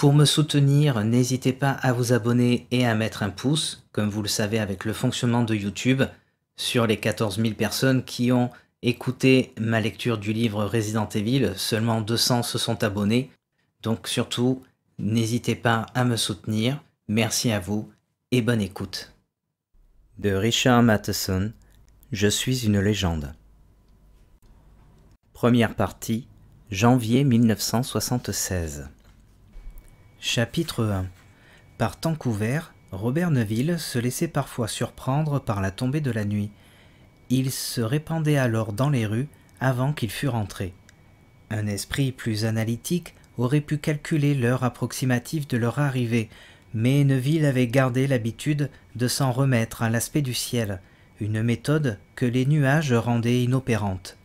Pour me soutenir, n'hésitez pas à vous abonner et à mettre un pouce, comme vous le savez avec le fonctionnement de YouTube, sur les 14 000 personnes qui ont écouté ma lecture du livre Resident Evil, seulement 200 se sont abonnés, donc surtout, n'hésitez pas à me soutenir, merci à vous et bonne écoute. De Richard Matheson, Je suis une légende. Première partie, janvier 1976. Chapitre 1 Par temps couvert, Robert Neville se laissait parfois surprendre par la tombée de la nuit. Il se répandait alors dans les rues avant qu'il fût rentré. Un esprit plus analytique aurait pu calculer l'heure approximative de leur arrivée, mais Neville avait gardé l'habitude de s'en remettre à l'aspect du ciel, une méthode que les nuages rendaient inopérante.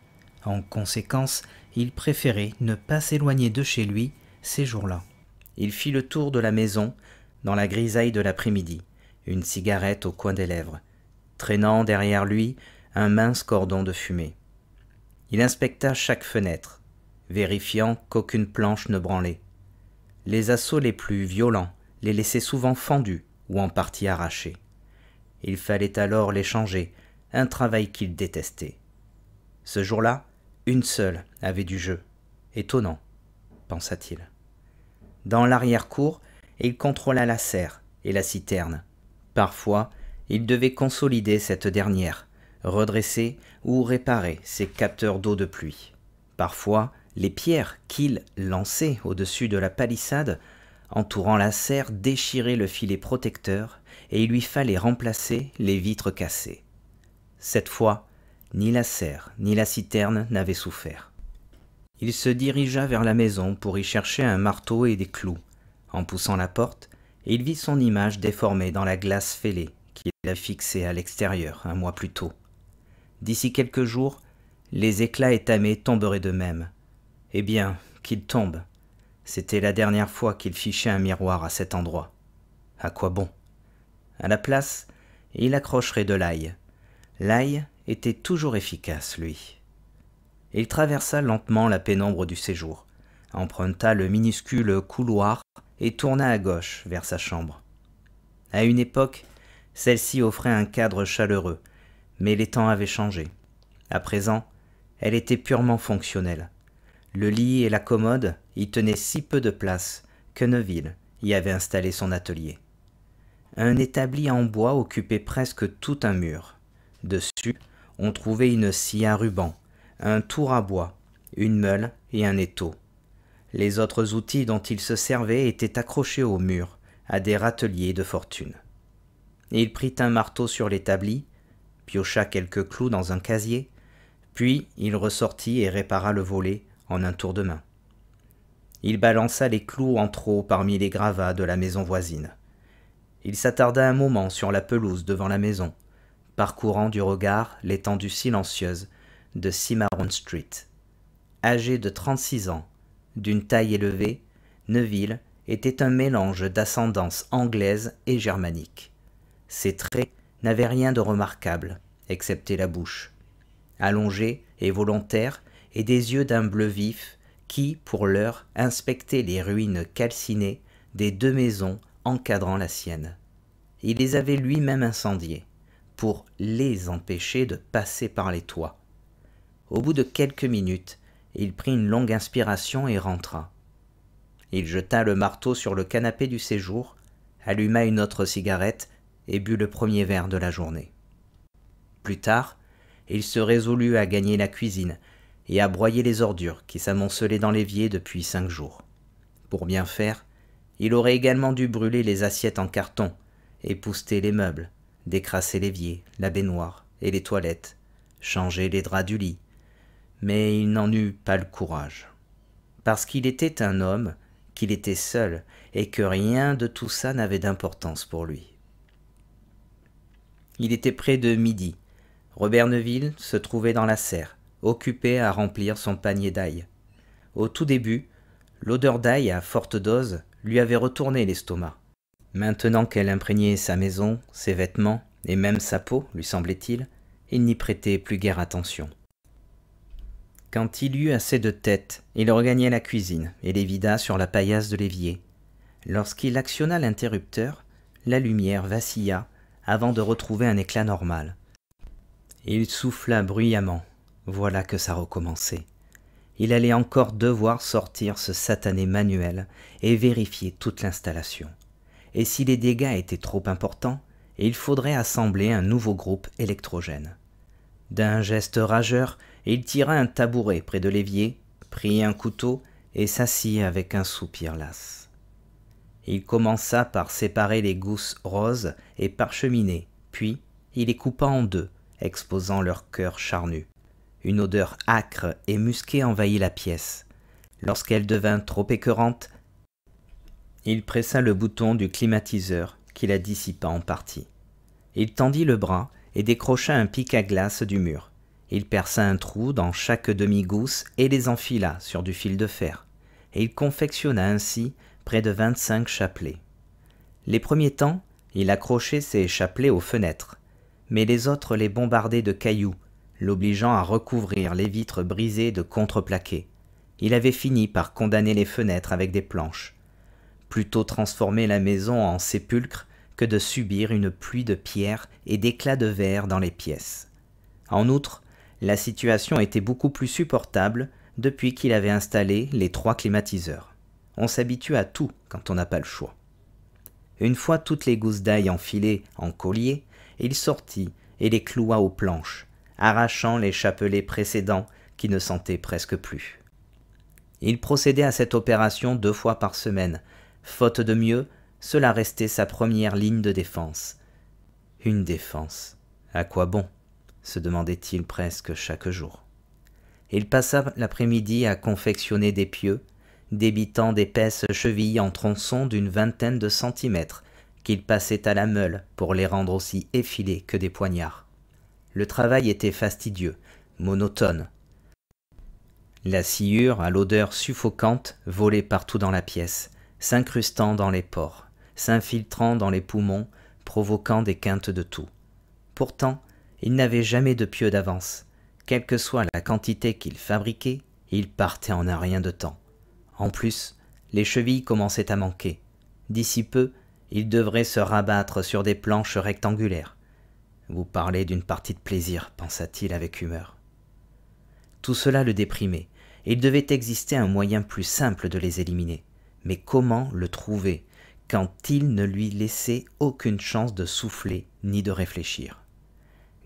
En conséquence, il préférait ne pas s'éloigner de chez lui ces jours-là il fit le tour de la maison, dans la grisaille de l'après-midi, une cigarette au coin des lèvres, traînant derrière lui un mince cordon de fumée. Il inspecta chaque fenêtre, vérifiant qu'aucune planche ne branlait. Les assauts les plus violents les laissaient souvent fendus ou en partie arrachés. Il fallait alors les changer, un travail qu'il détestait. Ce jour-là, une seule avait du jeu. Étonnant, pensa-t-il dans l'arrière-cour, il contrôla la serre et la citerne. Parfois, il devait consolider cette dernière, redresser ou réparer ses capteurs d'eau de pluie. Parfois, les pierres qu'il lançait au-dessus de la palissade, entourant la serre, déchiraient le filet protecteur et il lui fallait remplacer les vitres cassées. Cette fois, ni la serre ni la citerne n'avaient souffert. Il se dirigea vers la maison pour y chercher un marteau et des clous. En poussant la porte, il vit son image déformée dans la glace fêlée qu'il a fixée à l'extérieur un mois plus tôt. D'ici quelques jours, les éclats étamés tomberaient de même. Eh bien, qu'ils tombent. C'était la dernière fois qu'il fichait un miroir à cet endroit. À quoi bon À la place, il accrocherait de l'ail. L'ail était toujours efficace, lui il traversa lentement la pénombre du séjour, emprunta le minuscule couloir et tourna à gauche vers sa chambre. À une époque, celle-ci offrait un cadre chaleureux, mais les temps avaient changé. À présent, elle était purement fonctionnelle. Le lit et la commode y tenaient si peu de place que Neville y avait installé son atelier. Un établi en bois occupait presque tout un mur. Dessus, on trouvait une scie à ruban, un tour à bois, une meule et un étau. Les autres outils dont il se servait étaient accrochés au mur, à des râteliers de fortune. Il prit un marteau sur l'établi, piocha quelques clous dans un casier, puis il ressortit et répara le volet en un tour de main. Il balança les clous en trop parmi les gravats de la maison voisine. Il s'attarda un moment sur la pelouse devant la maison, parcourant du regard l'étendue silencieuse de Cimarron Street. Âgé de trente-six ans, d'une taille élevée, Neville était un mélange d'ascendance anglaise et germanique. Ses traits n'avaient rien de remarquable, excepté la bouche. allongée et volontaire, et des yeux d'un bleu vif, qui, pour l'heure, inspectaient les ruines calcinées des deux maisons encadrant la sienne. Il les avait lui-même incendiées, pour les empêcher de passer par les toits, au bout de quelques minutes, il prit une longue inspiration et rentra. Il jeta le marteau sur le canapé du séjour, alluma une autre cigarette et but le premier verre de la journée. Plus tard, il se résolut à gagner la cuisine et à broyer les ordures qui s'amoncelaient dans l'évier depuis cinq jours. Pour bien faire, il aurait également dû brûler les assiettes en carton, épousseter les meubles, décrasser l'évier, la baignoire et les toilettes, changer les draps du lit, mais il n'en eut pas le courage. Parce qu'il était un homme, qu'il était seul, et que rien de tout ça n'avait d'importance pour lui. Il était près de midi. Robert Neville se trouvait dans la serre, occupé à remplir son panier d'ail. Au tout début, l'odeur d'ail à forte dose lui avait retourné l'estomac. Maintenant qu'elle imprégnait sa maison, ses vêtements, et même sa peau, lui semblait-il, il, il n'y prêtait plus guère attention. Quand il eut assez de tête, il regagnait la cuisine et les vida sur la paillasse de l'évier. Lorsqu'il actionna l'interrupteur, la lumière vacilla avant de retrouver un éclat normal. Il souffla bruyamment. Voilà que ça recommençait. Il allait encore devoir sortir ce satané manuel et vérifier toute l'installation. Et si les dégâts étaient trop importants, il faudrait assembler un nouveau groupe électrogène. D'un geste rageur, il tira un tabouret près de l'évier, prit un couteau et s'assit avec un soupir las. Il commença par séparer les gousses roses et parcheminées, puis il les coupa en deux, exposant leur cœur charnu. Une odeur âcre et musquée envahit la pièce. Lorsqu'elle devint trop écœurante, il pressa le bouton du climatiseur qui la dissipa en partie. Il tendit le bras et décrocha un pic à glace du mur. Il perça un trou dans chaque demi-gousse et les enfila sur du fil de fer, et il confectionna ainsi près de vingt-cinq chapelets. Les premiers temps, il accrochait ses chapelets aux fenêtres, mais les autres les bombardaient de cailloux, l'obligeant à recouvrir les vitres brisées de contreplaqué. Il avait fini par condamner les fenêtres avec des planches. Plutôt transformer la maison en sépulcre que de subir une pluie de pierres et d'éclats de verre dans les pièces. En outre, la situation était beaucoup plus supportable depuis qu'il avait installé les trois climatiseurs. On s'habitue à tout quand on n'a pas le choix. Une fois toutes les gousses d'ail enfilées en collier, il sortit et les cloua aux planches, arrachant les chapelets précédents qui ne sentaient presque plus. Il procédait à cette opération deux fois par semaine. Faute de mieux, cela restait sa première ligne de défense. Une défense. À quoi bon se demandait-il presque chaque jour. Il passa l'après-midi à confectionner des pieux, débitant d'épaisses chevilles en tronçons d'une vingtaine de centimètres, qu'il passait à la meule pour les rendre aussi effilés que des poignards. Le travail était fastidieux, monotone. La sciure, à l'odeur suffocante, volait partout dans la pièce, s'incrustant dans les pores, s'infiltrant dans les poumons, provoquant des quintes de toux. Pourtant, il n'avait jamais de pieux d'avance. Quelle que soit la quantité qu'il fabriquait, il partait en un rien de temps. En plus, les chevilles commençaient à manquer. D'ici peu, il devrait se rabattre sur des planches rectangulaires. Vous parlez d'une partie de plaisir, pensa-t-il avec humeur. Tout cela le déprimait, il devait exister un moyen plus simple de les éliminer. Mais comment le trouver quand il ne lui laissait aucune chance de souffler ni de réfléchir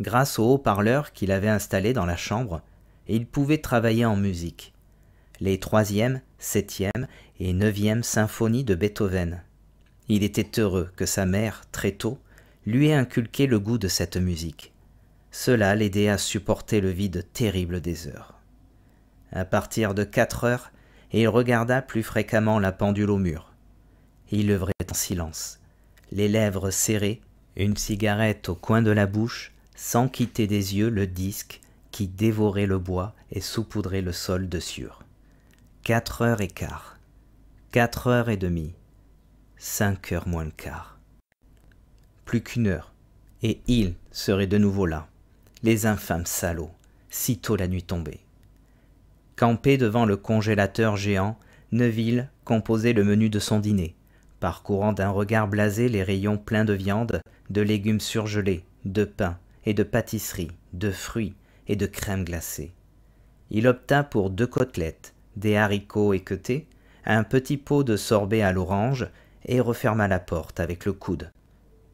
grâce au haut-parleur qu'il avait installé dans la chambre, il pouvait travailler en musique. Les troisième, septième et neuvième symphonies de Beethoven. Il était heureux que sa mère, très tôt, lui ait inculqué le goût de cette musique. Cela l'aidait à supporter le vide terrible des heures. À partir de quatre heures, il regarda plus fréquemment la pendule au mur. Il œuvrait en silence, les lèvres serrées, une cigarette au coin de la bouche, sans quitter des yeux le disque qui dévorait le bois et saupoudrait le sol de Sûr. Quatre heures et quart, quatre heures et demie, cinq heures moins le quart. Plus qu'une heure, et il serait de nouveau là, les infâmes salauds, sitôt la nuit tombée. Campé devant le congélateur géant, Neville composait le menu de son dîner, parcourant d'un regard blasé les rayons pleins de viande, de légumes surgelés, de pain, et de pâtisseries, de fruits et de crème glacée. Il obtint pour deux côtelettes, des haricots équeutés, un petit pot de sorbet à l'orange et referma la porte avec le coude.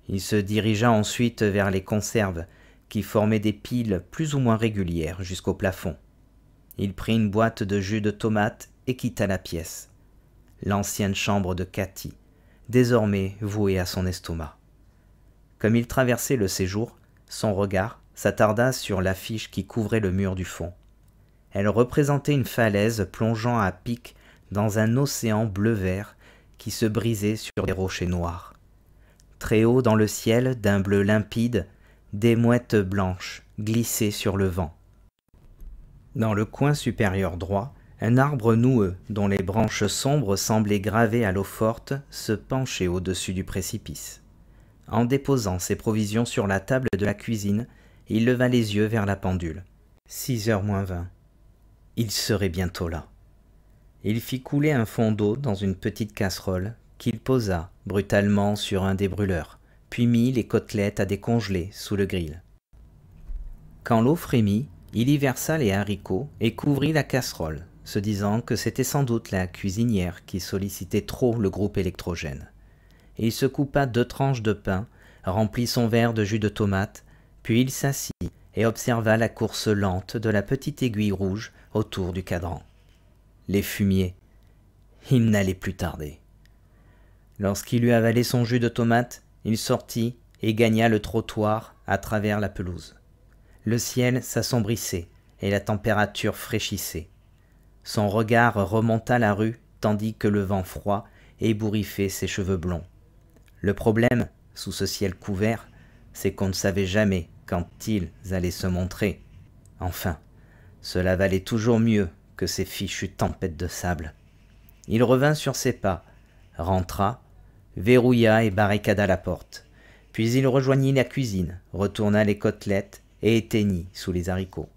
Il se dirigea ensuite vers les conserves, qui formaient des piles plus ou moins régulières jusqu'au plafond. Il prit une boîte de jus de tomate et quitta la pièce. L'ancienne chambre de Cathy, désormais vouée à son estomac. Comme il traversait le séjour, son regard s'attarda sur l'affiche qui couvrait le mur du fond. Elle représentait une falaise plongeant à pic dans un océan bleu-vert qui se brisait sur des rochers noirs. Très haut dans le ciel, d'un bleu limpide, des mouettes blanches glissaient sur le vent. Dans le coin supérieur droit, un arbre noueux, dont les branches sombres semblaient gravées à l'eau forte, se penchait au-dessus du précipice. En déposant ses provisions sur la table de la cuisine, il leva les yeux vers la pendule. Six heures moins vingt. Il serait bientôt là. Il fit couler un fond d'eau dans une petite casserole qu'il posa brutalement sur un des brûleurs, puis mit les côtelettes à décongeler sous le grill. Quand l'eau frémit, il y versa les haricots et couvrit la casserole, se disant que c'était sans doute la cuisinière qui sollicitait trop le groupe électrogène il se coupa deux tranches de pain, remplit son verre de jus de tomate, puis il s'assit et observa la course lente de la petite aiguille rouge autour du cadran. Les fumiers. Il n'allait plus tarder. Lorsqu'il eut avalé son jus de tomate, il sortit et gagna le trottoir à travers la pelouse. Le ciel s'assombrissait et la température fraîchissait. Son regard remonta la rue tandis que le vent froid ébouriffait ses cheveux blonds. Le problème, sous ce ciel couvert, c'est qu'on ne savait jamais quand ils allaient se montrer. Enfin, cela valait toujours mieux que ces fichues tempêtes de sable. Il revint sur ses pas, rentra, verrouilla et barricada la porte. Puis il rejoignit la cuisine, retourna les côtelettes et éteignit sous les haricots.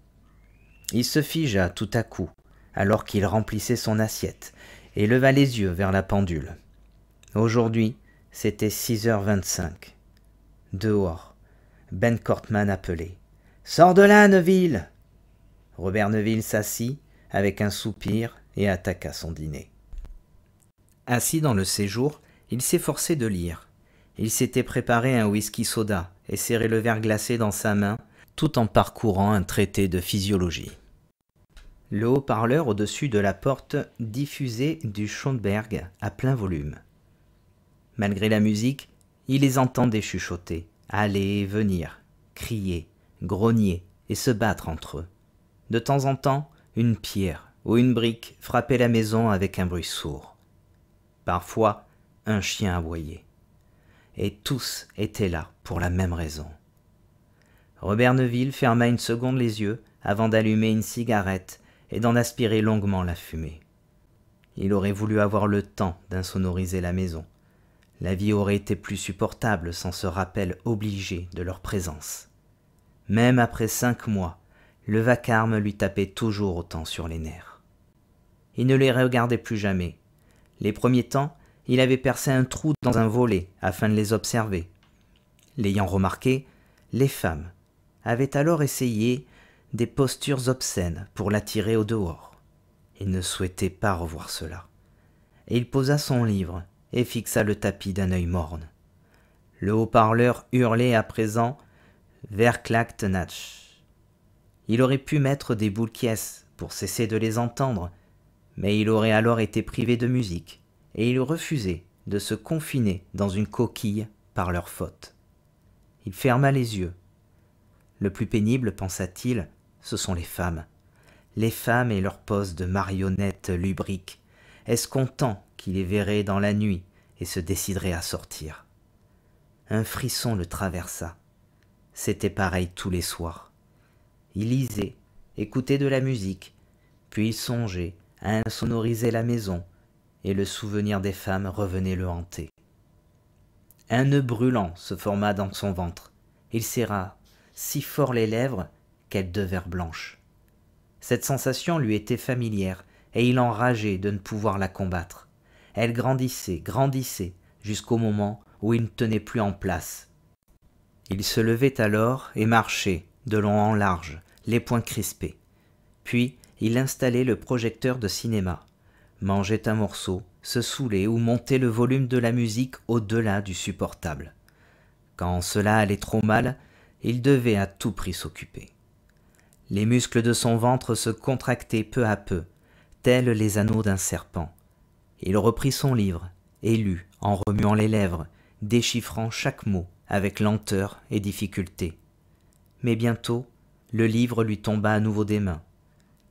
Il se figea tout à coup, alors qu'il remplissait son assiette, et leva les yeux vers la pendule. Aujourd'hui, c'était 6h25. Dehors, Ben Cortman appelait. Sors de là, Neville Robert Neville s'assit avec un soupir et attaqua son dîner. Assis dans le séjour, il s'efforçait de lire. Il s'était préparé un whisky soda et serrait le verre glacé dans sa main tout en parcourant un traité de physiologie. Le haut-parleur au-dessus de la porte diffusait du Schoenberg à plein volume. Malgré la musique, il les entendait chuchoter, aller et venir, crier, grogner et se battre entre eux. De temps en temps, une pierre ou une brique frappait la maison avec un bruit sourd. Parfois, un chien aboyait. Et tous étaient là pour la même raison. Robert Neville ferma une seconde les yeux avant d'allumer une cigarette et d'en aspirer longuement la fumée. Il aurait voulu avoir le temps d'insonoriser la maison, la vie aurait été plus supportable sans ce rappel obligé de leur présence. Même après cinq mois, le vacarme lui tapait toujours autant sur les nerfs. Il ne les regardait plus jamais. Les premiers temps, il avait percé un trou dans un volet afin de les observer. L'ayant remarqué, les femmes avaient alors essayé des postures obscènes pour l'attirer au dehors. Il ne souhaitait pas revoir cela. Et il posa son livre et fixa le tapis d'un œil morne. Le haut-parleur hurlait à présent Verklagtenatsch. Il aurait pu mettre des boules pour cesser de les entendre, mais il aurait alors été privé de musique, et il refusait de se confiner dans une coquille par leur faute. Il ferma les yeux. Le plus pénible, pensa-t-il, ce sont les femmes. Les femmes et leur pose de marionnettes lubriques, Est-ce tend qu'il les verrait dans la nuit et se déciderait à sortir. Un frisson le traversa. C'était pareil tous les soirs. Il lisait, écoutait de la musique, puis songeait à insonoriser la maison, et le souvenir des femmes revenait le hanter. Un nœud brûlant se forma dans son ventre. Il serra si fort les lèvres qu'elles devinrent blanches. Cette sensation lui était familière, et il enrageait de ne pouvoir la combattre. Elle grandissait, grandissait, jusqu'au moment où il ne tenait plus en place. Il se levait alors et marchait, de long en large, les poings crispés. Puis, il installait le projecteur de cinéma, mangeait un morceau, se saoulait ou montait le volume de la musique au-delà du supportable. Quand cela allait trop mal, il devait à tout prix s'occuper. Les muscles de son ventre se contractaient peu à peu, tels les anneaux d'un serpent. Il reprit son livre, et lut, en remuant les lèvres, déchiffrant chaque mot avec lenteur et difficulté. Mais bientôt, le livre lui tomba à nouveau des mains.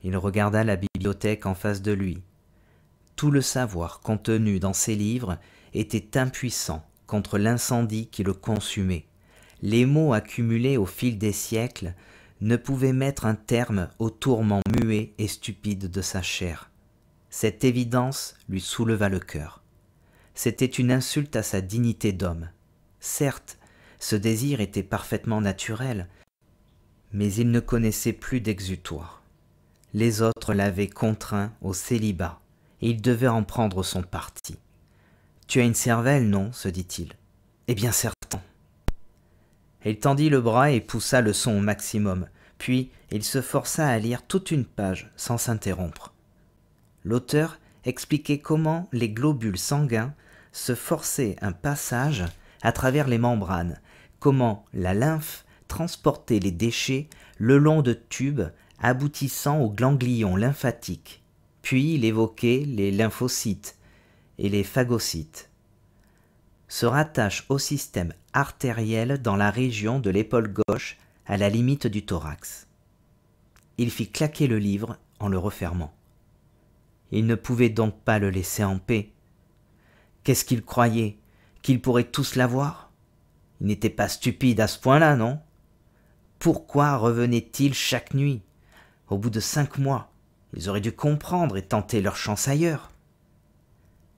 Il regarda la bibliothèque en face de lui. Tout le savoir contenu dans ces livres était impuissant contre l'incendie qui le consumait. Les mots accumulés au fil des siècles ne pouvaient mettre un terme au tourment muet et stupide de sa chair. Cette évidence lui souleva le cœur. C'était une insulte à sa dignité d'homme. Certes, ce désir était parfaitement naturel, mais il ne connaissait plus d'exutoire. Les autres l'avaient contraint au célibat, et il devait en prendre son parti. Tu as une cervelle, non se dit-il. Eh bien certain. Il tendit le bras et poussa le son au maximum, puis il se força à lire toute une page sans s'interrompre l'auteur expliquait comment les globules sanguins se forçaient un passage à travers les membranes, comment la lymphe transportait les déchets le long de tubes aboutissant aux ganglions lymphatiques. Puis il évoquait les lymphocytes et les phagocytes. Se rattachent au système artériel dans la région de l'épaule gauche à la limite du thorax. Il fit claquer le livre en le refermant. Il ne pouvait donc pas le laisser en paix. Qu'est-ce qu'il croyait Qu'ils pourraient tous l'avoir Il n'était pas stupide à ce point-là, non Pourquoi revenait-il chaque nuit Au bout de cinq mois, ils auraient dû comprendre et tenter leur chance ailleurs.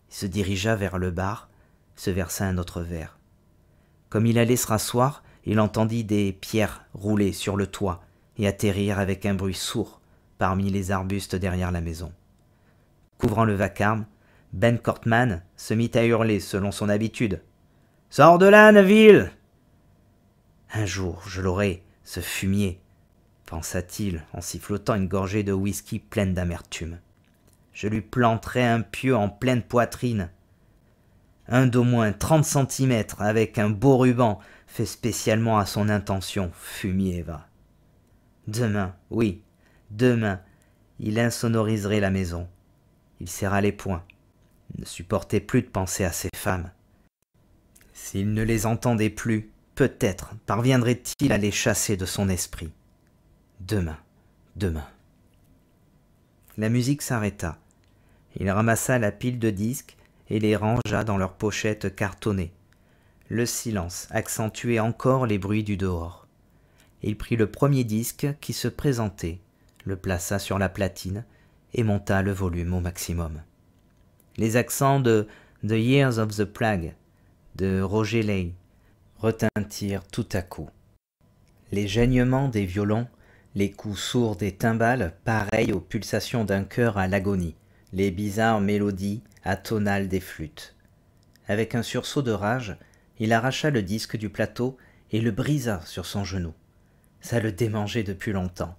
Il se dirigea vers le bar, se versa un autre verre. Comme il allait se rasseoir, il entendit des pierres rouler sur le toit et atterrir avec un bruit sourd parmi les arbustes derrière la maison couvrant le vacarme, Ben Cortman se mit à hurler selon son habitude. Sors de là, Neville Un jour, je l'aurai, ce fumier, pensa-t-il en sifflotant une gorgée de whisky pleine d'amertume. Je lui planterai un pieu en pleine poitrine. Un d'au moins trente centimètres avec un beau ruban fait spécialement à son intention, fumier va. Demain, oui, demain, il insonoriserait la maison. Il serra les poings. ne supportait plus de penser à ces femmes. S'il ne les entendait plus, peut-être parviendrait-il à les chasser de son esprit. Demain, demain. La musique s'arrêta. Il ramassa la pile de disques et les rangea dans leurs pochettes cartonnées. Le silence accentuait encore les bruits du dehors. Il prit le premier disque qui se présentait, le plaça sur la platine et monta le volume au maximum. Les accents de The Years of the Plague de Roger Leigh, retintirent tout à coup. Les geignements des violons, les coups sourds des timbales, pareils aux pulsations d'un cœur à l'agonie, les bizarres mélodies atonales des flûtes. Avec un sursaut de rage, il arracha le disque du plateau et le brisa sur son genou. Ça le démangeait depuis longtemps.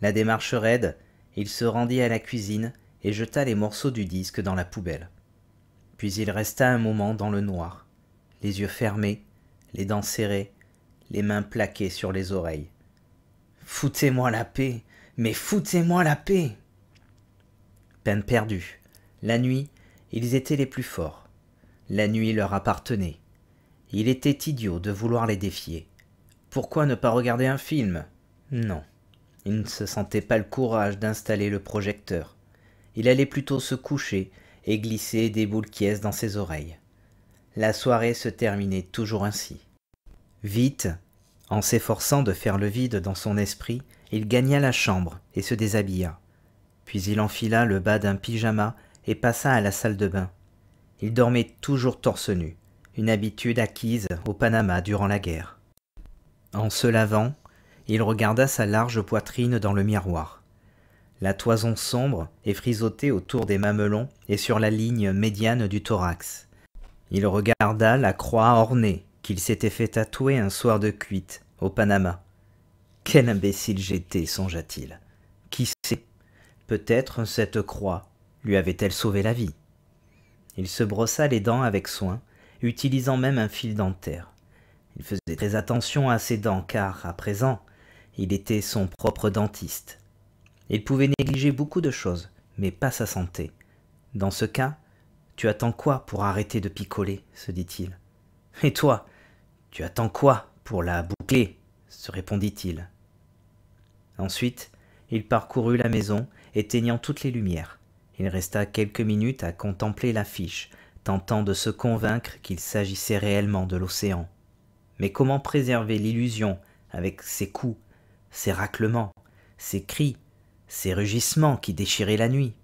La démarche raide, il se rendit à la cuisine et jeta les morceaux du disque dans la poubelle. Puis il resta un moment dans le noir, les yeux fermés, les dents serrées, les mains plaquées sur les oreilles. Foutez-moi la paix, mais foutez-moi la paix. Peine perdue. La nuit, ils étaient les plus forts. La nuit leur appartenait. Il était idiot de vouloir les défier. Pourquoi ne pas regarder un film Non. Il ne se sentait pas le courage d'installer le projecteur. Il allait plutôt se coucher et glisser des boules qui dans ses oreilles. La soirée se terminait toujours ainsi. Vite, en s'efforçant de faire le vide dans son esprit, il gagna la chambre et se déshabilla. Puis il enfila le bas d'un pyjama et passa à la salle de bain. Il dormait toujours torse nu, une habitude acquise au Panama durant la guerre. En se lavant, il regarda sa large poitrine dans le miroir. La toison sombre est frisotée autour des mamelons et sur la ligne médiane du thorax. Il regarda la croix ornée qu'il s'était fait tatouer un soir de cuite, au Panama. Quel imbécile j'étais, songea-t-il. Qui sait Peut-être cette croix lui avait-elle sauvé la vie. Il se brossa les dents avec soin, utilisant même un fil dentaire. Il faisait très attention à ses dents car, à présent, il était son propre dentiste. Il pouvait négliger beaucoup de choses, mais pas sa santé. Dans ce cas, tu attends quoi pour arrêter de picoler se dit-il. Et toi, tu attends quoi pour la boucler se répondit-il. Ensuite, il parcourut la maison, éteignant toutes les lumières. Il resta quelques minutes à contempler l'affiche, tentant de se convaincre qu'il s'agissait réellement de l'océan. Mais comment préserver l'illusion avec ses coups ses raclements, ses cris, ses rugissements qui déchiraient la nuit.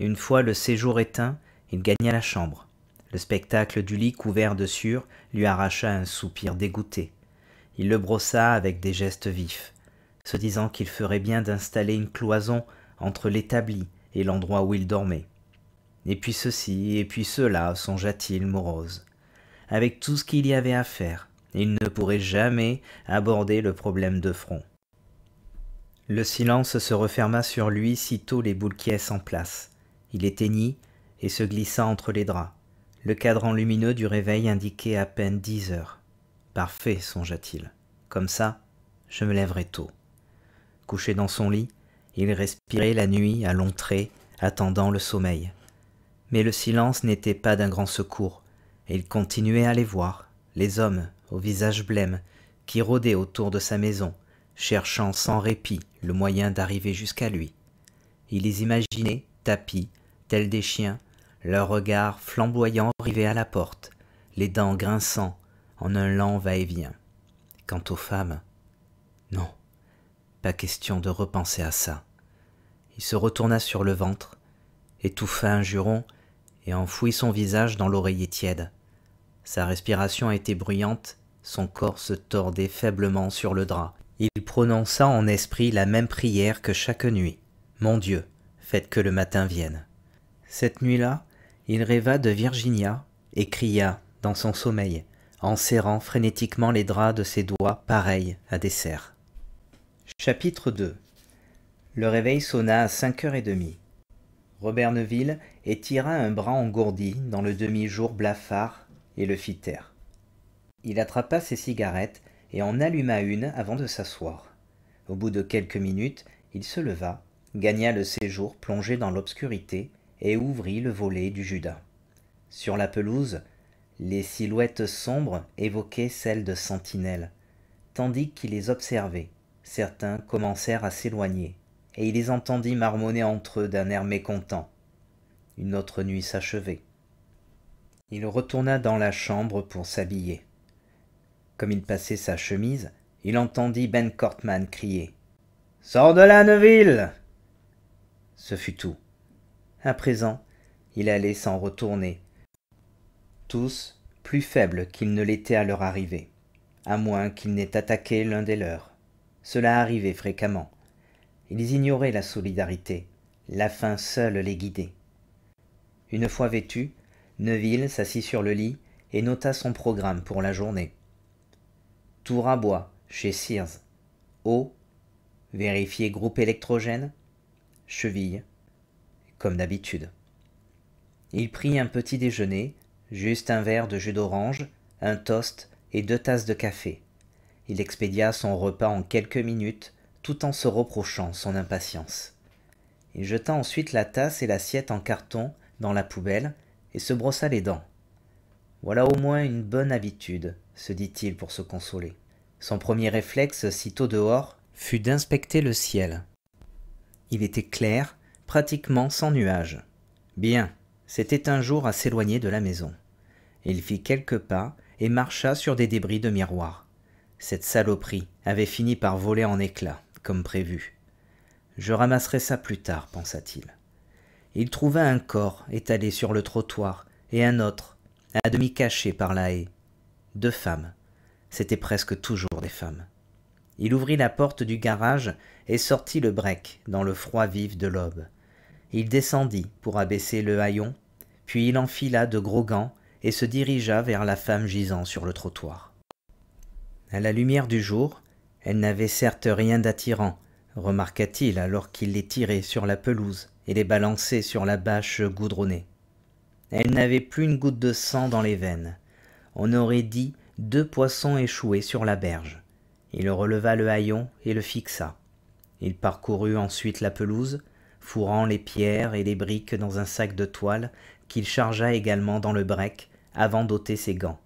Une fois le séjour éteint, il gagna la chambre. Le spectacle du lit couvert de sueur lui arracha un soupir dégoûté. Il le brossa avec des gestes vifs, se disant qu'il ferait bien d'installer une cloison entre l'établi et l'endroit où il dormait. Et puis ceci, et puis cela, songea-t-il morose. Avec tout ce qu'il y avait à faire, il ne pourrait jamais aborder le problème de front. Le silence se referma sur lui sitôt les boulquies en place. Il éteignit et se glissa entre les draps. Le cadran lumineux du réveil indiquait à peine dix heures. Parfait, songea-t-il. Comme ça, je me lèverai tôt. Couché dans son lit, il respirait la nuit à longs traits, attendant le sommeil. Mais le silence n'était pas d'un grand secours, et il continuait à les voir, les hommes, au visage blême, qui rôdaient autour de sa maison, cherchant sans répit le moyen d'arriver jusqu'à lui. Il les imaginait, tapis, tels des chiens, leurs regards flamboyants rivés à la porte, les dents grinçant, en un lent va-et-vient. Quant aux femmes, non, pas question de repenser à ça. Il se retourna sur le ventre, étouffa un juron et enfouit son visage dans l'oreiller tiède. Sa respiration était bruyante, son corps se tordait faiblement sur le drap, il prononça en esprit la même prière que chaque nuit. Mon Dieu, faites que le matin vienne. Cette nuit-là, il rêva de Virginia et cria, dans son sommeil, en serrant frénétiquement les draps de ses doigts pareils à des serres. Chapitre 2 Le réveil sonna à cinq heures et demie. Robert Neville étira un bras engourdi dans le demi-jour blafard et le fit taire. Il attrapa ses cigarettes et en alluma une avant de s'asseoir. Au bout de quelques minutes, il se leva, gagna le séjour plongé dans l'obscurité, et ouvrit le volet du Judas. Sur la pelouse, les silhouettes sombres évoquaient celles de sentinelles. Tandis qu'il les observait, certains commencèrent à s'éloigner, et il les entendit marmonner entre eux d'un air mécontent. Une autre nuit s'achevait. Il retourna dans la chambre pour s'habiller. Comme il passait sa chemise, il entendit Ben Cortman crier Sors de là, Neville Ce fut tout. À présent, il allait s'en retourner. Tous plus faibles qu'ils ne l'étaient à leur arrivée, à moins qu'ils n'aient attaqué l'un des leurs. Cela arrivait fréquemment. Ils ignoraient la solidarité, la faim seule les guidait. Une fois vêtu, Neville s'assit sur le lit et nota son programme pour la journée. Tour à bois chez Sears. Eau. Vérifier groupe électrogène. Cheville. Comme d'habitude. Il prit un petit déjeuner, juste un verre de jus d'orange, un toast et deux tasses de café. Il expédia son repas en quelques minutes, tout en se reprochant son impatience. Il jeta ensuite la tasse et l'assiette en carton dans la poubelle et se brossa les dents. Voilà au moins une bonne habitude, se dit-il pour se consoler. Son premier réflexe, sitôt dehors, fut d'inspecter le ciel. Il était clair, pratiquement sans nuages. Bien, c'était un jour à s'éloigner de la maison. Il fit quelques pas et marcha sur des débris de miroir. Cette saloperie avait fini par voler en éclats, comme prévu. Je ramasserai ça plus tard, pensa-t-il. Il trouva un corps étalé sur le trottoir et un autre, à demi caché par la haie deux femmes. C'était presque toujours des femmes. Il ouvrit la porte du garage et sortit le break dans le froid vif de l'aube. Il descendit pour abaisser le haillon, puis il enfila de gros gants et se dirigea vers la femme gisant sur le trottoir. À la lumière du jour, elle n'avait certes rien d'attirant, remarqua-t-il alors qu'il les tirait sur la pelouse et les balançait sur la bâche goudronnée. Elle n'avait plus une goutte de sang dans les veines, on aurait dit deux poissons échoués sur la berge. Il releva le haillon et le fixa. Il parcourut ensuite la pelouse, fourrant les pierres et les briques dans un sac de toile qu'il chargea également dans le break avant d'ôter ses gants.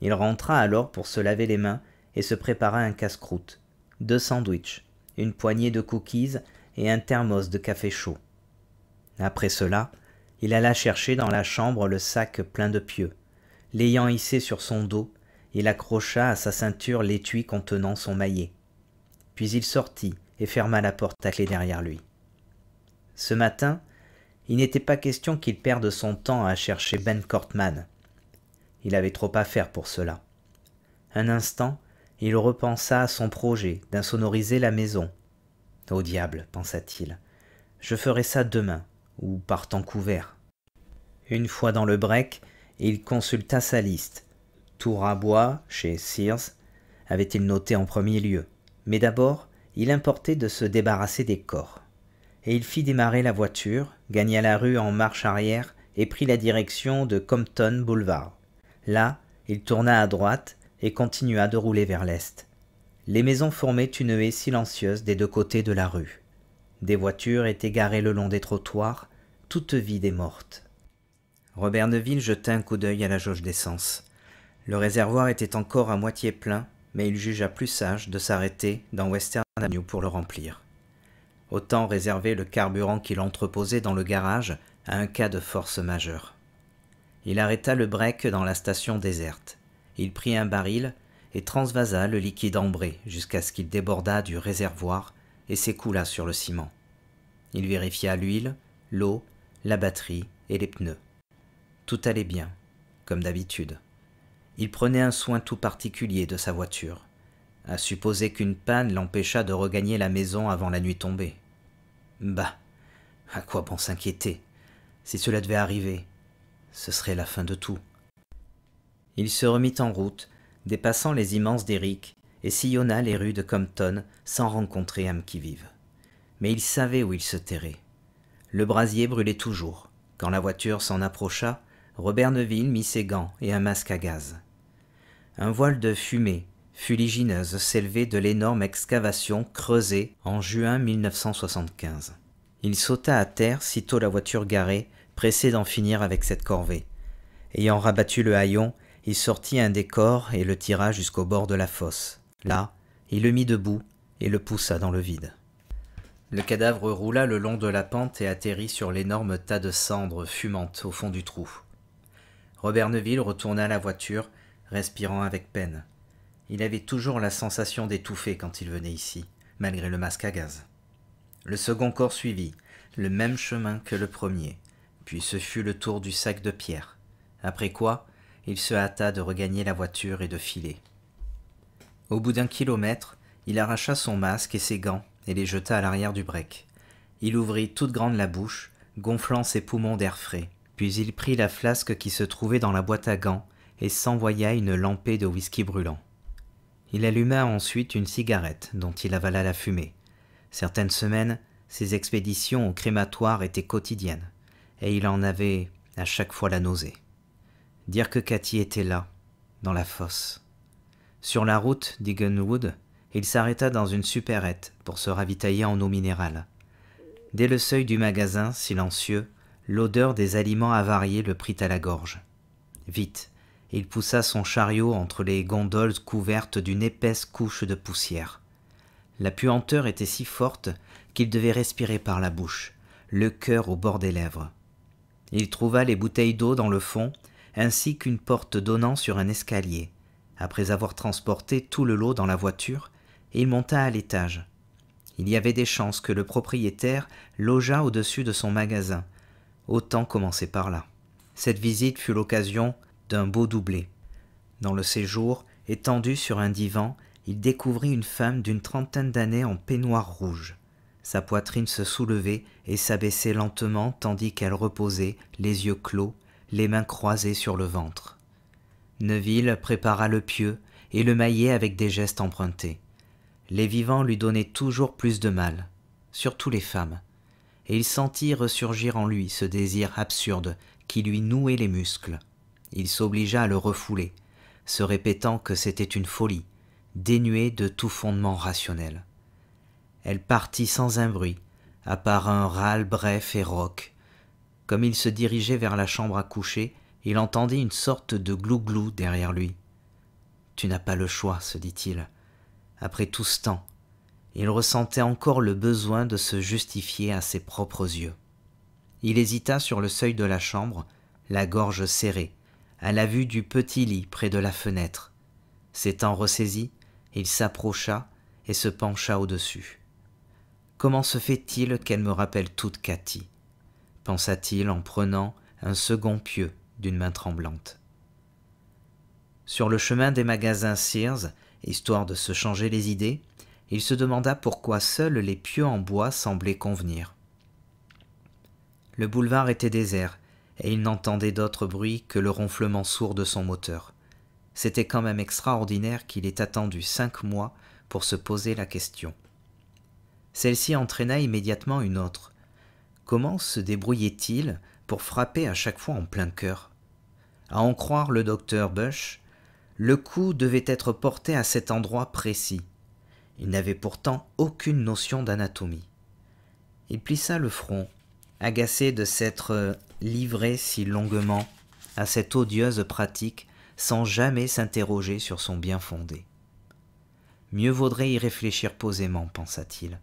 Il rentra alors pour se laver les mains et se prépara un casse-croûte, deux sandwiches, une poignée de cookies et un thermos de café chaud. Après cela, il alla chercher dans la chambre le sac plein de pieux, L'ayant hissé sur son dos, il accrocha à sa ceinture l'étui contenant son maillet. Puis il sortit et ferma la porte à clé derrière lui. Ce matin, il n'était pas question qu'il perde son temps à chercher Ben Cortman. Il avait trop à faire pour cela. Un instant, il repensa à son projet d'insonoriser la maison. Au diable, pensa-t-il, je ferai ça demain, ou par temps couvert. Une fois dans le break, il consulta sa liste. Tour à bois, chez Sears, avait-il noté en premier lieu. Mais d'abord, il importait de se débarrasser des corps. Et il fit démarrer la voiture, gagna la rue en marche arrière et prit la direction de Compton Boulevard. Là, il tourna à droite et continua de rouler vers l'est. Les maisons formaient une haie silencieuse des deux côtés de la rue. Des voitures étaient garées le long des trottoirs, toutes vides et mortes. Robert Neville jeta un coup d'œil à la jauge d'essence. Le réservoir était encore à moitié plein, mais il jugea plus sage de s'arrêter dans Western Avenue pour le remplir. Autant réserver le carburant qu'il entreposait dans le garage à un cas de force majeure. Il arrêta le break dans la station déserte. Il prit un baril et transvasa le liquide ambré jusqu'à ce qu'il déborda du réservoir et s'écoula sur le ciment. Il vérifia l'huile, l'eau, la batterie et les pneus. Tout allait bien, comme d'habitude. Il prenait un soin tout particulier de sa voiture, à supposer qu'une panne l'empêcha de regagner la maison avant la nuit tombée. Bah, à quoi bon s'inquiéter Si cela devait arriver, ce serait la fin de tout. Il se remit en route, dépassant les immenses dériques, et sillonna les rues de Compton sans rencontrer âme qui vive. Mais il savait où il se terrait. Le brasier brûlait toujours. Quand la voiture s'en approcha, Robert Neville mit ses gants et un masque à gaz. Un voile de fumée fuligineuse s'élevait de l'énorme excavation creusée en juin 1975. Il sauta à terre sitôt la voiture garée, pressé d'en finir avec cette corvée. Ayant rabattu le haillon, il sortit un des corps et le tira jusqu'au bord de la fosse. Là, il le mit debout et le poussa dans le vide. Le cadavre roula le long de la pente et atterrit sur l'énorme tas de cendres fumantes au fond du trou. Robert Neville retourna à la voiture, respirant avec peine. Il avait toujours la sensation d'étouffer quand il venait ici, malgré le masque à gaz. Le second corps suivit, le même chemin que le premier, puis ce fut le tour du sac de pierre, après quoi il se hâta de regagner la voiture et de filer. Au bout d'un kilomètre, il arracha son masque et ses gants et les jeta à l'arrière du break. Il ouvrit toute grande la bouche, gonflant ses poumons d'air frais, puis il prit la flasque qui se trouvait dans la boîte à gants et s'envoya une lampée de whisky brûlant. Il alluma ensuite une cigarette dont il avala la fumée. Certaines semaines, ses expéditions au crématoire étaient quotidiennes, et il en avait à chaque fois la nausée. Dire que Cathy était là, dans la fosse. Sur la route Gunwood, il s'arrêta dans une supérette pour se ravitailler en eau minérale. Dès le seuil du magasin, silencieux, L'odeur des aliments avariés le prit à la gorge. Vite, il poussa son chariot entre les gondoles couvertes d'une épaisse couche de poussière. La puanteur était si forte qu'il devait respirer par la bouche, le cœur au bord des lèvres. Il trouva les bouteilles d'eau dans le fond, ainsi qu'une porte donnant sur un escalier. Après avoir transporté tout le lot dans la voiture, il monta à l'étage. Il y avait des chances que le propriétaire logeât au-dessus de son magasin, autant commencer par là. Cette visite fut l'occasion d'un beau doublé. Dans le séjour, étendu sur un divan, il découvrit une femme d'une trentaine d'années en peignoir rouge. Sa poitrine se soulevait et s'abaissait lentement tandis qu'elle reposait, les yeux clos, les mains croisées sur le ventre. Neville prépara le pieu et le maillait avec des gestes empruntés. Les vivants lui donnaient toujours plus de mal, surtout les femmes et il sentit ressurgir en lui ce désir absurde qui lui nouait les muscles. Il s'obligea à le refouler, se répétant que c'était une folie, dénuée de tout fondement rationnel. Elle partit sans un bruit, à part un râle bref et rauque. Comme il se dirigeait vers la chambre à coucher, il entendit une sorte de glouglou derrière lui. Tu n'as pas le choix, se dit-il. Après tout ce temps, il ressentait encore le besoin de se justifier à ses propres yeux. Il hésita sur le seuil de la chambre, la gorge serrée, à la vue du petit lit près de la fenêtre. S'étant ressaisi, il s'approcha et se pencha au-dessus. Comment se fait-il qu'elle me rappelle toute Cathy pensa-t-il en prenant un second pieu d'une main tremblante. Sur le chemin des magasins Sears, histoire de se changer les idées, il se demanda pourquoi seuls les pieux en bois semblaient convenir. Le boulevard était désert, et il n'entendait d'autre bruit que le ronflement sourd de son moteur. C'était quand même extraordinaire qu'il ait attendu cinq mois pour se poser la question. Celle-ci entraîna immédiatement une autre. Comment se débrouillait-il pour frapper à chaque fois en plein cœur À en croire le docteur Bush, le coup devait être porté à cet endroit précis, il n'avait pourtant aucune notion d'anatomie. Il plissa le front, agacé de s'être euh, livré si longuement à cette odieuse pratique sans jamais s'interroger sur son bien fondé. Mieux vaudrait y réfléchir posément, pensa-t-il,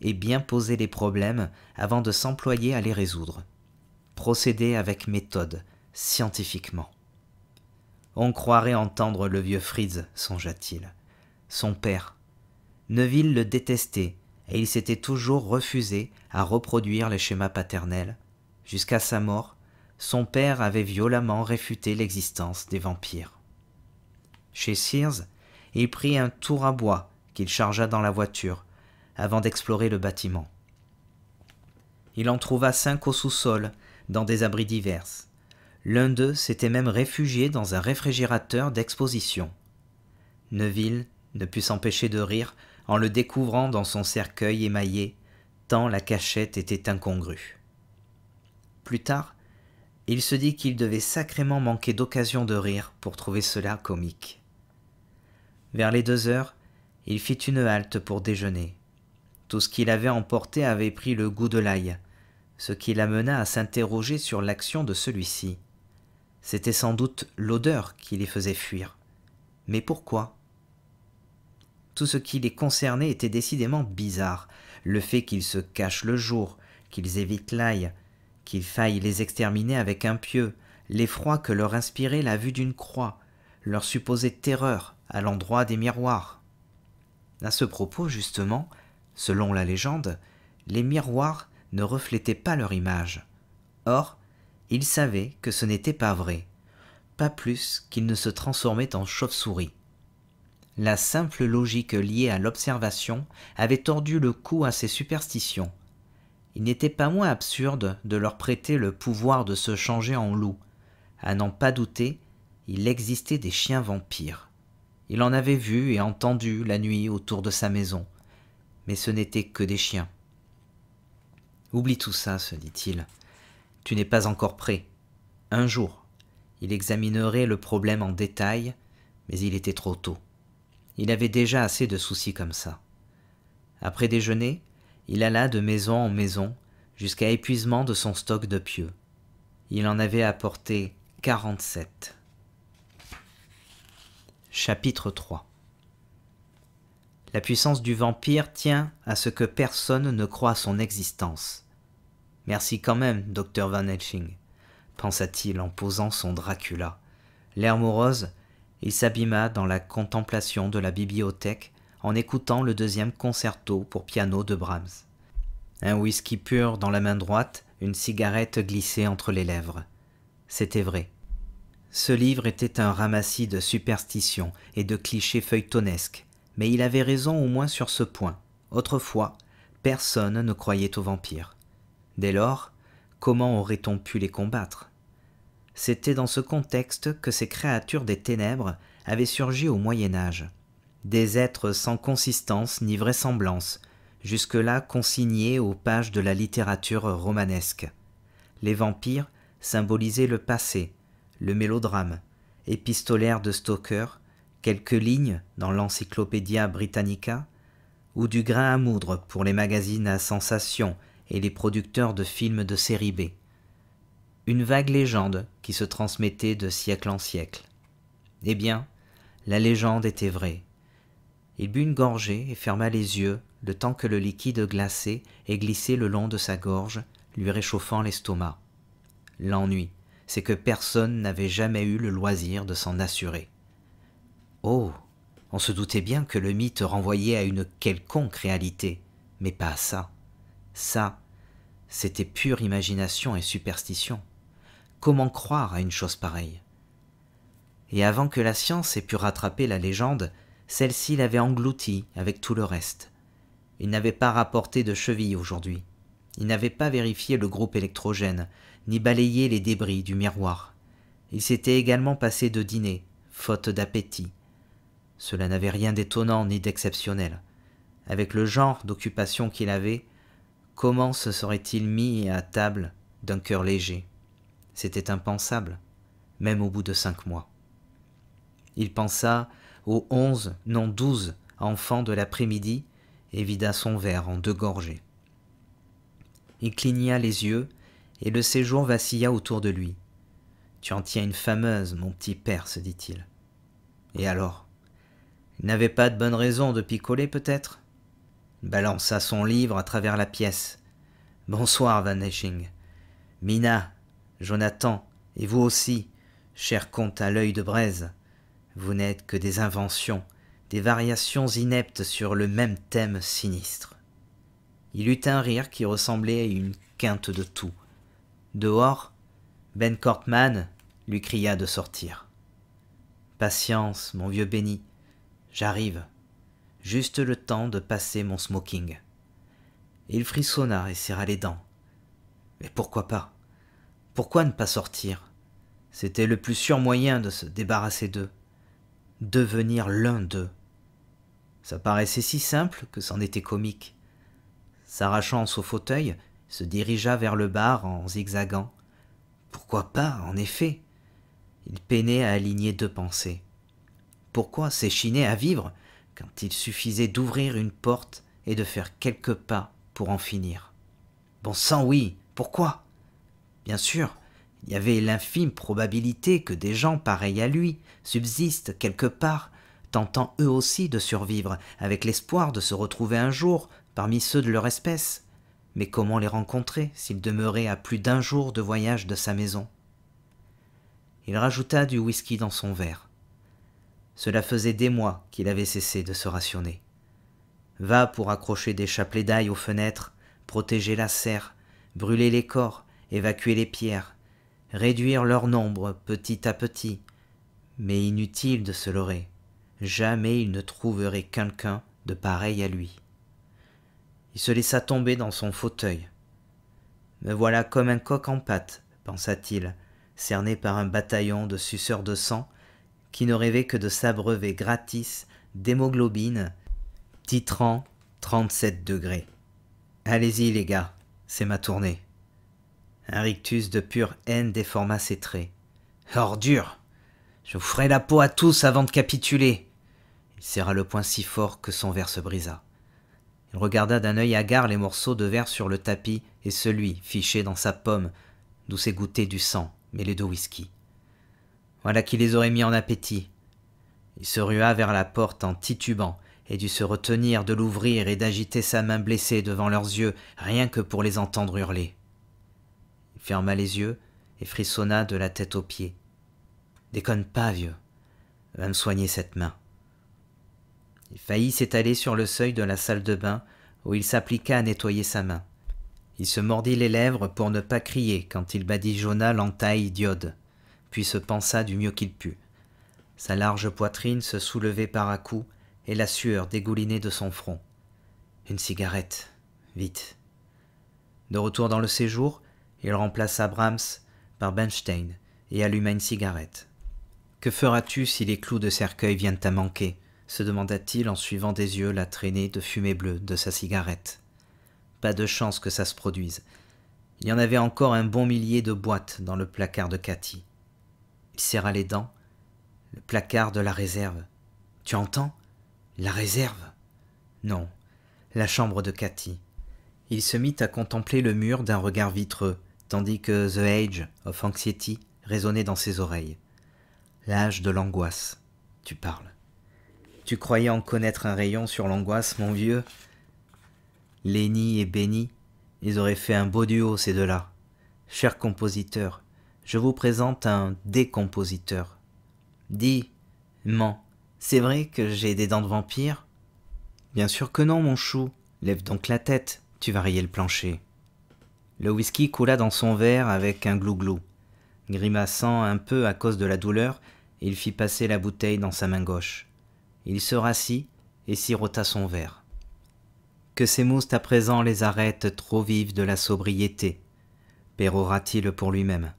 et bien poser les problèmes avant de s'employer à les résoudre. Procéder avec méthode, scientifiquement. On croirait entendre le vieux Fritz, songea-t-il, son père, Neville le détestait et il s'était toujours refusé à reproduire les schémas paternels. Jusqu'à sa mort, son père avait violemment réfuté l'existence des vampires. Chez Sears, il prit un tour à bois qu'il chargea dans la voiture avant d'explorer le bâtiment. Il en trouva cinq au sous-sol, dans des abris divers. L'un d'eux s'était même réfugié dans un réfrigérateur d'exposition. Neville ne put s'empêcher de rire en le découvrant dans son cercueil émaillé, tant la cachette était incongrue. Plus tard, il se dit qu'il devait sacrément manquer d'occasion de rire pour trouver cela comique. Vers les deux heures, il fit une halte pour déjeuner. Tout ce qu'il avait emporté avait pris le goût de l'ail, ce qui l'amena à s'interroger sur l'action de celui-ci. C'était sans doute l'odeur qui les faisait fuir. Mais pourquoi tout ce qui les concernait était décidément bizarre. Le fait qu'ils se cachent le jour, qu'ils évitent l'ail, qu'il faille les exterminer avec un pieu, l'effroi que leur inspirait la vue d'une croix, leur supposée terreur à l'endroit des miroirs. À ce propos, justement, selon la légende, les miroirs ne reflétaient pas leur image. Or, ils savaient que ce n'était pas vrai, pas plus qu'ils ne se transformaient en chauve-souris. La simple logique liée à l'observation avait tordu le cou à ses superstitions. Il n'était pas moins absurde de leur prêter le pouvoir de se changer en loup. À n'en pas douter, il existait des chiens vampires. Il en avait vu et entendu la nuit autour de sa maison. Mais ce n'étaient que des chiens. Oublie tout ça, se dit-il. Tu n'es pas encore prêt. Un jour, il examinerait le problème en détail, mais il était trop tôt. Il avait déjà assez de soucis comme ça. Après déjeuner, il alla de maison en maison jusqu'à épuisement de son stock de pieux. Il en avait apporté 47. Chapitre 3 La puissance du vampire tient à ce que personne ne croit son existence. Merci quand même, docteur Van Helsing, pensa-t-il en posant son Dracula, l'air morose il s'abîma dans la contemplation de la bibliothèque en écoutant le deuxième concerto pour piano de Brahms. Un whisky pur dans la main droite, une cigarette glissée entre les lèvres. C'était vrai. Ce livre était un ramassis de superstitions et de clichés feuilletonesques, mais il avait raison au moins sur ce point. Autrefois, personne ne croyait aux vampires. Dès lors, comment aurait-on pu les combattre c'était dans ce contexte que ces créatures des ténèbres avaient surgi au Moyen Âge. Des êtres sans consistance ni vraisemblance, jusque-là consignés aux pages de la littérature romanesque. Les vampires symbolisaient le passé, le mélodrame, épistolaire de Stoker, quelques lignes dans l'Encyclopédia Britannica, ou du grain à moudre pour les magazines à sensation et les producteurs de films de série B une vague légende qui se transmettait de siècle en siècle. Eh bien, la légende était vraie. Il but une gorgée et ferma les yeux le temps que le liquide glacé ait glissé le long de sa gorge, lui réchauffant l'estomac. L'ennui, c'est que personne n'avait jamais eu le loisir de s'en assurer. Oh On se doutait bien que le mythe renvoyait à une quelconque réalité, mais pas à ça. Ça, c'était pure imagination et superstition. Comment croire à une chose pareille Et avant que la science ait pu rattraper la légende, celle-ci l'avait engloutie avec tout le reste. Il n'avait pas rapporté de cheville aujourd'hui. Il n'avait pas vérifié le groupe électrogène, ni balayé les débris du miroir. Il s'était également passé de dîner, faute d'appétit. Cela n'avait rien d'étonnant ni d'exceptionnel. Avec le genre d'occupation qu'il avait, comment se serait-il mis à table d'un cœur léger c'était impensable, même au bout de cinq mois. Il pensa aux onze, non douze, enfants de l'après-midi et vida son verre en deux gorgées. Il cligna les yeux et le séjour vacilla autour de lui. Tu en tiens une fameuse, mon petit père, se dit-il. Et alors Il n'avait pas de bonne raison de picoler, peut-être Balança son livre à travers la pièce. Bonsoir, Van Esching. » Mina, Jonathan, et vous aussi, cher comte à l'œil de braise, vous n'êtes que des inventions, des variations ineptes sur le même thème sinistre. Il eut un rire qui ressemblait à une quinte de tout. Dehors, Ben Cortman lui cria de sortir. Patience, mon vieux béni, j'arrive. Juste le temps de passer mon smoking. Il frissonna et serra les dents. Mais pourquoi pas pourquoi ne pas sortir C'était le plus sûr moyen de se débarrasser d'eux. Devenir l'un d'eux. Ça paraissait si simple que c'en était comique. S'arrachant son fauteuil, se dirigea vers le bar en zigzagant. Pourquoi pas, en effet Il peinait à aligner deux pensées. Pourquoi s'échiner à vivre quand il suffisait d'ouvrir une porte et de faire quelques pas pour en finir Bon sang, oui, pourquoi Bien sûr, il y avait l'infime probabilité que des gens pareils à lui subsistent quelque part, tentant eux aussi de survivre, avec l'espoir de se retrouver un jour parmi ceux de leur espèce. Mais comment les rencontrer s'ils demeuraient à plus d'un jour de voyage de sa maison Il rajouta du whisky dans son verre. Cela faisait des mois qu'il avait cessé de se rationner. Va pour accrocher des chapelets d'ail aux fenêtres, protéger la serre, brûler les corps, évacuer les pierres, réduire leur nombre petit à petit. Mais inutile de se leurrer, jamais il ne trouverait quelqu'un de pareil à lui. Il se laissa tomber dans son fauteuil. Me voilà comme un coq en pâte, pensa-t-il, cerné par un bataillon de suceurs de sang qui ne rêvait que de s'abreuver gratis d'hémoglobine, titrant 37 degrés. Allez-y les gars, c'est ma tournée. Un rictus de pure haine déforma ses traits. Ordure Je vous ferai la peau à tous avant de capituler Il serra le poing si fort que son verre se brisa. Il regarda d'un œil hagard les morceaux de verre sur le tapis et celui, fiché dans sa pomme, d'où s'égouttait du sang, mêlé de whisky. Voilà qui les aurait mis en appétit. Il se rua vers la porte en titubant et dut se retenir de l'ouvrir et d'agiter sa main blessée devant leurs yeux rien que pour les entendre hurler ferma les yeux et frissonna de la tête aux pieds. Déconne pas, vieux. Va me soigner cette main. Il faillit s'étaler sur le seuil de la salle de bain où il s'appliqua à nettoyer sa main. Il se mordit les lèvres pour ne pas crier quand il badigeonna l'entaille diode, puis se pensa du mieux qu'il put. Sa large poitrine se soulevait par à coups et la sueur dégoulinait de son front. Une cigarette, vite. De retour dans le séjour, il remplaça Brahms par Bernstein et alluma une cigarette. Que feras-tu si les clous de cercueil viennent à manquer se demanda-t-il en suivant des yeux la traînée de fumée bleue de sa cigarette. Pas de chance que ça se produise. Il y en avait encore un bon millier de boîtes dans le placard de Cathy. Il serra les dents. Le placard de la réserve. Tu entends La réserve Non, la chambre de Cathy. Il se mit à contempler le mur d'un regard vitreux tandis que The Age of Anxiety résonnait dans ses oreilles. L'âge de l'angoisse. Tu parles. Tu croyais en connaître un rayon sur l'angoisse, mon vieux Lenny et Benny, ils auraient fait un beau duo ces deux-là. Cher compositeur, je vous présente un décompositeur. Dis, ment, c'est vrai que j'ai des dents de vampire Bien sûr que non, mon chou. Lève donc la tête, tu vas rayer le plancher. Le whisky coula dans son verre avec un glouglou. Grimaçant un peu à cause de la douleur, il fit passer la bouteille dans sa main gauche. Il se rassit et sirota son verre. Que ces moustes à présent les arrêtent trop vives de la sobriété, pérora-t-il pour lui-même.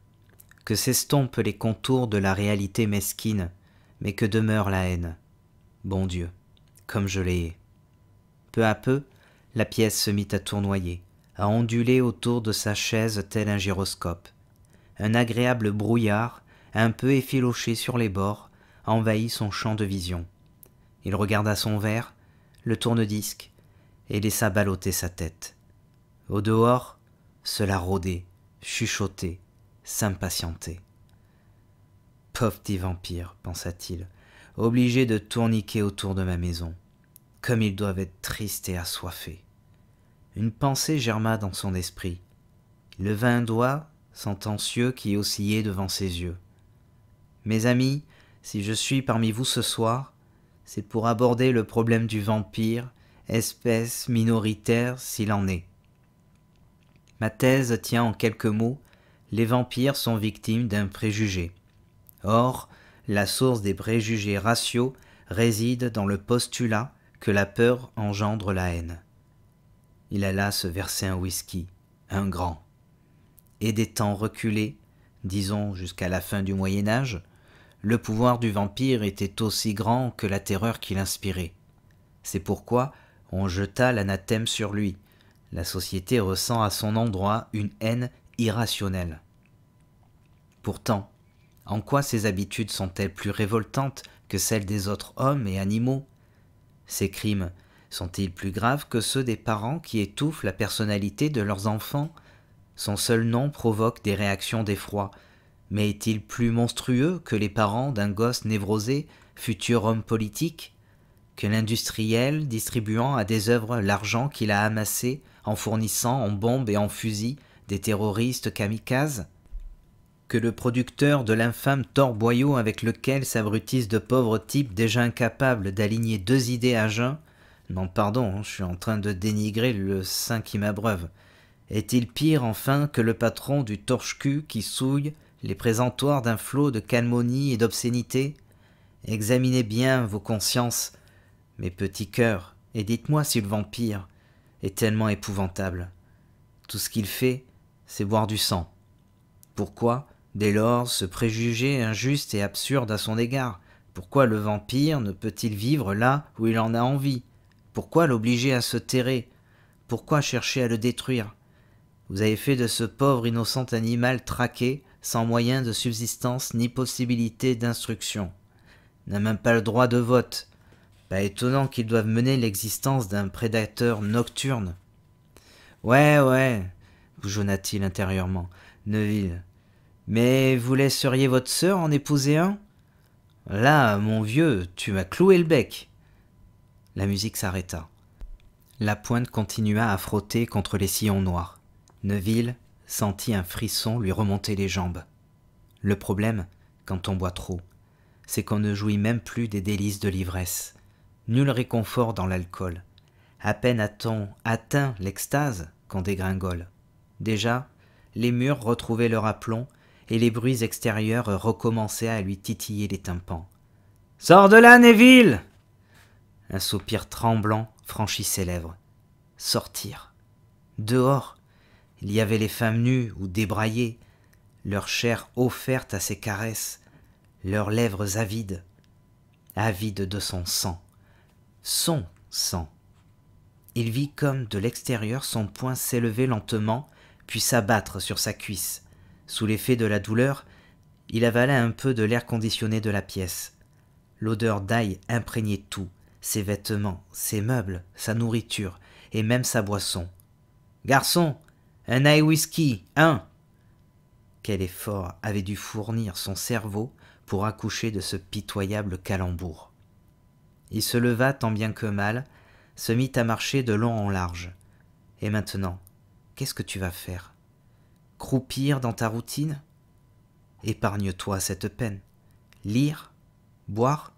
Que s'estompent les contours de la réalité mesquine, mais que demeure la haine. Bon Dieu, comme je l'ai. Peu à peu, la pièce se mit à tournoyer a ondulé autour de sa chaise tel un gyroscope. Un agréable brouillard, un peu effiloché sur les bords, envahit son champ de vision. Il regarda son verre, le tourne-disque, et laissa balloter sa tête. Au dehors, cela rôdait, chuchotait, s'impatientait. Pauvre petit vampire, pensa-t-il, obligé de tourniquer autour de ma maison. Comme ils doivent être tristes et assoiffés. Une pensée germa dans son esprit. Il leva un doigt, sentencieux, qui oscillait devant ses yeux. Mes amis, si je suis parmi vous ce soir, c'est pour aborder le problème du vampire, espèce minoritaire s'il en est. Ma thèse tient en quelques mots, les vampires sont victimes d'un préjugé. Or, la source des préjugés raciaux réside dans le postulat que la peur engendre la haine il alla se verser un whisky, un grand. Et des temps reculés, disons jusqu'à la fin du Moyen Âge, le pouvoir du vampire était aussi grand que la terreur qu'il inspirait. C'est pourquoi on jeta l'anathème sur lui. La société ressent à son endroit une haine irrationnelle. Pourtant, en quoi ces habitudes sont-elles plus révoltantes que celles des autres hommes et animaux Ces crimes sont-ils plus graves que ceux des parents qui étouffent la personnalité de leurs enfants Son seul nom provoque des réactions d'effroi. Mais est-il plus monstrueux que les parents d'un gosse névrosé, futur homme politique Que l'industriel distribuant à des œuvres l'argent qu'il a amassé en fournissant en bombes et en fusils des terroristes kamikazes que le producteur de l'infâme torboyau avec lequel s'abrutissent de pauvres types déjà incapables d'aligner deux idées à jeun non, pardon, hein, je suis en train de dénigrer le saint qui m'abreuve. Est-il pire enfin que le patron du torche-cul qui souille les présentoirs d'un flot de calmonie et d'obscénité Examinez bien vos consciences, mes petits cœurs, et dites-moi si le vampire est tellement épouvantable. Tout ce qu'il fait, c'est boire du sang. Pourquoi, dès lors, ce préjugé injuste et absurde à son égard Pourquoi le vampire ne peut-il vivre là où il en a envie pourquoi l'obliger à se terrer Pourquoi chercher à le détruire Vous avez fait de ce pauvre innocent animal traqué, sans moyen de subsistance ni possibilité d'instruction. N'a même pas le droit de vote. Pas étonnant qu'il doive mener l'existence d'un prédateur nocturne. Ouais, ouais, bougeonna t il intérieurement. Neville. Mais vous laisseriez votre sœur en épouser un Là, mon vieux, tu m'as cloué le bec. La musique s'arrêta. La pointe continua à frotter contre les sillons noirs. Neville sentit un frisson lui remonter les jambes. Le problème, quand on boit trop, c'est qu'on ne jouit même plus des délices de l'ivresse. Nul réconfort dans l'alcool. À peine a-t-on atteint l'extase qu'on dégringole. Déjà, les murs retrouvaient leur aplomb et les bruits extérieurs recommençaient à lui titiller les tympans. Sors de là, Neville un soupir tremblant franchit ses lèvres. Sortir. Dehors, il y avait les femmes nues ou débraillées, leur chair offerte à ses caresses, leurs lèvres avides, avides de son sang, son sang. Il vit comme de l'extérieur son poing s'élever lentement, puis s'abattre sur sa cuisse. Sous l'effet de la douleur, il avala un peu de l'air conditionné de la pièce. L'odeur d'ail imprégnait tout, ses vêtements, ses meubles, sa nourriture et même sa boisson. Garçon, un high whisky, un Quel effort avait dû fournir son cerveau pour accoucher de ce pitoyable calembour. Il se leva tant bien que mal, se mit à marcher de long en large. Et maintenant, qu'est-ce que tu vas faire Croupir dans ta routine Épargne-toi cette peine. Lire Boire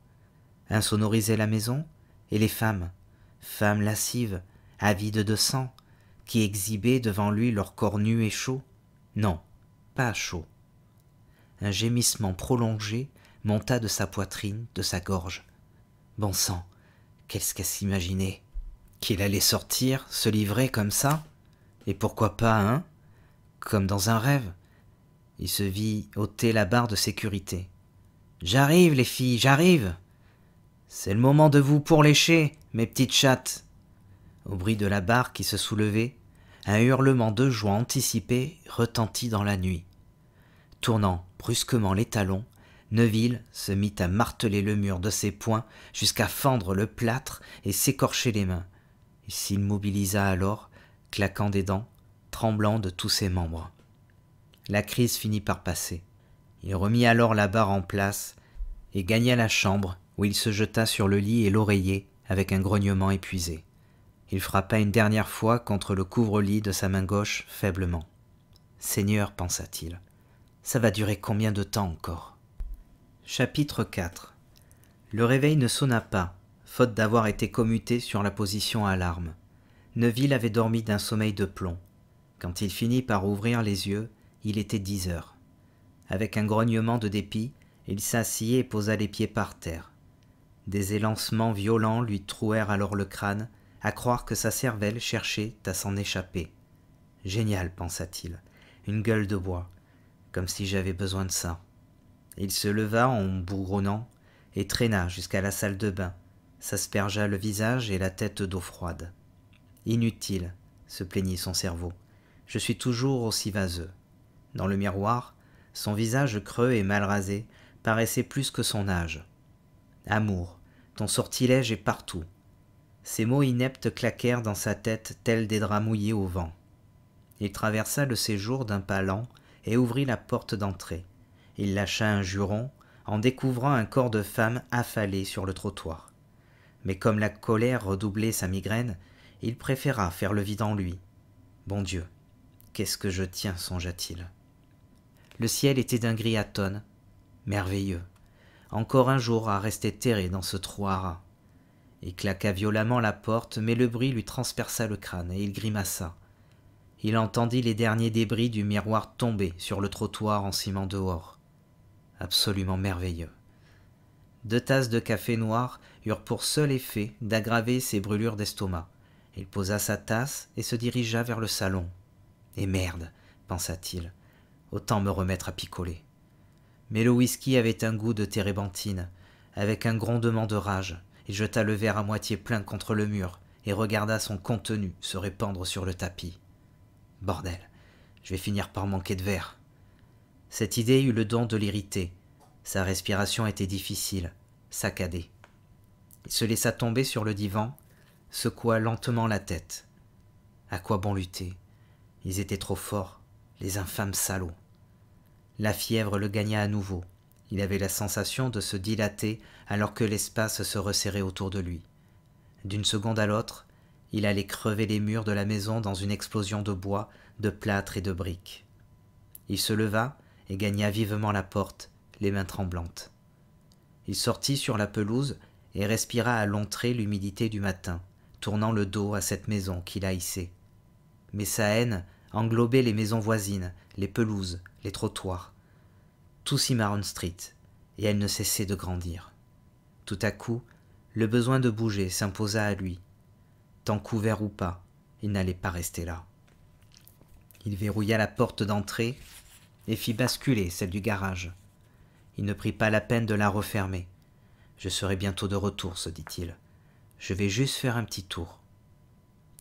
Insonoriser la maison et les femmes, femmes lascives, avides de sang, qui exhibaient devant lui leur corps nu et chaud. Non, pas chaud. Un gémissement prolongé monta de sa poitrine, de sa gorge. Bon sang, qu'est-ce qu'à s'imaginer Qu'il allait sortir, se livrer comme ça Et pourquoi pas, hein Comme dans un rêve. Il se vit ôter la barre de sécurité. J'arrive, les filles, j'arrive c'est le moment de vous pourlécher, mes petites chattes. Au bruit de la barre qui se soulevait, un hurlement de joie anticipé retentit dans la nuit. Tournant brusquement les talons, Neville se mit à marteler le mur de ses poings jusqu'à fendre le plâtre et s'écorcher les mains. Il s'immobilisa alors, claquant des dents, tremblant de tous ses membres. La crise finit par passer. Il remit alors la barre en place et gagna la chambre où il se jeta sur le lit et l'oreiller avec un grognement épuisé. Il frappa une dernière fois contre le couvre-lit de sa main gauche faiblement. Seigneur, pensa-t-il, ça va durer combien de temps encore Chapitre 4 Le réveil ne sonna pas, faute d'avoir été commuté sur la position à alarme. Neville avait dormi d'un sommeil de plomb. Quand il finit par ouvrir les yeux, il était dix heures. Avec un grognement de dépit, il s'assit et posa les pieds par terre. Des élancements violents lui trouèrent alors le crâne, à croire que sa cervelle cherchait à s'en échapper. Génial, pensa-t-il, une gueule de bois, comme si j'avais besoin de ça. Il se leva en bourronnant et traîna jusqu'à la salle de bain, s'aspergea le visage et la tête d'eau froide. Inutile, se plaignit son cerveau, je suis toujours aussi vaseux. Dans le miroir, son visage creux et mal rasé paraissait plus que son âge. Amour, ton sortilège est partout. Ces mots ineptes claquèrent dans sa tête tels des draps mouillés au vent. Il traversa le séjour d'un pas lent et ouvrit la porte d'entrée. Il lâcha un juron en découvrant un corps de femme affalé sur le trottoir. Mais comme la colère redoublait sa migraine, il préféra faire le vide en lui. Bon Dieu, qu'est-ce que je tiens, songea-t-il. Le ciel était d'un gris atone, merveilleux encore un jour à rester terré dans ce trou à rats. Il claqua violemment la porte, mais le bruit lui transperça le crâne et il grimaça. Il entendit les derniers débris du miroir tomber sur le trottoir en ciment dehors. Absolument merveilleux. Deux tasses de café noir eurent pour seul effet d'aggraver ses brûlures d'estomac. Il posa sa tasse et se dirigea vers le salon. Et merde, pensa-t-il, autant me remettre à picoler. Mais le whisky avait un goût de térébenthine. Avec un grondement de rage, il jeta le verre à moitié plein contre le mur et regarda son contenu se répandre sur le tapis. Bordel, je vais finir par manquer de verre. Cette idée eut le don de l'irriter. Sa respiration était difficile, saccadée. Il se laissa tomber sur le divan, secoua lentement la tête. À quoi bon lutter Ils étaient trop forts, les infâmes salauds. La fièvre le gagna à nouveau. Il avait la sensation de se dilater alors que l'espace se resserrait autour de lui. D'une seconde à l'autre, il allait crever les murs de la maison dans une explosion de bois, de plâtre et de briques. Il se leva et gagna vivement la porte, les mains tremblantes. Il sortit sur la pelouse et respira à l'entrée l'humidité du matin, tournant le dos à cette maison qu'il haïssait. Mais sa haine englobait les maisons voisines, les pelouses, les trottoirs, tout Cimarron Street, et elle ne cessait de grandir. Tout à coup, le besoin de bouger s'imposa à lui. Tant couvert ou pas, il n'allait pas rester là. Il verrouilla la porte d'entrée et fit basculer celle du garage. Il ne prit pas la peine de la refermer. Je serai bientôt de retour, se dit-il. Je vais juste faire un petit tour.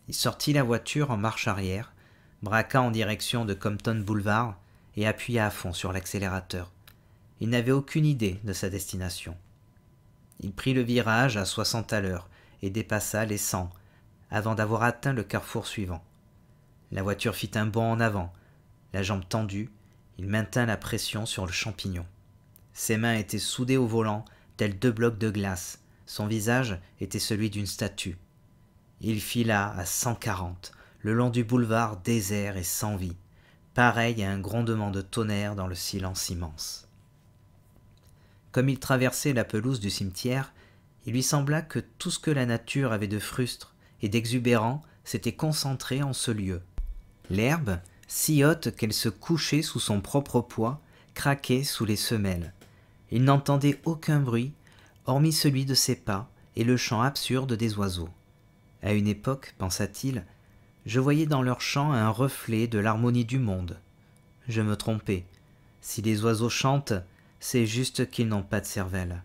Il sortit la voiture en marche arrière, braqua en direction de Compton Boulevard et appuya à fond sur l'accélérateur. Il n'avait aucune idée de sa destination. Il prit le virage à 60 à l'heure et dépassa les 100 avant d'avoir atteint le carrefour suivant. La voiture fit un bond en avant. La jambe tendue, il maintint la pression sur le champignon. Ses mains étaient soudées au volant, tels deux blocs de glace. Son visage était celui d'une statue. Il fila à 140, le long du boulevard désert et sans vie pareil à un grondement de tonnerre dans le silence immense. Comme il traversait la pelouse du cimetière, il lui sembla que tout ce que la nature avait de frustre et d'exubérant s'était concentré en ce lieu. L'herbe, si haute qu'elle se couchait sous son propre poids, craquait sous les semelles. Il n'entendait aucun bruit, hormis celui de ses pas et le chant absurde des oiseaux. À une époque, pensa-t-il, je voyais dans leur chant un reflet de l'harmonie du monde. Je me trompais. Si les oiseaux chantent, c'est juste qu'ils n'ont pas de cervelle.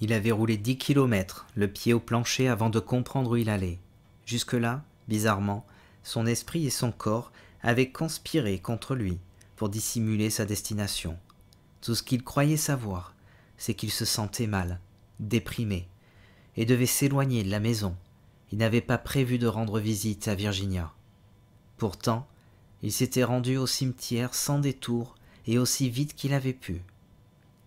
Il avait roulé dix kilomètres, le pied au plancher avant de comprendre où il allait. Jusque-là, bizarrement, son esprit et son corps avaient conspiré contre lui pour dissimuler sa destination. Tout ce qu'il croyait savoir, c'est qu'il se sentait mal, déprimé, et devait s'éloigner de la maison, il n'avait pas prévu de rendre visite à Virginia. Pourtant, il s'était rendu au cimetière sans détour et aussi vite qu'il avait pu.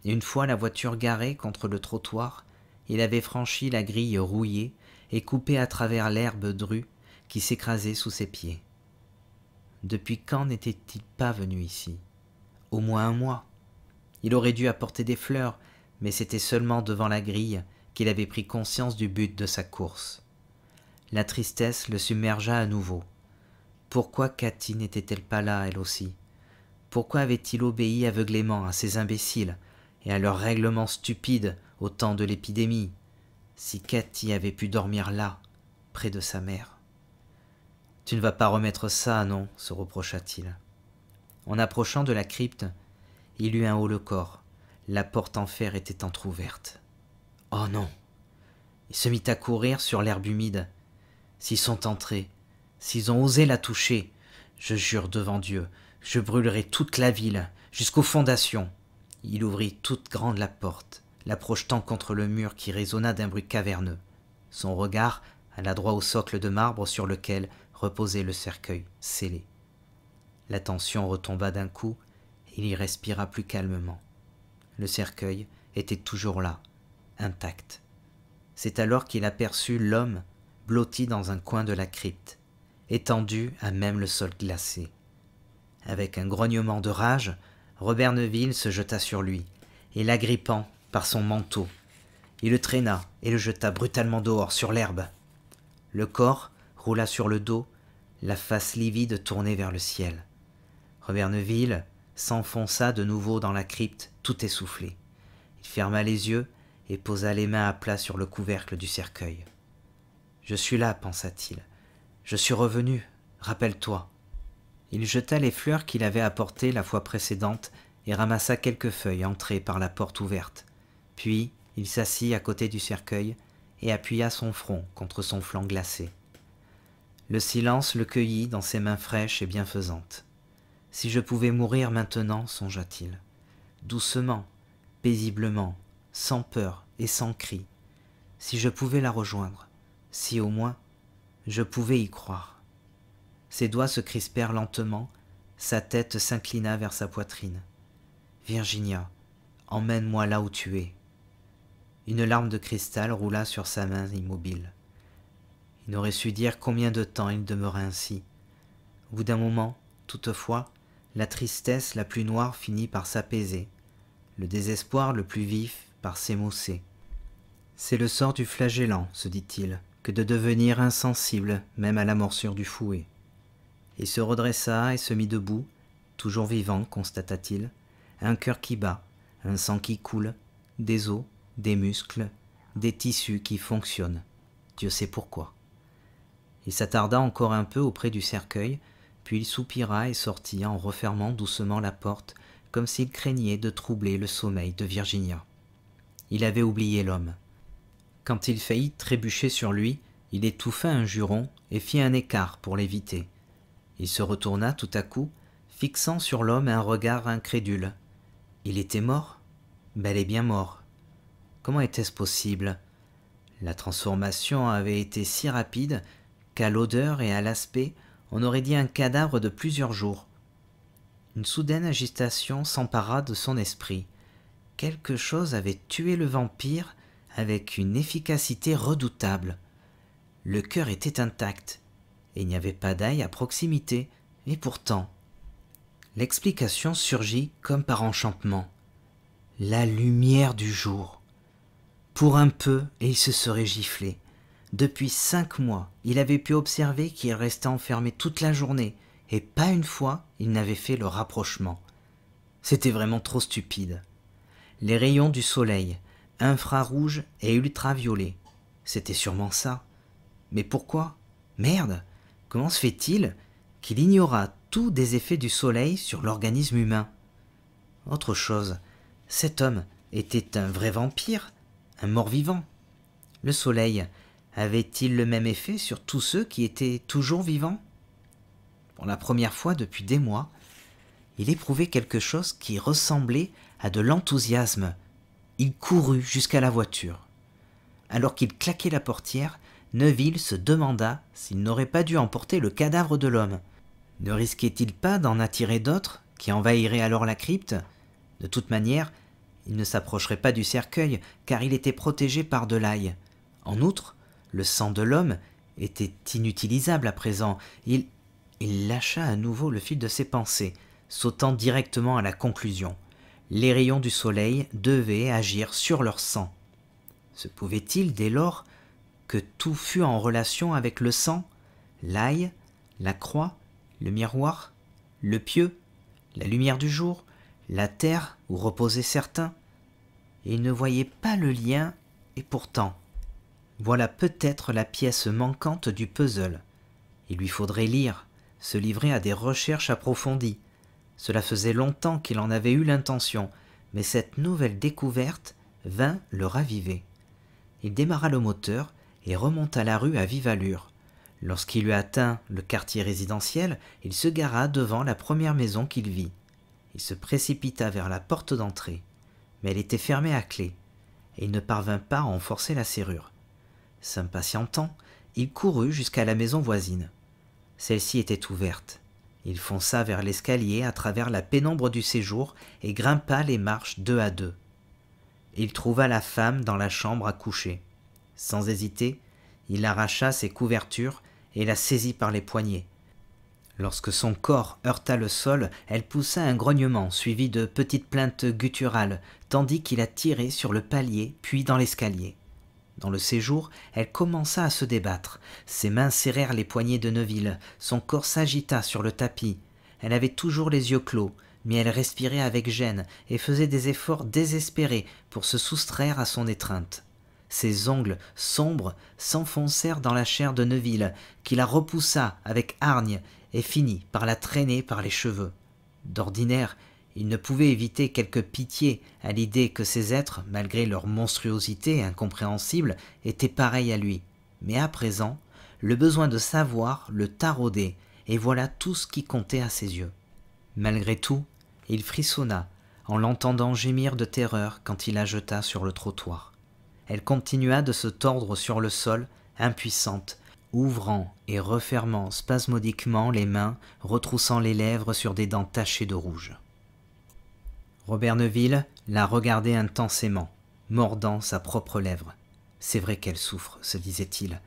Une fois la voiture garée contre le trottoir, il avait franchi la grille rouillée et coupé à travers l'herbe drue qui s'écrasait sous ses pieds. Depuis quand n'était-il pas venu ici Au moins un mois. Il aurait dû apporter des fleurs, mais c'était seulement devant la grille qu'il avait pris conscience du but de sa course. La tristesse le submergea à nouveau. Pourquoi Cathy n'était-elle pas là, elle aussi Pourquoi avait-il obéi aveuglément à ces imbéciles et à leurs règlements stupides au temps de l'épidémie Si Cathy avait pu dormir là, près de sa mère. Tu ne vas pas remettre ça, non se reprocha-t-il. En approchant de la crypte, il eut un haut le corps. La porte en fer était entr'ouverte. Oh non Il se mit à courir sur l'herbe humide, s'ils sont entrés, s'ils ont osé la toucher, je jure devant Dieu, je brûlerai toute la ville, jusqu'aux fondations. Il ouvrit toute grande la porte, la projetant contre le mur qui résonna d'un bruit caverneux. Son regard alla droit au socle de marbre sur lequel reposait le cercueil scellé. La tension retomba d'un coup, et il y respira plus calmement. Le cercueil était toujours là, intact. C'est alors qu'il aperçut l'homme blotti dans un coin de la crypte, étendu à même le sol glacé. Avec un grognement de rage, Robert Neville se jeta sur lui, et l'agrippant par son manteau, il le traîna et le jeta brutalement dehors sur l'herbe. Le corps roula sur le dos, la face livide tournée vers le ciel. Robert Neville s'enfonça de nouveau dans la crypte, tout essoufflé. Il ferma les yeux et posa les mains à plat sur le couvercle du cercueil. Je suis là, pensa-t-il. Je suis revenu, rappelle-toi. Il jeta les fleurs qu'il avait apportées la fois précédente et ramassa quelques feuilles entrées par la porte ouverte. Puis il s'assit à côté du cercueil et appuya son front contre son flanc glacé. Le silence le cueillit dans ses mains fraîches et bienfaisantes. Si je pouvais mourir maintenant, songea-t-il, doucement, paisiblement, sans peur et sans cri, si je pouvais la rejoindre, si au moins je pouvais y croire. Ses doigts se crispèrent lentement, sa tête s'inclina vers sa poitrine. Virginia, emmène-moi là où tu es. Une larme de cristal roula sur sa main immobile. Il n'aurait su dire combien de temps il demeurait ainsi. Au bout d'un moment, toutefois, la tristesse la plus noire finit par s'apaiser, le désespoir le plus vif par s'émousser. C'est le sort du flagellant, se dit-il, que de devenir insensible même à la morsure du fouet. Il se redressa et se mit debout, toujours vivant, constata-t-il, un cœur qui bat, un sang qui coule, des os, des muscles, des tissus qui fonctionnent. Dieu sait pourquoi. Il s'attarda encore un peu auprès du cercueil, puis il soupira et sortit en refermant doucement la porte, comme s'il craignait de troubler le sommeil de Virginia. Il avait oublié l'homme. Quand il faillit trébucher sur lui, il étouffa un juron et fit un écart pour l'éviter. Il se retourna tout à coup, fixant sur l'homme un regard incrédule. Il était mort Bel et bien mort. Comment était-ce possible La transformation avait été si rapide qu'à l'odeur et à l'aspect, on aurait dit un cadavre de plusieurs jours. Une soudaine agitation s'empara de son esprit. Quelque chose avait tué le vampire avec une efficacité redoutable. Le cœur était intact, et il n'y avait pas d'ail à proximité, et pourtant. L'explication surgit comme par enchantement. La lumière du jour. Pour un peu, et il se serait giflé. Depuis cinq mois, il avait pu observer qu'il restait enfermé toute la journée, et pas une fois il n'avait fait le rapprochement. C'était vraiment trop stupide. Les rayons du soleil, infrarouge et ultraviolet. C'était sûrement ça. Mais pourquoi Merde Comment se fait-il qu'il ignora tous des effets du soleil sur l'organisme humain Autre chose, cet homme était un vrai vampire, un mort-vivant. Le soleil avait-il le même effet sur tous ceux qui étaient toujours vivants Pour la première fois depuis des mois, il éprouvait quelque chose qui ressemblait à de l'enthousiasme, il courut jusqu'à la voiture. Alors qu'il claquait la portière, Neville se demanda s'il n'aurait pas dû emporter le cadavre de l'homme. Ne risquait-il pas d'en attirer d'autres qui envahiraient alors la crypte De toute manière, il ne s'approcherait pas du cercueil car il était protégé par de l'ail. En outre, le sang de l'homme était inutilisable à présent. Il, il lâcha à nouveau le fil de ses pensées, sautant directement à la conclusion les rayons du soleil devaient agir sur leur sang. Se pouvait-il dès lors que tout fût en relation avec le sang, l'ail, la croix, le miroir, le pieu, la lumière du jour, la terre où reposaient certains et ne voyait pas le lien, et pourtant, voilà peut-être la pièce manquante du puzzle. Il lui faudrait lire, se livrer à des recherches approfondies, cela faisait longtemps qu'il en avait eu l'intention, mais cette nouvelle découverte vint le raviver. Il démarra le moteur et remonta la rue à vive allure. Lorsqu'il eut atteint le quartier résidentiel, il se gara devant la première maison qu'il vit. Il se précipita vers la porte d'entrée, mais elle était fermée à clé, et il ne parvint pas à en forcer la serrure. S'impatientant, il courut jusqu'à la maison voisine. Celle-ci était ouverte. Il fonça vers l'escalier à travers la pénombre du séjour et grimpa les marches deux à deux. Il trouva la femme dans la chambre à coucher. Sans hésiter, il arracha ses couvertures et la saisit par les poignets. Lorsque son corps heurta le sol, elle poussa un grognement suivi de petites plaintes gutturales, tandis qu'il a tiré sur le palier puis dans l'escalier. Dans le séjour, elle commença à se débattre. Ses mains serrèrent les poignets de Neuville, son corps s'agita sur le tapis. Elle avait toujours les yeux clos, mais elle respirait avec gêne et faisait des efforts désespérés pour se soustraire à son étreinte. Ses ongles, sombres, s'enfoncèrent dans la chair de Neuville, qui la repoussa avec hargne et finit par la traîner par les cheveux. D'ordinaire, il ne pouvait éviter quelque pitié à l'idée que ces êtres, malgré leur monstruosité incompréhensible, étaient pareils à lui. Mais à présent, le besoin de savoir le taraudait, et voilà tout ce qui comptait à ses yeux. Malgré tout, il frissonna en l'entendant gémir de terreur quand il la jeta sur le trottoir. Elle continua de se tordre sur le sol, impuissante, ouvrant et refermant spasmodiquement les mains, retroussant les lèvres sur des dents tachées de rouge. Robert Neville la regardait intensément, mordant sa propre lèvre. C'est vrai qu'elle souffre, se disait-il.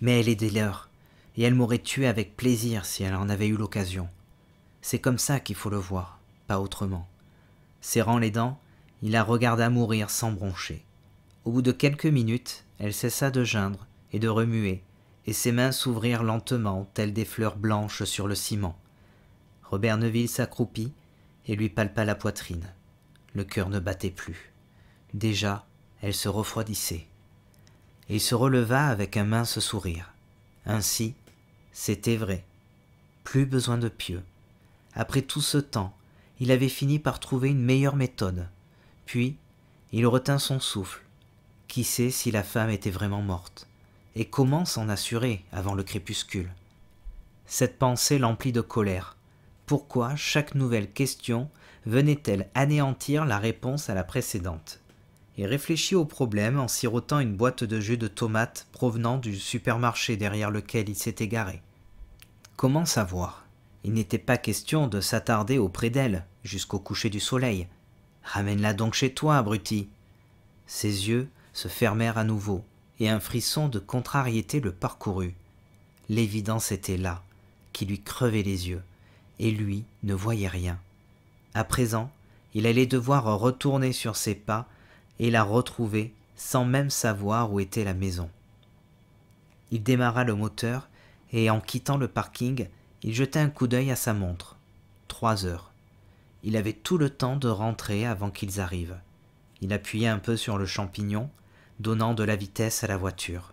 Mais elle est des leurs, et elle m'aurait tué avec plaisir si elle en avait eu l'occasion. C'est comme ça qu'il faut le voir, pas autrement. Serrant les dents, il la regarda mourir sans broncher. Au bout de quelques minutes, elle cessa de geindre et de remuer, et ses mains s'ouvrirent lentement, telles des fleurs blanches sur le ciment. Robert Neville s'accroupit et lui palpa la poitrine. Le cœur ne battait plus. Déjà, elle se refroidissait. Il se releva avec un mince sourire. Ainsi, c'était vrai. Plus besoin de pieux. Après tout ce temps, il avait fini par trouver une meilleure méthode. Puis, il retint son souffle. Qui sait si la femme était vraiment morte Et comment s'en assurer avant le crépuscule Cette pensée l'emplit de colère pourquoi chaque nouvelle question venait-elle anéantir la réponse à la précédente Et réfléchit au problème en sirotant une boîte de jus de tomate provenant du supermarché derrière lequel il s'était garé. Comment savoir Il n'était pas question de s'attarder auprès d'elle jusqu'au coucher du soleil. Ramène-la donc chez toi, abruti. Ses yeux se fermèrent à nouveau, et un frisson de contrariété le parcourut. L'évidence était là, qui lui crevait les yeux et lui ne voyait rien. À présent, il allait devoir retourner sur ses pas et la retrouver sans même savoir où était la maison. Il démarra le moteur et en quittant le parking, il jeta un coup d'œil à sa montre. Trois heures. Il avait tout le temps de rentrer avant qu'ils arrivent. Il appuya un peu sur le champignon, donnant de la vitesse à la voiture.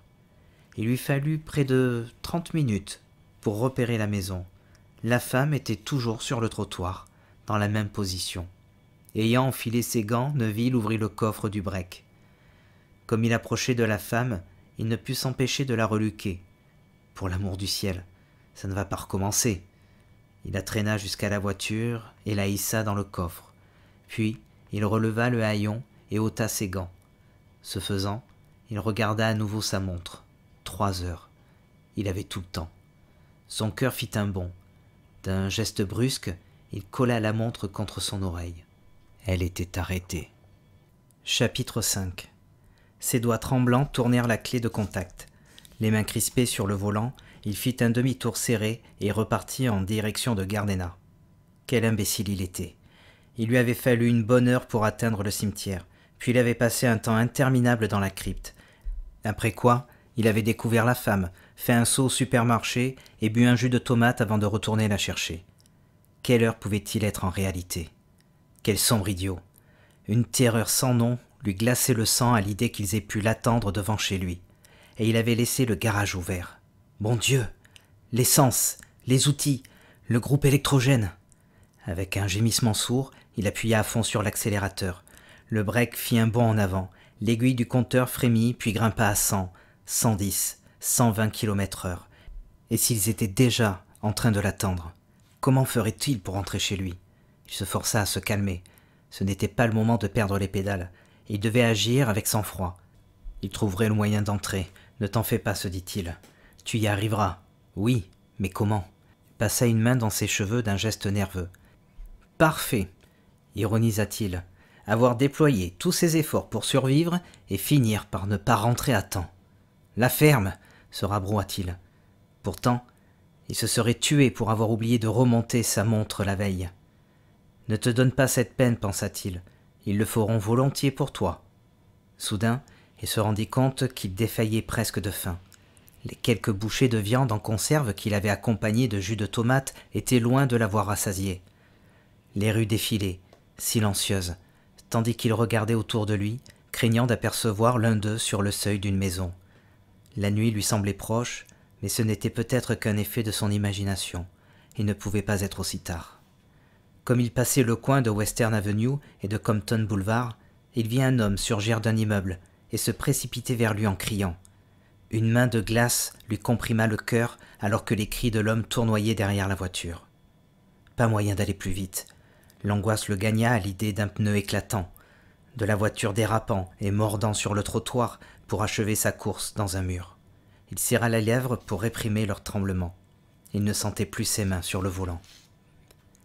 Il lui fallut près de trente minutes pour repérer la maison, la femme était toujours sur le trottoir, dans la même position. Ayant enfilé ses gants, Neville ouvrit le coffre du break. Comme il approchait de la femme, il ne put s'empêcher de la reluquer. Pour l'amour du ciel, ça ne va pas recommencer. Il la traîna jusqu'à la voiture et la hissa dans le coffre. Puis il releva le haillon et ôta ses gants. Ce faisant, il regarda à nouveau sa montre. Trois heures. Il avait tout le temps. Son cœur fit un bond. D'un geste brusque, il colla la montre contre son oreille. Elle était arrêtée. Chapitre 5 Ses doigts tremblants tournèrent la clé de contact. Les mains crispées sur le volant, il fit un demi-tour serré et repartit en direction de Gardena. Quel imbécile il était. Il lui avait fallu une bonne heure pour atteindre le cimetière, puis il avait passé un temps interminable dans la crypte. Après quoi, il avait découvert la femme, fait un saut au supermarché et bu un jus de tomate avant de retourner la chercher. Quelle heure pouvait-il être en réalité Quel sombre idiot Une terreur sans nom lui glaçait le sang à l'idée qu'ils aient pu l'attendre devant chez lui. Et il avait laissé le garage ouvert. Bon Dieu L'essence, les outils, le groupe électrogène Avec un gémissement sourd, il appuya à fond sur l'accélérateur. Le break fit un bond en avant. L'aiguille du compteur frémit puis grimpa à Cent 110, 120 km heure. Et s'ils étaient déjà en train de l'attendre, comment ferait-il pour rentrer chez lui Il se força à se calmer. Ce n'était pas le moment de perdre les pédales. Il devait agir avec sang-froid. Il trouverait le moyen d'entrer. Ne t'en fais pas, se dit-il. Tu y arriveras. Oui, mais comment Il passa une main dans ses cheveux d'un geste nerveux. Parfait, ironisa-t-il. Avoir déployé tous ses efforts pour survivre et finir par ne pas rentrer à temps. La ferme se rabroua-t-il. Pourtant, il se serait tué pour avoir oublié de remonter sa montre la veille. Ne te donne pas cette peine, pensa-t-il. Ils le feront volontiers pour toi. Soudain, il se rendit compte qu'il défaillait presque de faim. Les quelques bouchées de viande en conserve qu'il avait accompagnées de jus de tomate étaient loin de l'avoir rassasié. Les rues défilaient, silencieuses, tandis qu'il regardait autour de lui, craignant d'apercevoir l'un d'eux sur le seuil d'une maison. La nuit lui semblait proche, mais ce n'était peut-être qu'un effet de son imagination. Il ne pouvait pas être aussi tard. Comme il passait le coin de Western Avenue et de Compton Boulevard, il vit un homme surgir d'un immeuble et se précipiter vers lui en criant. Une main de glace lui comprima le cœur alors que les cris de l'homme tournoyaient derrière la voiture. Pas moyen d'aller plus vite. L'angoisse le gagna à l'idée d'un pneu éclatant, de la voiture dérapant et mordant sur le trottoir pour achever sa course dans un mur. Il serra la lèvre pour réprimer leur tremblement. Il ne sentait plus ses mains sur le volant.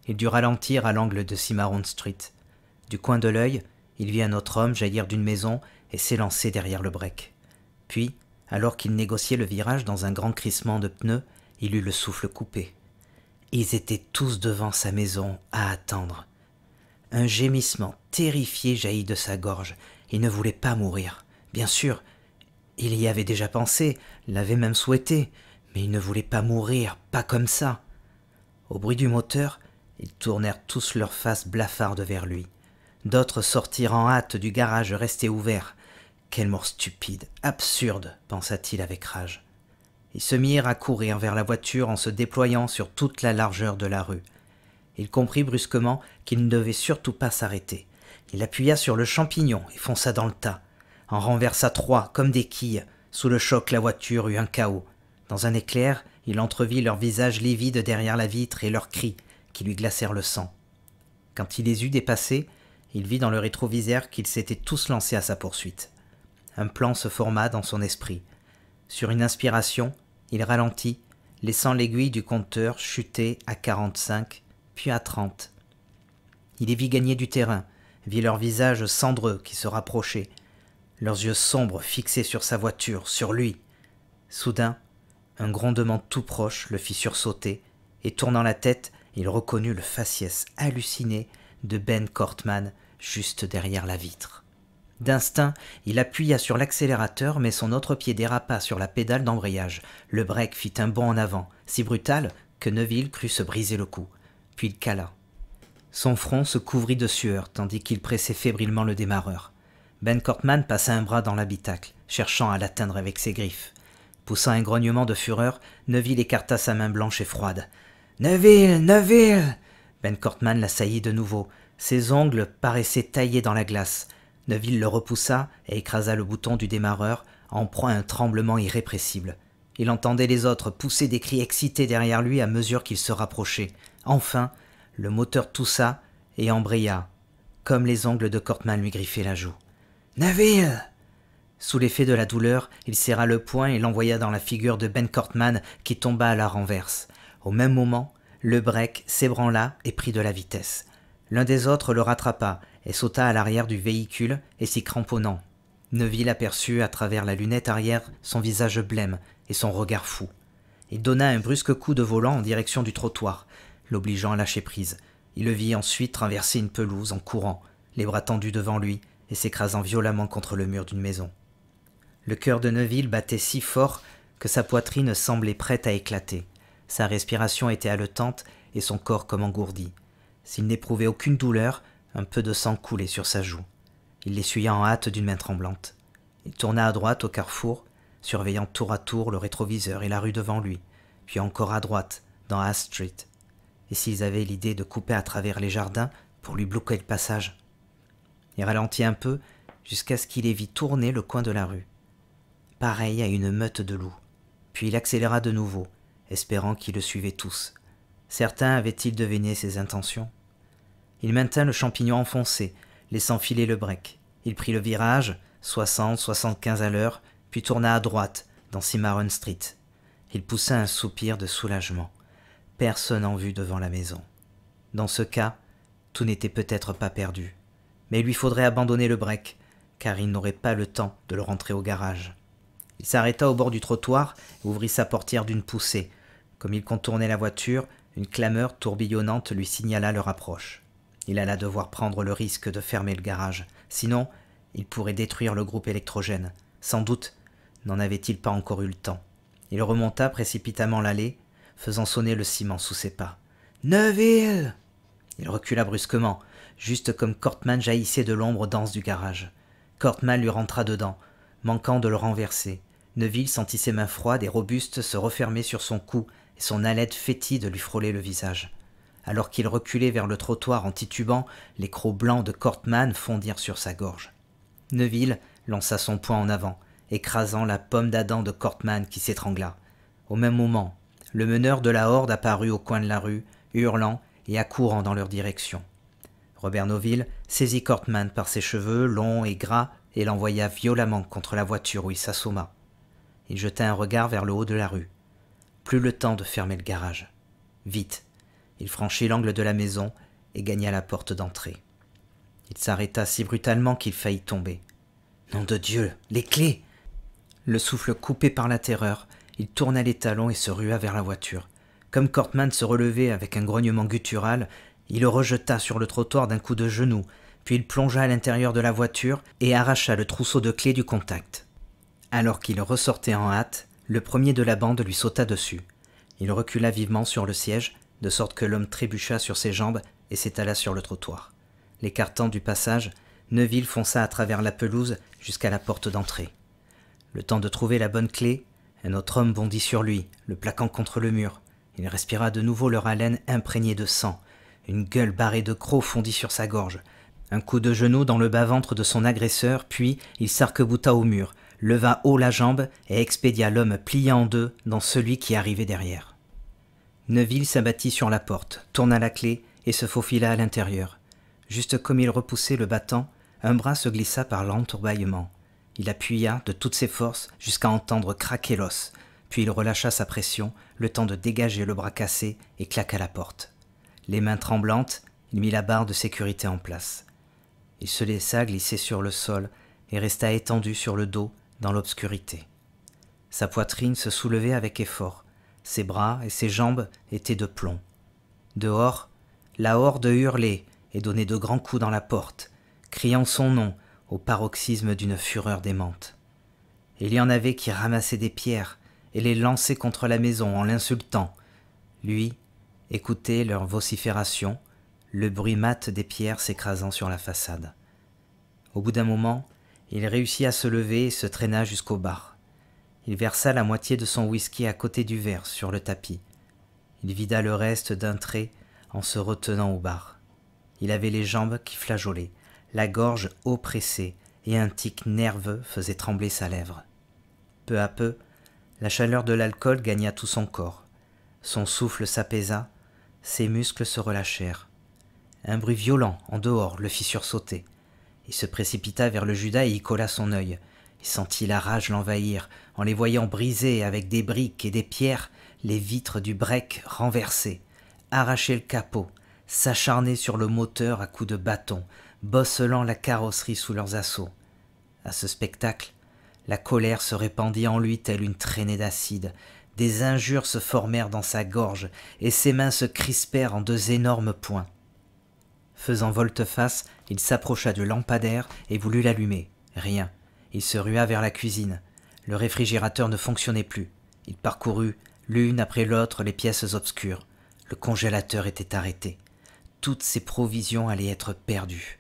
Il dut ralentir à l'angle de Cimarron Street. Du coin de l'œil, il vit un autre homme jaillir d'une maison et s'élancer derrière le break. Puis, alors qu'il négociait le virage dans un grand crissement de pneus, il eut le souffle coupé. Ils étaient tous devant sa maison à attendre. Un gémissement terrifié jaillit de sa gorge. Il ne voulait pas mourir. Bien sûr, il y avait déjà pensé, l'avait même souhaité, mais il ne voulait pas mourir, pas comme ça. Au bruit du moteur, ils tournèrent tous leurs faces blafardes vers lui. D'autres sortirent en hâte du garage resté ouvert. Quelle mort stupide, absurde, pensa-t-il avec rage. Ils se mirent à courir vers la voiture en se déployant sur toute la largeur de la rue. Il comprit brusquement qu'il ne devait surtout pas s'arrêter. Il appuya sur le champignon et fonça dans le tas en renversa trois comme des quilles. Sous le choc, la voiture eut un chaos. Dans un éclair, il entrevit leurs visages livides derrière la vitre et leurs cris qui lui glacèrent le sang. Quand il les eut dépassés, il vit dans le rétroviseur qu'ils s'étaient tous lancés à sa poursuite. Un plan se forma dans son esprit. Sur une inspiration, il ralentit, laissant l'aiguille du compteur chuter à quarante-cinq, puis à trente. Il y vit gagner du terrain, vit leurs visages cendreux qui se rapprochaient, leurs yeux sombres fixés sur sa voiture, sur lui. Soudain, un grondement tout proche le fit sursauter, et tournant la tête, il reconnut le faciès halluciné de Ben Cortman juste derrière la vitre. D'instinct, il appuya sur l'accélérateur, mais son autre pied dérapa sur la pédale d'embrayage. Le break fit un bond en avant, si brutal que Neville crut se briser le cou. Puis il cala. Son front se couvrit de sueur, tandis qu'il pressait fébrilement le démarreur. Ben Cortman passa un bras dans l'habitacle, cherchant à l'atteindre avec ses griffes. Poussant un grognement de fureur, Neville écarta sa main blanche et froide. Neville Neville Ben Cortman l'assaillit de nouveau. Ses ongles paraissaient taillés dans la glace. Neville le repoussa et écrasa le bouton du démarreur, en proie à un tremblement irrépressible. Il entendait les autres pousser des cris excités derrière lui à mesure qu'il se rapprochait. Enfin, le moteur toussa et embraya, comme les ongles de Cortman lui griffaient la joue. Neville Sous l'effet de la douleur, il serra le poing et l'envoya dans la figure de Ben Cortman qui tomba à la renverse. Au même moment, le break s'ébranla et prit de la vitesse. L'un des autres le rattrapa et sauta à l'arrière du véhicule et s'y cramponnant. Neville aperçut à travers la lunette arrière son visage blême et son regard fou. Il donna un brusque coup de volant en direction du trottoir, l'obligeant à lâcher prise. Il le vit ensuite traverser une pelouse en courant, les bras tendus devant lui, et s'écrasant violemment contre le mur d'une maison. Le cœur de Neville battait si fort que sa poitrine semblait prête à éclater. Sa respiration était haletante et son corps comme engourdi. S'il n'éprouvait aucune douleur, un peu de sang coulait sur sa joue. Il l'essuya en hâte d'une main tremblante. Il tourna à droite au carrefour, surveillant tour à tour le rétroviseur et la rue devant lui, puis encore à droite, dans Ash Street. Et s'ils avaient l'idée de couper à travers les jardins pour lui bloquer le passage il ralentit un peu jusqu'à ce qu'il les vit tourner le coin de la rue, pareil à une meute de loups. Puis il accéléra de nouveau, espérant qu'ils le suivaient tous. Certains avaient-ils deviné ses intentions Il maintint le champignon enfoncé, laissant filer le break. Il prit le virage, 60-75 à l'heure, puis tourna à droite, dans Cimarron Street. Il poussa un soupir de soulagement. Personne en vue devant la maison. Dans ce cas, tout n'était peut-être pas perdu mais il lui faudrait abandonner le break, car il n'aurait pas le temps de le rentrer au garage. Il s'arrêta au bord du trottoir et ouvrit sa portière d'une poussée. Comme il contournait la voiture, une clameur tourbillonnante lui signala leur approche. Il alla devoir prendre le risque de fermer le garage, sinon il pourrait détruire le groupe électrogène. Sans doute n'en avait-il pas encore eu le temps. Il remonta précipitamment l'allée, faisant sonner le ciment sous ses pas. Neuville Il recula brusquement, juste comme Cortman jaillissait de l'ombre dense du garage. Cortman lui rentra dedans, manquant de le renverser. Neville sentit ses mains froides et robustes se refermer sur son cou et son haleine fétide lui frôler le visage. Alors qu'il reculait vers le trottoir en titubant, les crocs blancs de Cortman fondirent sur sa gorge. Neville lança son poing en avant, écrasant la pomme d'Adam de Cortman qui s'étrangla. Au même moment, le meneur de la horde apparut au coin de la rue, hurlant et accourant dans leur direction. Robert Noville saisit Cortman par ses cheveux longs et gras et l'envoya violemment contre la voiture où il s'assomma. Il jeta un regard vers le haut de la rue. Plus le temps de fermer le garage. Vite, il franchit l'angle de la maison et gagna la porte d'entrée. Il s'arrêta si brutalement qu'il faillit tomber. Nom de Dieu, les clés Le souffle coupé par la terreur, il tourna les talons et se rua vers la voiture. Comme Cortman se relevait avec un grognement guttural, il le rejeta sur le trottoir d'un coup de genou, puis il plongea à l'intérieur de la voiture et arracha le trousseau de clés du contact. Alors qu'il ressortait en hâte, le premier de la bande lui sauta dessus. Il recula vivement sur le siège, de sorte que l'homme trébucha sur ses jambes et s'étala sur le trottoir. L'écartant du passage, Neville fonça à travers la pelouse jusqu'à la porte d'entrée. Le temps de trouver la bonne clé, un autre homme bondit sur lui, le plaquant contre le mur. Il respira de nouveau leur haleine imprégnée de sang, une gueule barrée de crocs fondit sur sa gorge. Un coup de genou dans le bas-ventre de son agresseur, puis il s'arquebouta au mur, leva haut la jambe et expédia l'homme plié en deux dans celui qui arrivait derrière. Neville s'abattit sur la porte, tourna la clé et se faufila à l'intérieur. Juste comme il repoussait le battant, un bras se glissa par l'entourbaillement. Il appuya de toutes ses forces jusqu'à entendre craquer l'os, puis il relâcha sa pression, le temps de dégager le bras cassé et claqua la porte. Les mains tremblantes, il mit la barre de sécurité en place. Il se laissa glisser sur le sol et resta étendu sur le dos dans l'obscurité. Sa poitrine se soulevait avec effort, ses bras et ses jambes étaient de plomb. Dehors, la horde hurlait et donnait de grands coups dans la porte, criant son nom au paroxysme d'une fureur démente. Il y en avait qui ramassaient des pierres et les lançaient contre la maison en l'insultant. Lui Écoutez leurs vociférations, le bruit mat des pierres s'écrasant sur la façade. Au bout d'un moment, il réussit à se lever et se traîna jusqu'au bar. Il versa la moitié de son whisky à côté du verre sur le tapis. Il vida le reste d'un trait en se retenant au bar. Il avait les jambes qui flageolaient, la gorge oppressée et un tic nerveux faisait trembler sa lèvre. Peu à peu, la chaleur de l'alcool gagna tout son corps. Son souffle s'apaisa ses muscles se relâchèrent. Un bruit violent, en dehors, le fit sursauter. Il se précipita vers le Judas et y colla son œil. Il sentit la rage l'envahir, en les voyant briser avec des briques et des pierres les vitres du break renversées, arracher le capot, s'acharner sur le moteur à coups de bâton, bosselant la carrosserie sous leurs assauts. À ce spectacle, la colère se répandit en lui telle une traînée d'acide, des injures se formèrent dans sa gorge, et ses mains se crispèrent en deux énormes poings. Faisant volte-face, il s'approcha du lampadaire et voulut l'allumer. Rien. Il se rua vers la cuisine. Le réfrigérateur ne fonctionnait plus. Il parcourut, l'une après l'autre, les pièces obscures. Le congélateur était arrêté. Toutes ses provisions allaient être perdues.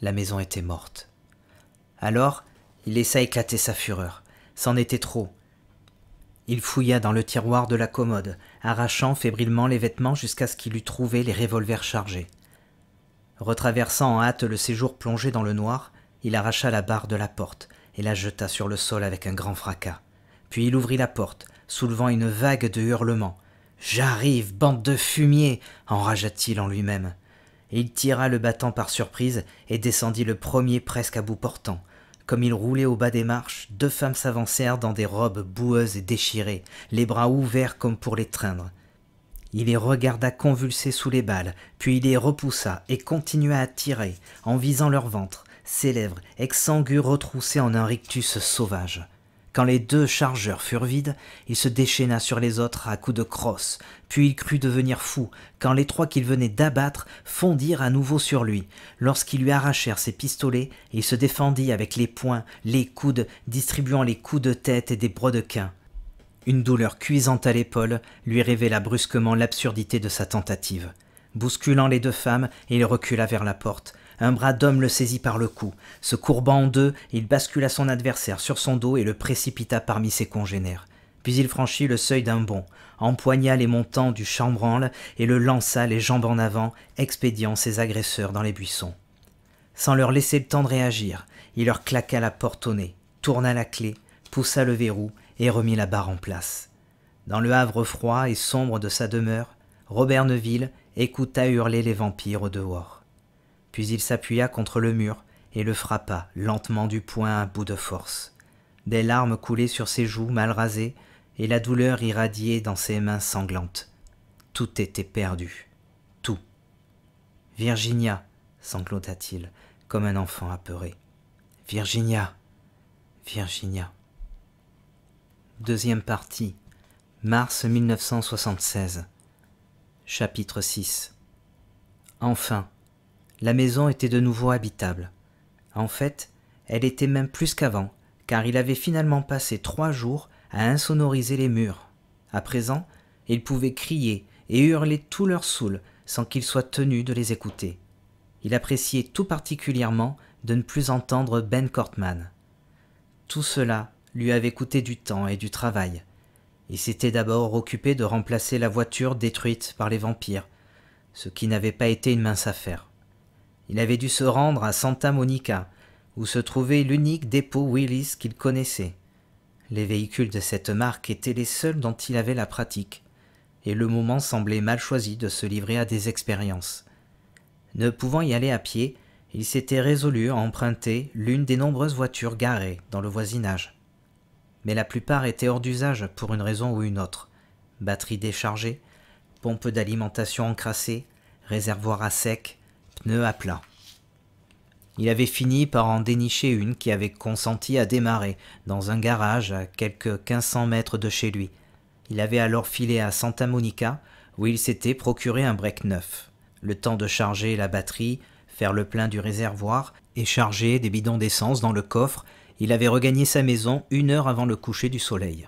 La maison était morte. Alors, il laissa éclater sa fureur. C'en était trop. Il fouilla dans le tiroir de la commode, arrachant fébrilement les vêtements jusqu'à ce qu'il eût trouvé les revolvers chargés. Retraversant en hâte le séjour plongé dans le noir, il arracha la barre de la porte et la jeta sur le sol avec un grand fracas. Puis il ouvrit la porte, soulevant une vague de hurlements. J'arrive, bande de fumier enragea-t-il en lui-même. Il tira le battant par surprise et descendit le premier presque à bout portant, comme il roulait au bas des marches, deux femmes s'avancèrent dans des robes boueuses et déchirées, les bras ouverts comme pour les traindre. Il les regarda convulsés sous les balles, puis il les repoussa et continua à tirer, en visant leur ventre, ses lèvres, exsangues retroussées en un rictus sauvage. Quand les deux chargeurs furent vides, il se déchaîna sur les autres à coups de crosse, puis il crut devenir fou, quand les trois qu'il venait d'abattre fondirent à nouveau sur lui. Lorsqu'ils lui arrachèrent ses pistolets, il se défendit avec les poings, les coudes, distribuant les coups de tête et des brodequins. Une douleur cuisante à l'épaule lui révéla brusquement l'absurdité de sa tentative. Bousculant les deux femmes, il recula vers la porte, un bras d'homme le saisit par le cou. Se courbant en deux, il bascula son adversaire sur son dos et le précipita parmi ses congénères. Puis il franchit le seuil d'un bond, empoigna les montants du chambranle et le lança les jambes en avant, expédiant ses agresseurs dans les buissons. Sans leur laisser le temps de réagir, il leur claqua la porte au nez, tourna la clé, poussa le verrou et remit la barre en place. Dans le havre froid et sombre de sa demeure, Robert Neville écouta hurler les vampires au dehors puis il s'appuya contre le mur et le frappa lentement du poing à bout de force. Des larmes coulaient sur ses joues mal rasées, et la douleur irradiait dans ses mains sanglantes. Tout était perdu. Tout. Virginia, sanglota-t-il, comme un enfant apeuré. Virginia. Virginia. Deuxième partie. Mars 1976. Chapitre 6. Enfin, la maison était de nouveau habitable. En fait, elle était même plus qu'avant, car il avait finalement passé trois jours à insonoriser les murs. À présent, ils pouvaient crier et hurler tout leur saoul sans qu'il soit tenu de les écouter. Il appréciait tout particulièrement de ne plus entendre Ben Cortman. Tout cela lui avait coûté du temps et du travail. Il s'était d'abord occupé de remplacer la voiture détruite par les vampires, ce qui n'avait pas été une mince affaire. Il avait dû se rendre à Santa Monica, où se trouvait l'unique dépôt Willis qu'il connaissait. Les véhicules de cette marque étaient les seuls dont il avait la pratique, et le moment semblait mal choisi de se livrer à des expériences. Ne pouvant y aller à pied, il s'était résolu à emprunter l'une des nombreuses voitures garées dans le voisinage. Mais la plupart étaient hors d'usage pour une raison ou une autre. Batterie déchargée, pompe d'alimentation encrassée, réservoirs à sec, à plat. Il avait fini par en dénicher une qui avait consenti à démarrer dans un garage à quelques 1500 mètres de chez lui. Il avait alors filé à Santa Monica où il s'était procuré un break neuf. Le temps de charger la batterie, faire le plein du réservoir et charger des bidons d'essence dans le coffre, il avait regagné sa maison une heure avant le coucher du soleil.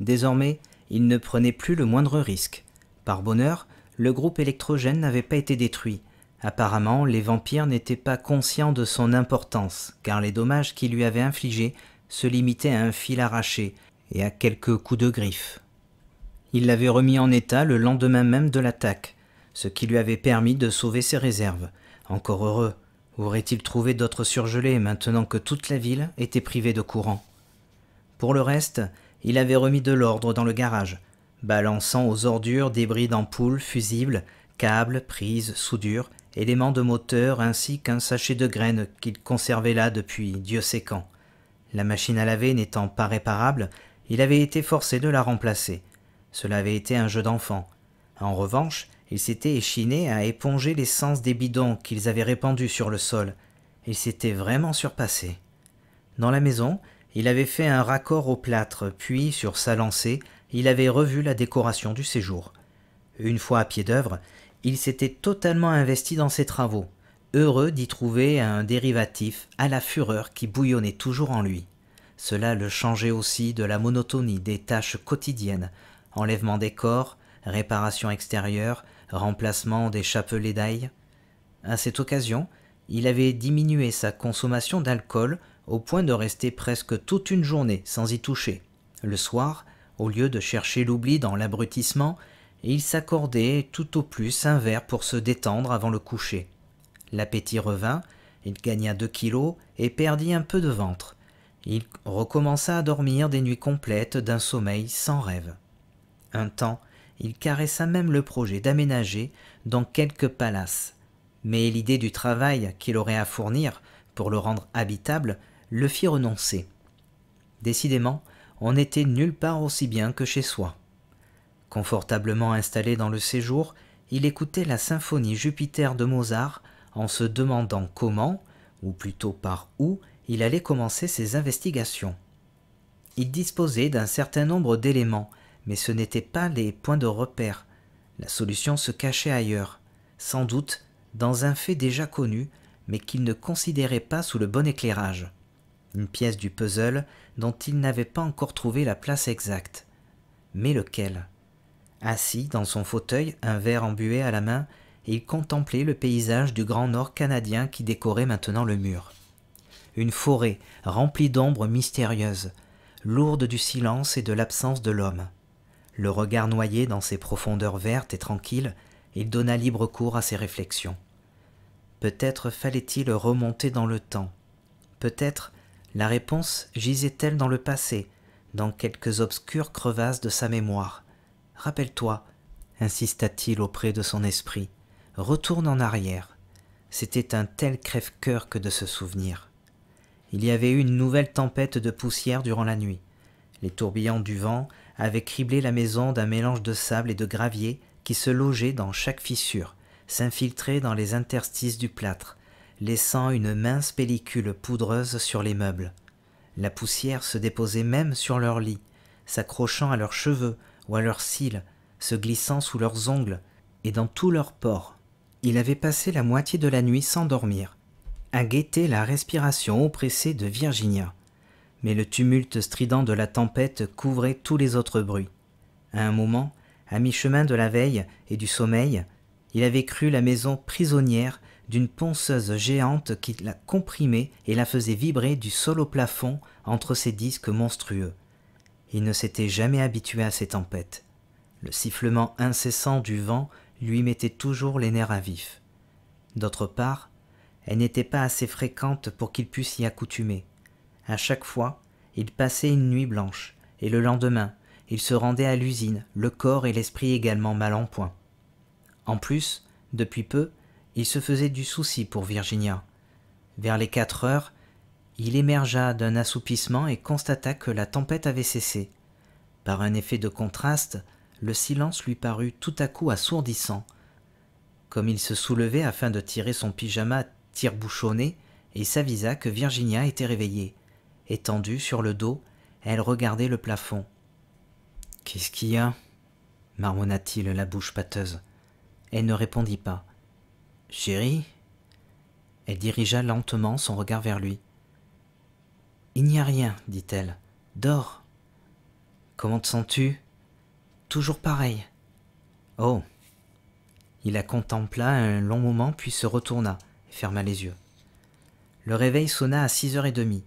Désormais, il ne prenait plus le moindre risque. Par bonheur, le groupe électrogène n'avait pas été détruit Apparemment, les vampires n'étaient pas conscients de son importance, car les dommages qu'il lui avait infligés se limitaient à un fil arraché et à quelques coups de griffe. Il l'avait remis en état le lendemain même de l'attaque, ce qui lui avait permis de sauver ses réserves. Encore heureux, aurait-il trouvé d'autres surgelés maintenant que toute la ville était privée de courant Pour le reste, il avait remis de l'ordre dans le garage, balançant aux ordures débris d'ampoules, fusibles, câbles, prises, soudures, éléments de moteur ainsi qu'un sachet de graines qu'il conservait là depuis Dieu sait quand. La machine à laver n'étant pas réparable, il avait été forcé de la remplacer. Cela avait été un jeu d'enfant. En revanche, il s'était échiné à éponger l'essence des bidons qu'ils avaient répandus sur le sol. Il s'était vraiment surpassé. Dans la maison, il avait fait un raccord au plâtre, puis, sur sa lancée, il avait revu la décoration du séjour. Une fois à pied d'œuvre, il s'était totalement investi dans ses travaux, heureux d'y trouver un dérivatif à la fureur qui bouillonnait toujours en lui. Cela le changeait aussi de la monotonie des tâches quotidiennes, enlèvement des corps, réparation extérieure, remplacement des chapelets d'ail. À cette occasion, il avait diminué sa consommation d'alcool au point de rester presque toute une journée sans y toucher. Le soir, au lieu de chercher l'oubli dans l'abrutissement, il s'accordait tout au plus un verre pour se détendre avant le coucher. L'appétit revint, il gagna deux kilos et perdit un peu de ventre. Il recommença à dormir des nuits complètes d'un sommeil sans rêve. Un temps, il caressa même le projet d'aménager dans quelques palaces. Mais l'idée du travail qu'il aurait à fournir pour le rendre habitable le fit renoncer. Décidément, on n'était nulle part aussi bien que chez soi. Confortablement installé dans le séjour, il écoutait la symphonie Jupiter de Mozart en se demandant comment, ou plutôt par où, il allait commencer ses investigations. Il disposait d'un certain nombre d'éléments, mais ce n'étaient pas les points de repère. La solution se cachait ailleurs, sans doute dans un fait déjà connu, mais qu'il ne considérait pas sous le bon éclairage. Une pièce du puzzle dont il n'avait pas encore trouvé la place exacte. Mais lequel Assis dans son fauteuil, un verre embué à la main, il contemplait le paysage du grand nord canadien qui décorait maintenant le mur. Une forêt remplie d'ombres mystérieuses, lourde du silence et de l'absence de l'homme. Le regard noyé dans ses profondeurs vertes et tranquilles, il donna libre cours à ses réflexions. Peut-être fallait-il remonter dans le temps. Peut-être la réponse gisait-elle dans le passé, dans quelques obscures crevasses de sa mémoire Rappelle-toi, insista-t-il auprès de son esprit, retourne en arrière. C'était un tel crève-cœur que de se souvenir. Il y avait eu une nouvelle tempête de poussière durant la nuit. Les tourbillons du vent avaient criblé la maison d'un mélange de sable et de gravier qui se logeait dans chaque fissure, s'infiltrait dans les interstices du plâtre, laissant une mince pellicule poudreuse sur les meubles. La poussière se déposait même sur leurs lits, s'accrochant à leurs cheveux, ou à leurs cils, se glissant sous leurs ongles et dans tous leurs pores. Il avait passé la moitié de la nuit sans dormir, à guetter la respiration oppressée de Virginia. Mais le tumulte strident de la tempête couvrait tous les autres bruits. À un moment, à mi-chemin de la veille et du sommeil, il avait cru la maison prisonnière d'une ponceuse géante qui la comprimait et la faisait vibrer du sol au plafond entre ses disques monstrueux. Il ne s'était jamais habitué à ces tempêtes. Le sifflement incessant du vent lui mettait toujours les nerfs à vif. D'autre part, elle n'était pas assez fréquente pour qu'il pût s'y accoutumer. À chaque fois, il passait une nuit blanche, et le lendemain, il se rendait à l'usine, le corps et l'esprit également mal en point. En plus, depuis peu, il se faisait du souci pour Virginia. Vers les quatre heures, il émergea d'un assoupissement et constata que la tempête avait cessé. Par un effet de contraste, le silence lui parut tout à coup assourdissant. Comme il se soulevait afin de tirer son pyjama tire-bouchonné, il s'avisa que Virginia était réveillée. Étendue sur le dos, elle regardait le plafond. Qu'est-ce qu'il y a marmonna-t-il la bouche pâteuse. Elle ne répondit pas. Chérie Elle dirigea lentement son regard vers lui. Il n'y a rien, dit-elle. Dors. Comment te sens-tu Toujours pareil. Oh. Il la contempla un long moment, puis se retourna et ferma les yeux. Le réveil sonna à six heures et demie.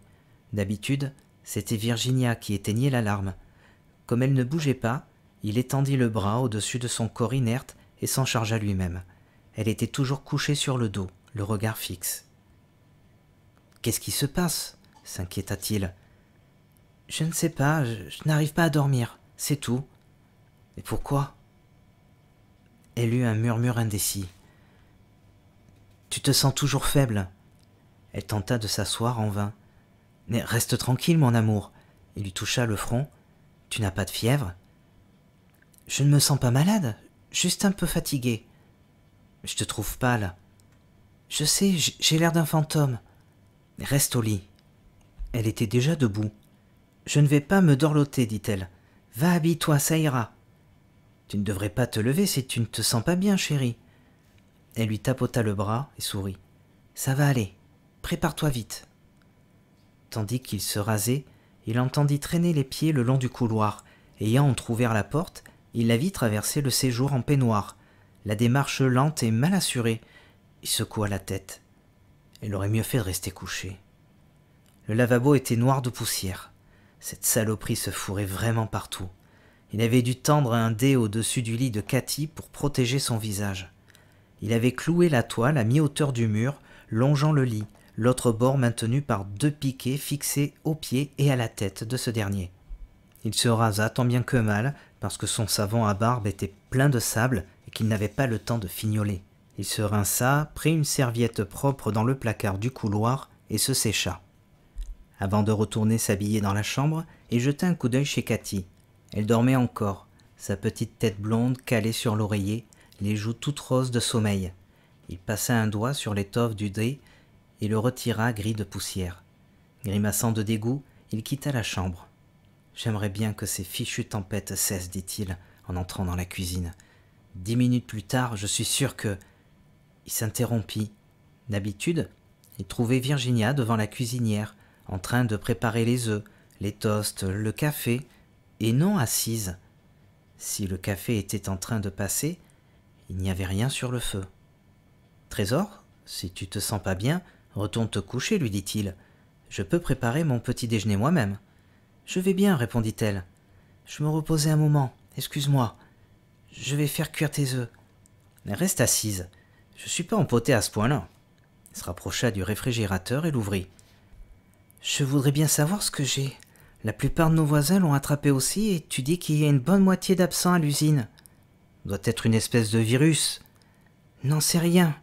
D'habitude, c'était Virginia qui éteignait l'alarme. Comme elle ne bougeait pas, il étendit le bras au-dessus de son corps inerte et s'en chargea lui-même. Elle était toujours couchée sur le dos, le regard fixe. Qu'est-ce qui se passe s'inquiéta-t-il. Je ne sais pas, je, n'arrive pas à dormir, c'est tout. Et pourquoi Elle eut un murmure indécis. Tu te sens toujours faible. Elle tenta de s'asseoir en vain. Mais reste tranquille, mon amour. Il lui toucha le front. Tu n'as pas de fièvre Je ne me sens pas malade, juste un peu fatigué. Je te trouve pâle. Je sais, j'ai l'air d'un fantôme. Reste au lit. Elle était déjà debout. Je ne vais pas me dorloter, dit-elle. Va habille-toi, ça ira. Tu ne devrais pas te lever si tu ne te sens pas bien, chérie. Elle lui tapota le bras et sourit. Ça va aller. Prépare-toi vite. Tandis qu'il se rasait, il entendit traîner les pieds le long du couloir. Ayant entr'ouvert la porte, il la vit traverser le séjour en peignoir, la démarche lente et mal assurée. Il secoua la tête. Elle aurait mieux fait de rester couchée. Le lavabo était noir de poussière. Cette saloperie se fourrait vraiment partout. Il avait dû tendre un dé au-dessus du lit de Cathy pour protéger son visage. Il avait cloué la toile à mi-hauteur du mur, longeant le lit, l'autre bord maintenu par deux piquets fixés aux pieds et à la tête de ce dernier. Il se rasa tant bien que mal, parce que son savon à barbe était plein de sable et qu'il n'avait pas le temps de fignoler. Il se rinça, prit une serviette propre dans le placard du couloir et se sécha avant de retourner s'habiller dans la chambre il jeta un coup d'œil chez Cathy. Elle dormait encore, sa petite tête blonde calée sur l'oreiller, les joues toutes roses de sommeil. Il passa un doigt sur l'étoffe du dé et le retira gris de poussière. Grimaçant de dégoût, il quitta la chambre. J'aimerais bien que ces fichues tempêtes cessent, dit-il en entrant dans la cuisine. Dix minutes plus tard, je suis sûr que. Il s'interrompit. D'habitude, il trouvait Virginia devant la cuisinière, en train de préparer les œufs, les toasts, le café, et non assise. Si le café était en train de passer, il n'y avait rien sur le feu. Trésor, si tu te sens pas bien, retourne te coucher, lui dit-il. Je peux préparer mon petit déjeuner moi-même. Je vais bien, répondit-elle. Je me reposais un moment, excuse-moi. Je vais faire cuire tes œufs. Reste assise. Je suis pas empotée à ce point-là. Il se rapprocha du réfrigérateur et l'ouvrit. Je voudrais bien savoir ce que j'ai. La plupart de nos voisins l'ont attrapé aussi et tu dis qu'il y a une bonne moitié d'absents à l'usine. Doit être une espèce de virus. N'en sais rien.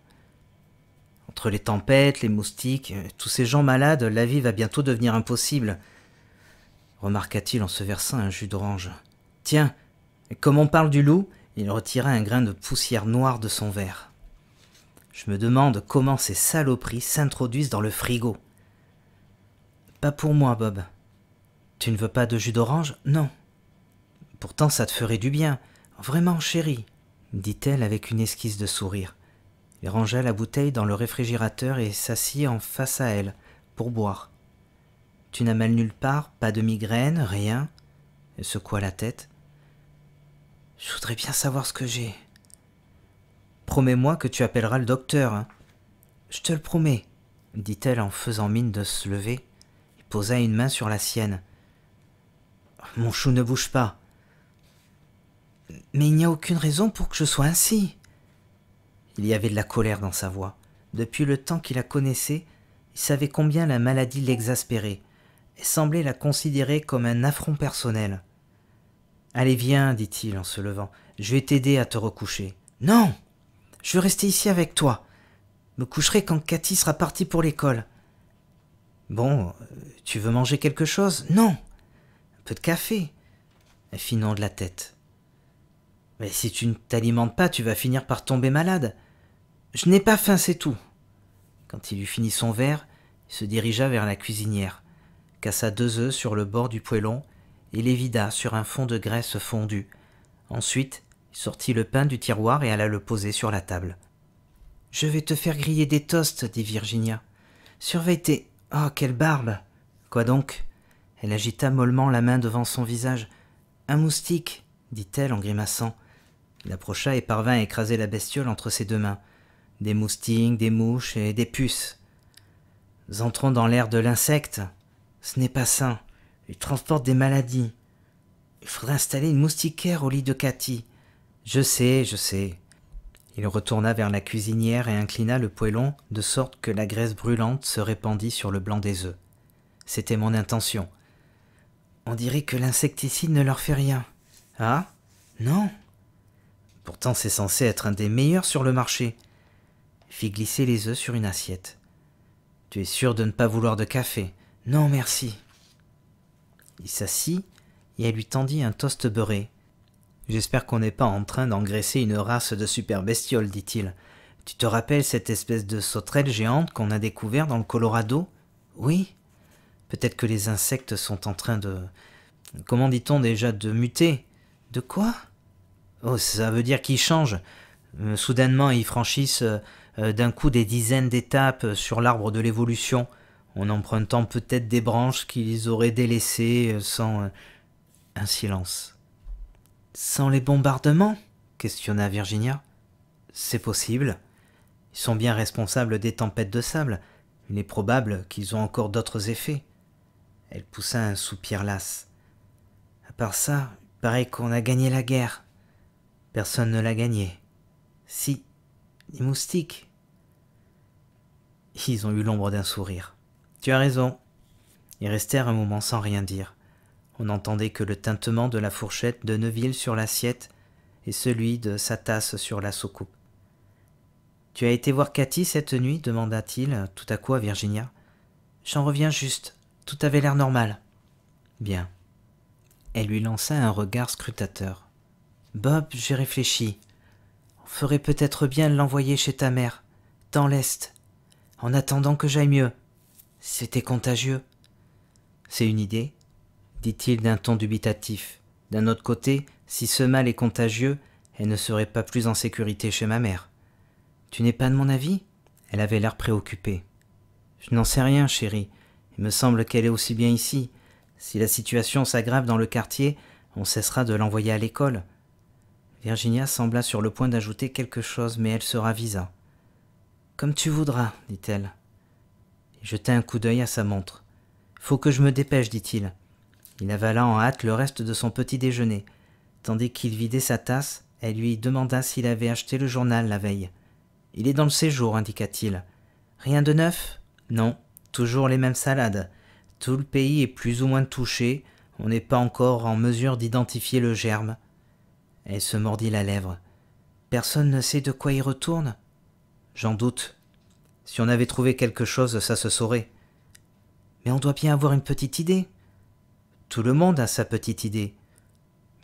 Entre les tempêtes, les moustiques, euh, tous ces gens malades, la vie va bientôt devenir impossible. Remarqua-t-il en se versant un jus d'orange. Tiens, comme on parle du loup, il retira un grain de poussière noire de son verre. Je me demande comment ces saloperies s'introduisent dans le frigo. Pas pour moi, Bob. Tu ne veux pas de jus d'orange Non. Pourtant, ça te ferait du bien. Vraiment, chérie, dit-elle avec une esquisse de sourire. Il rangea la bouteille dans le réfrigérateur et s'assit en face à elle, pour boire. Tu n'as mal nulle part, pas de migraine, rien Elle secoua la tête. Je voudrais bien savoir ce que j'ai. Promets-moi que tu appelleras le docteur. Hein. Je te le promets, dit-elle en faisant mine de se lever posa une main sur la sienne. Mon chou ne bouge pas. Mais il n'y a aucune raison pour que je sois ainsi. Il y avait de la colère dans sa voix. Depuis le temps qu'il la connaissait, il savait combien la maladie l'exaspérait, et semblait la considérer comme un affront personnel. Allez, viens, dit-il en se levant, je vais t'aider à te recoucher. Non Je veux rester ici avec toi. Me coucherai quand Cathy sera partie pour l'école. Bon, euh, tu veux manger quelque chose Non Un peu de café Elle de la tête. Mais si tu ne t'alimentes pas, tu vas finir par tomber malade. Je n'ai pas faim, c'est tout. Quand il eut fini son verre, il se dirigea vers la cuisinière, cassa deux œufs sur le bord du poêlon et les vida sur un fond de graisse fondue. Ensuite, il sortit le pain du tiroir et alla le poser sur la table. Je vais te faire griller des toasts, dit Virginia. Surveille tes. Oh, quelle barbe Quoi donc Elle agita mollement la main devant son visage. Un moustique dit-elle en grimaçant. Il approcha et parvint à écraser la bestiole entre ses deux mains. Des moustiques, des mouches et des puces. Nous entrons dans l'air de l'insecte. Ce n'est pas sain. Il transporte des maladies. Il faudrait installer une moustiquaire au lit de Cathy. Je sais, je sais, il retourna vers la cuisinière et inclina le poêlon de sorte que la graisse brûlante se répandit sur le blanc des œufs. C'était mon intention. On dirait que l'insecticide ne leur fait rien. Ah Non Pourtant, c'est censé être un des meilleurs sur le marché. Fit glisser les œufs sur une assiette. Tu es sûr de ne pas vouloir de café Non, merci. Il s'assit et elle lui tendit un toast beurré, J'espère qu'on n'est pas en train d'engraisser une race de super bestioles, dit-il. Tu te rappelles cette espèce de sauterelle géante qu'on a découverte dans le Colorado Oui. Peut-être que les insectes sont en train de. Comment dit-on déjà De muter De quoi Oh, ça veut dire qu'ils changent. Euh, soudainement, ils franchissent euh, euh, d'un coup des dizaines d'étapes sur l'arbre de l'évolution, en empruntant peut-être des branches qu'ils auraient délaissées sans. Un silence. Sans les bombardements questionna Virginia. C'est possible. Ils sont bien responsables des tempêtes de sable. Il est probable qu'ils ont encore d'autres effets. Elle poussa un soupir las. À part ça, il paraît qu'on a gagné la guerre. Personne ne l'a gagnée. Si, les moustiques. Ils ont eu l'ombre d'un sourire. Tu as raison. Ils restèrent un moment sans rien dire. On n'entendait que le tintement de la fourchette de Neuville sur l'assiette et celui de sa tasse sur la soucoupe. Tu as été voir Cathy cette nuit demanda-t-il tout à coup à Virginia. J'en reviens juste. Tout avait l'air normal. Bien. Elle lui lança un regard scrutateur. Bob, j'ai réfléchi. On ferait peut-être bien de l'envoyer chez ta mère, dans l'Est, en attendant que j'aille mieux. C'était contagieux. C'est une idée, dit-il d'un ton dubitatif. D'un autre côté, si ce mal est contagieux, elle ne serait pas plus en sécurité chez ma mère. Tu n'es pas de mon avis Elle avait l'air préoccupée. Je n'en sais rien, chérie. Il me semble qu'elle est aussi bien ici. Si la situation s'aggrave dans le quartier, on cessera de l'envoyer à l'école. Virginia sembla sur le point d'ajouter quelque chose, mais elle se ravisa. Comme tu voudras, dit-elle. Il jeta un coup d'œil à sa montre. Faut que je me dépêche, dit-il. Il avala en hâte le reste de son petit déjeuner. Tandis qu'il vidait sa tasse, elle lui demanda s'il avait acheté le journal la veille. Il est dans le séjour, indiqua-t-il. Rien de neuf Non, toujours les mêmes salades. Tout le pays est plus ou moins touché, on n'est pas encore en mesure d'identifier le germe. Elle se mordit la lèvre. Personne ne sait de quoi il retourne J'en doute. Si on avait trouvé quelque chose, ça se saurait. Mais on doit bien avoir une petite idée, tout le monde a sa petite idée,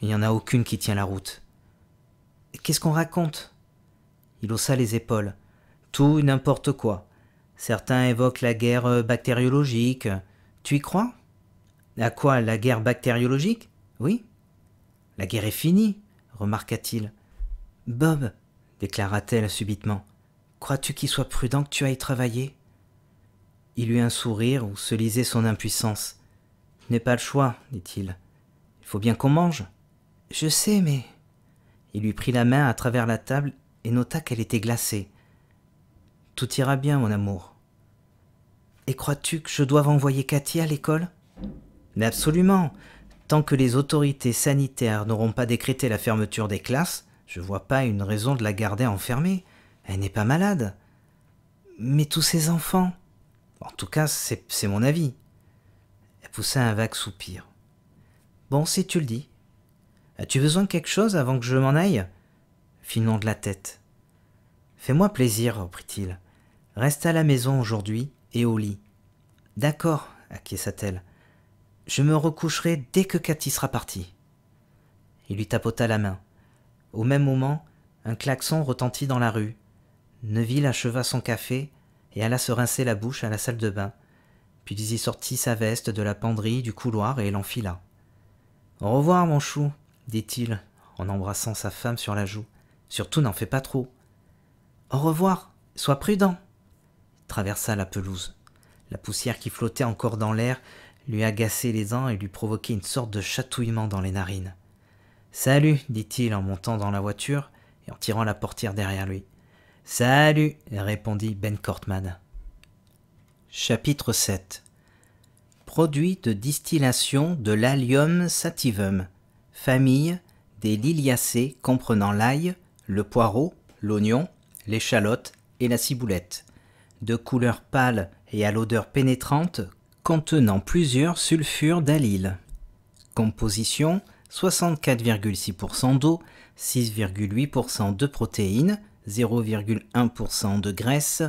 mais il n'y en a aucune qui tient la route. Qu'est-ce qu'on raconte Il haussa les épaules. Tout n'importe quoi. Certains évoquent la guerre euh, bactériologique. Tu y crois À quoi La guerre bactériologique Oui. La guerre est finie, remarqua-t-il. Bob, déclara-t-elle subitement, crois-tu qu'il soit prudent que tu ailles travailler Il eut un sourire où se lisait son impuissance. Je n'ai pas le choix, dit-il. Il faut bien qu'on mange. Je sais, mais. Il lui prit la main à travers la table et nota qu'elle était glacée. Tout ira bien, mon amour. Et crois-tu que je doive envoyer Cathy à l'école Mais absolument. Tant que les autorités sanitaires n'auront pas décrété la fermeture des classes, je vois pas une raison de la garder enfermée. Elle n'est pas malade. Mais tous ces enfants. En tout cas, c'est mon avis poussa un vague soupir. Bon, si tu le dis. As-tu besoin de quelque chose avant que je m'en aille fit nom de la tête. Fais-moi plaisir, reprit-il. Reste à la maison aujourd'hui et au lit. D'accord, acquiesça-t-elle. Je me recoucherai dès que Cathy sera partie. Il lui tapota la main. Au même moment, un klaxon retentit dans la rue. Neville acheva son café et alla se rincer la bouche à la salle de bain, puis il sortit sa veste de la penderie du couloir et l'enfila. Au revoir, mon chou, dit-il, en embrassant sa femme sur la joue. Surtout n'en fais pas trop. Au revoir, sois prudent. Il traversa la pelouse. La poussière qui flottait encore dans l'air lui agaçait les dents et lui provoquait une sorte de chatouillement dans les narines. Salut, dit-il en montant dans la voiture et en tirant la portière derrière lui. Salut, répondit Ben Cortman. Chapitre 7 Produit de distillation de l'allium sativum, famille des liliacées comprenant l'ail, le poireau, l'oignon, l'échalote et la ciboulette, de couleur pâle et à l'odeur pénétrante contenant plusieurs sulfures d'allyle. Composition 64,6% d'eau, 6,8% de protéines, 0,1% de graisse,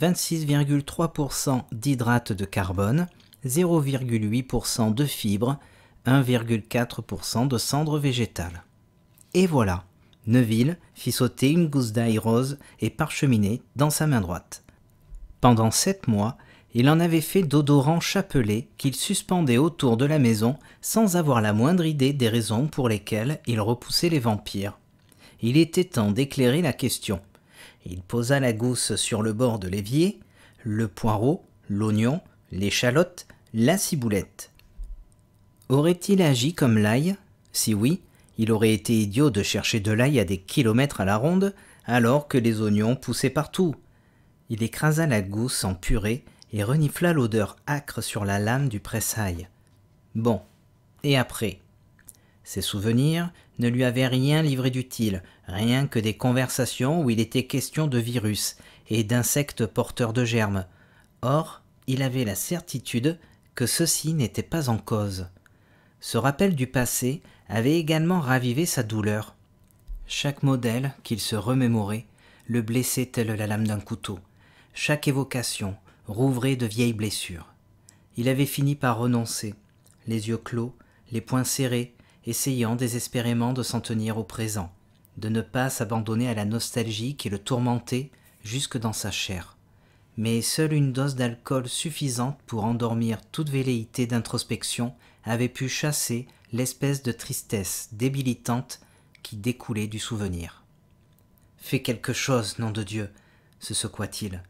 26,3% d'hydrates de carbone, 0,8% de fibres, 1,4% de cendres végétales. Et voilà, Neville fit sauter une gousse d'ail rose et parcheminée dans sa main droite. Pendant sept mois, il en avait fait d'odorants chapelets qu'il suspendait autour de la maison sans avoir la moindre idée des raisons pour lesquelles il repoussait les vampires. Il était temps d'éclairer la question. Il posa la gousse sur le bord de l'évier, le poireau, l'oignon, l'échalote, la ciboulette. Aurait-il agi comme l'ail Si oui, il aurait été idiot de chercher de l'ail à des kilomètres à la ronde, alors que les oignons poussaient partout. Il écrasa la gousse en purée et renifla l'odeur âcre sur la lame du pressail. Bon, et après Ses souvenirs, ne lui avait rien livré d'utile, rien que des conversations où il était question de virus et d'insectes porteurs de germes. Or, il avait la certitude que ceci n'était pas en cause. Ce rappel du passé avait également ravivé sa douleur. Chaque modèle qu'il se remémorait le blessait tel la lame d'un couteau. Chaque évocation rouvrait de vieilles blessures. Il avait fini par renoncer, les yeux clos, les poings serrés, essayant désespérément de s'en tenir au présent, de ne pas s'abandonner à la nostalgie qui le tourmentait jusque dans sa chair. Mais seule une dose d'alcool suffisante pour endormir toute velléité d'introspection avait pu chasser l'espèce de tristesse débilitante qui découlait du souvenir. Fais quelque chose, nom de Dieu, se secoua-t-il.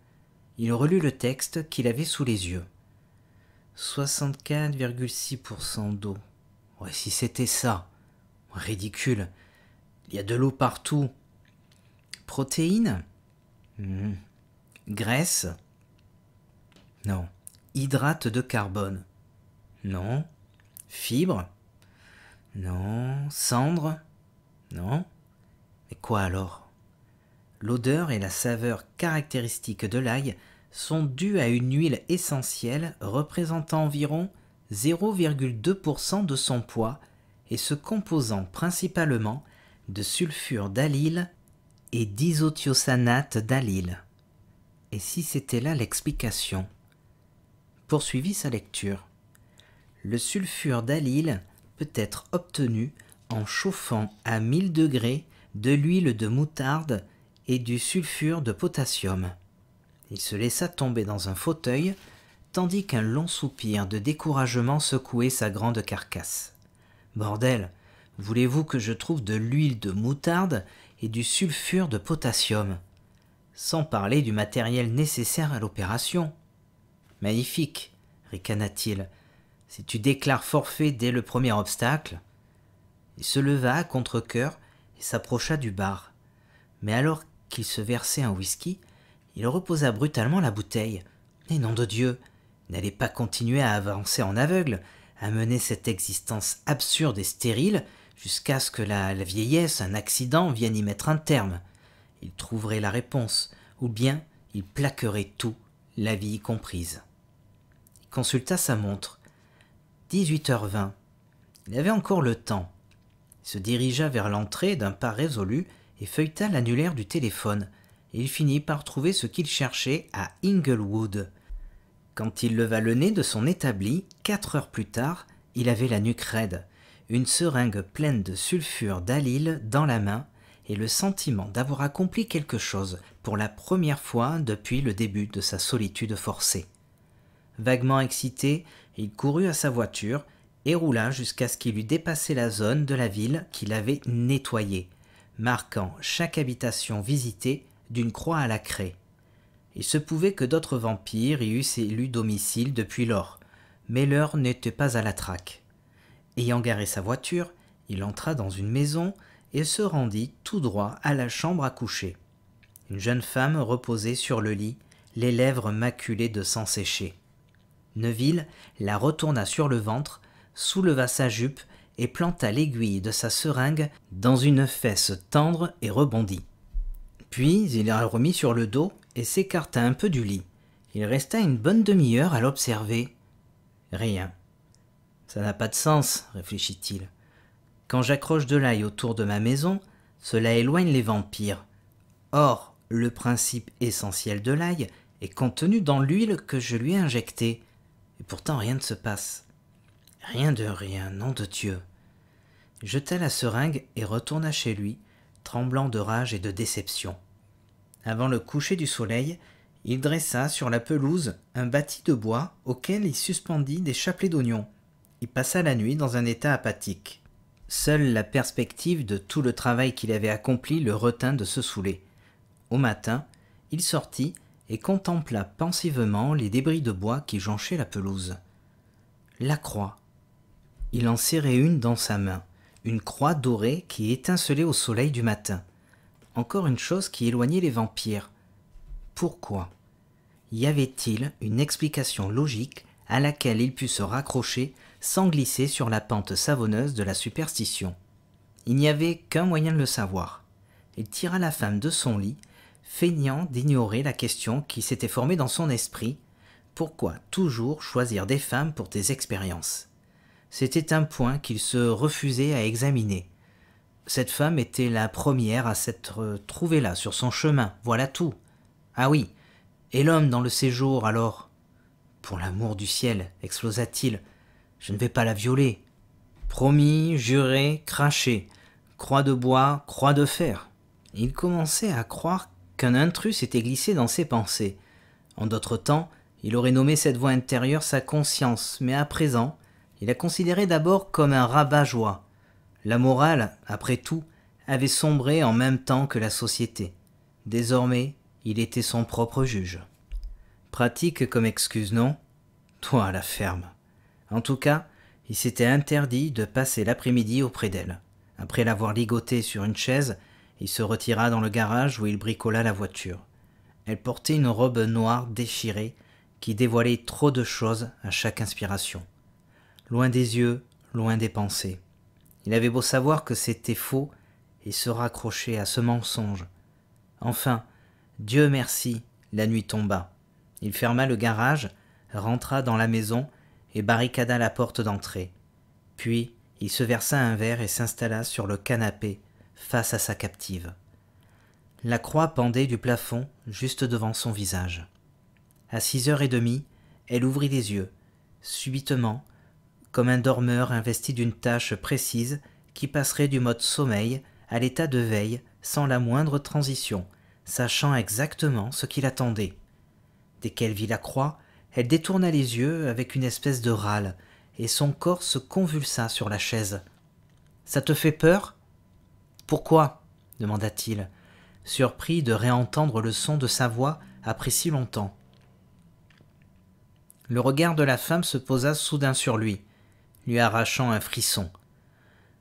Il relut le texte qu'il avait sous les yeux. 64,6% d'eau, si c'était ça. Ridicule. Il y a de l'eau partout. Protéines hmm. Graisse Non. Hydrate de carbone Non. Fibres Non. Cendre Non. Mais quoi alors L'odeur et la saveur caractéristiques de l'ail sont dues à une huile essentielle représentant environ 0,2% de son poids et se composant principalement de sulfure d'allyle et d'isothiocyanate d'allyle. Et si c'était là l'explication Poursuivit sa lecture. Le sulfure d'allyle peut être obtenu en chauffant à 1000 degrés de l'huile de moutarde et du sulfure de potassium. Il se laissa tomber dans un fauteuil tandis qu'un long soupir de découragement secouait sa grande carcasse. Bordel, voulez-vous que je trouve de l'huile de moutarde et du sulfure de potassium Sans parler du matériel nécessaire à l'opération. Magnifique, ricana-t-il, si tu déclares forfait dès le premier obstacle. Il se leva à contre-coeur et s'approcha du bar. Mais alors qu'il se versait un whisky, il reposa brutalement la bouteille. Et nom de Dieu, n'allait pas continuer à avancer en aveugle, à mener cette existence absurde et stérile, jusqu'à ce que la, vieillesse, un accident, vienne y mettre un terme. Il trouverait la réponse, ou bien il plaquerait tout, la vie y comprise. Il consulta sa montre. 18h20. Il avait encore le temps. Il se dirigea vers l'entrée d'un pas résolu et feuilleta l'annulaire du téléphone, il finit par trouver ce qu'il cherchait à Inglewood, quand il leva le nez de son établi, quatre heures plus tard, il avait la nuque raide, une seringue pleine de sulfure d'alyl dans la main et le sentiment d'avoir accompli quelque chose pour la première fois depuis le début de sa solitude forcée. Vaguement excité, il courut à sa voiture et roula jusqu'à ce qu'il eût dépassé la zone de la ville qu'il avait nettoyée, marquant chaque habitation visitée d'une croix à la craie. Il se pouvait que d'autres vampires y eussent élu domicile depuis lors, mais l'heure n'était pas à la traque. Ayant garé sa voiture, il entra dans une maison et se rendit tout droit à la chambre à coucher. Une jeune femme reposait sur le lit, les lèvres maculées de sang séché. Neville la retourna sur le ventre, souleva sa jupe et planta l'aiguille de sa seringue dans une fesse tendre et rebondie. Puis il la remit sur le dos et s'écarta un peu du lit. Il resta une bonne demi-heure à l'observer. Rien. Ça n'a pas de sens, réfléchit-il. Quand j'accroche de l'ail autour de ma maison, cela éloigne les vampires. Or, le principe essentiel de l'ail est contenu dans l'huile que je lui ai injectée. Et pourtant rien ne se passe. Rien de rien, nom de Dieu. Jeta la seringue et retourna chez lui, tremblant de rage et de déception. Avant le coucher du soleil, il dressa sur la pelouse un bâti de bois auquel il suspendit des chapelets d'oignons. Il passa la nuit dans un état apathique. Seule la perspective de tout le travail qu'il avait accompli le retint de se saouler. Au matin, il sortit et contempla pensivement les débris de bois qui jonchaient la pelouse. La croix. Il en serrait une dans sa main, une croix dorée qui étincelait au soleil du matin encore une chose qui éloignait les vampires. Pourquoi Y avait-il une explication logique à laquelle il put se raccrocher sans glisser sur la pente savonneuse de la superstition Il n'y avait qu'un moyen de le savoir. Il tira la femme de son lit, feignant d'ignorer la question qui s'était formée dans son esprit. Pourquoi toujours choisir des femmes pour tes expériences C'était un point qu'il se refusait à examiner cette femme était la première à s'être euh, trouvée là, sur son chemin, voilà tout. Ah oui, et l'homme dans le séjour alors Pour l'amour du ciel, explosa-t-il, je ne vais pas la violer. Promis, juré, craché, croix de bois, croix de fer. Il commençait à croire qu'un intrus s'était glissé dans ses pensées. En d'autres temps, il aurait nommé cette voix intérieure sa conscience, mais à présent, il la considérait d'abord comme un rabat-joie, la morale, après tout, avait sombré en même temps que la société. Désormais, il était son propre juge. Pratique comme excuse, non Toi à la ferme. En tout cas, il s'était interdit de passer l'après-midi auprès d'elle. Après l'avoir ligotée sur une chaise, il se retira dans le garage où il bricola la voiture. Elle portait une robe noire déchirée qui dévoilait trop de choses à chaque inspiration. Loin des yeux, loin des pensées. Il avait beau savoir que c'était faux et se raccrocher à ce mensonge. Enfin, Dieu merci, la nuit tomba. Il ferma le garage, rentra dans la maison et barricada la porte d'entrée. Puis, il se versa un verre et s'installa sur le canapé, face à sa captive. La croix pendait du plafond juste devant son visage. À six heures et demie, elle ouvrit les yeux. Subitement, comme un dormeur investi d'une tâche précise qui passerait du mode sommeil à l'état de veille sans la moindre transition, sachant exactement ce qu'il attendait. Dès qu'elle vit la croix, elle détourna les yeux avec une espèce de râle, et son corps se convulsa sur la chaise. Ça te fait peur Pourquoi demanda-t-il, surpris de réentendre le son de sa voix après si longtemps. Le regard de la femme se posa soudain sur lui lui arrachant un frisson.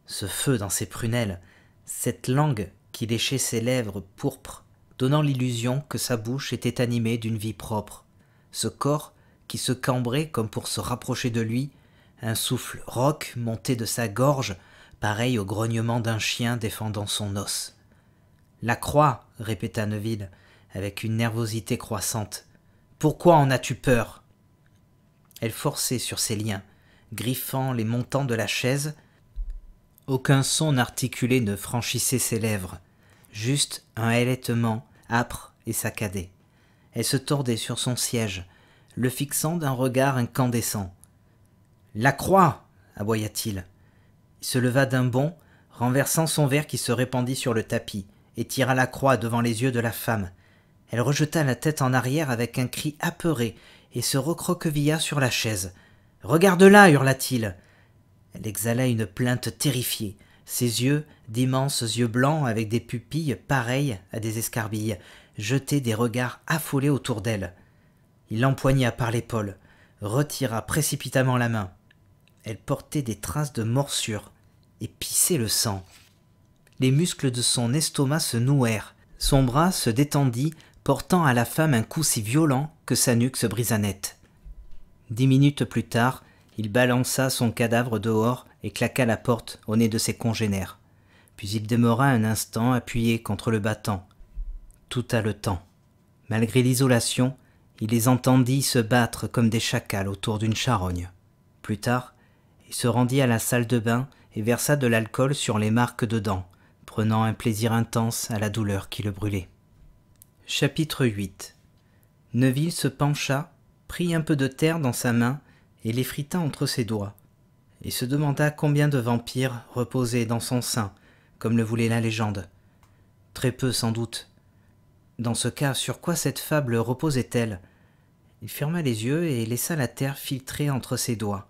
Ce feu dans ses prunelles, cette langue qui léchait ses lèvres pourpres, donnant l'illusion que sa bouche était animée d'une vie propre, ce corps qui se cambrait comme pour se rapprocher de lui, un souffle roc monté de sa gorge, pareil au grognement d'un chien défendant son os. La croix, répéta Neville, avec une nervosité croissante. Pourquoi en as-tu peur Elle forçait sur ses liens, griffant les montants de la chaise. Aucun son articulé ne franchissait ses lèvres, juste un hélètement âpre et saccadé. Elle se tordait sur son siège, le fixant d'un regard incandescent. La croix aboya-t-il. Il se leva d'un bond, renversant son verre qui se répandit sur le tapis, et tira la croix devant les yeux de la femme. Elle rejeta la tête en arrière avec un cri apeuré et se recroquevilla sur la chaise, Regarde-la hurla-t-il. Elle exhala une plainte terrifiée. Ses yeux, d'immenses yeux blancs avec des pupilles pareilles à des escarbilles, jetaient des regards affolés autour d'elle. Il l'empoigna par l'épaule, retira précipitamment la main. Elle portait des traces de morsures et pissait le sang. Les muscles de son estomac se nouèrent. Son bras se détendit, portant à la femme un coup si violent que sa nuque se brisa net. Dix minutes plus tard, il balança son cadavre dehors et claqua la porte au nez de ses congénères. Puis il demeura un instant appuyé contre le battant. Tout a le temps. Malgré l'isolation, il les entendit se battre comme des chacals autour d'une charogne. Plus tard, il se rendit à la salle de bain et versa de l'alcool sur les marques de dents, prenant un plaisir intense à la douleur qui le brûlait. Chapitre 8 Neville se pencha prit un peu de terre dans sa main et l'effrita entre ses doigts, et se demanda combien de vampires reposaient dans son sein, comme le voulait la légende. Très peu sans doute. Dans ce cas, sur quoi cette fable reposait-elle Il ferma les yeux et laissa la terre filtrer entre ses doigts.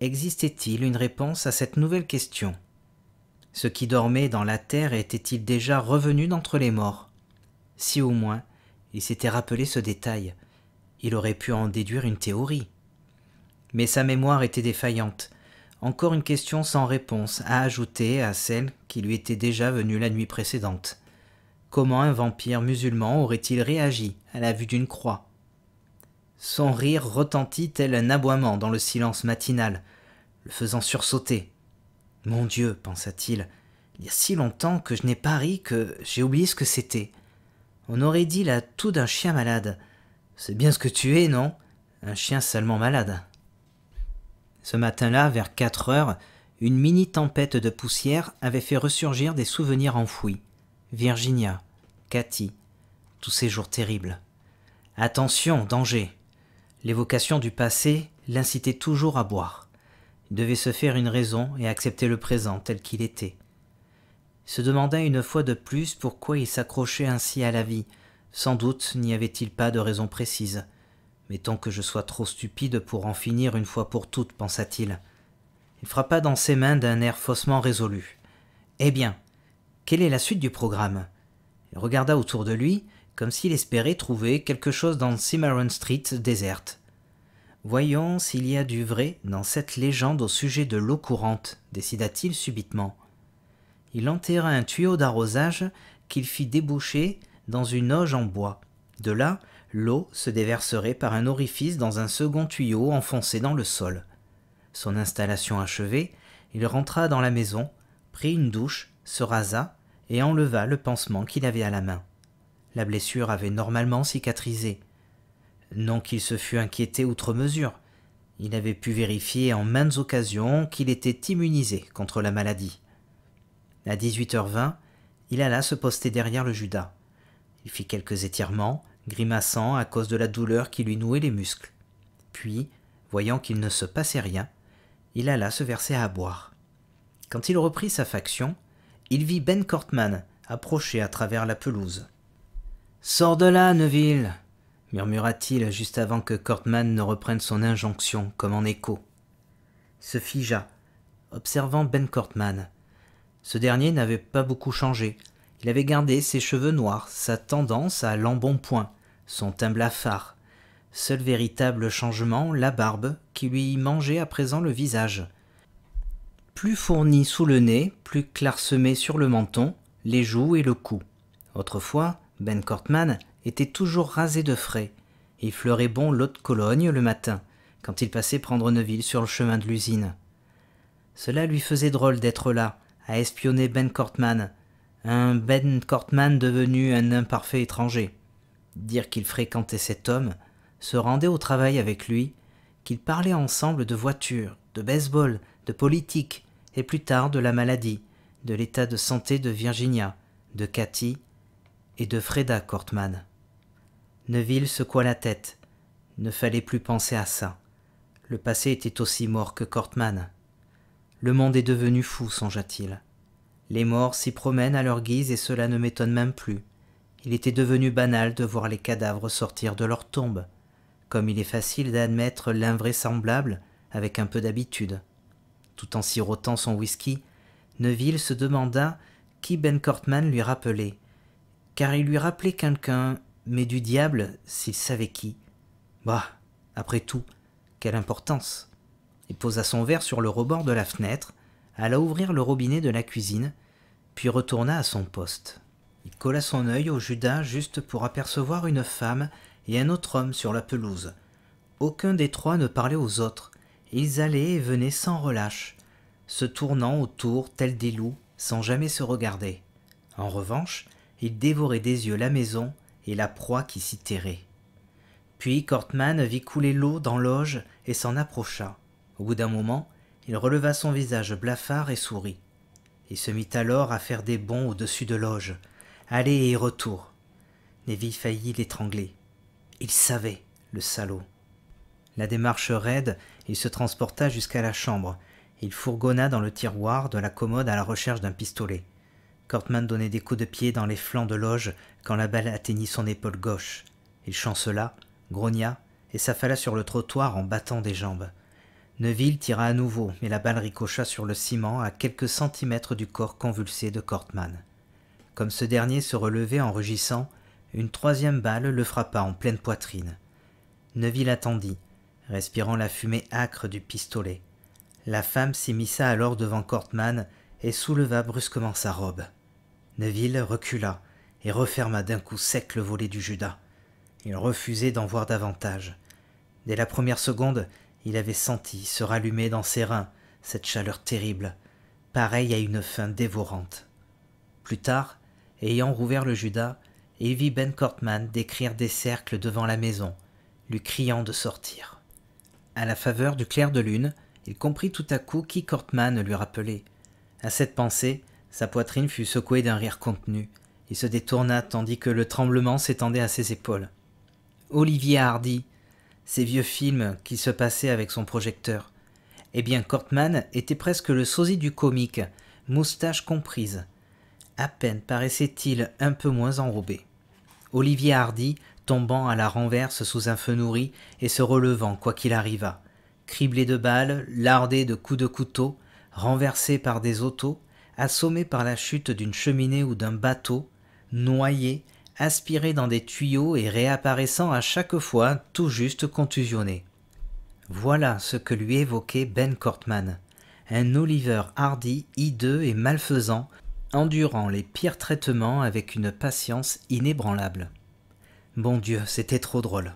Existait-il une réponse à cette nouvelle question Ce qui dormait dans la terre était-il déjà revenu d'entre les morts Si au moins, il s'était rappelé ce détail, il aurait pu en déduire une théorie. Mais sa mémoire était défaillante. Encore une question sans réponse à ajouter à celle qui lui était déjà venue la nuit précédente. Comment un vampire musulman aurait-il réagi à la vue d'une croix Son rire retentit tel un aboiement dans le silence matinal, le faisant sursauter. Mon Dieu, pensa-t-il, il y a si longtemps que je n'ai pas ri que j'ai oublié ce que c'était. On aurait dit la toux d'un chien malade. C'est bien ce que tu es, non Un chien seulement malade. Ce matin-là, vers quatre heures, une mini-tempête de poussière avait fait ressurgir des souvenirs enfouis. Virginia, Cathy, tous ces jours terribles. Attention, danger. L'évocation du passé l'incitait toujours à boire. Il devait se faire une raison et accepter le présent tel qu'il était. Il se demanda une fois de plus pourquoi il s'accrochait ainsi à la vie, sans doute n'y avait-il pas de raison précise. Mais tant que je sois trop stupide pour en finir une fois pour toutes, pensa-t-il. Il frappa dans ses mains d'un air faussement résolu. Eh bien, quelle est la suite du programme Il regarda autour de lui, comme s'il espérait trouver quelque chose dans Cimarron Street déserte. Voyons s'il y a du vrai dans cette légende au sujet de l'eau courante, décida-t-il subitement. Il enterra un tuyau d'arrosage qu'il fit déboucher dans une auge en bois. De là, l'eau se déverserait par un orifice dans un second tuyau enfoncé dans le sol. Son installation achevée, il rentra dans la maison, prit une douche, se rasa et enleva le pansement qu'il avait à la main. La blessure avait normalement cicatrisé. Non qu'il se fût inquiété outre mesure. Il avait pu vérifier en maintes occasions qu'il était immunisé contre la maladie. À 18h20, il alla se poster derrière le Judas. Il fit quelques étirements, grimaçant à cause de la douleur qui lui nouait les muscles. Puis, voyant qu'il ne se passait rien, il alla se verser à boire. Quand il reprit sa faction, il vit Ben Cortman approcher à travers la pelouse. Sors de là, Neville murmura-t-il juste avant que Cortman ne reprenne son injonction comme en écho. se figea, observant Ben Cortman. Ce dernier n'avait pas beaucoup changé, il avait gardé ses cheveux noirs, sa tendance à l'embonpoint, son teint blafard. Seul véritable changement, la barbe, qui lui mangeait à présent le visage. Plus fourni sous le nez, plus clairsemé sur le menton, les joues et le cou. Autrefois, Ben Cortman était toujours rasé de frais. Il fleurait bon l'eau de Cologne le matin, quand il passait prendre Neville sur le chemin de l'usine. Cela lui faisait drôle d'être là, à espionner Ben Cortman, un Ben Cortman devenu un imparfait étranger. Dire qu'il fréquentait cet homme, se rendait au travail avec lui, qu'ils parlaient ensemble de voiture, de baseball, de politique, et plus tard de la maladie, de l'état de santé de Virginia, de Cathy et de Freda Cortman. Neville secoua la tête. Ne fallait plus penser à ça. Le passé était aussi mort que Cortman. Le monde est devenu fou, songea-t-il. Les morts s'y promènent à leur guise et cela ne m'étonne même plus. Il était devenu banal de voir les cadavres sortir de leurs tombes, comme il est facile d'admettre l'invraisemblable avec un peu d'habitude. Tout en sirotant son whisky, Neville se demanda qui Ben Cortman lui rappelait, car il lui rappelait quelqu'un, mais du diable s'il savait qui. Bah, après tout, quelle importance. Il posa son verre sur le rebord de la fenêtre, alla ouvrir le robinet de la cuisine puis retourna à son poste. Il colla son œil au Judas juste pour apercevoir une femme et un autre homme sur la pelouse. Aucun des trois ne parlait aux autres. Ils allaient et venaient sans relâche, se tournant autour tels des loups, sans jamais se regarder. En revanche, ils dévoraient des yeux la maison et la proie qui s'y terrait. Puis Cortman vit couler l'eau dans l'auge et s'en approcha. Au bout d'un moment, il releva son visage blafard et sourit. Il se mit alors à faire des bonds au-dessus de Loge, aller et retour. Neville faillit l'étrangler. Il savait, le salaud. La démarche raide, il se transporta jusqu'à la chambre. Il fourgonna dans le tiroir de la commode à la recherche d'un pistolet. Cortman donnait des coups de pied dans les flancs de Loge quand la balle atteignit son épaule gauche. Il chancela, grogna et s'affala sur le trottoir en battant des jambes. Neville tira à nouveau, mais la balle ricocha sur le ciment à quelques centimètres du corps convulsé de Cortman. Comme ce dernier se relevait en rugissant, une troisième balle le frappa en pleine poitrine. Neville attendit, respirant la fumée âcre du pistolet. La femme s'immissa alors devant Cortman et souleva brusquement sa robe. Neville recula et referma d'un coup sec le volet du Judas. Il refusait d'en voir davantage. Dès la première seconde, il avait senti se rallumer dans ses reins cette chaleur terrible, pareille à une faim dévorante. Plus tard, ayant rouvert le Judas, il vit Ben Cortman décrire des cercles devant la maison, lui criant de sortir. À la faveur du clair de lune, il comprit tout à coup qui Cortman lui rappelait. À cette pensée, sa poitrine fut secouée d'un rire contenu. Il se détourna tandis que le tremblement s'étendait à ses épaules. Olivier Hardy, ces vieux films qui se passaient avec son projecteur. Eh bien, Cortman était presque le sosie du comique, moustache comprise. À peine paraissait-il un peu moins enrobé. Olivier Hardy tombant à la renverse sous un feu nourri et se relevant quoi qu'il arrivât. Criblé de balles, lardé de coups de couteau, renversé par des autos, assommé par la chute d'une cheminée ou d'un bateau, noyé, aspiré dans des tuyaux et réapparaissant à chaque fois tout juste contusionné. Voilà ce que lui évoquait Ben Cortman, un Oliver hardi, hideux et malfaisant, endurant les pires traitements avec une patience inébranlable. Bon Dieu, c'était trop drôle.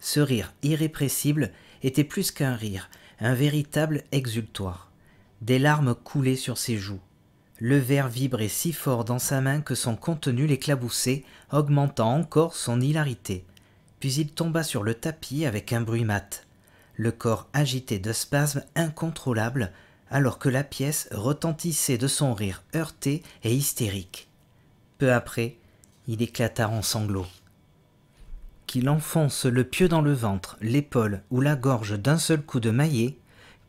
Ce rire irrépressible était plus qu'un rire, un véritable exultoire. Des larmes coulaient sur ses joues. Le verre vibrait si fort dans sa main que son contenu l'éclaboussait, augmentant encore son hilarité. Puis il tomba sur le tapis avec un bruit mat, le corps agité de spasmes incontrôlables, alors que la pièce retentissait de son rire heurté et hystérique. Peu après, il éclata en sanglots. Qu'il enfonce le pieu dans le ventre, l'épaule ou la gorge d'un seul coup de maillet,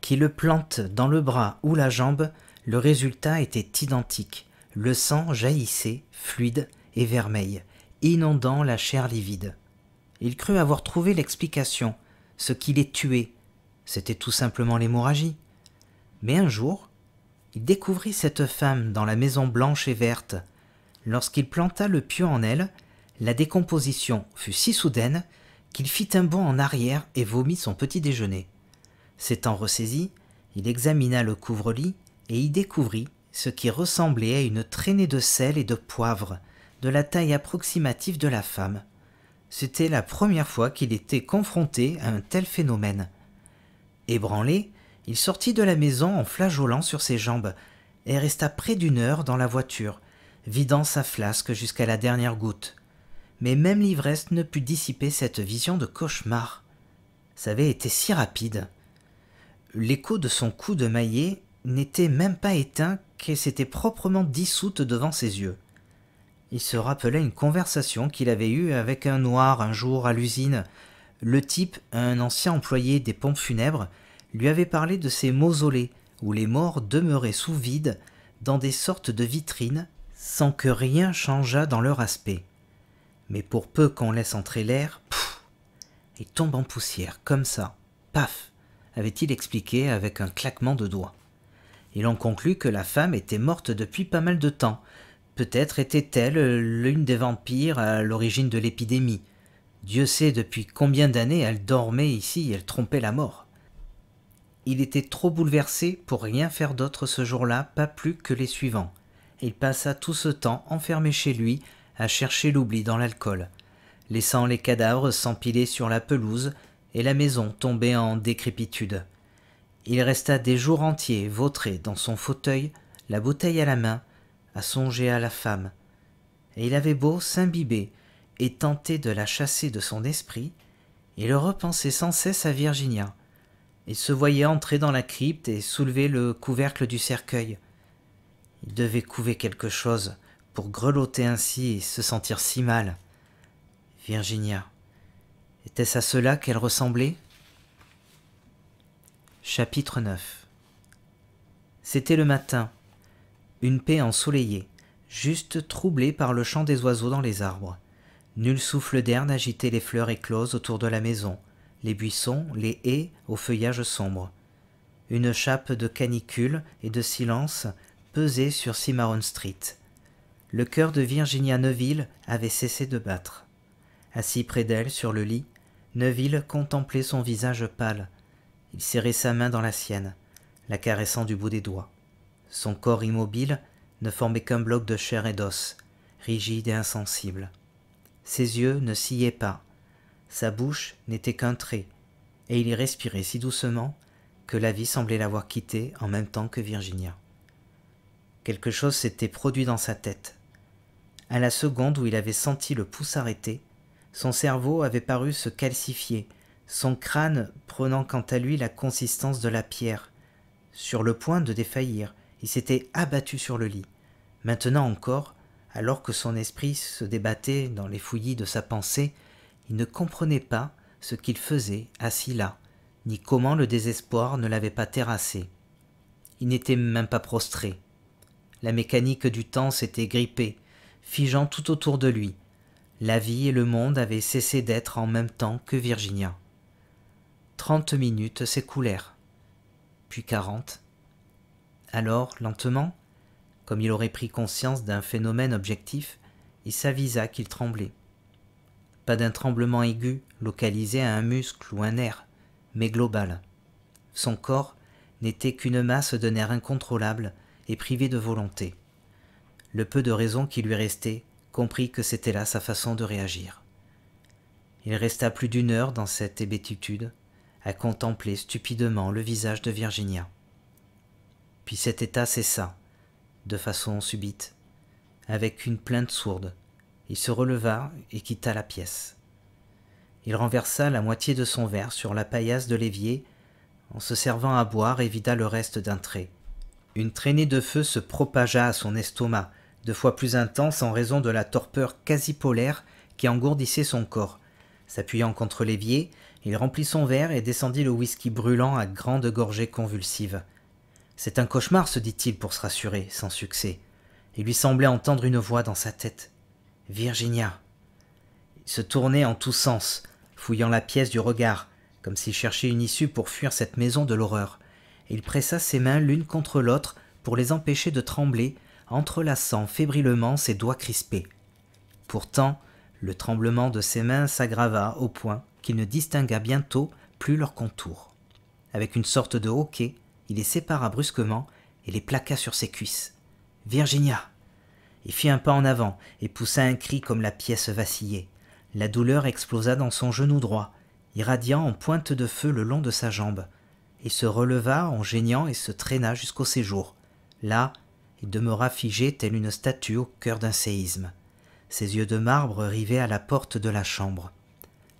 qu'il le plante dans le bras ou la jambe, le résultat était identique. Le sang jaillissait, fluide et vermeil, inondant la chair livide. Il crut avoir trouvé l'explication, ce qui les tuait. C'était tout simplement l'hémorragie. Mais un jour, il découvrit cette femme dans la maison blanche et verte. Lorsqu'il planta le pieu en elle, la décomposition fut si soudaine qu'il fit un bond en arrière et vomit son petit déjeuner. S'étant ressaisi, il examina le couvre-lit et y découvrit ce qui ressemblait à une traînée de sel et de poivre, de la taille approximative de la femme. C'était la première fois qu'il était confronté à un tel phénomène. Ébranlé, il sortit de la maison en flageolant sur ses jambes et resta près d'une heure dans la voiture, vidant sa flasque jusqu'à la dernière goutte. Mais même l'ivresse ne put dissiper cette vision de cauchemar. Ça avait été si rapide. L'écho de son coup de maillet n'était même pas éteint qu'elle s'était proprement dissoute devant ses yeux. Il se rappelait une conversation qu'il avait eue avec un noir un jour à l'usine. Le type, un ancien employé des pompes funèbres, lui avait parlé de ces mausolées où les morts demeuraient sous vide dans des sortes de vitrines sans que rien changeât dans leur aspect. Mais pour peu qu'on laisse entrer l'air, et tombe en poussière comme ça. Paf avait-il expliqué avec un claquement de doigts. Il en conclut que la femme était morte depuis pas mal de temps. Peut-être était-elle euh, l'une des vampires à l'origine de l'épidémie. Dieu sait depuis combien d'années elle dormait ici et elle trompait la mort. Il était trop bouleversé pour rien faire d'autre ce jour-là, pas plus que les suivants. Il passa tout ce temps enfermé chez lui à chercher l'oubli dans l'alcool, laissant les cadavres s'empiler sur la pelouse et la maison tomber en décrépitude. Il resta des jours entiers vautré dans son fauteuil, la bouteille à la main, à songer à la femme. Et il avait beau s'imbiber et tenter de la chasser de son esprit, il repensait sans cesse à Virginia. Il se voyait entrer dans la crypte et soulever le couvercle du cercueil. Il devait couver quelque chose pour grelotter ainsi et se sentir si mal. Virginia. Était-ce à cela qu'elle ressemblait Chapitre 9 C'était le matin, une paix ensoleillée, juste troublée par le chant des oiseaux dans les arbres. Nul souffle d'air n'agitait les fleurs écloses autour de la maison, les buissons, les haies au feuillage sombre. Une chape de canicule et de silence pesait sur Cimarron Street. Le cœur de Virginia Neville avait cessé de battre. Assis près d'elle sur le lit, Neville contemplait son visage pâle, il serrait sa main dans la sienne, la caressant du bout des doigts. Son corps immobile ne formait qu'un bloc de chair et d'os, rigide et insensible. Ses yeux ne sillaient pas, sa bouche n'était qu'un trait, et il y respirait si doucement que la vie semblait l'avoir quitté en même temps que Virginia. Quelque chose s'était produit dans sa tête. À la seconde où il avait senti le pouls s'arrêter, son cerveau avait paru se calcifier son crâne prenant quant à lui la consistance de la pierre, sur le point de défaillir, il s'était abattu sur le lit. Maintenant encore, alors que son esprit se débattait dans les fouillis de sa pensée, il ne comprenait pas ce qu'il faisait assis là, ni comment le désespoir ne l'avait pas terrassé. Il n'était même pas prostré. La mécanique du temps s'était grippée, figeant tout autour de lui. La vie et le monde avaient cessé d'être en même temps que Virginia. Trente minutes s'écoulèrent, puis quarante. Alors, lentement, comme il aurait pris conscience d'un phénomène objectif, il s'avisa qu'il tremblait. Pas d'un tremblement aigu localisé à un muscle ou un nerf, mais global. Son corps n'était qu'une masse de nerfs incontrôlables et privés de volonté. Le peu de raison qui lui restait comprit que c'était là sa façon de réagir. Il resta plus d'une heure dans cette hébétitude, à contempler stupidement le visage de Virginia. Puis cet état cessa, de façon subite, avec une plainte sourde. Il se releva et quitta la pièce. Il renversa la moitié de son verre sur la paillasse de l'évier, en se servant à boire et vida le reste d'un trait. Une traînée de feu se propagea à son estomac, deux fois plus intense en raison de la torpeur quasi polaire qui engourdissait son corps. S'appuyant contre l'évier, il remplit son verre et descendit le whisky brûlant à grandes gorgées convulsives. C'est un cauchemar, se dit-il pour se rassurer, sans succès. Il lui semblait entendre une voix dans sa tête. Virginia. Il se tournait en tous sens, fouillant la pièce du regard, comme s'il cherchait une issue pour fuir cette maison de l'horreur. Il pressa ses mains l'une contre l'autre pour les empêcher de trembler, entrelaçant fébrilement ses doigts crispés. Pourtant, le tremblement de ses mains s'aggrava au point qu'il ne distingua bientôt plus leurs contours. Avec une sorte de hoquet, il les sépara brusquement et les plaqua sur ses cuisses. Virginia Il fit un pas en avant et poussa un cri comme la pièce vacillait. La douleur explosa dans son genou droit, irradiant en pointe de feu le long de sa jambe. Il se releva en geignant et se traîna jusqu'au séjour. Là, il demeura figé tel une statue au cœur d'un séisme, ses yeux de marbre rivés à la porte de la chambre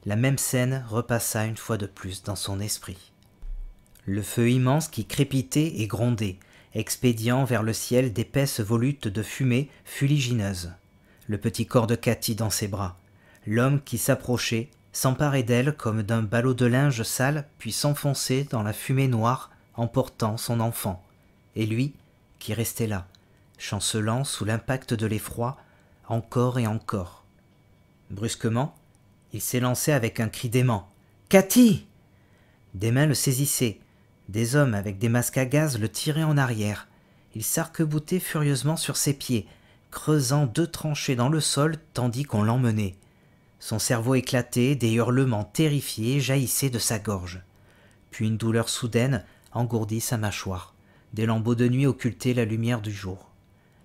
la même scène repassa une fois de plus dans son esprit. Le feu immense qui crépitait et grondait, expédiant vers le ciel d'épaisses volutes de fumée fuligineuse. Le petit corps de Cathy dans ses bras. L'homme qui s'approchait s'emparait d'elle comme d'un ballot de linge sale, puis s'enfonçait dans la fumée noire, emportant son enfant. Et lui, qui restait là, chancelant sous l'impact de l'effroi, encore et encore. Brusquement, il s'élançait avec un cri dément. Cathy Des mains le saisissaient. Des hommes avec des masques à gaz le tiraient en arrière. Il s'arqueboutait furieusement sur ses pieds, creusant deux tranchées dans le sol tandis qu'on l'emmenait. Son cerveau éclatait, des hurlements terrifiés jaillissaient de sa gorge. Puis une douleur soudaine engourdit sa mâchoire. Des lambeaux de nuit occultaient la lumière du jour.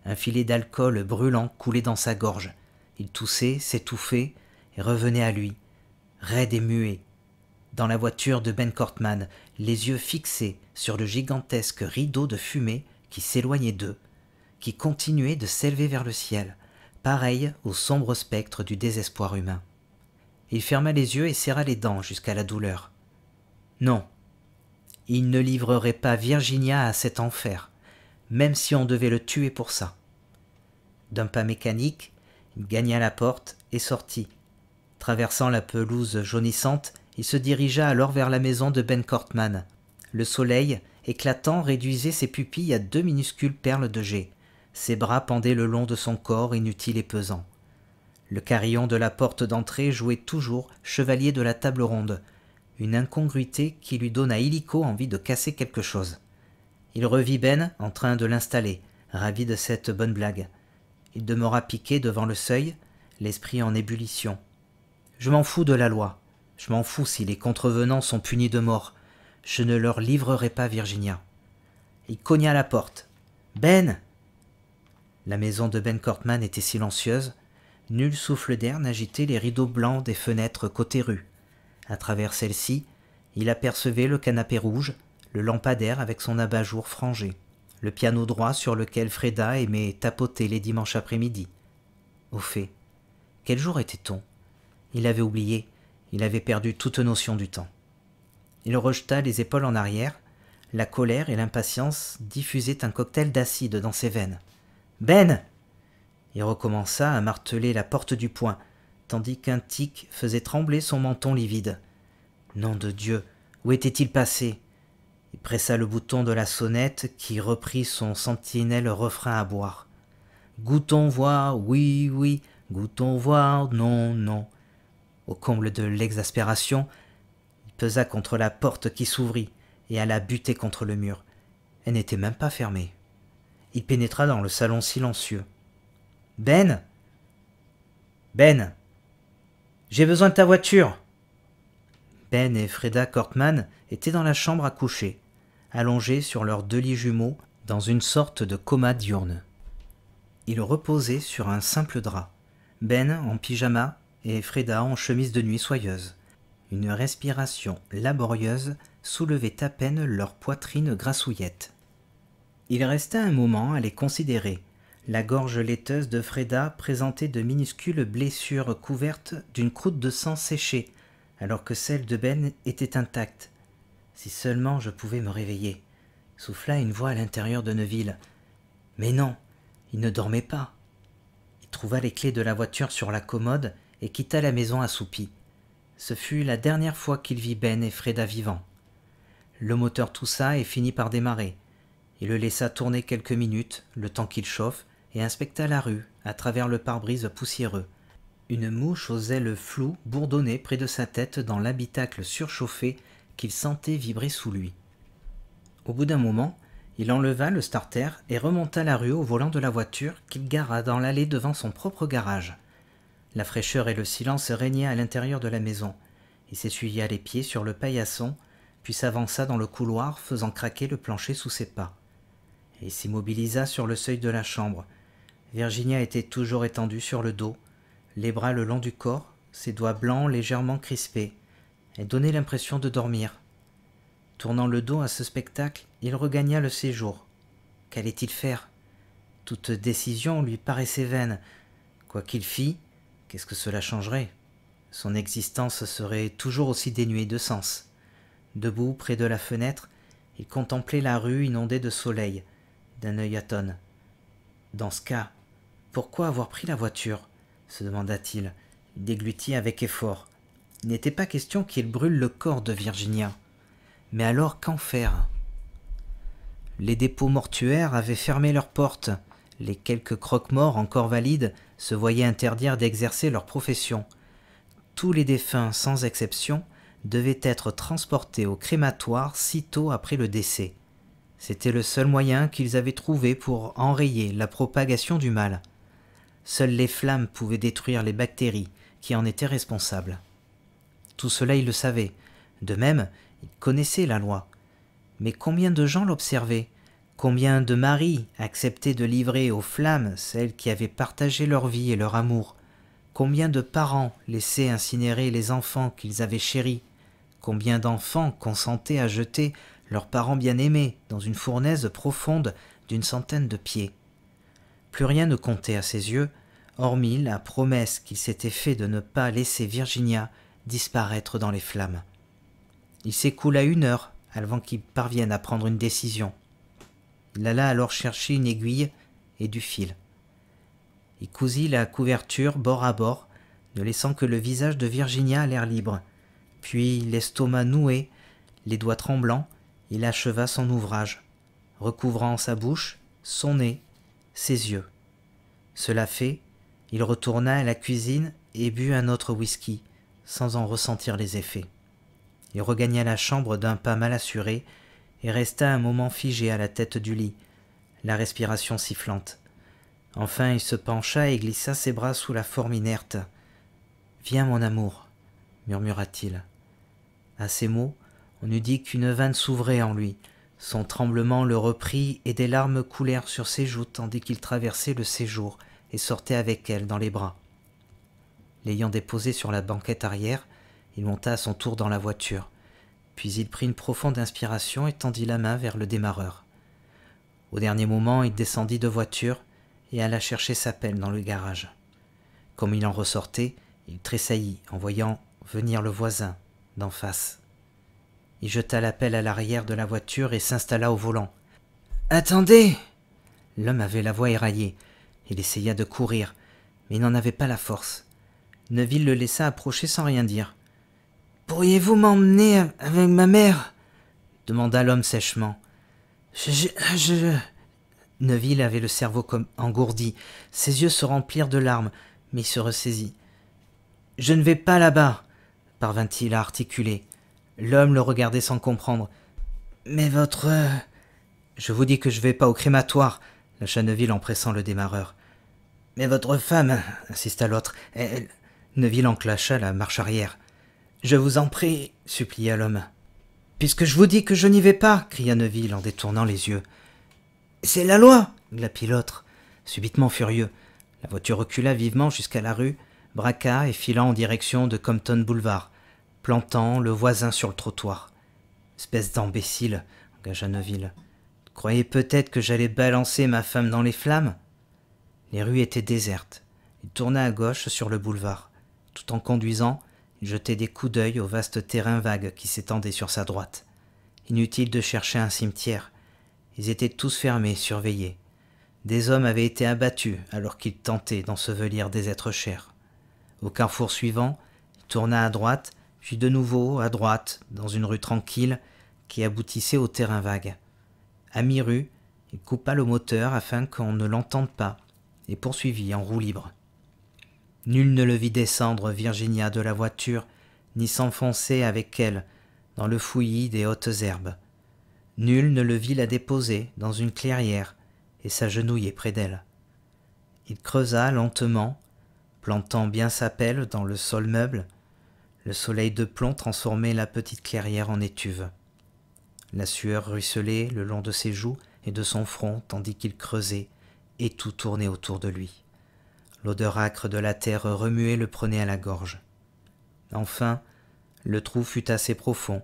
Un filet d'alcool brûlant coulait dans sa gorge. Il toussait, s'étouffait, et revenait à lui, raide et muet, dans la voiture de Ben Cortman, les yeux fixés sur le gigantesque rideau de fumée qui s'éloignait d'eux, qui continuait de s'élever vers le ciel, pareil au sombre spectre du désespoir humain. Il ferma les yeux et serra les dents jusqu'à la douleur. Non, il ne livrerait pas Virginia à cet enfer, même si on devait le tuer pour ça. D'un pas mécanique, il gagna la porte et sortit, Traversant la pelouse jaunissante, il se dirigea alors vers la maison de Ben Cortman. Le soleil, éclatant, réduisait ses pupilles à deux minuscules perles de jet. Ses bras pendaient le long de son corps inutile et pesant. Le carillon de la porte d'entrée jouait toujours chevalier de la table ronde, une incongruité qui lui donna illico envie de casser quelque chose. Il revit Ben en train de l'installer, ravi de cette bonne blague. Il demeura piqué devant le seuil, l'esprit en ébullition. Je m'en fous de la loi. Je m'en fous si les contrevenants sont punis de mort. Je ne leur livrerai pas Virginia. Il cogna la porte. Ben La maison de Ben Cortman était silencieuse. Nul souffle d'air n'agitait les rideaux blancs des fenêtres côté rue. À travers celle ci il apercevait le canapé rouge, le lampadaire avec son abat-jour frangé, le piano droit sur lequel Freda aimait tapoter les dimanches après-midi. Au fait, quel jour était-on il avait oublié, il avait perdu toute notion du temps. Il rejeta les épaules en arrière, la colère et l'impatience diffusaient un cocktail d'acide dans ses veines. Ben Il recommença à marteler la porte du poing, tandis qu'un tic faisait trembler son menton livide. Nom de Dieu, où était-il passé Il pressa le bouton de la sonnette qui reprit son sentinelle refrain à boire. Goûtons voir, oui, oui, goûtons voir, non, non. Au comble de l'exaspération, il pesa contre la porte qui s'ouvrit et alla buter contre le mur. Elle n'était même pas fermée. Il pénétra dans le salon silencieux. Ben Ben J'ai besoin de ta voiture Ben et Freda Kortman étaient dans la chambre à coucher, allongés sur leurs deux lits jumeaux dans une sorte de coma diurne. Ils reposaient sur un simple drap. Ben, en pyjama, et Freda en chemise de nuit soyeuse. Une respiration laborieuse soulevait à peine leur poitrine grassouillette. Il resta un moment à les considérer. La gorge laiteuse de Freda présentait de minuscules blessures couvertes d'une croûte de sang séché, alors que celle de Ben était intacte. Si seulement je pouvais me réveiller, souffla une voix à l'intérieur de Neuville. Mais non, il ne dormait pas. Il trouva les clés de la voiture sur la commode et quitta la maison assoupie. Ce fut la dernière fois qu'il vit Ben et Freda vivants. Le moteur toussa et finit par démarrer. Il le laissa tourner quelques minutes, le temps qu'il chauffe, et inspecta la rue, à travers le pare-brise poussiéreux. Une mouche osait le flou bourdonner près de sa tête dans l'habitacle surchauffé qu'il sentait vibrer sous lui. Au bout d'un moment, il enleva le starter et remonta la rue au volant de la voiture qu'il gara dans l'allée devant son propre garage. La fraîcheur et le silence régnaient à l'intérieur de la maison. Il s'essuya les pieds sur le paillasson, puis s'avança dans le couloir, faisant craquer le plancher sous ses pas. Il s'immobilisa sur le seuil de la chambre. Virginia était toujours étendue sur le dos, les bras le long du corps, ses doigts blancs légèrement crispés. Elle donnait l'impression de dormir. Tournant le dos à ce spectacle, il regagna le séjour. Qu'allait-il faire Toute décision lui paraissait vaine. Quoi qu'il fît, Qu'est-ce que cela changerait Son existence serait toujours aussi dénuée de sens. Debout près de la fenêtre, il contemplait la rue inondée de soleil, d'un œil atone. Dans ce cas, pourquoi avoir pris la voiture se demanda-t-il. Il déglutit avec effort. Il n'était pas question qu'il brûle le corps de Virginia. Mais alors qu'en faire Les dépôts mortuaires avaient fermé leurs portes les quelques croque-morts encore valides se voyaient interdire d'exercer leur profession. Tous les défunts, sans exception, devaient être transportés au crématoire sitôt après le décès. C'était le seul moyen qu'ils avaient trouvé pour enrayer la propagation du mal. Seules les flammes pouvaient détruire les bactéries qui en étaient responsables. Tout cela, ils le savaient. De même, ils connaissaient la loi. Mais combien de gens l'observaient Combien de maris acceptaient de livrer aux flammes celles qui avaient partagé leur vie et leur amour Combien de parents laissaient incinérer les enfants qu'ils avaient chéris Combien d'enfants consentaient à jeter leurs parents bien-aimés dans une fournaise profonde d'une centaine de pieds Plus rien ne comptait à ses yeux, hormis la promesse qu'il s'était fait de ne pas laisser Virginia disparaître dans les flammes. Il s'écoula une heure avant qu'il parvienne à prendre une décision. Il alla alors chercher une aiguille et du fil. Il cousit la couverture bord à bord, ne laissant que le visage de Virginia à l'air libre. Puis, l'estomac noué, les doigts tremblants, il acheva son ouvrage, recouvrant sa bouche, son nez, ses yeux. Cela fait, il retourna à la cuisine et but un autre whisky, sans en ressentir les effets. Il regagna la chambre d'un pas mal assuré, et resta un moment figé à la tête du lit, la respiration sifflante. Enfin, il se pencha et glissa ses bras sous la forme inerte. Viens, mon amour, murmura-t-il. À ces mots, on eût dit qu'une veine s'ouvrait en lui. Son tremblement le reprit et des larmes coulèrent sur ses joues tandis qu'il traversait le séjour et sortait avec elle dans les bras. L'ayant déposé sur la banquette arrière, il monta à son tour dans la voiture. Puis il prit une profonde inspiration et tendit la main vers le démarreur. Au dernier moment, il descendit de voiture et alla chercher sa pelle dans le garage. Comme il en ressortait, il tressaillit en voyant venir le voisin d'en face. Il jeta la pelle à l'arrière de la voiture et s'installa au volant. Attendez L'homme avait la voix éraillée. Il essaya de courir, mais il n'en avait pas la force. Neville le laissa approcher sans rien dire. Pourriez-vous m'emmener avec ma mère demanda l'homme sèchement. Je, je, Neville avait le cerveau comme engourdi. Ses yeux se remplirent de larmes, mais il se ressaisit. Je ne vais pas là-bas, parvint-il à articuler. L'homme le regardait sans comprendre. Mais votre. Je vous dis que je ne vais pas au crématoire, lâcha Neville en pressant le démarreur. Mais votre femme, insista l'autre, elle. Neville enclencha la marche arrière. Je vous en prie, supplia l'homme. Puisque je vous dis que je n'y vais pas, cria Neville en détournant les yeux. C'est la loi, glapit l'autre, subitement furieux. La voiture recula vivement jusqu'à la rue, braqua et fila en direction de Compton Boulevard, plantant le voisin sur le trottoir. Espèce d'imbécile, engagea Neville. Croyez peut-être que j'allais balancer ma femme dans les flammes Les rues étaient désertes. Il tourna à gauche sur le boulevard. Tout en conduisant, jetait des coups d'œil au vaste terrain vague qui s'étendait sur sa droite. Inutile de chercher un cimetière. Ils étaient tous fermés, surveillés. Des hommes avaient été abattus alors qu'ils tentaient d'ensevelir des êtres chers. Au carrefour suivant, il tourna à droite, puis de nouveau à droite, dans une rue tranquille qui aboutissait au terrain vague. À mi-rue, il coupa le moteur afin qu'on ne l'entende pas et poursuivit en roue libre. Nul ne le vit descendre Virginia de la voiture, ni s'enfoncer avec elle dans le fouillis des hautes herbes. Nul ne le vit la déposer dans une clairière et s'agenouiller près d'elle. Il creusa lentement, plantant bien sa pelle dans le sol meuble. Le soleil de plomb transformait la petite clairière en étuve. La sueur ruisselait le long de ses joues et de son front tandis qu'il creusait et tout tournait autour de lui. L'odeur âcre de la terre remuée le prenait à la gorge. Enfin, le trou fut assez profond.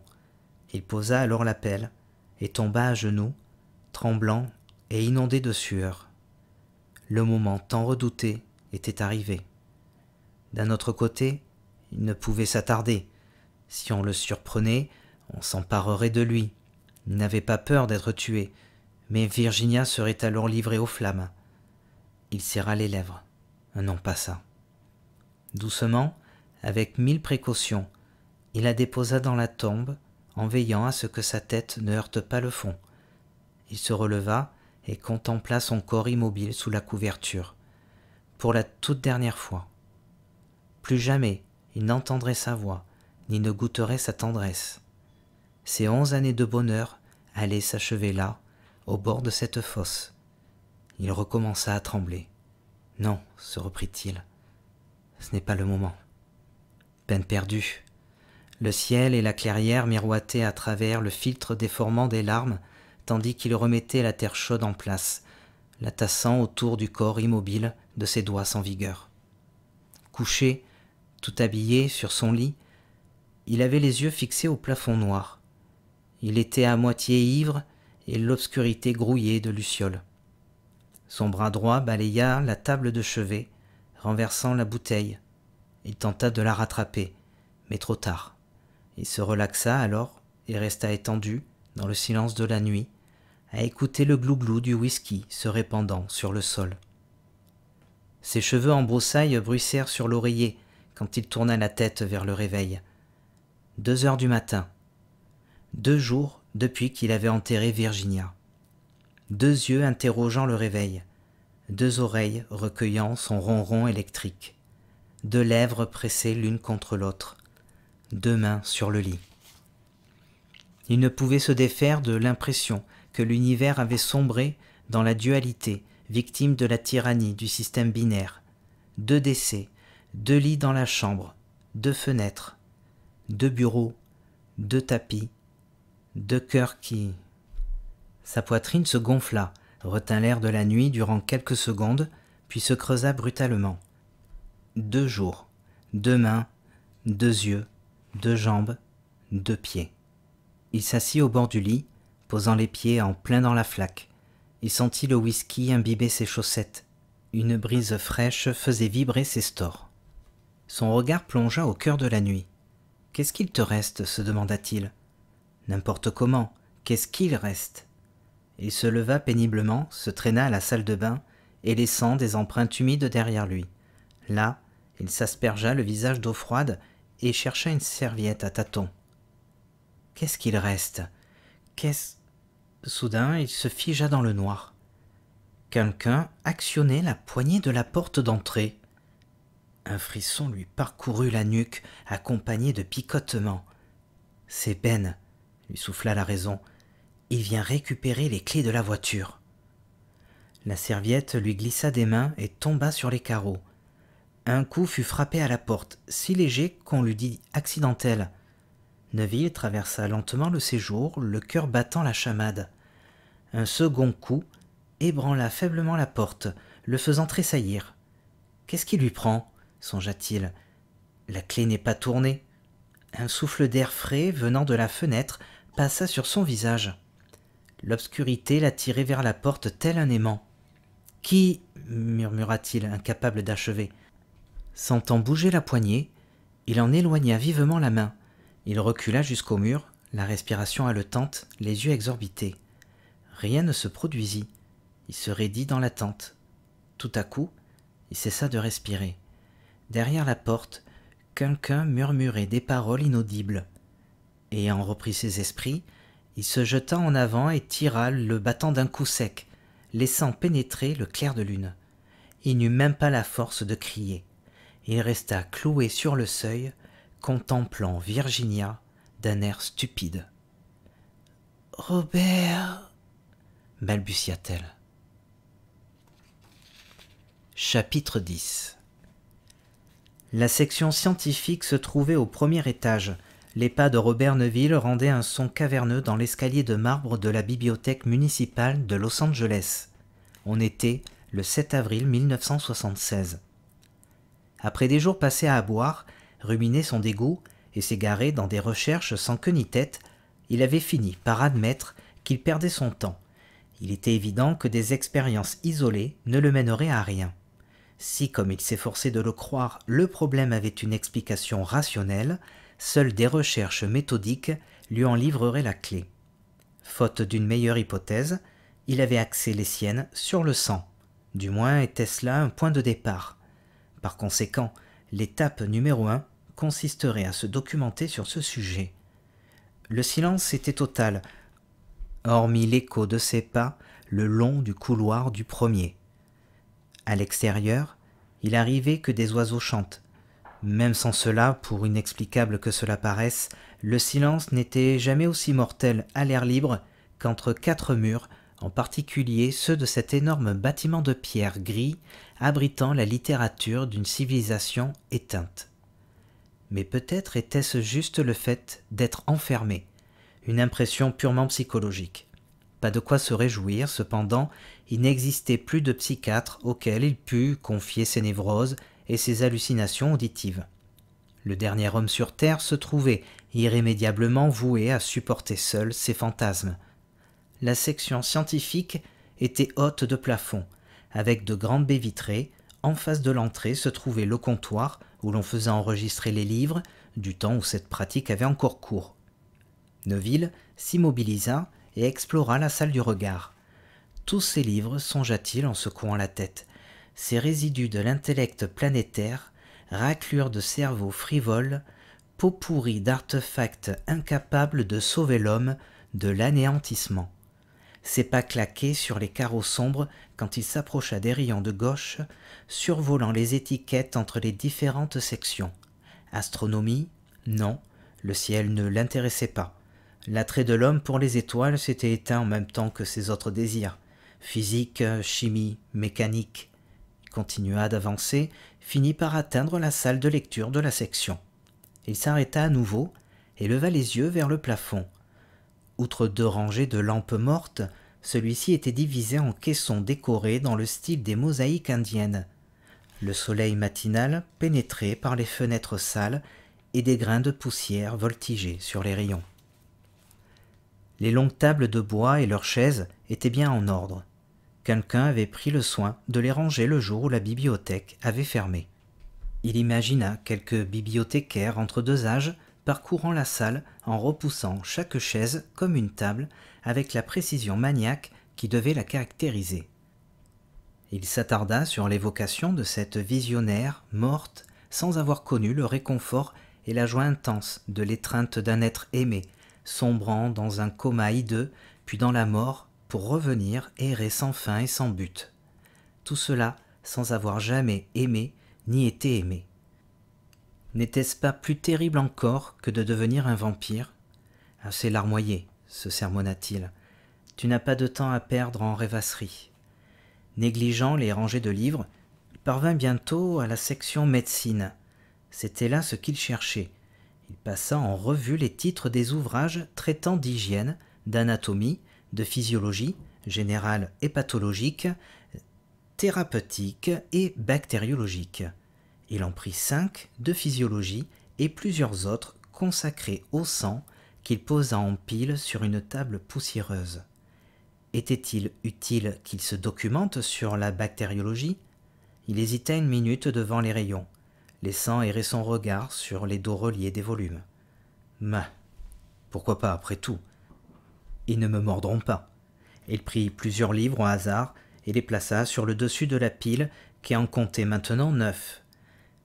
Il posa alors la pelle et tomba à genoux, tremblant et inondé de sueur. Le moment tant redouté était arrivé. D'un autre côté, il ne pouvait s'attarder. Si on le surprenait, on s'emparerait de lui. Il n'avait pas peur d'être tué, mais Virginia serait alors livrée aux flammes. Il serra les lèvres. Ah non, pas ça. Doucement, avec mille précautions, il la déposa dans la tombe, en veillant à ce que sa tête ne heurte pas le fond. Il se releva et contempla son corps immobile sous la couverture, pour la toute dernière fois. Plus jamais il n'entendrait sa voix, ni ne goûterait sa tendresse. Ses onze années de bonheur allaient s'achever là, au bord de cette fosse. Il recommença à trembler. Non, se reprit-il, ce n'est pas le moment. Peine perdue. Le ciel et la clairière miroitaient à travers le filtre déformant des larmes, tandis qu'il remettait la terre chaude en place, la tassant autour du corps immobile de ses doigts sans vigueur. Couché, tout habillé, sur son lit, il avait les yeux fixés au plafond noir. Il était à moitié ivre et l'obscurité grouillait de lucioles. Son bras droit balaya la table de chevet, renversant la bouteille. Il tenta de la rattraper, mais trop tard. Il se relaxa alors et resta étendu, dans le silence de la nuit, à écouter le glouglou du whisky se répandant sur le sol. Ses cheveux en broussailles bruissèrent sur l'oreiller quand il tourna la tête vers le réveil. Deux heures du matin. Deux jours depuis qu'il avait enterré Virginia deux yeux interrogeant le réveil, deux oreilles recueillant son ronron électrique, deux lèvres pressées l'une contre l'autre, deux mains sur le lit. Il ne pouvait se défaire de l'impression que l'univers avait sombré dans la dualité, victime de la tyrannie du système binaire. Deux décès, deux lits dans la chambre, deux fenêtres, deux bureaux, deux tapis, deux cœurs qui sa poitrine se gonfla, retint l'air de la nuit durant quelques secondes, puis se creusa brutalement. Deux jours, deux mains, deux yeux, deux jambes, deux pieds. Il s'assit au bord du lit, posant les pieds en plein dans la flaque. Il sentit le whisky imbiber ses chaussettes. Une brise fraîche faisait vibrer ses stores. Son regard plongea au cœur de la nuit. Qu'est-ce qu'il te reste se demanda-t-il. N'importe comment, qu'est-ce qu'il reste il se leva péniblement, se traîna à la salle de bain, et laissant des empreintes humides derrière lui. Là, il s'aspergea le visage d'eau froide et chercha une serviette à tâtons. Qu'est-ce qu'il reste Qu'est-ce Soudain, il se figea dans le noir. Quelqu'un actionnait la poignée de la porte d'entrée. Un frisson lui parcourut la nuque, accompagné de picotements. C'est Ben, lui souffla la raison il vient récupérer les clés de la voiture. La serviette lui glissa des mains et tomba sur les carreaux. Un coup fut frappé à la porte, si léger qu'on l'eût dit accidentel. Neville traversa lentement le séjour, le cœur battant la chamade. Un second coup ébranla faiblement la porte, le faisant tressaillir. Qu'est-ce qui lui prend songea-t-il. La clé n'est pas tournée. Un souffle d'air frais venant de la fenêtre passa sur son visage. L'obscurité l'attirait vers la porte tel un aimant. Qui murmura-t-il, incapable d'achever. Sentant bouger la poignée, il en éloigna vivement la main. Il recula jusqu'au mur, la respiration haletante, les yeux exorbités. Rien ne se produisit. Il se raidit dans l'attente. Tout à coup, il cessa de respirer. Derrière la porte, quelqu'un murmurait des paroles inaudibles. Ayant repris ses esprits, il se jeta en avant et tira, le battant d'un coup sec, laissant pénétrer le clair de lune. Il n'eut même pas la force de crier. Il resta cloué sur le seuil, contemplant Virginia d'un air stupide. Robert balbutia-t-elle. Chapitre 10 La section scientifique se trouvait au premier étage, les pas de Robert Neville rendaient un son caverneux dans l'escalier de marbre de la bibliothèque municipale de Los Angeles. On était le 7 avril 1976. Après des jours passés à boire, ruminer son dégoût et s'égarer dans des recherches sans queue ni tête, il avait fini par admettre qu'il perdait son temps. Il était évident que des expériences isolées ne le mèneraient à rien. Si, comme il s'efforçait de le croire, le problème avait une explication rationnelle, seules des recherches méthodiques lui en livreraient la clé. Faute d'une meilleure hypothèse, il avait axé les siennes sur le sang. Du moins était-ce là un point de départ. Par conséquent, l'étape numéro un consisterait à se documenter sur ce sujet. Le silence était total, hormis l'écho de ses pas le long du couloir du premier. À l'extérieur, il arrivait que des oiseaux chantent, même sans cela, pour inexplicable que cela paraisse, le silence n'était jamais aussi mortel à l'air libre qu'entre quatre murs, en particulier ceux de cet énorme bâtiment de pierre gris abritant la littérature d'une civilisation éteinte. Mais peut-être était-ce juste le fait d'être enfermé, une impression purement psychologique. Pas de quoi se réjouir, cependant, il n'existait plus de psychiatre auquel il pût confier ses névroses et ses hallucinations auditives. Le dernier homme sur Terre se trouvait irrémédiablement voué à supporter seul ses fantasmes. La section scientifique était haute de plafond, avec de grandes baies vitrées. En face de l'entrée se trouvait le comptoir où l'on faisait enregistrer les livres, du temps où cette pratique avait encore cours. Neville s'immobilisa et explora la salle du regard. Tous ces livres songea-t-il en secouant la tête ces résidus de l'intellect planétaire, raclures de cerveaux frivoles, peau pourrie d'artefacts incapables de sauver l'homme de l'anéantissement. Ses pas claquaient sur les carreaux sombres quand il s'approcha des rayons de gauche, survolant les étiquettes entre les différentes sections. Astronomie Non, le ciel ne l'intéressait pas. L'attrait de l'homme pour les étoiles s'était éteint en même temps que ses autres désirs. Physique, chimie, mécanique continua d'avancer, finit par atteindre la salle de lecture de la section. Il s'arrêta à nouveau et leva les yeux vers le plafond. Outre deux rangées de lampes mortes, celui-ci était divisé en caissons décorés dans le style des mosaïques indiennes. Le soleil matinal pénétrait par les fenêtres sales et des grains de poussière voltigeaient sur les rayons. Les longues tables de bois et leurs chaises étaient bien en ordre. Quelqu'un avait pris le soin de les ranger le jour où la bibliothèque avait fermé. Il imagina quelques bibliothécaires entre deux âges parcourant la salle en repoussant chaque chaise comme une table avec la précision maniaque qui devait la caractériser. Il s'attarda sur l'évocation de cette visionnaire morte sans avoir connu le réconfort et la joie intense de l'étreinte d'un être aimé, sombrant dans un coma hideux, puis dans la mort revenir errer sans fin et sans but. Tout cela sans avoir jamais aimé ni été aimé. N'était-ce pas plus terrible encore que de devenir un vampire Assez larmoyé, se sermonna-t-il. Tu n'as pas de temps à perdre en rêvasserie. Négligeant les rangées de livres, il parvint bientôt à la section médecine. C'était là ce qu'il cherchait. Il passa en revue les titres des ouvrages traitant d'hygiène, d'anatomie, de physiologie générale et pathologique, thérapeutique et bactériologique. Il en prit cinq de physiologie et plusieurs autres consacrés au sang qu'il posa en pile sur une table poussiéreuse. Était-il utile qu'il se documente sur la bactériologie Il hésita une minute devant les rayons, laissant errer son regard sur les dos reliés des volumes. Mais pourquoi pas après tout ils ne me mordront pas. Il prit plusieurs livres au hasard et les plaça sur le dessus de la pile qui en comptait maintenant neuf.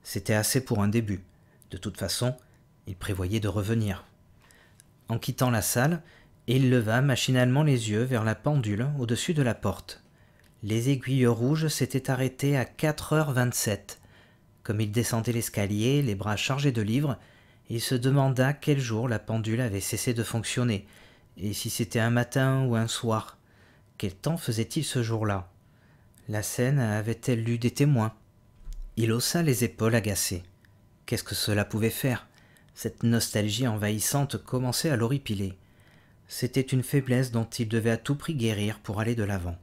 C'était assez pour un début. De toute façon, il prévoyait de revenir. En quittant la salle, il leva machinalement les yeux vers la pendule au-dessus de la porte. Les aiguilles rouges s'étaient arrêtées à 4 h sept Comme il descendait l'escalier, les bras chargés de livres, il se demanda quel jour la pendule avait cessé de fonctionner, et si c'était un matin ou un soir Quel temps faisait-il ce jour-là La scène avait-elle eu des témoins Il haussa les épaules agacées. Qu'est-ce que cela pouvait faire Cette nostalgie envahissante commençait à l'horripiler. C'était une faiblesse dont il devait à tout prix guérir pour aller de l'avant.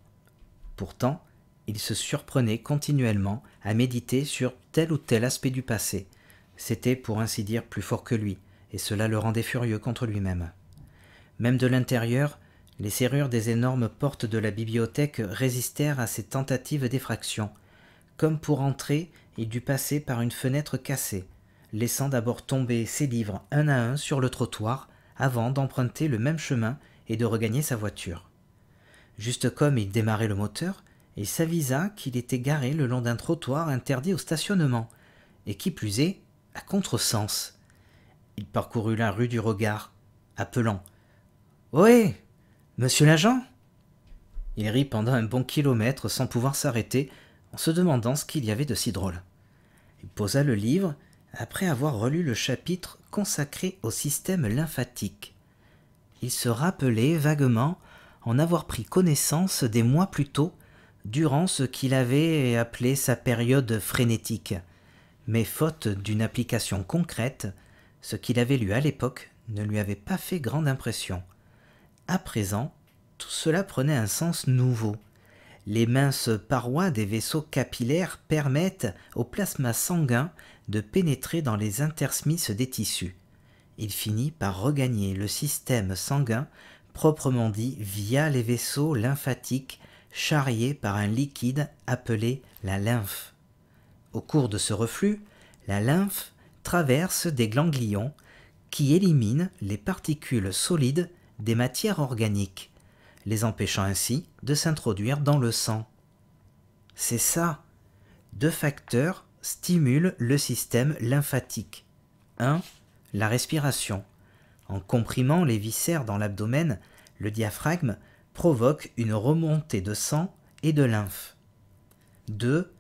Pourtant, il se surprenait continuellement à méditer sur tel ou tel aspect du passé. C'était pour ainsi dire plus fort que lui, et cela le rendait furieux contre lui-même. Même de l'intérieur, les serrures des énormes portes de la bibliothèque résistèrent à ses tentatives d'effraction. Comme pour entrer, il dut passer par une fenêtre cassée, laissant d'abord tomber ses livres un à un sur le trottoir, avant d'emprunter le même chemin et de regagner sa voiture. Juste comme il démarrait le moteur, il s'avisa qu'il était garé le long d'un trottoir interdit au stationnement, et qui plus est, à contresens. Il parcourut la rue du regard, appelant « Oui, Monsieur l'agent Il rit pendant un bon kilomètre sans pouvoir s'arrêter, en se demandant ce qu'il y avait de si drôle. Il posa le livre, après avoir relu le chapitre consacré au système lymphatique. Il se rappelait vaguement en avoir pris connaissance des mois plus tôt, durant ce qu'il avait appelé sa période frénétique. Mais faute d'une application concrète, ce qu'il avait lu à l'époque ne lui avait pas fait grande impression. À présent, tout cela prenait un sens nouveau. Les minces parois des vaisseaux capillaires permettent au plasma sanguin de pénétrer dans les intersmices des tissus. Il finit par regagner le système sanguin proprement dit via les vaisseaux lymphatiques charriés par un liquide appelé la lymphe. Au cours de ce reflux, la lymphe traverse des ganglions qui éliminent les particules solides des matières organiques, les empêchant ainsi de s'introduire dans le sang. C'est ça. Deux facteurs stimulent le système lymphatique. 1. La respiration. En comprimant les viscères dans l'abdomen, le diaphragme provoque une remontée de sang et de lymphe. 2.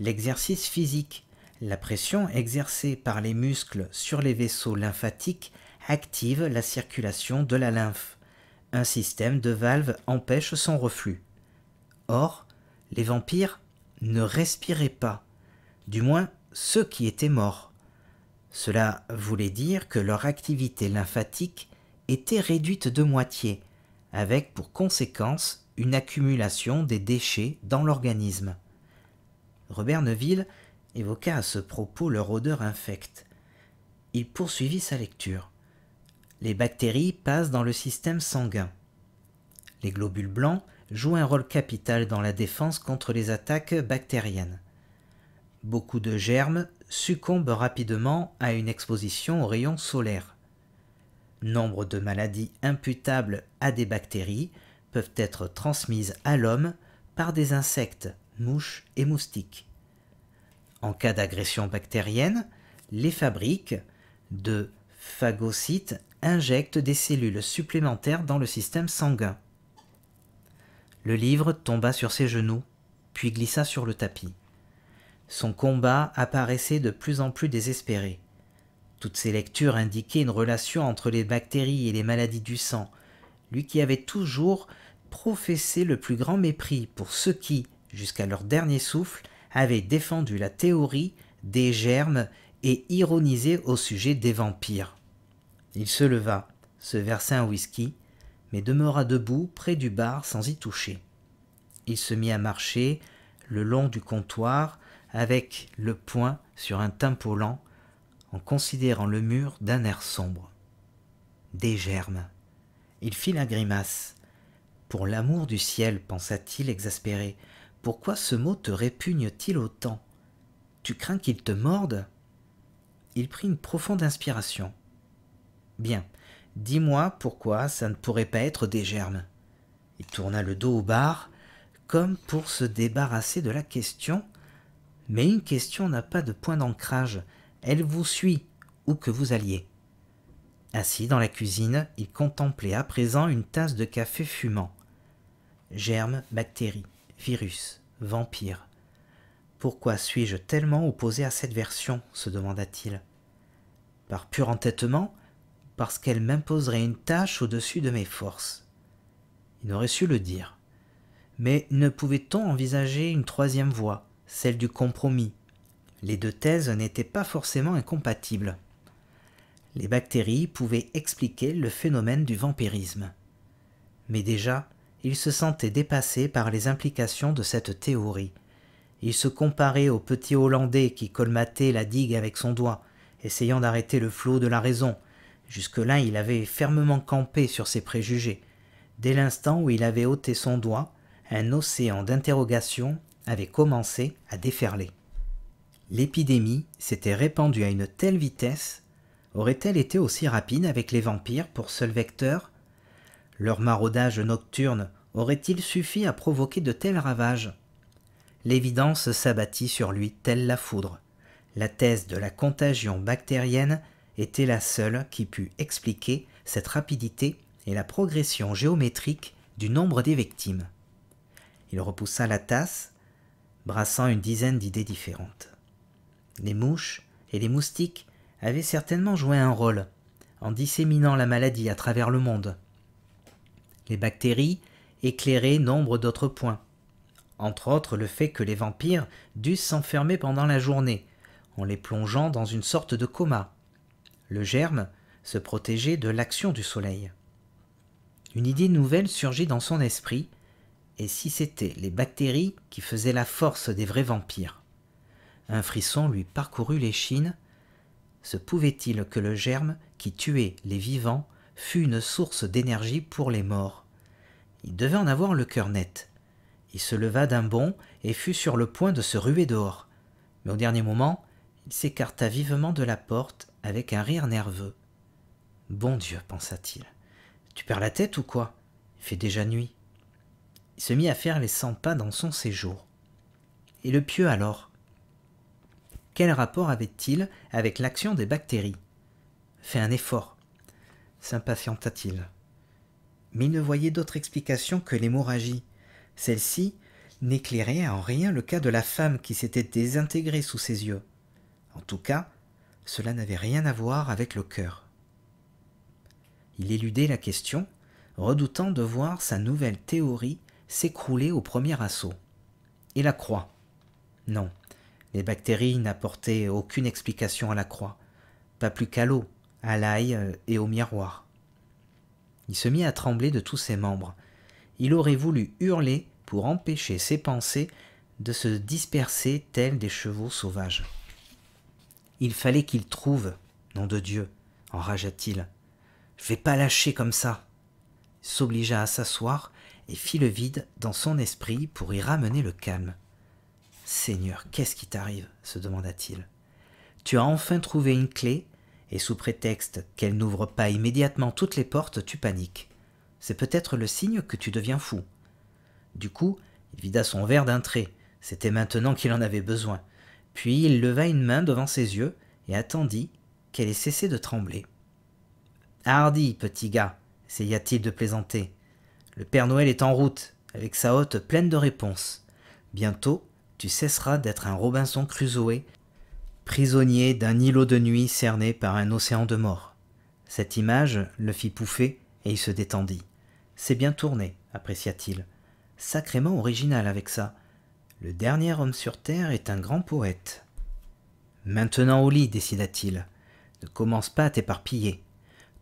L'exercice physique. La pression exercée par les muscles sur les vaisseaux lymphatiques active la circulation de la lymphe. Un système de valves empêche son reflux. Or, les vampires ne respiraient pas, du moins ceux qui étaient morts. Cela voulait dire que leur activité lymphatique était réduite de moitié, avec pour conséquence une accumulation des déchets dans l'organisme. Robert Neville évoqua à ce propos leur odeur infecte. Il poursuivit sa lecture. Les bactéries passent dans le système sanguin. Les globules blancs jouent un rôle capital dans la défense contre les attaques bactériennes. Beaucoup de germes succombent rapidement à une exposition aux rayons solaires. Nombre de maladies imputables à des bactéries peuvent être transmises à l'homme par des insectes, mouches et moustiques. En cas d'agression bactérienne, les fabriques de phagocytes injecte des cellules supplémentaires dans le système sanguin. Le livre tomba sur ses genoux, puis glissa sur le tapis. Son combat apparaissait de plus en plus désespéré. Toutes ses lectures indiquaient une relation entre les bactéries et les maladies du sang, lui qui avait toujours professé le plus grand mépris pour ceux qui, jusqu'à leur dernier souffle, avaient défendu la théorie des germes et ironisé au sujet des vampires. Il se leva, se versa un whisky, mais demeura debout près du bar sans y toucher. Il se mit à marcher le long du comptoir avec le poing sur un tympan lent en considérant le mur d'un air sombre. Des germes. Il fit la grimace. Pour l'amour du ciel, pensa-t-il exaspéré, pourquoi ce mot te répugne-t-il autant Tu crains qu'il te morde Il prit une profonde inspiration. Bien, dis-moi pourquoi ça ne pourrait pas être des germes. Il tourna le dos au bar, comme pour se débarrasser de la question. Mais une question n'a pas de point d'ancrage, elle vous suit, où que vous alliez. Assis dans la cuisine, il contemplait à présent une tasse de café fumant. Germes, bactéries, virus, vampires. Pourquoi suis-je tellement opposé à cette version se demanda-t-il. Par pur entêtement, parce qu'elle m'imposerait une tâche au-dessus de mes forces. Il aurait su le dire. Mais ne pouvait-on envisager une troisième voie, celle du compromis Les deux thèses n'étaient pas forcément incompatibles. Les bactéries pouvaient expliquer le phénomène du vampirisme. Mais déjà, il se sentait dépassé par les implications de cette théorie. Il se comparait au petit Hollandais qui colmatait la digue avec son doigt, essayant d'arrêter le flot de la raison, Jusque-là, il avait fermement campé sur ses préjugés. Dès l'instant où il avait ôté son doigt, un océan d'interrogations avait commencé à déferler. L'épidémie s'était répandue à une telle vitesse, aurait-elle été aussi rapide avec les vampires pour seul vecteur Leur maraudage nocturne aurait-il suffi à provoquer de tels ravages L'évidence s'abattit sur lui telle la foudre. La thèse de la contagion bactérienne était la seule qui pût expliquer cette rapidité et la progression géométrique du nombre des victimes. Il repoussa la tasse, brassant une dizaine d'idées différentes. Les mouches et les moustiques avaient certainement joué un rôle en disséminant la maladie à travers le monde. Les bactéries éclairaient nombre d'autres points, entre autres le fait que les vampires dussent s'enfermer pendant la journée, en les plongeant dans une sorte de coma, le germe, se protégeait de l'action du soleil. Une idée nouvelle surgit dans son esprit, et si c'était les bactéries qui faisaient la force des vrais vampires Un frisson lui parcourut l'échine. Se pouvait-il que le germe qui tuait les vivants fût une source d'énergie pour les morts Il devait en avoir le cœur net. Il se leva d'un bond et fut sur le point de se ruer dehors. Mais au dernier moment, il s'écarta vivement de la porte avec un rire nerveux. Bon Dieu, pensa-t-il, tu perds la tête ou quoi Il fait déjà nuit. Il se mit à faire les cent pas dans son séjour. Et le pieu alors Quel rapport avait-il avec l'action des bactéries Fais un effort, s'impatienta-t-il. Mais il ne voyait d'autre explication que l'hémorragie. Celle-ci n'éclairait en rien le cas de la femme qui s'était désintégrée sous ses yeux. En tout cas, cela n'avait rien à voir avec le cœur. Il éludait la question, redoutant de voir sa nouvelle théorie s'écrouler au premier assaut. Et la croix Non, les bactéries n'apportaient aucune explication à la croix, pas plus qu'à l'eau, à l'ail euh, et au miroir. Il se mit à trembler de tous ses membres. Il aurait voulu hurler pour empêcher ses pensées de se disperser telles des chevaux sauvages. Il fallait qu'il trouve. Nom de Dieu, enragea-t-il. Je vais pas lâcher comme ça. S'obligea à s'asseoir et fit le vide dans son esprit pour y ramener le calme. Seigneur, qu'est-ce qui t'arrive se demanda-t-il. Tu as enfin trouvé une clé, et sous prétexte qu'elle n'ouvre pas immédiatement toutes les portes, tu paniques. C'est peut-être le signe que tu deviens fou. Du coup, il vida son verre d'un trait. C'était maintenant qu'il en avait besoin. Puis il leva une main devant ses yeux et attendit qu'elle ait cessé de trembler. Hardi, petit gars, essaya-t-il de plaisanter. Le Père Noël est en route, avec sa hôte pleine de réponses. Bientôt, tu cesseras d'être un Robinson Crusoe, prisonnier d'un îlot de nuit cerné par un océan de mort. Cette image le fit pouffer et il se détendit. C'est bien tourné, apprécia-t-il. Sacrément original avec ça. Le dernier homme sur Terre est un grand poète. Maintenant au lit, décida-t-il. Ne commence pas à t'éparpiller.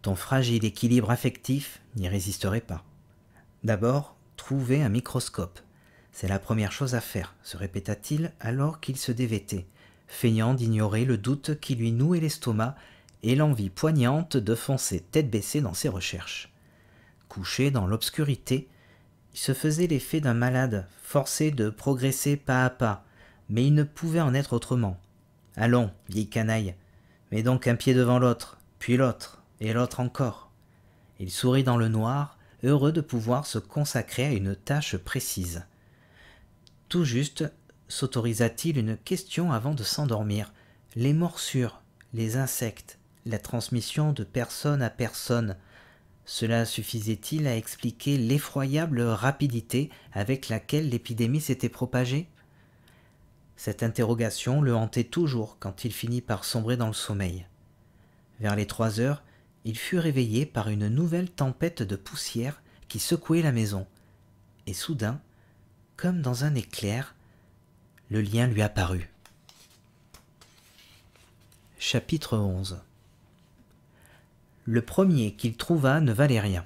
Ton fragile équilibre affectif n'y résisterait pas. D'abord, trouver un microscope. C'est la première chose à faire, se répéta-t-il alors qu'il se dévêtait, feignant d'ignorer le doute qui lui nouait l'estomac et l'envie poignante de foncer tête baissée dans ses recherches. Couché dans l'obscurité, il se faisait l'effet d'un malade, forcé de progresser pas à pas, mais il ne pouvait en être autrement. Allons, dit canaille, mets donc un pied devant l'autre, puis l'autre, et l'autre encore. Il sourit dans le noir, heureux de pouvoir se consacrer à une tâche précise. Tout juste s'autorisa-t-il une question avant de s'endormir. Les morsures, les insectes, la transmission de personne à personne, cela suffisait-il à expliquer l'effroyable rapidité avec laquelle l'épidémie s'était propagée Cette interrogation le hantait toujours quand il finit par sombrer dans le sommeil. Vers les trois heures, il fut réveillé par une nouvelle tempête de poussière qui secouait la maison. Et soudain, comme dans un éclair, le lien lui apparut. Chapitre 11 le premier qu'il trouva ne valait rien.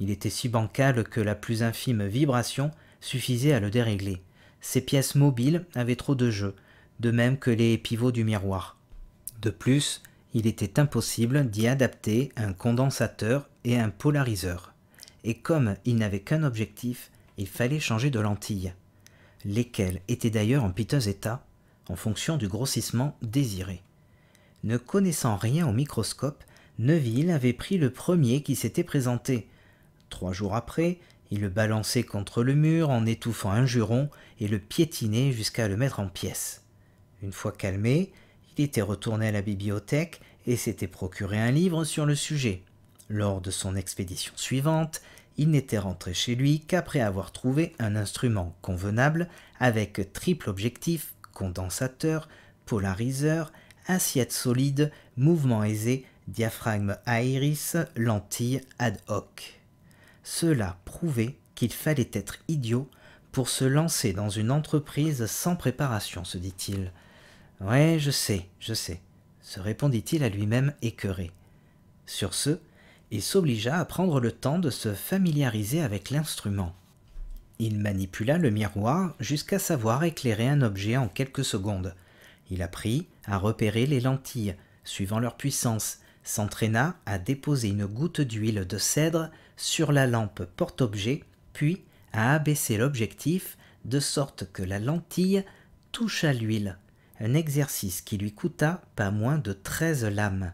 Il était si bancal que la plus infime vibration suffisait à le dérégler. Ses pièces mobiles avaient trop de jeu, de même que les pivots du miroir. De plus, il était impossible d'y adapter un condensateur et un polariseur. Et comme il n'avait qu'un objectif, il fallait changer de lentille, lesquelles étaient d'ailleurs en piteux état, en fonction du grossissement désiré. Ne connaissant rien au microscope, Neville avait pris le premier qui s'était présenté. Trois jours après, il le balançait contre le mur en étouffant un juron et le piétinait jusqu'à le mettre en pièces. Une fois calmé, il était retourné à la bibliothèque et s'était procuré un livre sur le sujet. Lors de son expédition suivante, il n'était rentré chez lui qu'après avoir trouvé un instrument convenable avec triple objectif, condensateur, polariseur, assiette solide, mouvement aisé diaphragme à iris, lentille ad hoc. Cela prouvait qu'il fallait être idiot pour se lancer dans une entreprise sans préparation, se dit-il. Ouais, je sais, je sais, se répondit-il à lui-même écœuré. Sur ce, il s'obligea à prendre le temps de se familiariser avec l'instrument. Il manipula le miroir jusqu'à savoir éclairer un objet en quelques secondes. Il apprit à repérer les lentilles, suivant leur puissance, s'entraîna à déposer une goutte d'huile de cèdre sur la lampe porte-objet, puis à abaisser l'objectif de sorte que la lentille touche à l'huile, un exercice qui lui coûta pas moins de 13 lames.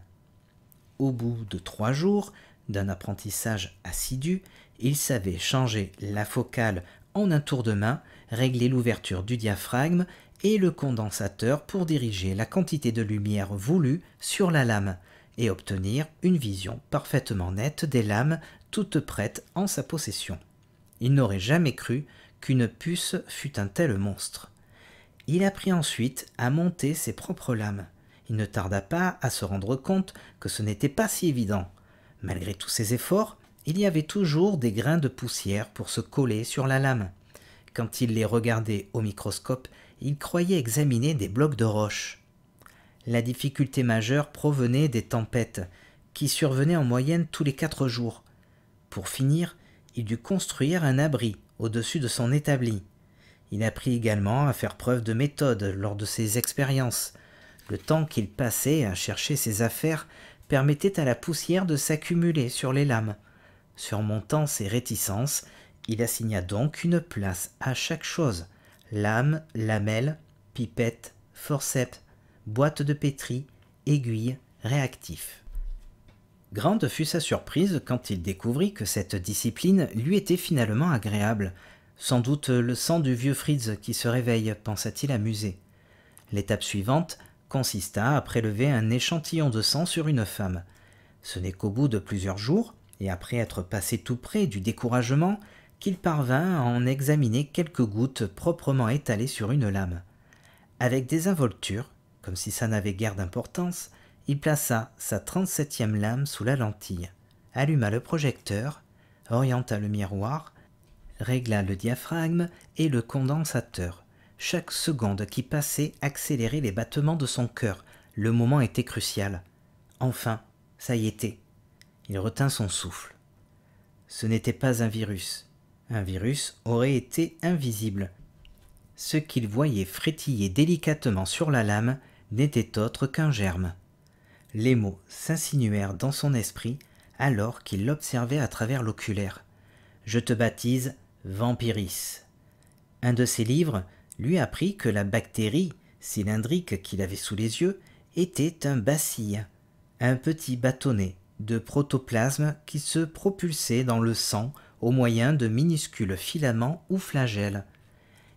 Au bout de trois jours d'un apprentissage assidu, il savait changer la focale en un tour de main, régler l'ouverture du diaphragme et le condensateur pour diriger la quantité de lumière voulue sur la lame, et obtenir une vision parfaitement nette des lames toutes prêtes en sa possession. Il n'aurait jamais cru qu'une puce fût un tel monstre. Il apprit ensuite à monter ses propres lames. Il ne tarda pas à se rendre compte que ce n'était pas si évident. Malgré tous ses efforts, il y avait toujours des grains de poussière pour se coller sur la lame. Quand il les regardait au microscope, il croyait examiner des blocs de roche. La difficulté majeure provenait des tempêtes, qui survenaient en moyenne tous les quatre jours. Pour finir, il dut construire un abri au-dessus de son établi. Il apprit également à faire preuve de méthode lors de ses expériences. Le temps qu'il passait à chercher ses affaires permettait à la poussière de s'accumuler sur les lames. Surmontant ses réticences, il assigna donc une place à chaque chose lame, lamelle, pipette, forceps, boîte de pétri, aiguille, réactif. Grande fut sa surprise quand il découvrit que cette discipline lui était finalement agréable. Sans doute le sang du vieux Fritz qui se réveille, pensa-t-il amusé. L'étape suivante consista à prélever un échantillon de sang sur une femme. Ce n'est qu'au bout de plusieurs jours, et après être passé tout près du découragement, qu'il parvint à en examiner quelques gouttes proprement étalées sur une lame. Avec des involtures, comme si ça n'avait guère d'importance, il plaça sa 37e lame sous la lentille, alluma le projecteur, orienta le miroir, régla le diaphragme et le condensateur. Chaque seconde qui passait accélérait les battements de son cœur. Le moment était crucial. Enfin, ça y était. Il retint son souffle. Ce n'était pas un virus. Un virus aurait été invisible. Ce qu'il voyait frétiller délicatement sur la lame n'était autre qu'un germe. Les mots s'insinuèrent dans son esprit alors qu'il l'observait à travers l'oculaire. Je te baptise Vampiris. Un de ses livres lui apprit que la bactérie cylindrique qu'il avait sous les yeux était un bacille, un petit bâtonnet de protoplasme qui se propulsait dans le sang au moyen de minuscules filaments ou flagelles.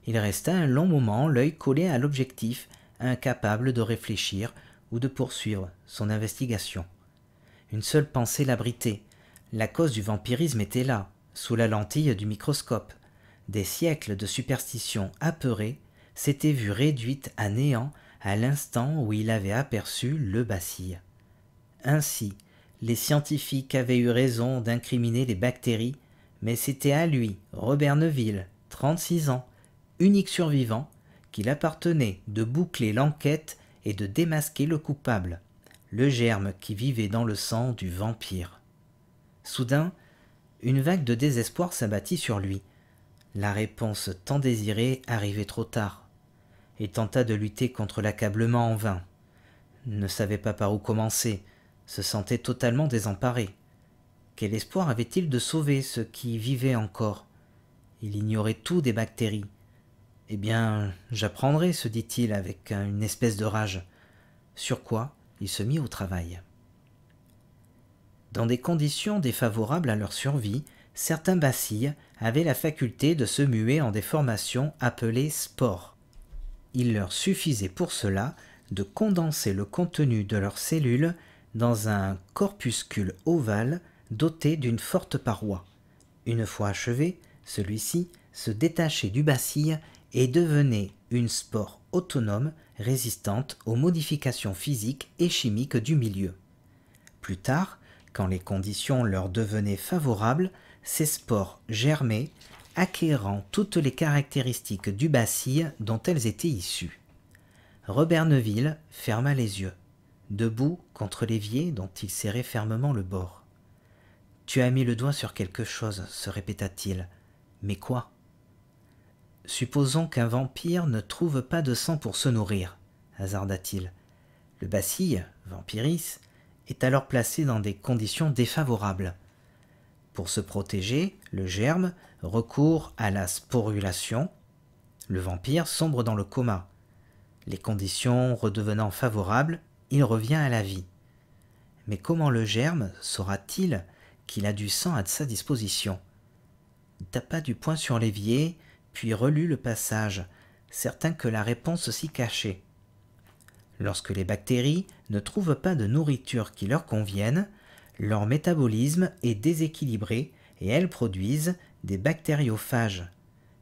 Il resta un long moment l'œil collé à l'objectif incapable de réfléchir ou de poursuivre son investigation. Une seule pensée l'abritait. La cause du vampirisme était là, sous la lentille du microscope. Des siècles de superstition apeurées s'étaient vues réduites à néant à l'instant où il avait aperçu le bacille. Ainsi, les scientifiques avaient eu raison d'incriminer les bactéries, mais c'était à lui, Robert Neville, 36 ans, unique survivant, qu'il appartenait de boucler l'enquête et de démasquer le coupable, le germe qui vivait dans le sang du vampire. Soudain, une vague de désespoir s'abattit sur lui. La réponse tant désirée arrivait trop tard. Il tenta de lutter contre l'accablement en vain. Ne savait pas par où commencer, se sentait totalement désemparé. Quel espoir avait-il de sauver ceux qui vivait encore Il ignorait tout des bactéries, eh bien, j'apprendrai, se dit-il avec une espèce de rage, sur quoi il se mit au travail. Dans des conditions défavorables à leur survie, certains bacilles avaient la faculté de se muer en des formations appelées spores. Il leur suffisait pour cela de condenser le contenu de leurs cellules dans un corpuscule ovale doté d'une forte paroi. Une fois achevé, celui-ci se détachait du bacille et devenait une spore autonome résistante aux modifications physiques et chimiques du milieu. Plus tard, quand les conditions leur devenaient favorables, ces spores germaient, acquérant toutes les caractéristiques du bacille dont elles étaient issues. Robert Neville ferma les yeux, debout contre l'évier dont il serrait fermement le bord. Tu as mis le doigt sur quelque chose, se répéta-t-il. Mais quoi Supposons qu'un vampire ne trouve pas de sang pour se nourrir, hasarda-t-il. Le bacille, vampiris, est alors placé dans des conditions défavorables. Pour se protéger, le germe recourt à la sporulation. Le vampire sombre dans le coma. Les conditions redevenant favorables, il revient à la vie. Mais comment le germe saura-t-il qu'il a du sang à sa disposition Tapa du poing sur l'évier puis relut le passage, certain que la réponse s'y cachait. Lorsque les bactéries ne trouvent pas de nourriture qui leur convienne, leur métabolisme est déséquilibré et elles produisent des bactériophages,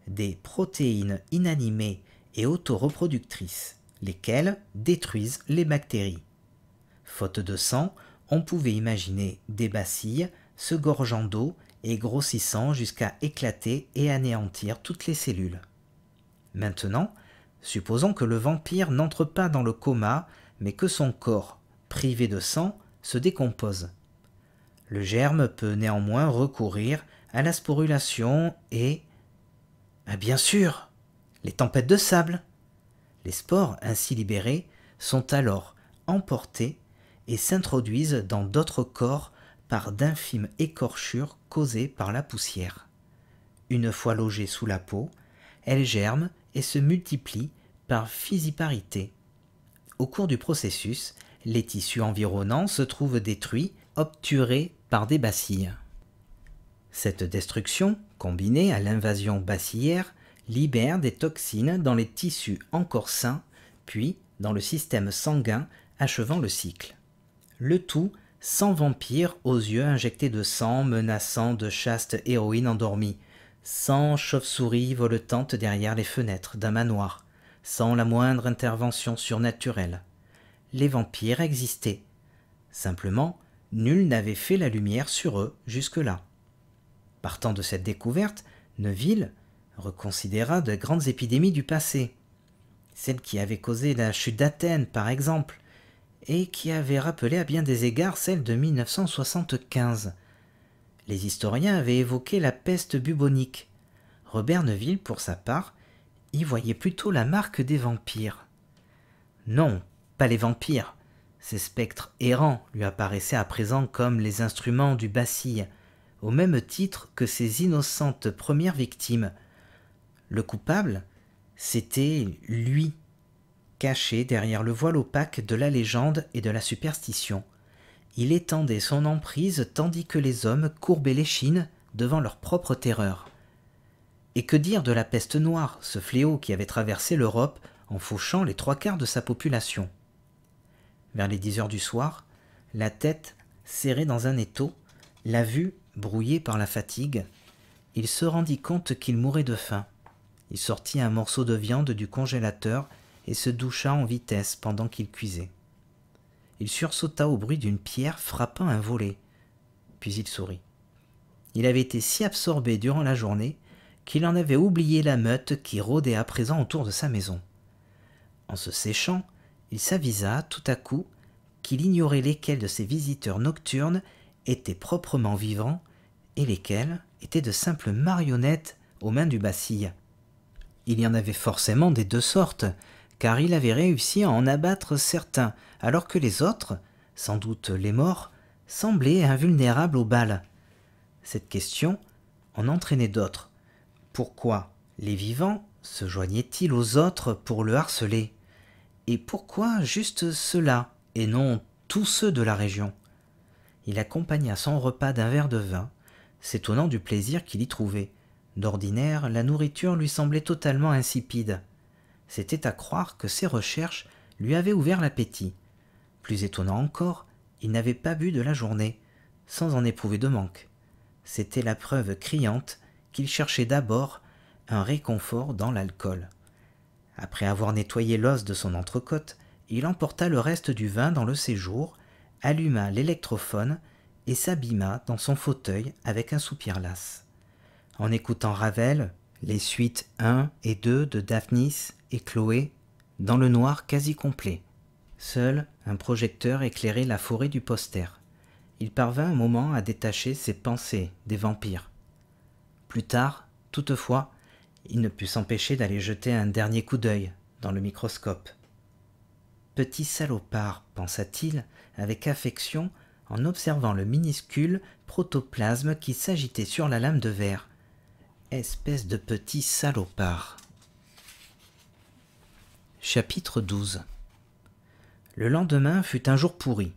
des protéines inanimées et auto-reproductrices, lesquelles détruisent les bactéries. Faute de sang, on pouvait imaginer des bacilles se gorgeant d'eau et grossissant jusqu'à éclater et anéantir toutes les cellules. Maintenant, supposons que le vampire n'entre pas dans le coma, mais que son corps, privé de sang, se décompose. Le germe peut néanmoins recourir à la sporulation et... Ah bien sûr Les tempêtes de sable Les spores ainsi libérées sont alors emportées et s'introduisent dans d'autres corps par d'infimes écorchures causée par la poussière. Une fois logée sous la peau, elle germe et se multiplie par physiparité. Au cours du processus, les tissus environnants se trouvent détruits, obturés par des bacilles. Cette destruction, combinée à l'invasion bacillaire, libère des toxines dans les tissus encore sains, puis dans le système sanguin, achevant le cycle. Le tout Cent vampires aux yeux injectés de sang menaçant de chastes héroïnes endormies. sans chauves-souris voletantes derrière les fenêtres d'un manoir. Sans la moindre intervention surnaturelle. Les vampires existaient. Simplement, nul n'avait fait la lumière sur eux jusque-là. Partant de cette découverte, Neville reconsidéra de grandes épidémies du passé. Celles qui avait causé la chute d'Athènes, par exemple, et qui avait rappelé à bien des égards celle de 1975. Les historiens avaient évoqué la peste bubonique. Robert Neville, pour sa part, y voyait plutôt la marque des vampires. Non, pas les vampires. Ces spectres errants lui apparaissaient à présent comme les instruments du bacille, au même titre que ces innocentes premières victimes. Le coupable, c'était lui Caché derrière le voile opaque de la légende et de la superstition, il étendait son emprise tandis que les hommes courbaient l'échine devant leur propre terreur. Et que dire de la peste noire, ce fléau qui avait traversé l'Europe en fauchant les trois quarts de sa population Vers les dix heures du soir, la tête serrée dans un étau, la vue brouillée par la fatigue, il se rendit compte qu'il mourait de faim. Il sortit un morceau de viande du congélateur et se doucha en vitesse pendant qu'il cuisait. Il sursauta au bruit d'une pierre frappant un volet, puis il sourit. Il avait été si absorbé durant la journée qu'il en avait oublié la meute qui rôdait à présent autour de sa maison. En se séchant, il s'avisa tout à coup qu'il ignorait lesquels de ses visiteurs nocturnes étaient proprement vivants et lesquels étaient de simples marionnettes aux mains du Bassille. Il y en avait forcément des deux sortes, car il avait réussi à en abattre certains, alors que les autres, sans doute les morts, semblaient invulnérables aux balles. Cette question en entraînait d'autres. Pourquoi les vivants se joignaient-ils aux autres pour le harceler Et pourquoi juste ceux-là, et non tous ceux de la région Il accompagna son repas d'un verre de vin, s'étonnant du plaisir qu'il y trouvait. D'ordinaire, la nourriture lui semblait totalement insipide. C'était à croire que ses recherches lui avaient ouvert l'appétit. Plus étonnant encore, il n'avait pas bu de la journée, sans en éprouver de manque. C'était la preuve criante qu'il cherchait d'abord un réconfort dans l'alcool. Après avoir nettoyé l'os de son entrecôte, il emporta le reste du vin dans le séjour, alluma l'électrophone et s'abîma dans son fauteuil avec un soupir las. En écoutant Ravel, les suites 1 et 2 de Daphnis et Chloé dans le noir quasi complet. Seul, un projecteur éclairait la forêt du poster. Il parvint un moment à détacher ses pensées des vampires. Plus tard, toutefois, il ne put s'empêcher d'aller jeter un dernier coup d'œil dans le microscope. Petit salopard, pensa-t-il avec affection en observant le minuscule protoplasme qui s'agitait sur la lame de verre. Espèce de petit salopard. Chapitre 12 Le lendemain fut un jour pourri.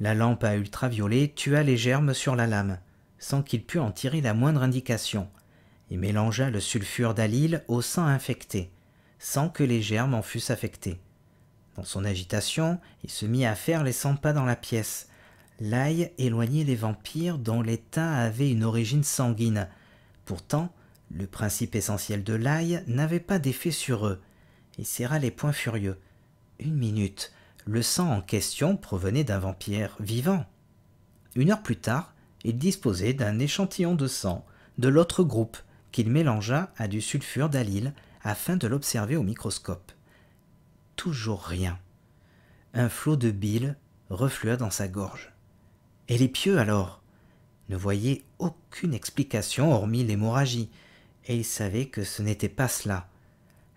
La lampe à ultraviolet tua les germes sur la lame, sans qu'il pût en tirer la moindre indication, et mélangea le sulfure d'alile au sang infecté, sans que les germes en fussent affectés. Dans son agitation, il se mit à faire les cent pas dans la pièce. L'ail éloignait les vampires dont les avait une origine sanguine, Pourtant, le principe essentiel de l'ail n'avait pas d'effet sur eux. Il serra les poings furieux. Une minute, le sang en question provenait d'un vampire vivant. Une heure plus tard, il disposait d'un échantillon de sang de l'autre groupe qu'il mélangea à du sulfure d'alile afin de l'observer au microscope. Toujours rien. Un flot de bile reflua dans sa gorge. Et les pieux alors ne voyaient aucune explication hormis l'hémorragie, et il savait que ce n'était pas cela,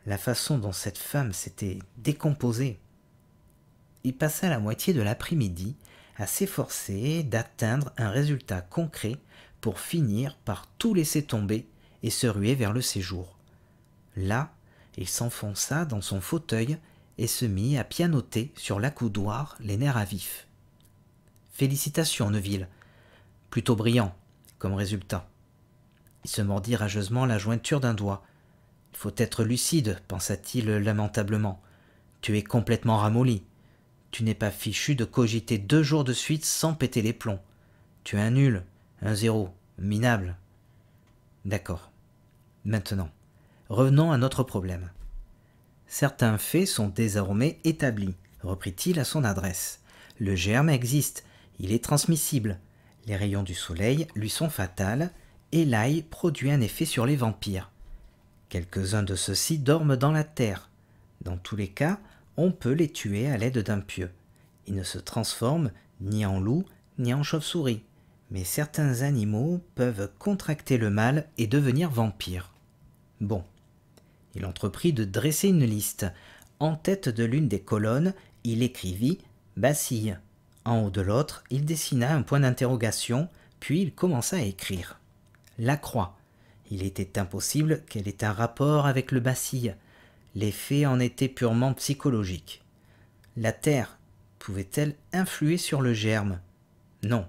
la façon dont cette femme s'était décomposée. Il passa la moitié de l'après-midi à s'efforcer d'atteindre un résultat concret pour finir par tout laisser tomber et se ruer vers le séjour. Là, il s'enfonça dans son fauteuil et se mit à pianoter sur l'accoudoir les nerfs à vif. Félicitations, Neville. Plutôt brillant comme résultat. Il se mordit rageusement la jointure d'un doigt. Il faut être lucide, pensa-t-il lamentablement. Tu es complètement ramolli. Tu n'es pas fichu de cogiter deux jours de suite sans péter les plombs. Tu es un nul, un zéro, minable. D'accord. Maintenant, revenons à notre problème. Certains faits sont désormais établis, reprit-il à son adresse. Le germe existe, il est transmissible, les rayons du soleil lui sont fatals et l'ail produit un effet sur les vampires. Quelques-uns de ceux-ci dorment dans la terre. Dans tous les cas, on peut les tuer à l'aide d'un pieu. Ils ne se transforment ni en loup ni en chauve-souris, mais certains animaux peuvent contracter le mal et devenir vampires. Bon. Il entreprit de dresser une liste. En tête de l'une des colonnes, il écrivit Bacille, en haut de l'autre, il dessina un point d'interrogation, puis il commença à écrire. La croix. Il était impossible qu'elle ait un rapport avec le bacille. L'effet en était purement psychologique. La terre pouvait-elle influer sur le germe Non.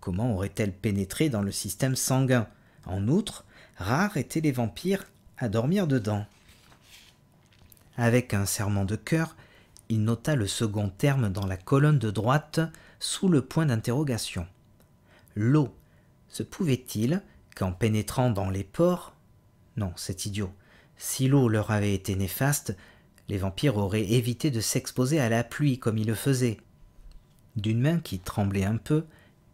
Comment aurait-elle pénétré dans le système sanguin En outre, rares étaient les vampires à dormir dedans. Avec un serment de cœur, il nota le second terme dans la colonne de droite sous le point d'interrogation. L'eau. Se pouvait-il qu'en pénétrant dans les ports... Non, c'est idiot. Si l'eau leur avait été néfaste, les vampires auraient évité de s'exposer à la pluie comme ils le faisaient. D'une main qui tremblait un peu,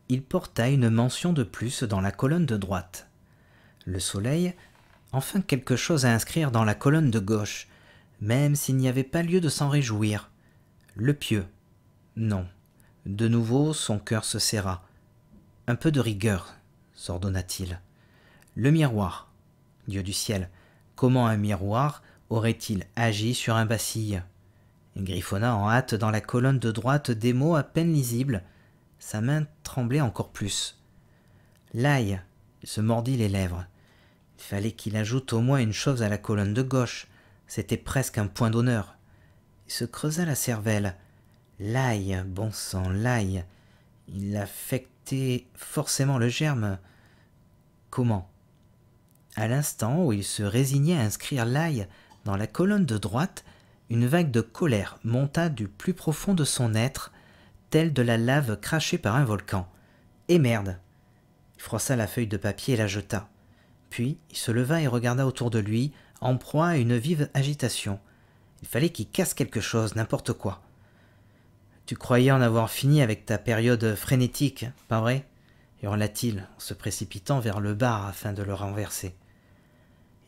il porta une mention de plus dans la colonne de droite. Le soleil, enfin quelque chose à inscrire dans la colonne de gauche, même s'il n'y avait pas lieu de s'en réjouir. Le pieu. Non. De nouveau son cœur se serra. Un peu de rigueur, s'ordonna-t-il. Le miroir. Dieu du ciel, comment un miroir aurait-il agi sur un bacille Il griffonna en hâte dans la colonne de droite des mots à peine lisibles. Sa main tremblait encore plus. L'ail. Il se mordit les lèvres. Il fallait qu'il ajoute au moins une chose à la colonne de gauche. C'était presque un point d'honneur. Il se creusa la cervelle. L'ail, bon sang, l'ail. Il affectait forcément le germe. Comment À l'instant où il se résignait à inscrire l'ail dans la colonne de droite, une vague de colère monta du plus profond de son être, telle de la lave crachée par un volcan. Et merde Il froissa la feuille de papier et la jeta. Puis il se leva et regarda autour de lui, en proie à une vive agitation. Il fallait qu'il casse quelque chose, n'importe quoi. Tu croyais en avoir fini avec ta période frénétique, pas vrai hurla-t-il en se précipitant vers le bar afin de le renverser.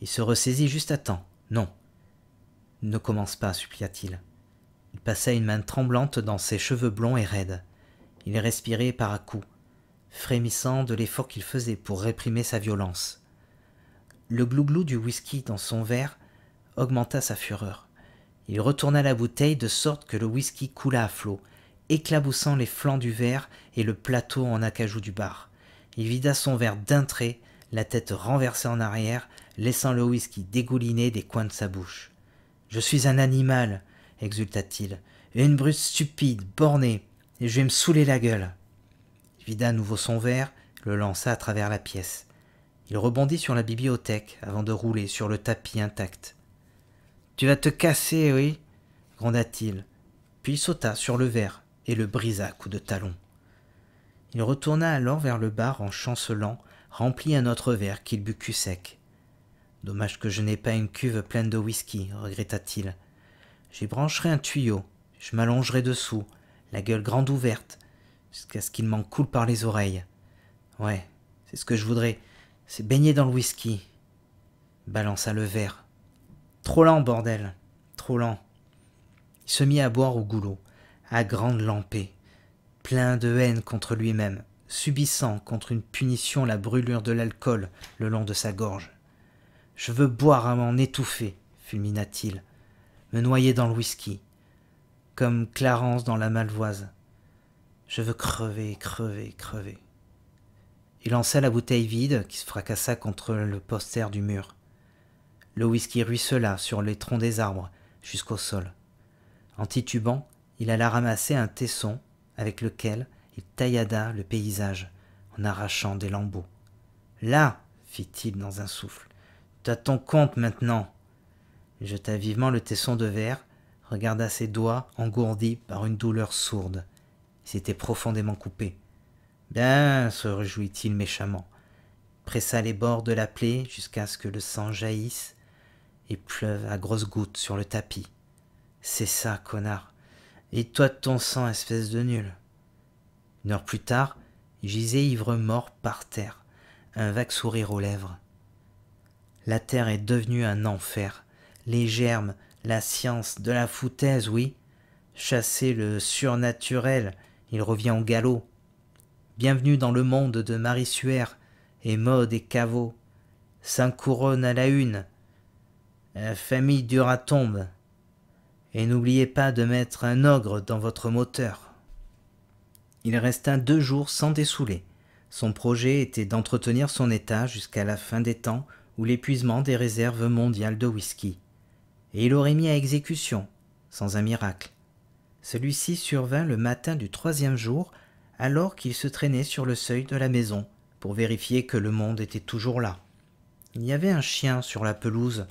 Il se ressaisit juste à temps. Non. Ne commence pas, supplia-t-il. Il passa une main tremblante dans ses cheveux blonds et raides. Il respirait par à coups, frémissant de l'effort qu'il faisait pour réprimer sa violence. Le glouglou du whisky dans son verre augmenta sa fureur. Il retourna la bouteille de sorte que le whisky coula à flot, éclaboussant les flancs du verre et le plateau en acajou du bar. Il vida son verre d'un trait, la tête renversée en arrière, laissant le whisky dégouliner des coins de sa bouche. Je suis un animal, exulta-t-il, une brute stupide, bornée, et je vais me saouler la gueule. Il vida à nouveau son verre, le lança à travers la pièce. Il rebondit sur la bibliothèque avant de rouler sur le tapis intact. Tu vas te casser, oui gronda-t-il, puis il sauta sur le verre et le brisa à coups de talon. Il retourna alors vers le bar en chancelant, rempli un autre verre qu'il but cul sec. Dommage que je n'ai pas une cuve pleine de whisky, regretta-t-il. J'y brancherai un tuyau, je m'allongerai dessous, la gueule grande ouverte, jusqu'à ce qu'il m'en coule par les oreilles. Ouais, c'est ce que je voudrais. C'est baigné dans le whisky. Balança le verre. Trop lent, bordel. Trop lent. Il se mit à boire au goulot, à grande lampée, plein de haine contre lui-même, subissant contre une punition la brûlure de l'alcool le long de sa gorge. Je veux boire à m'en étouffer, fulmina-t-il, me noyer dans le whisky, comme Clarence dans la Malvoise. Je veux crever, crever, crever. Il lança la bouteille vide qui se fracassa contre le poster du mur. Le whisky ruissela sur les troncs des arbres jusqu'au sol. En titubant, il alla ramasser un tesson avec lequel il taillada le paysage en arrachant des lambeaux. Là, fit-il dans un souffle, as ton compte maintenant. Il jeta vivement le tesson de verre, regarda ses doigts engourdis par une douleur sourde. Il s'était profondément coupé. Bien, se réjouit-il méchamment, pressa les bords de la plaie jusqu'à ce que le sang jaillisse et pleuve à grosses gouttes sur le tapis. C'est ça, connard. Et toi de ton sang, espèce de nul. Une heure plus tard, gisait ivre mort par terre, un vague sourire aux lèvres. La terre est devenue un enfer. Les germes, la science, de la foutaise, oui. Chasser le surnaturel, il revient au galop, Bienvenue dans le monde de Marie et Mode et Caveau. Cinq couronnes à la une. La euh, famille tombe. Et n'oubliez pas de mettre un ogre dans votre moteur. Il resta deux jours sans dessouler. Son projet était d'entretenir son état jusqu'à la fin des temps ou l'épuisement des réserves mondiales de whisky. Et il aurait mis à exécution, sans un miracle. Celui-ci survint le matin du troisième jour alors qu'il se traînait sur le seuil de la maison pour vérifier que le monde était toujours là. Il y avait un chien sur la pelouse.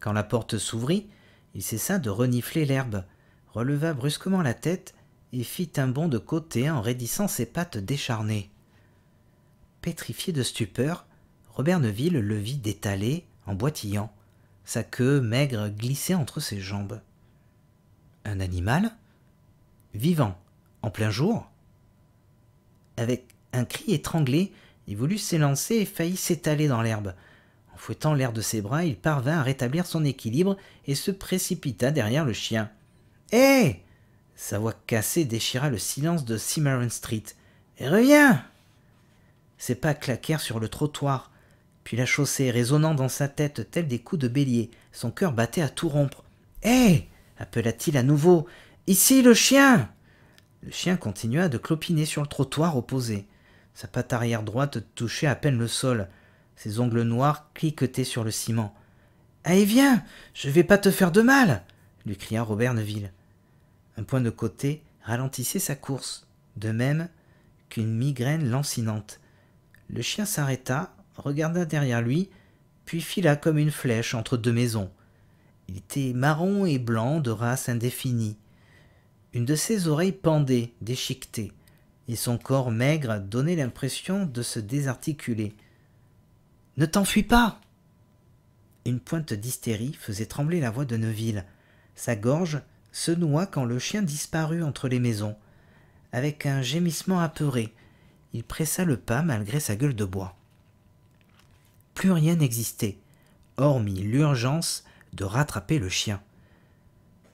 Quand la porte s'ouvrit, il cessa de renifler l'herbe, releva brusquement la tête et fit un bond de côté en raidissant ses pattes décharnées. Pétrifié de stupeur, Robert Neville le vit détalé, en boitillant. Sa queue maigre glissait entre ses jambes. Un animal Vivant, en plein jour. Avec un cri étranglé, il voulut s'élancer et faillit s'étaler dans l'herbe. En fouettant l'air de ses bras, il parvint à rétablir son équilibre et se précipita derrière le chien. Hé Sa voix cassée déchira le silence de Cimarron Street. Reviens Ses pas claquèrent sur le trottoir, puis la chaussée résonnant dans sa tête tel des coups de bélier. Son cœur battait à tout rompre. Hé appela-t-il à nouveau. Ici le chien le chien continua de clopiner sur le trottoir opposé. Sa patte arrière droite touchait à peine le sol. Ses ongles noirs cliquetaient sur le ciment. Allez, viens Je vais pas te faire de mal lui cria Robert Neville. Un point de côté ralentissait sa course, de même qu'une migraine lancinante. Le chien s'arrêta, regarda derrière lui, puis fila comme une flèche entre deux maisons. Il était marron et blanc de race indéfinie. Une de ses oreilles pendait, déchiquetée, et son corps maigre donnait l'impression de se désarticuler. Ne t'enfuis pas Une pointe d'hystérie faisait trembler la voix de Neuville. Sa gorge se noua quand le chien disparut entre les maisons. Avec un gémissement apeuré, il pressa le pas malgré sa gueule de bois. Plus rien n'existait, hormis l'urgence de rattraper le chien.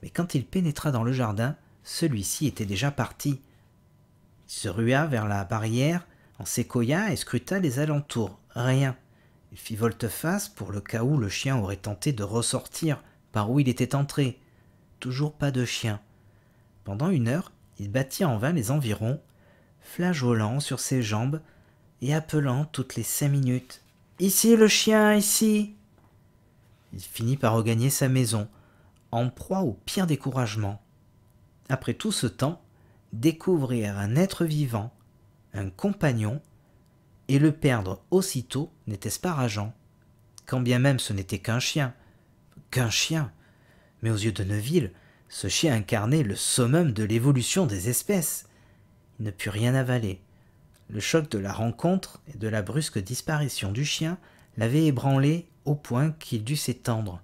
Mais quand il pénétra dans le jardin, celui-ci était déjà parti. Il se rua vers la barrière en séquoia et scruta les alentours. Rien. Il fit volte-face pour le cas où le chien aurait tenté de ressortir par où il était entré. Toujours pas de chien. Pendant une heure, il battit en vain les environs, flageolant sur ses jambes et appelant toutes les cinq minutes. Ici le chien, ici Il finit par regagner sa maison, en proie au pire découragement après tout ce temps, découvrir un être vivant, un compagnon, et le perdre aussitôt n'était-ce pas rageant Quand bien même ce n'était qu'un chien, qu'un chien, mais aux yeux de Neville, ce chien incarnait le summum de l'évolution des espèces. Il ne put rien avaler. Le choc de la rencontre et de la brusque disparition du chien l'avait ébranlé au point qu'il dut s'étendre.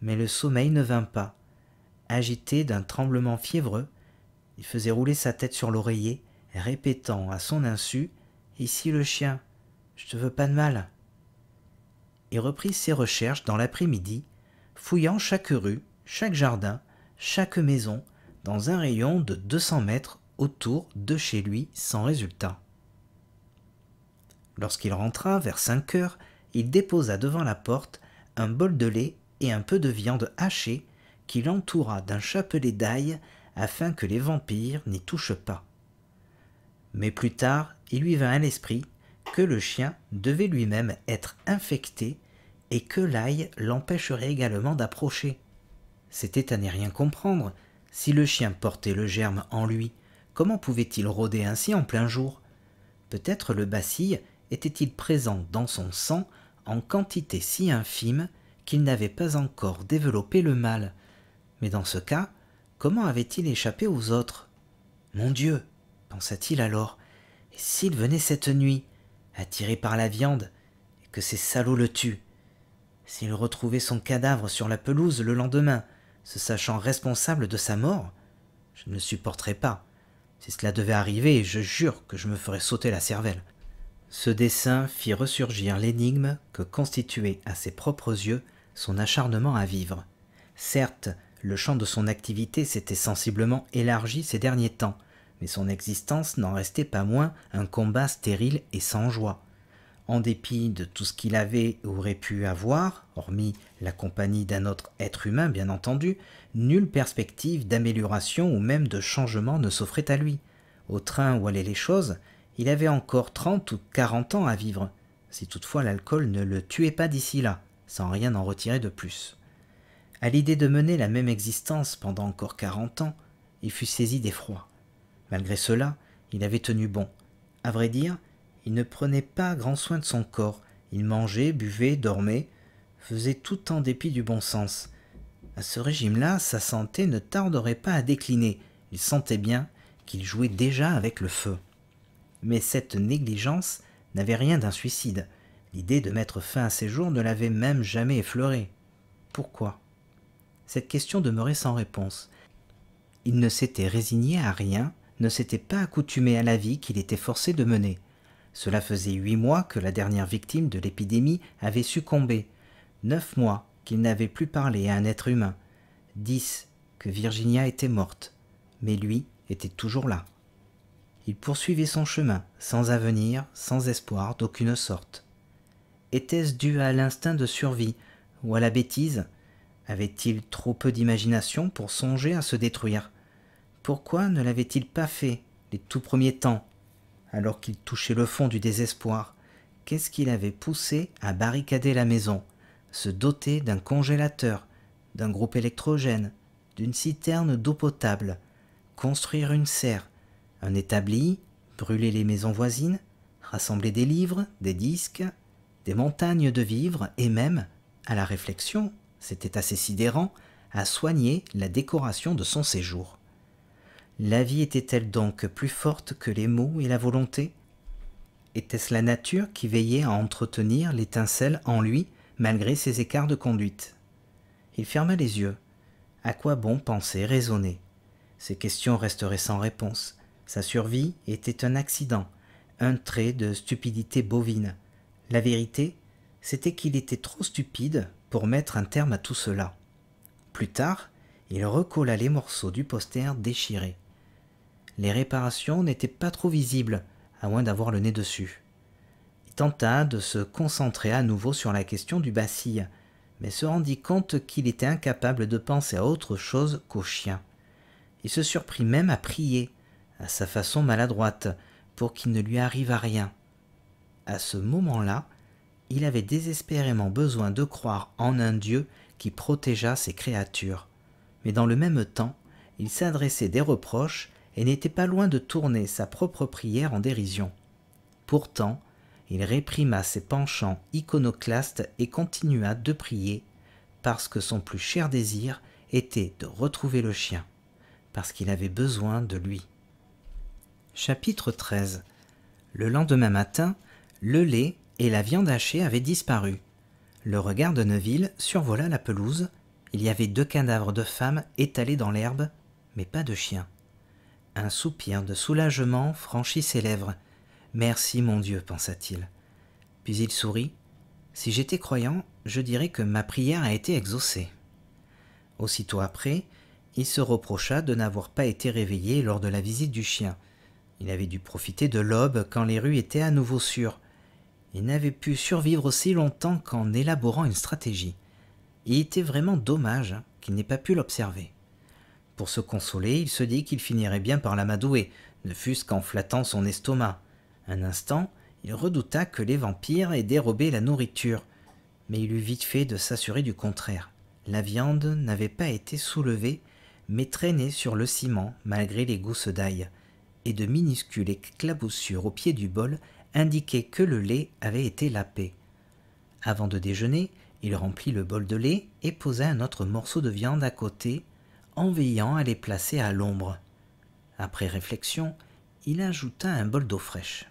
Mais le sommeil ne vint pas agité d'un tremblement fiévreux, il faisait rouler sa tête sur l'oreiller, répétant à son insu Ici le chien, je te veux pas de mal. Il reprit ses recherches dans l'après-midi, fouillant chaque rue, chaque jardin, chaque maison, dans un rayon de 200 mètres autour de chez lui sans résultat. Lorsqu'il rentra vers 5 heures, il déposa devant la porte un bol de lait et un peu de viande hachée qu'il l'entoura d'un chapelet d'ail afin que les vampires n'y touchent pas. Mais plus tard, il lui vint à l'esprit que le chien devait lui-même être infecté et que l'ail l'empêcherait également d'approcher. C'était à ne rien comprendre. Si le chien portait le germe en lui, comment pouvait-il rôder ainsi en plein jour Peut-être le bacille était-il présent dans son sang en quantité si infime qu'il n'avait pas encore développé le mal. Mais dans ce cas, comment avait-il échappé aux autres Mon Dieu pensa-t-il alors, et s'il venait cette nuit, attiré par la viande, et que ces salauds le tuent S'il retrouvait son cadavre sur la pelouse le lendemain, se sachant responsable de sa mort Je ne le supporterais pas. Si cela devait arriver, je jure que je me ferais sauter la cervelle. Ce dessein fit ressurgir l'énigme que constituait à ses propres yeux son acharnement à vivre. Certes, le champ de son activité s'était sensiblement élargi ces derniers temps, mais son existence n'en restait pas moins un combat stérile et sans joie. En dépit de tout ce qu'il avait ou aurait pu avoir, hormis la compagnie d'un autre être humain bien entendu, nulle perspective d'amélioration ou même de changement ne s'offrait à lui. Au train où allaient les choses, il avait encore trente ou quarante ans à vivre, si toutefois l'alcool ne le tuait pas d'ici là, sans rien en retirer de plus. À l'idée de mener la même existence pendant encore quarante ans, il fut saisi d'effroi. Malgré cela, il avait tenu bon. À vrai dire, il ne prenait pas grand soin de son corps. Il mangeait, buvait, dormait, faisait tout en dépit du bon sens. À ce régime-là, sa santé ne tarderait pas à décliner. Il sentait bien qu'il jouait déjà avec le feu. Mais cette négligence n'avait rien d'un suicide. L'idée de mettre fin à ses jours ne l'avait même jamais effleuré. Pourquoi cette question demeurait sans réponse. Il ne s'était résigné à rien, ne s'était pas accoutumé à la vie qu'il était forcé de mener. Cela faisait huit mois que la dernière victime de l'épidémie avait succombé, neuf mois qu'il n'avait plus parlé à un être humain, dix que Virginia était morte, mais lui était toujours là. Il poursuivait son chemin, sans avenir, sans espoir d'aucune sorte. Était-ce dû à l'instinct de survie, ou à la bêtise, avait-il trop peu d'imagination pour songer à se détruire Pourquoi ne l'avait-il pas fait les tout premiers temps, alors qu'il touchait le fond du désespoir Qu'est-ce qui l'avait poussé à barricader la maison, se doter d'un congélateur, d'un groupe électrogène, d'une citerne d'eau potable, construire une serre, un établi, brûler les maisons voisines, rassembler des livres, des disques, des montagnes de vivres et même, à la réflexion, c'était assez sidérant, à soigner la décoration de son séjour. La vie était-elle donc plus forte que les mots et la volonté Était-ce la nature qui veillait à entretenir l'étincelle en lui malgré ses écarts de conduite Il ferma les yeux. À quoi bon penser, raisonner Ces questions resteraient sans réponse. Sa survie était un accident, un trait de stupidité bovine. La vérité, c'était qu'il était trop stupide pour mettre un terme à tout cela. Plus tard, il recolla les morceaux du poster déchiré. Les réparations n'étaient pas trop visibles, à moins d'avoir le nez dessus. Il tenta de se concentrer à nouveau sur la question du bacille, mais se rendit compte qu'il était incapable de penser à autre chose qu'au chien. Il se surprit même à prier, à sa façon maladroite, pour qu'il ne lui à rien. À ce moment-là, il avait désespérément besoin de croire en un Dieu qui protégea ses créatures. Mais dans le même temps, il s'adressait des reproches et n'était pas loin de tourner sa propre prière en dérision. Pourtant, il réprima ses penchants iconoclastes et continua de prier, parce que son plus cher désir était de retrouver le chien, parce qu'il avait besoin de lui. Chapitre 13 Le lendemain matin, le lait et la viande hachée avait disparu. Le regard de Neville survola la pelouse. Il y avait deux cadavres de femmes étalés dans l'herbe, mais pas de chien. Un soupir de soulagement franchit ses lèvres. Merci mon Dieu, pensa-t-il. Puis il sourit. Si j'étais croyant, je dirais que ma prière a été exaucée. Aussitôt après, il se reprocha de n'avoir pas été réveillé lors de la visite du chien. Il avait dû profiter de l'aube quand les rues étaient à nouveau sûres. Il n'avait pu survivre aussi longtemps qu'en élaborant une stratégie. Il était vraiment dommage hein, qu'il n'ait pas pu l'observer. Pour se consoler, il se dit qu'il finirait bien par l'amadouer, ne fût-ce qu'en flattant son estomac. Un instant, il redouta que les vampires aient dérobé la nourriture, mais il eut vite fait de s'assurer du contraire. La viande n'avait pas été soulevée, mais traînée sur le ciment malgré les gousses d'ail, et de minuscules éclaboussures au pied du bol indiquait que le lait avait été lapé. Avant de déjeuner, il remplit le bol de lait et posa un autre morceau de viande à côté, en veillant à les placer à l'ombre. Après réflexion, il ajouta un bol d'eau fraîche.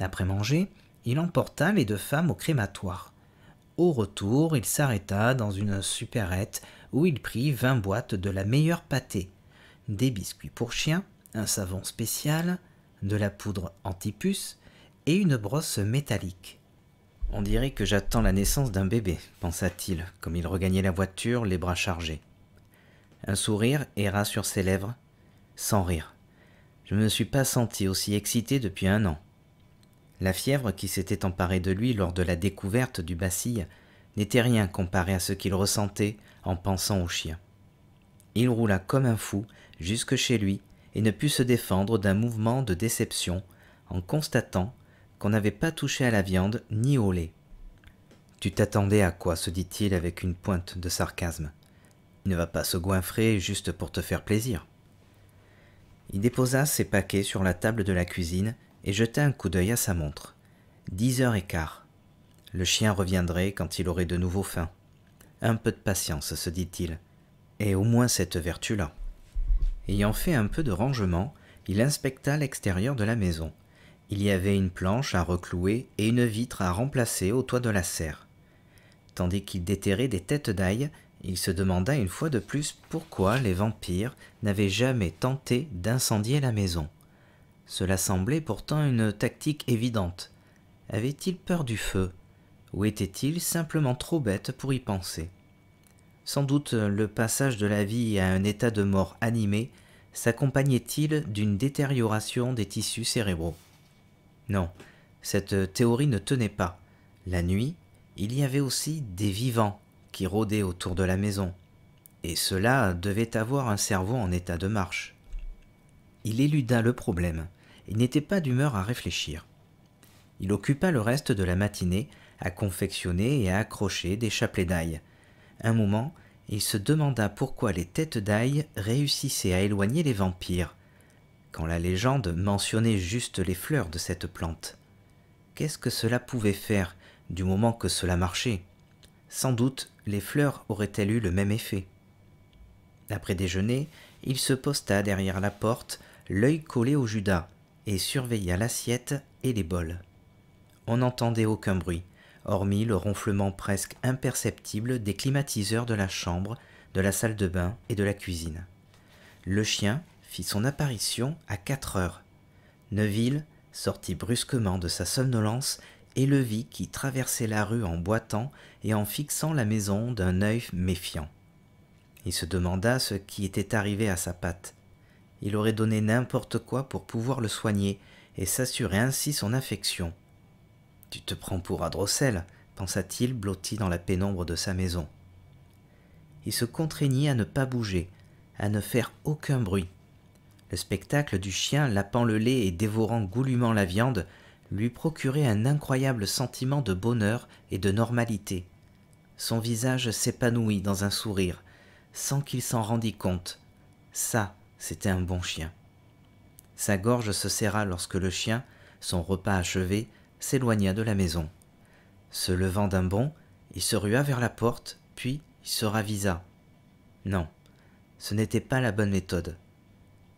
Après manger, il emporta les deux femmes au crématoire. Au retour, il s'arrêta dans une supérette où il prit vingt boîtes de la meilleure pâtée, des biscuits pour chiens, un savon spécial, de la poudre antipuce, et une brosse métallique. On dirait que j'attends la naissance d'un bébé, pensa-t-il, comme il regagnait la voiture, les bras chargés. Un sourire erra sur ses lèvres, sans rire. Je ne me suis pas senti aussi excité depuis un an. La fièvre qui s'était emparée de lui lors de la découverte du bacille n'était rien comparé à ce qu'il ressentait en pensant au chien. Il roula comme un fou jusque chez lui et ne put se défendre d'un mouvement de déception en constatant qu'on n'avait pas touché à la viande ni au lait. Tu t'attendais à quoi se dit-il avec une pointe de sarcasme. Il ne va pas se goinfrer juste pour te faire plaisir. Il déposa ses paquets sur la table de la cuisine et jeta un coup d'œil à sa montre. Dix heures et quart. Le chien reviendrait quand il aurait de nouveau faim. Un peu de patience, se dit-il, et au moins cette vertu-là. Ayant fait un peu de rangement, il inspecta l'extérieur de la maison. Il y avait une planche à reclouer et une vitre à remplacer au toit de la serre. Tandis qu'il déterrait des têtes d'ail, il se demanda une fois de plus pourquoi les vampires n'avaient jamais tenté d'incendier la maison. Cela semblait pourtant une tactique évidente. Avait-il peur du feu Ou était-il simplement trop bête pour y penser Sans doute le passage de la vie à un état de mort animé s'accompagnait-il d'une détérioration des tissus cérébraux. Non, cette euh, théorie ne tenait pas. La nuit, il y avait aussi des vivants qui rôdaient autour de la maison, et cela devait avoir un cerveau en état de marche. Il éluda le problème, et n'était pas d'humeur à réfléchir. Il occupa le reste de la matinée à confectionner et à accrocher des chapelets d'ail. Un moment, il se demanda pourquoi les têtes d'ail réussissaient à éloigner les vampires, la légende mentionnait juste les fleurs de cette plante. Qu'est-ce que cela pouvait faire du moment que cela marchait Sans doute les fleurs auraient-elles eu le même effet. Après déjeuner, il se posta derrière la porte, l'œil collé au Judas, et surveilla l'assiette et les bols. On n'entendait aucun bruit, hormis le ronflement presque imperceptible des climatiseurs de la chambre, de la salle de bain et de la cuisine. Le chien, son apparition à quatre heures. Neville sortit brusquement de sa somnolence et le vit qui traversait la rue en boitant et en fixant la maison d'un œil méfiant. Il se demanda ce qui était arrivé à sa patte. Il aurait donné n'importe quoi pour pouvoir le soigner et s'assurer ainsi son affection. Tu te prends pour Adrossel, pensa-t-il blotti dans la pénombre de sa maison. Il se contraignit à ne pas bouger, à ne faire aucun bruit. Le spectacle du chien lapant le lait et dévorant goulûment la viande lui procurait un incroyable sentiment de bonheur et de normalité. Son visage s'épanouit dans un sourire, sans qu'il s'en rendît compte. Ça, c'était un bon chien. Sa gorge se serra lorsque le chien, son repas achevé, s'éloigna de la maison. Se levant d'un bond, il se rua vers la porte, puis il se ravisa. Non, ce n'était pas la bonne méthode.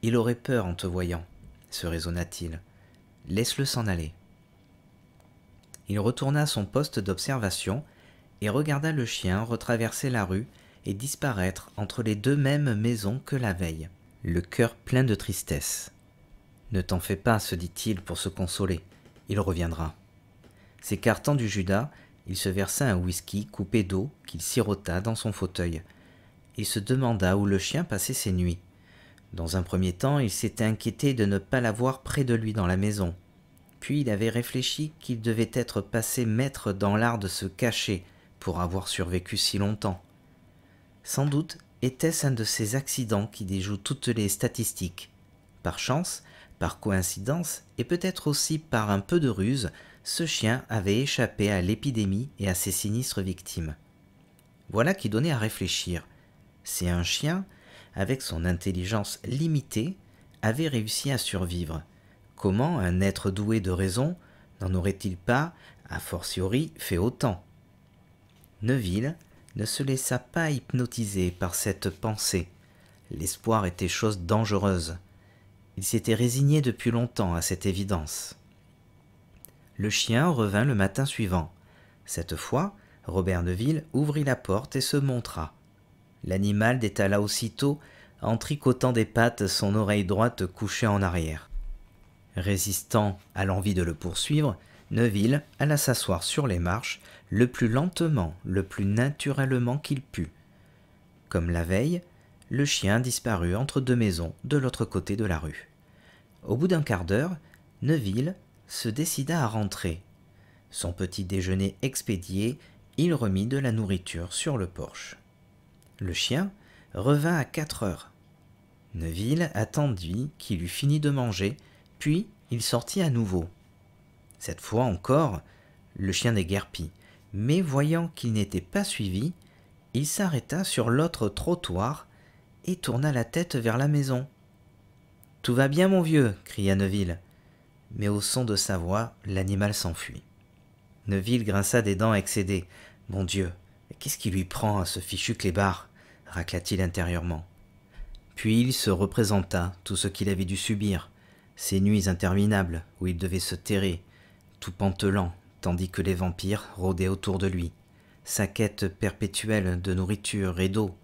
Il aurait peur en te voyant, se raisonna-t-il. Laisse-le s'en aller. Il retourna à son poste d'observation et regarda le chien retraverser la rue et disparaître entre les deux mêmes maisons que la veille, le cœur plein de tristesse. Ne t'en fais pas, se dit-il pour se consoler, il reviendra. S'écartant du Judas, il se versa un whisky coupé d'eau qu'il sirota dans son fauteuil. Il se demanda où le chien passait ses nuits. Dans un premier temps, il s'était inquiété de ne pas l'avoir près de lui dans la maison. Puis il avait réfléchi qu'il devait être passé maître dans l'art de se cacher pour avoir survécu si longtemps. Sans doute était-ce un de ces accidents qui déjouent toutes les statistiques. Par chance, par coïncidence et peut-être aussi par un peu de ruse, ce chien avait échappé à l'épidémie et à ses sinistres victimes. Voilà qui donnait à réfléchir. C'est un chien, avec son intelligence limitée, avait réussi à survivre. Comment un être doué de raison n'en aurait-il pas, a fortiori, fait autant Neville ne se laissa pas hypnotiser par cette pensée. L'espoir était chose dangereuse. Il s'était résigné depuis longtemps à cette évidence. Le chien revint le matin suivant. Cette fois, Robert Neville ouvrit la porte et se montra. L'animal détala aussitôt en tricotant des pattes son oreille droite couchée en arrière. Résistant à l'envie de le poursuivre, Neville alla s'asseoir sur les marches le plus lentement, le plus naturellement qu'il put. Comme la veille, le chien disparut entre deux maisons de l'autre côté de la rue. Au bout d'un quart d'heure, Neville se décida à rentrer. Son petit déjeuner expédié, il remit de la nourriture sur le porche. Le chien revint à quatre heures. Neville attendit qu'il eût fini de manger, puis il sortit à nouveau. Cette fois encore, le chien déguerpit, mais voyant qu'il n'était pas suivi, il s'arrêta sur l'autre trottoir et tourna la tête vers la maison. Tout va bien, mon vieux, cria Neville. Mais au son de sa voix, l'animal s'enfuit. Neville grinça des dents excédées. « Mon Dieu, qu'est-ce qui lui prend à hein, ce fichu clébard racla-t-il intérieurement. Puis il se représenta tout ce qu'il avait dû subir, ces nuits interminables où il devait se terrer, tout pantelant, tandis que les vampires rôdaient autour de lui, sa quête perpétuelle de nourriture et d'eau,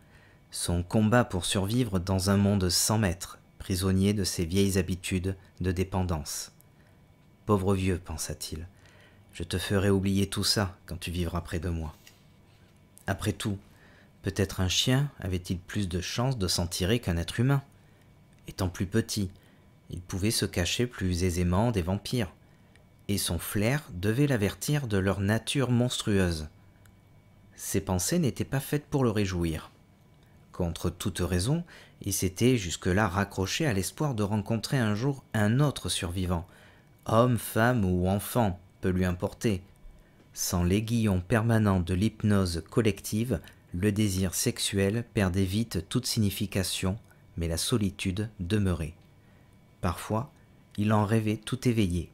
son combat pour survivre dans un monde sans maître, prisonnier de ses vieilles habitudes de dépendance. Pauvre vieux, pensa-t-il, je te ferai oublier tout ça quand tu vivras près de moi. Après tout, Peut-être un chien avait-il plus de chances de s'en tirer qu'un être humain. Étant plus petit, il pouvait se cacher plus aisément des vampires, et son flair devait l'avertir de leur nature monstrueuse. Ses pensées n'étaient pas faites pour le réjouir. Contre toute raison, il s'était jusque-là raccroché à l'espoir de rencontrer un jour un autre survivant, homme, femme ou enfant, peu lui importer. Sans l'aiguillon permanent de l'hypnose collective, le désir sexuel perdait vite toute signification, mais la solitude demeurait. Parfois, il en rêvait tout éveillé.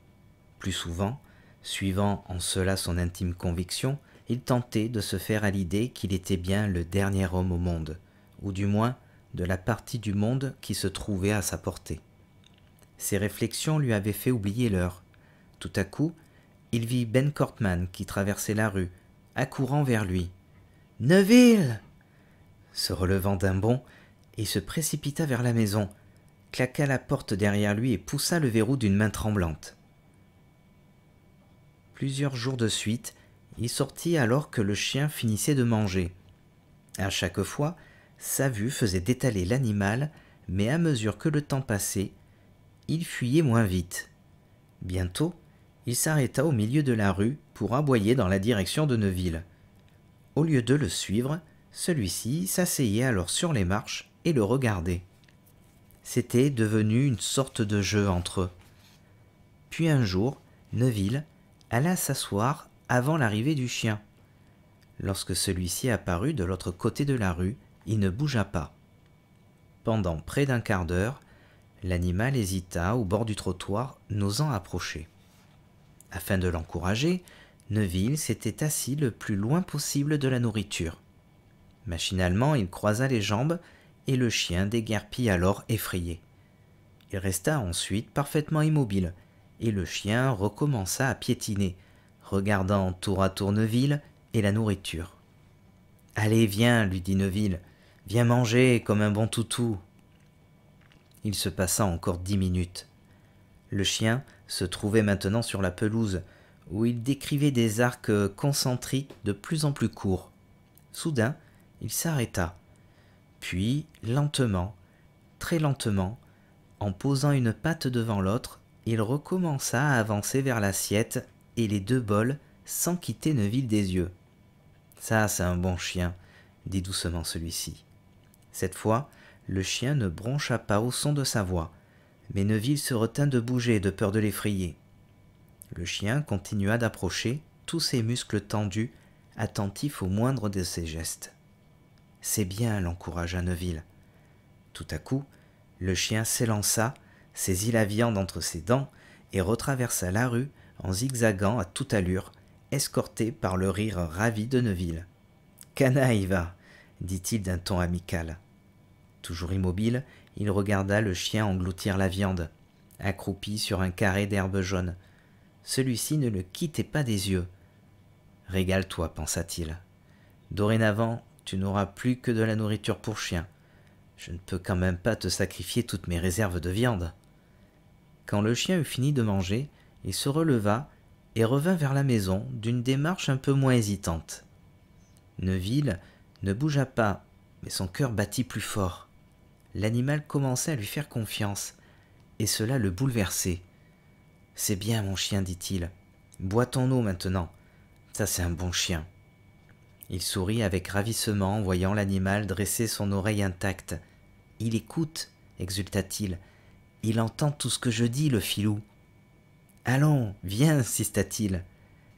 Plus souvent, suivant en cela son intime conviction, il tentait de se faire à l'idée qu'il était bien le dernier homme au monde, ou du moins de la partie du monde qui se trouvait à sa portée. Ses réflexions lui avaient fait oublier l'heure. Tout à coup, il vit Ben Cortman qui traversait la rue, accourant vers lui. « Neuville !» se relevant d'un bond, il se précipita vers la maison, claqua la porte derrière lui et poussa le verrou d'une main tremblante. Plusieurs jours de suite, il sortit alors que le chien finissait de manger. À chaque fois, sa vue faisait détaler l'animal, mais à mesure que le temps passait, il fuyait moins vite. Bientôt, il s'arrêta au milieu de la rue pour aboyer dans la direction de Neuville. Au lieu de le suivre, celui-ci s'asseyait alors sur les marches et le regardait. C'était devenu une sorte de jeu entre eux. Puis un jour, Neville alla s'asseoir avant l'arrivée du chien. Lorsque celui-ci apparut de l'autre côté de la rue, il ne bougea pas. Pendant près d'un quart d'heure, l'animal hésita au bord du trottoir, n'osant approcher. Afin de l'encourager, Neuville s'était assis le plus loin possible de la nourriture. Machinalement, il croisa les jambes et le chien déguerpit alors effrayé. Il resta ensuite parfaitement immobile, et le chien recommença à piétiner, regardant tour à tour Neville et la nourriture. Allez, viens, lui dit Neville, viens manger comme un bon toutou. Il se passa encore dix minutes. Le chien se trouvait maintenant sur la pelouse, où il décrivait des arcs euh, concentriques de plus en plus courts. Soudain, il s'arrêta. Puis, lentement, très lentement, en posant une patte devant l'autre, il recommença à avancer vers l'assiette et les deux bols sans quitter Neville des yeux. Ça, c'est un bon chien, dit doucement celui-ci. Cette fois, le chien ne broncha pas au son de sa voix, mais Neville se retint de bouger de peur de l'effrayer. Le chien continua d'approcher, tous ses muscles tendus, attentif au moindre de ses gestes. C'est bien, l'encouragea Neville. Tout à coup, le chien s'élança, saisit la viande entre ses dents et retraversa la rue en zigzagant à toute allure, escorté par le rire ravi de Neville. Canaille va dit-il d'un ton amical. Toujours immobile, il regarda le chien engloutir la viande, accroupi sur un carré d'herbe jaune, celui-ci ne le quittait pas des yeux. Régale-toi, pensa-t-il. Dorénavant, tu n'auras plus que de la nourriture pour chien. Je ne peux quand même pas te sacrifier toutes mes réserves de viande. Quand le chien eut fini de manger, il se releva et revint vers la maison d'une démarche un peu moins hésitante. Neville ne bougea pas, mais son cœur battit plus fort. L'animal commençait à lui faire confiance, et cela le bouleversait. C'est bien, mon chien, dit-il. Bois ton eau maintenant. Ça, c'est un bon chien. Il sourit avec ravissement en voyant l'animal dresser son oreille intacte. Il écoute, exulta-t-il. Il entend tout ce que je dis, le filou. Allons, viens, insista-t-il.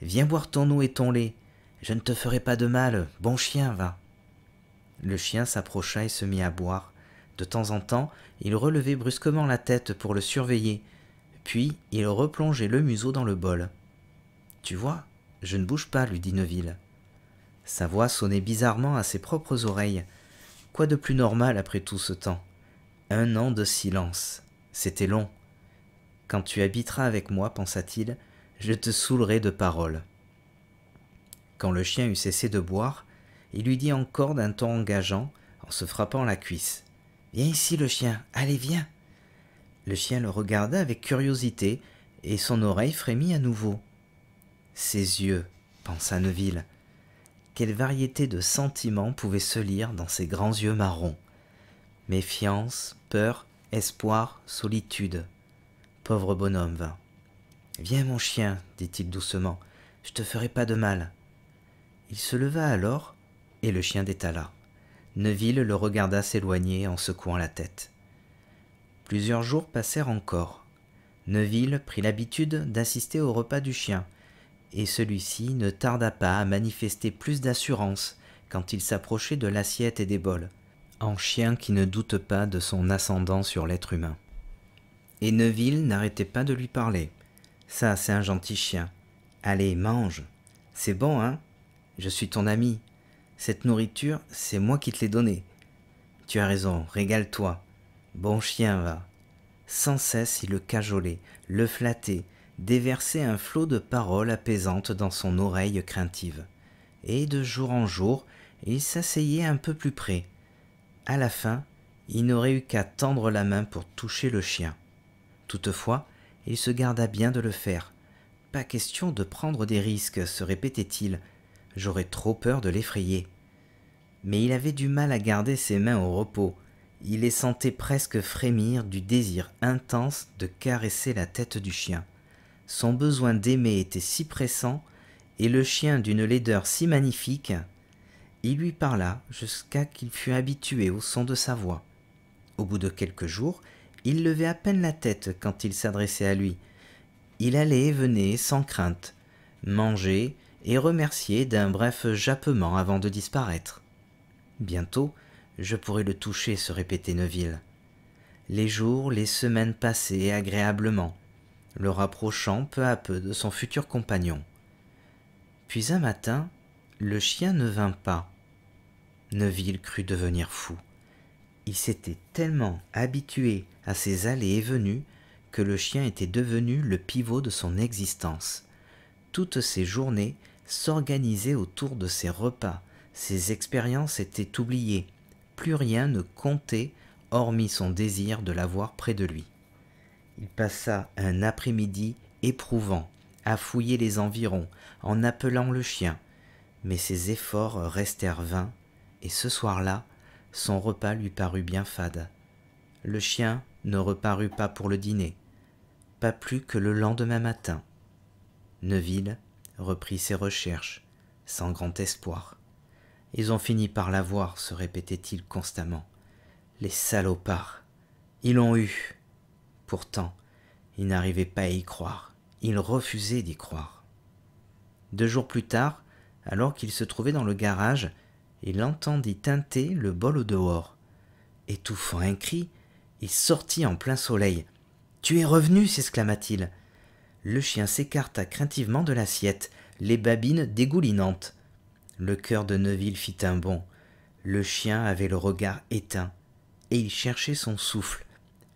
Viens boire ton eau et ton lait. Je ne te ferai pas de mal. Bon chien, va. Le chien s'approcha et se mit à boire. De temps en temps, il relevait brusquement la tête pour le surveiller, puis il replongeait le museau dans le bol. Tu vois, je ne bouge pas, lui dit Neuville. » Sa voix sonnait bizarrement à ses propres oreilles. Quoi de plus normal après tout ce temps Un an de silence. C'était long. Quand tu habiteras avec moi, pensa-t-il, je te saoulerai de paroles. Quand le chien eut cessé de boire, il lui dit encore d'un ton engageant, en se frappant la cuisse. Viens ici, le chien, allez, viens. Le chien le regarda avec curiosité, et son oreille frémit à nouveau. Ses yeux, pensa Neville. Quelle variété de sentiments pouvait se lire dans ses grands yeux marrons Méfiance, peur, espoir, solitude. Pauvre bonhomme vint. Viens, mon chien, dit-il doucement, je te ferai pas de mal. Il se leva alors, et le chien détala. Neville le regarda s'éloigner en secouant la tête. Plusieurs jours passèrent encore. Neville prit l'habitude d'assister au repas du chien, et celui-ci ne tarda pas à manifester plus d'assurance quand il s'approchait de l'assiette et des bols, en chien qui ne doute pas de son ascendant sur l'être humain. Et Neville n'arrêtait pas de lui parler. Ça, c'est un gentil chien. Allez, mange. C'est bon, hein Je suis ton ami. Cette nourriture, c'est moi qui te l'ai donnée. Tu as raison, régale-toi. Bon chien va. Sans cesse il le cajolait, le flattait, déversait un flot de paroles apaisantes dans son oreille craintive. Et de jour en jour, il s'asseyait un peu plus près. À la fin, il n'aurait eu qu'à tendre la main pour toucher le chien. Toutefois, il se garda bien de le faire. Pas question de prendre des risques, se répétait-il. J'aurais trop peur de l'effrayer. Mais il avait du mal à garder ses mains au repos, il les sentait presque frémir du désir intense de caresser la tête du chien. Son besoin d'aimer était si pressant, et le chien d'une laideur si magnifique, il lui parla jusqu'à qu'il fût habitué au son de sa voix. Au bout de quelques jours, il levait à peine la tête quand il s'adressait à lui. Il allait et venait sans crainte, manger et remercier d'un bref jappement avant de disparaître. Bientôt, je pourrais le toucher, se répétait Neuville. Les jours, les semaines passaient agréablement, le rapprochant peu à peu de son futur compagnon. Puis un matin, le chien ne vint pas. Neuville crut devenir fou. Il s'était tellement habitué à ses allées et venues que le chien était devenu le pivot de son existence. Toutes ses journées s'organisaient autour de ses repas, ses expériences étaient oubliées, plus rien ne comptait hormis son désir de l'avoir près de lui. Il passa un après-midi éprouvant à fouiller les environs en appelant le chien, mais ses efforts restèrent vains, et ce soir-là, son repas lui parut bien fade. Le chien ne reparut pas pour le dîner, pas plus que le lendemain matin. Neville reprit ses recherches, sans grand espoir. Ils ont fini par l'avoir, se répétait-il constamment. Les salopards. Ils l'ont eu. Pourtant, il n'arrivait pas à y croire. Il refusait d'y croire. Deux jours plus tard, alors qu'il se trouvait dans le garage, il entendit teinter le bol au dehors. Étouffant un cri, il sortit en plein soleil. Tu es revenu s'exclama-t-il. Le chien s'écarta craintivement de l'assiette, les babines dégoulinantes. Le cœur de Neville fit un bond. Le chien avait le regard éteint, et il cherchait son souffle,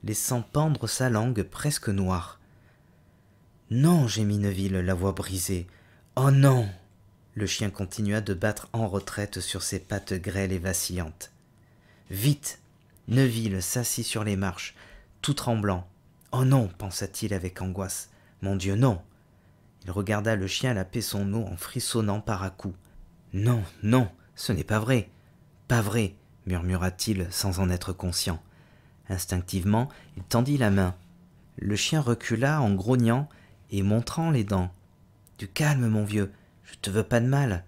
laissant pendre sa langue presque noire. Non, gémit Neville, la voix brisée. Oh non Le chien continua de battre en retraite sur ses pattes grêles et vacillantes. Vite Neville s'assit sur les marches, tout tremblant. Oh non pensa-t-il avec angoisse. Mon Dieu, non Il regarda le chien laper son eau en frissonnant par à coups. Non, non, ce n'est pas vrai. Pas vrai, murmura-t-il sans en être conscient. Instinctivement, il tendit la main. Le chien recula en grognant et montrant les dents. Du calme, mon vieux, je te veux pas de mal.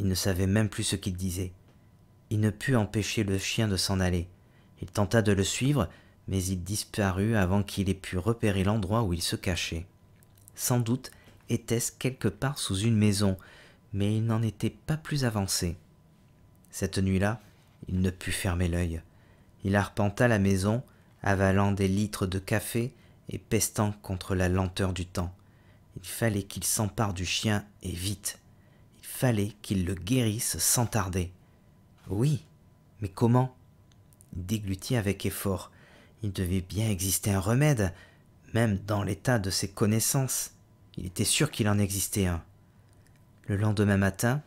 Il ne savait même plus ce qu'il disait. Il ne put empêcher le chien de s'en aller. Il tenta de le suivre, mais il disparut avant qu'il ait pu repérer l'endroit où il se cachait. Sans doute était-ce quelque part sous une maison, mais il n'en était pas plus avancé. Cette nuit-là, il ne put fermer l'œil. Il arpenta la maison, avalant des litres de café et pestant contre la lenteur du temps. Il fallait qu'il s'empare du chien et vite. Il fallait qu'il le guérisse sans tarder. Oui, mais comment Il déglutit avec effort. Il devait bien exister un remède, même dans l'état de ses connaissances. Il était sûr qu'il en existait un le lendemain matin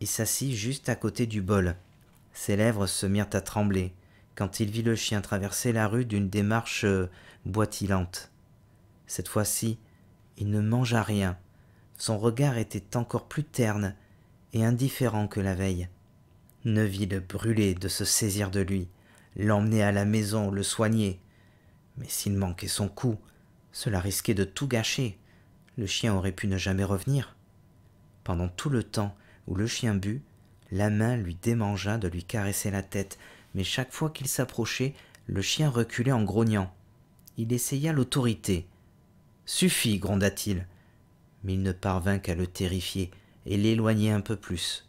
il s'assit juste à côté du bol. Ses lèvres se mirent à trembler quand il vit le chien traverser la rue d'une démarche euh, boitillante. Cette fois-ci, il ne mangea rien. Son regard était encore plus terne et indifférent que la veille. Neville brûlait de se saisir de lui, l'emmener à la maison, le soigner. Mais s'il manquait son coup, cela risquait de tout gâcher. Le chien aurait pu ne jamais revenir pendant tout le temps où le chien but, la main lui démangea de lui caresser la tête, mais chaque fois qu'il s'approchait, le chien reculait en grognant. Il essaya l'autorité. Suffit, gronda-t-il. Mais il ne parvint qu'à le terrifier et l'éloigner un peu plus.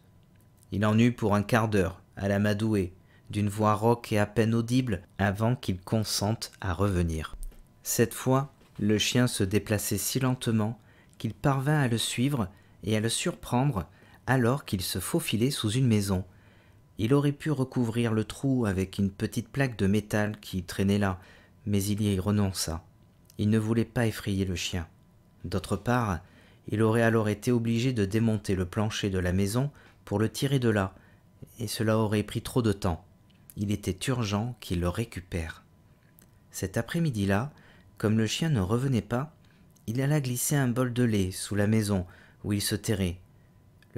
Il en eut pour un quart d'heure, à la madouée d'une voix rauque et à peine audible, avant qu'il consente à revenir. Cette fois, le chien se déplaçait si lentement qu'il parvint à le suivre et à le surprendre alors qu'il se faufilait sous une maison. Il aurait pu recouvrir le trou avec une petite plaque de métal qui traînait là, mais il y renonça. Il ne voulait pas effrayer le chien. D'autre part, il aurait alors été obligé de démonter le plancher de la maison pour le tirer de là, et cela aurait pris trop de temps. Il était urgent qu'il le récupère. Cet après-midi-là, comme le chien ne revenait pas, il alla glisser un bol de lait sous la maison où il se terrait.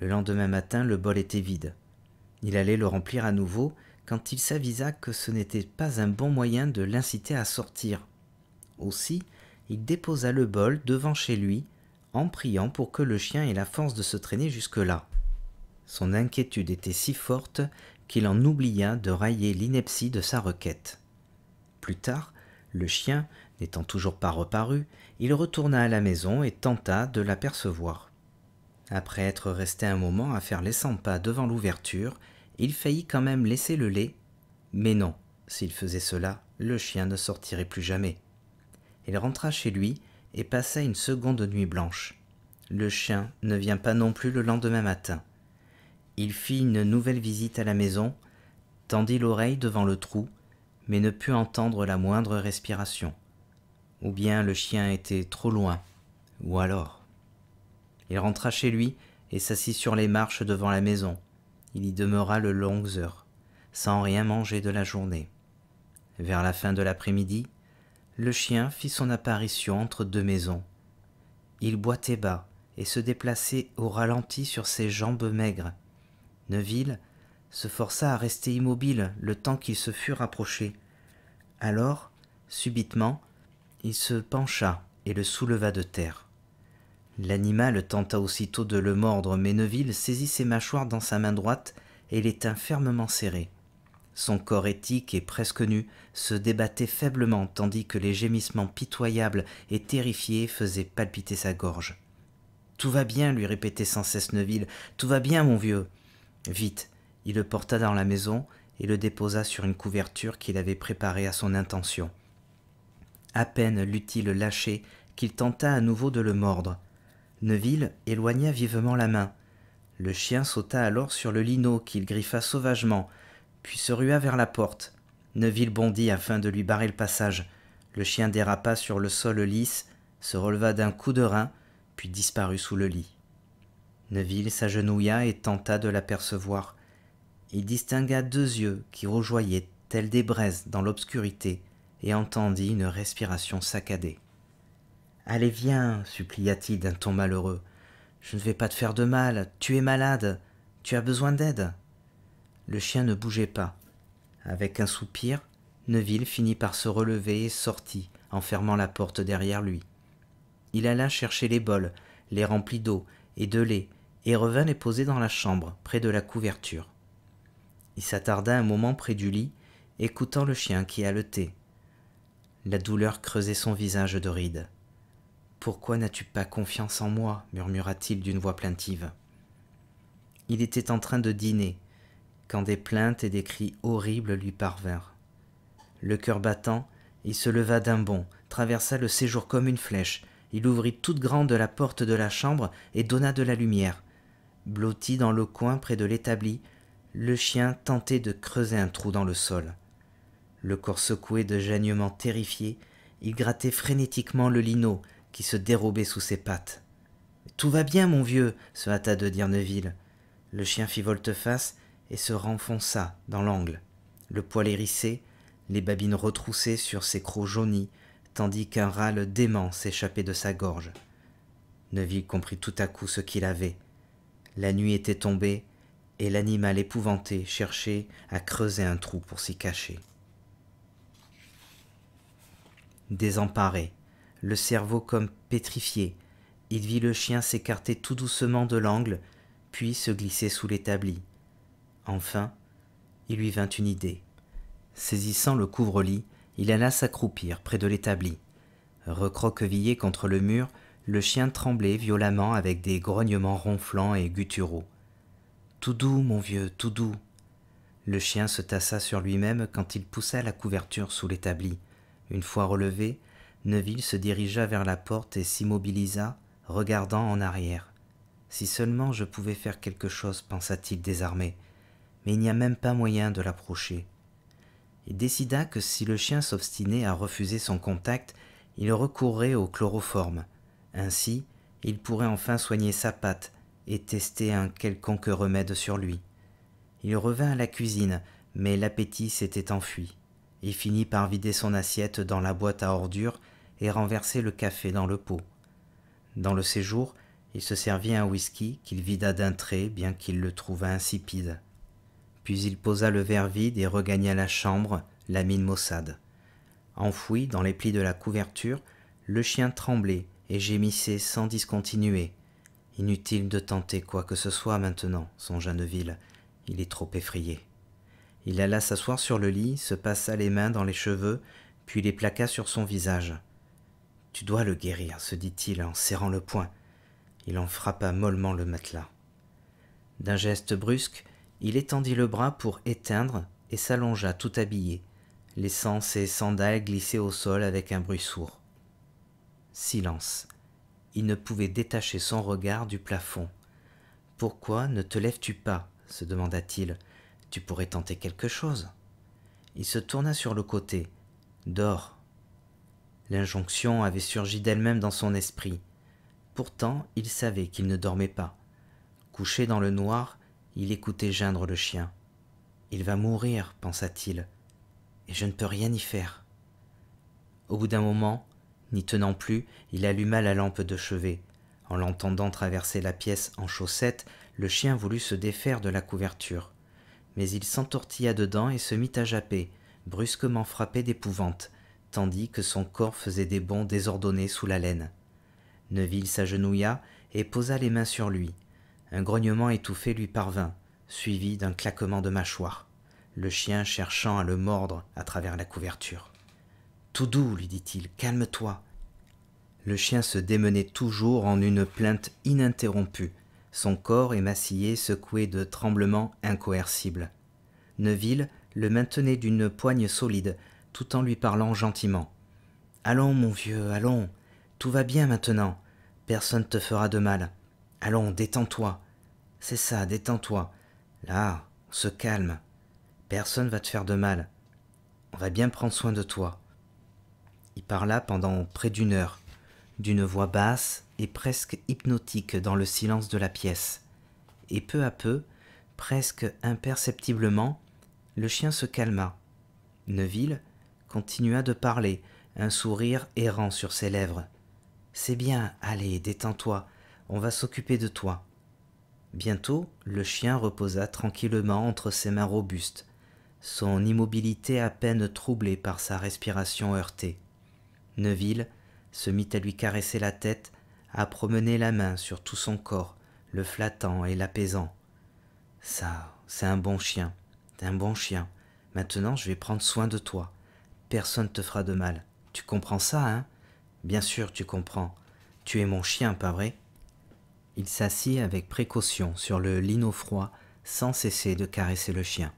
Le lendemain matin, le bol était vide. Il allait le remplir à nouveau quand il s'avisa que ce n'était pas un bon moyen de l'inciter à sortir. Aussi, il déposa le bol devant chez lui, en priant pour que le chien ait la force de se traîner jusque-là. Son inquiétude était si forte qu'il en oublia de railler l'ineptie de sa requête. Plus tard, le chien, n'étant toujours pas reparu, il retourna à la maison et tenta de l'apercevoir. Après être resté un moment à faire les 100 pas devant l'ouverture, il faillit quand même laisser le lait, mais non, s'il faisait cela, le chien ne sortirait plus jamais. Il rentra chez lui et passa une seconde nuit blanche. Le chien ne vient pas non plus le lendemain matin. Il fit une nouvelle visite à la maison, tendit l'oreille devant le trou, mais ne put entendre la moindre respiration. Ou bien le chien était trop loin, ou alors il rentra chez lui et s'assit sur les marches devant la maison. Il y demeura de longues heures, sans rien manger de la journée. Vers la fin de l'après-midi, le chien fit son apparition entre deux maisons. Il boitait bas et se déplaçait au ralenti sur ses jambes maigres. Neville se força à rester immobile le temps qu'il se fût rapproché. Alors, subitement, il se pencha et le souleva de terre. L'animal tenta aussitôt de le mordre, mais Neville saisit ses mâchoires dans sa main droite et les tint fermement serrées. Son corps éthique et presque nu se débattait faiblement tandis que les gémissements pitoyables et terrifiés faisaient palpiter sa gorge. Tout va bien, lui répétait sans cesse Neville, tout va bien, mon vieux. Vite, il le porta dans la maison et le déposa sur une couverture qu'il avait préparée à son intention. À peine l'eut-il lâché qu'il tenta à nouveau de le mordre. Neville éloigna vivement la main. Le chien sauta alors sur le lino qu'il griffa sauvagement, puis se rua vers la porte. Neville bondit afin de lui barrer le passage. Le chien dérapa sur le sol lisse, se releva d'un coup de rein, puis disparut sous le lit. Neville s'agenouilla et tenta de l'apercevoir. Il distingua deux yeux qui rougeoyaient tels des braises dans l'obscurité et entendit une respiration saccadée. Allez, viens, supplia-t-il d'un ton malheureux. Je ne vais pas te faire de mal, tu es malade, tu as besoin d'aide. Le chien ne bougeait pas. Avec un soupir, Neville finit par se relever et sortit, en fermant la porte derrière lui. Il alla chercher les bols, les remplit d'eau et de lait, et revint les poser dans la chambre, près de la couverture. Il s'attarda un moment près du lit, écoutant le chien qui haletait. La douleur creusait son visage de rides. Pourquoi n'as-tu pas confiance en moi murmura-t-il d'une voix plaintive. Il était en train de dîner, quand des plaintes et des cris horribles lui parvinrent. Le cœur battant, il se leva d'un bond, traversa le séjour comme une flèche, il ouvrit toute grande la porte de la chambre et donna de la lumière. Blotti dans le coin près de l'établi, le chien tentait de creuser un trou dans le sol. Le corps secoué de geignements terrifiés, il grattait frénétiquement le lino, qui se dérobait sous ses pattes. Tout va bien, mon vieux, se hâta de dire Neville. Le chien fit volte-face et se renfonça dans l'angle, le poil hérissé, les babines retroussées sur ses crocs jaunis, tandis qu'un râle dément s'échappait de sa gorge. Neville comprit tout à coup ce qu'il avait. La nuit était tombée, et l'animal épouvanté cherchait à creuser un trou pour s'y cacher. Désemparé, le cerveau comme pétrifié. Il vit le chien s'écarter tout doucement de l'angle, puis se glisser sous l'établi. Enfin, il lui vint une idée. Saisissant le couvre-lit, il alla s'accroupir près de l'établi. Recroquevillé contre le mur, le chien tremblait violemment avec des grognements ronflants et gutturaux. Tout doux, mon vieux, tout doux. Le chien se tassa sur lui-même quand il poussa la couverture sous l'établi. Une fois relevé, Neville se dirigea vers la porte et s'immobilisa, regardant en arrière. Si seulement je pouvais faire quelque chose, pensa-t-il désarmé, mais il n'y a même pas moyen de l'approcher. Il décida que si le chien s'obstinait à refuser son contact, il recourrait au chloroforme. Ainsi, il pourrait enfin soigner sa patte et tester un quelconque remède sur lui. Il revint à la cuisine, mais l'appétit s'était enfui. Il finit par vider son assiette dans la boîte à ordures et renverser le café dans le pot. Dans le séjour, il se servit un whisky qu'il vida d'un trait, bien qu'il le trouvât insipide. Puis il posa le verre vide et regagna la chambre, la mine maussade. Enfoui dans les plis de la couverture, le chien tremblait et gémissait sans discontinuer. Inutile de tenter quoi que ce soit maintenant, songea Neville. Il est trop effrayé. Il alla s'asseoir sur le lit, se passa les mains dans les cheveux, puis les plaqua sur son visage. Tu dois le guérir, se dit-il en serrant le poing. Il en frappa mollement le matelas. D'un geste brusque, il étendit le bras pour éteindre et s'allongea tout habillé, laissant ses sandales glisser au sol avec un bruit sourd. Silence. Il ne pouvait détacher son regard du plafond. Pourquoi ne te lèves-tu pas se demanda-t-il. Tu pourrais tenter quelque chose. Il se tourna sur le côté. Dors, L'injonction avait surgi d'elle-même dans son esprit. Pourtant, il savait qu'il ne dormait pas. Couché dans le noir, il écoutait geindre le chien. Il va mourir, pensa-t-il, et je ne peux rien y faire. Au bout d'un moment, n'y tenant plus, il alluma la lampe de chevet. En l'entendant traverser la pièce en chaussettes, le chien voulut se défaire de la couverture. Mais il s'entortilla dedans et se mit à japper, brusquement frappé d'épouvante tandis que son corps faisait des bonds désordonnés sous la laine. Neville s'agenouilla et posa les mains sur lui. Un grognement étouffé lui parvint, suivi d'un claquement de mâchoire, le chien cherchant à le mordre à travers la couverture. Tout doux, lui dit-il, calme-toi. Le chien se démenait toujours en une plainte ininterrompue, son corps émacié secoué de tremblements incoercibles. Neville le maintenait d'une poigne solide, tout en lui parlant gentiment. Allons, mon vieux, allons, tout va bien maintenant, personne ne te fera de mal. Allons, détends-toi. C'est ça, détends-toi. Là, on se calme. Personne va te faire de mal. On va bien prendre soin de toi. Il parla pendant près d'une heure, d'une voix basse et presque hypnotique dans le silence de la pièce. Et peu à peu, presque imperceptiblement, le chien se calma. Neville, continua de parler, un sourire errant sur ses lèvres. C'est bien, allez, détends-toi, on va s'occuper de toi. Bientôt, le chien reposa tranquillement entre ses mains robustes, son immobilité à peine troublée par sa respiration heurtée. Neville se mit à lui caresser la tête, à promener la main sur tout son corps, le flattant et l'apaisant. Ça, c'est un bon chien, un bon chien. Maintenant, je vais prendre soin de toi personne te fera de mal. Tu comprends ça, hein Bien sûr, tu comprends. Tu es mon chien, pas vrai Il s'assit avec précaution sur le lino froid, sans cesser de caresser le chien.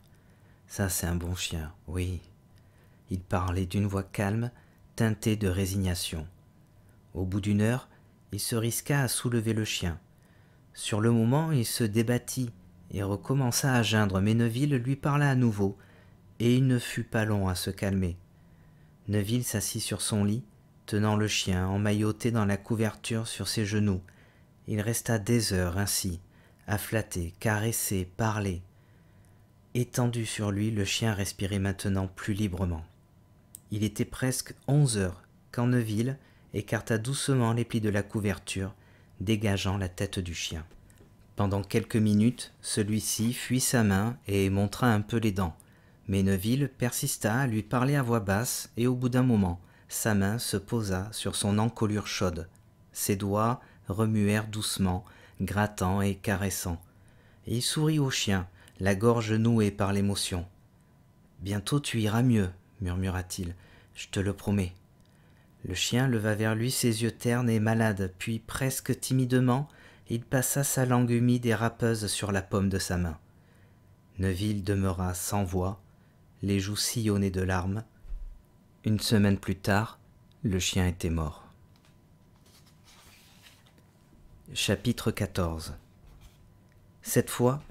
Ça, c'est un bon chien, oui. Il parlait d'une voix calme, teintée de résignation. Au bout d'une heure, il se risqua à soulever le chien. Sur le moment, il se débattit et recommença à geindre, mais Neville lui parla à nouveau, et il ne fut pas long à se calmer. Neville s'assit sur son lit, tenant le chien emmailloté dans la couverture sur ses genoux. Il resta des heures ainsi, à flatter, caresser, parler. Étendu sur lui, le chien respirait maintenant plus librement. Il était presque onze heures quand Neville écarta doucement les plis de la couverture, dégageant la tête du chien. Pendant quelques minutes, celui-ci fuit sa main et montra un peu les dents. Mais Neville persista à lui parler à voix basse, et au bout d'un moment, sa main se posa sur son encolure chaude. Ses doigts remuèrent doucement, grattant et caressant. il sourit au chien, la gorge nouée par l'émotion. Bientôt tu iras mieux, murmura-t-il, je te le promets. Le chien leva vers lui ses yeux ternes et malades, puis presque timidement, il passa sa langue humide et râpeuse sur la paume de sa main. Neville demeura sans voix, les joues sillonnées de larmes. Une semaine plus tard, le chien était mort. Chapitre 14 Cette fois,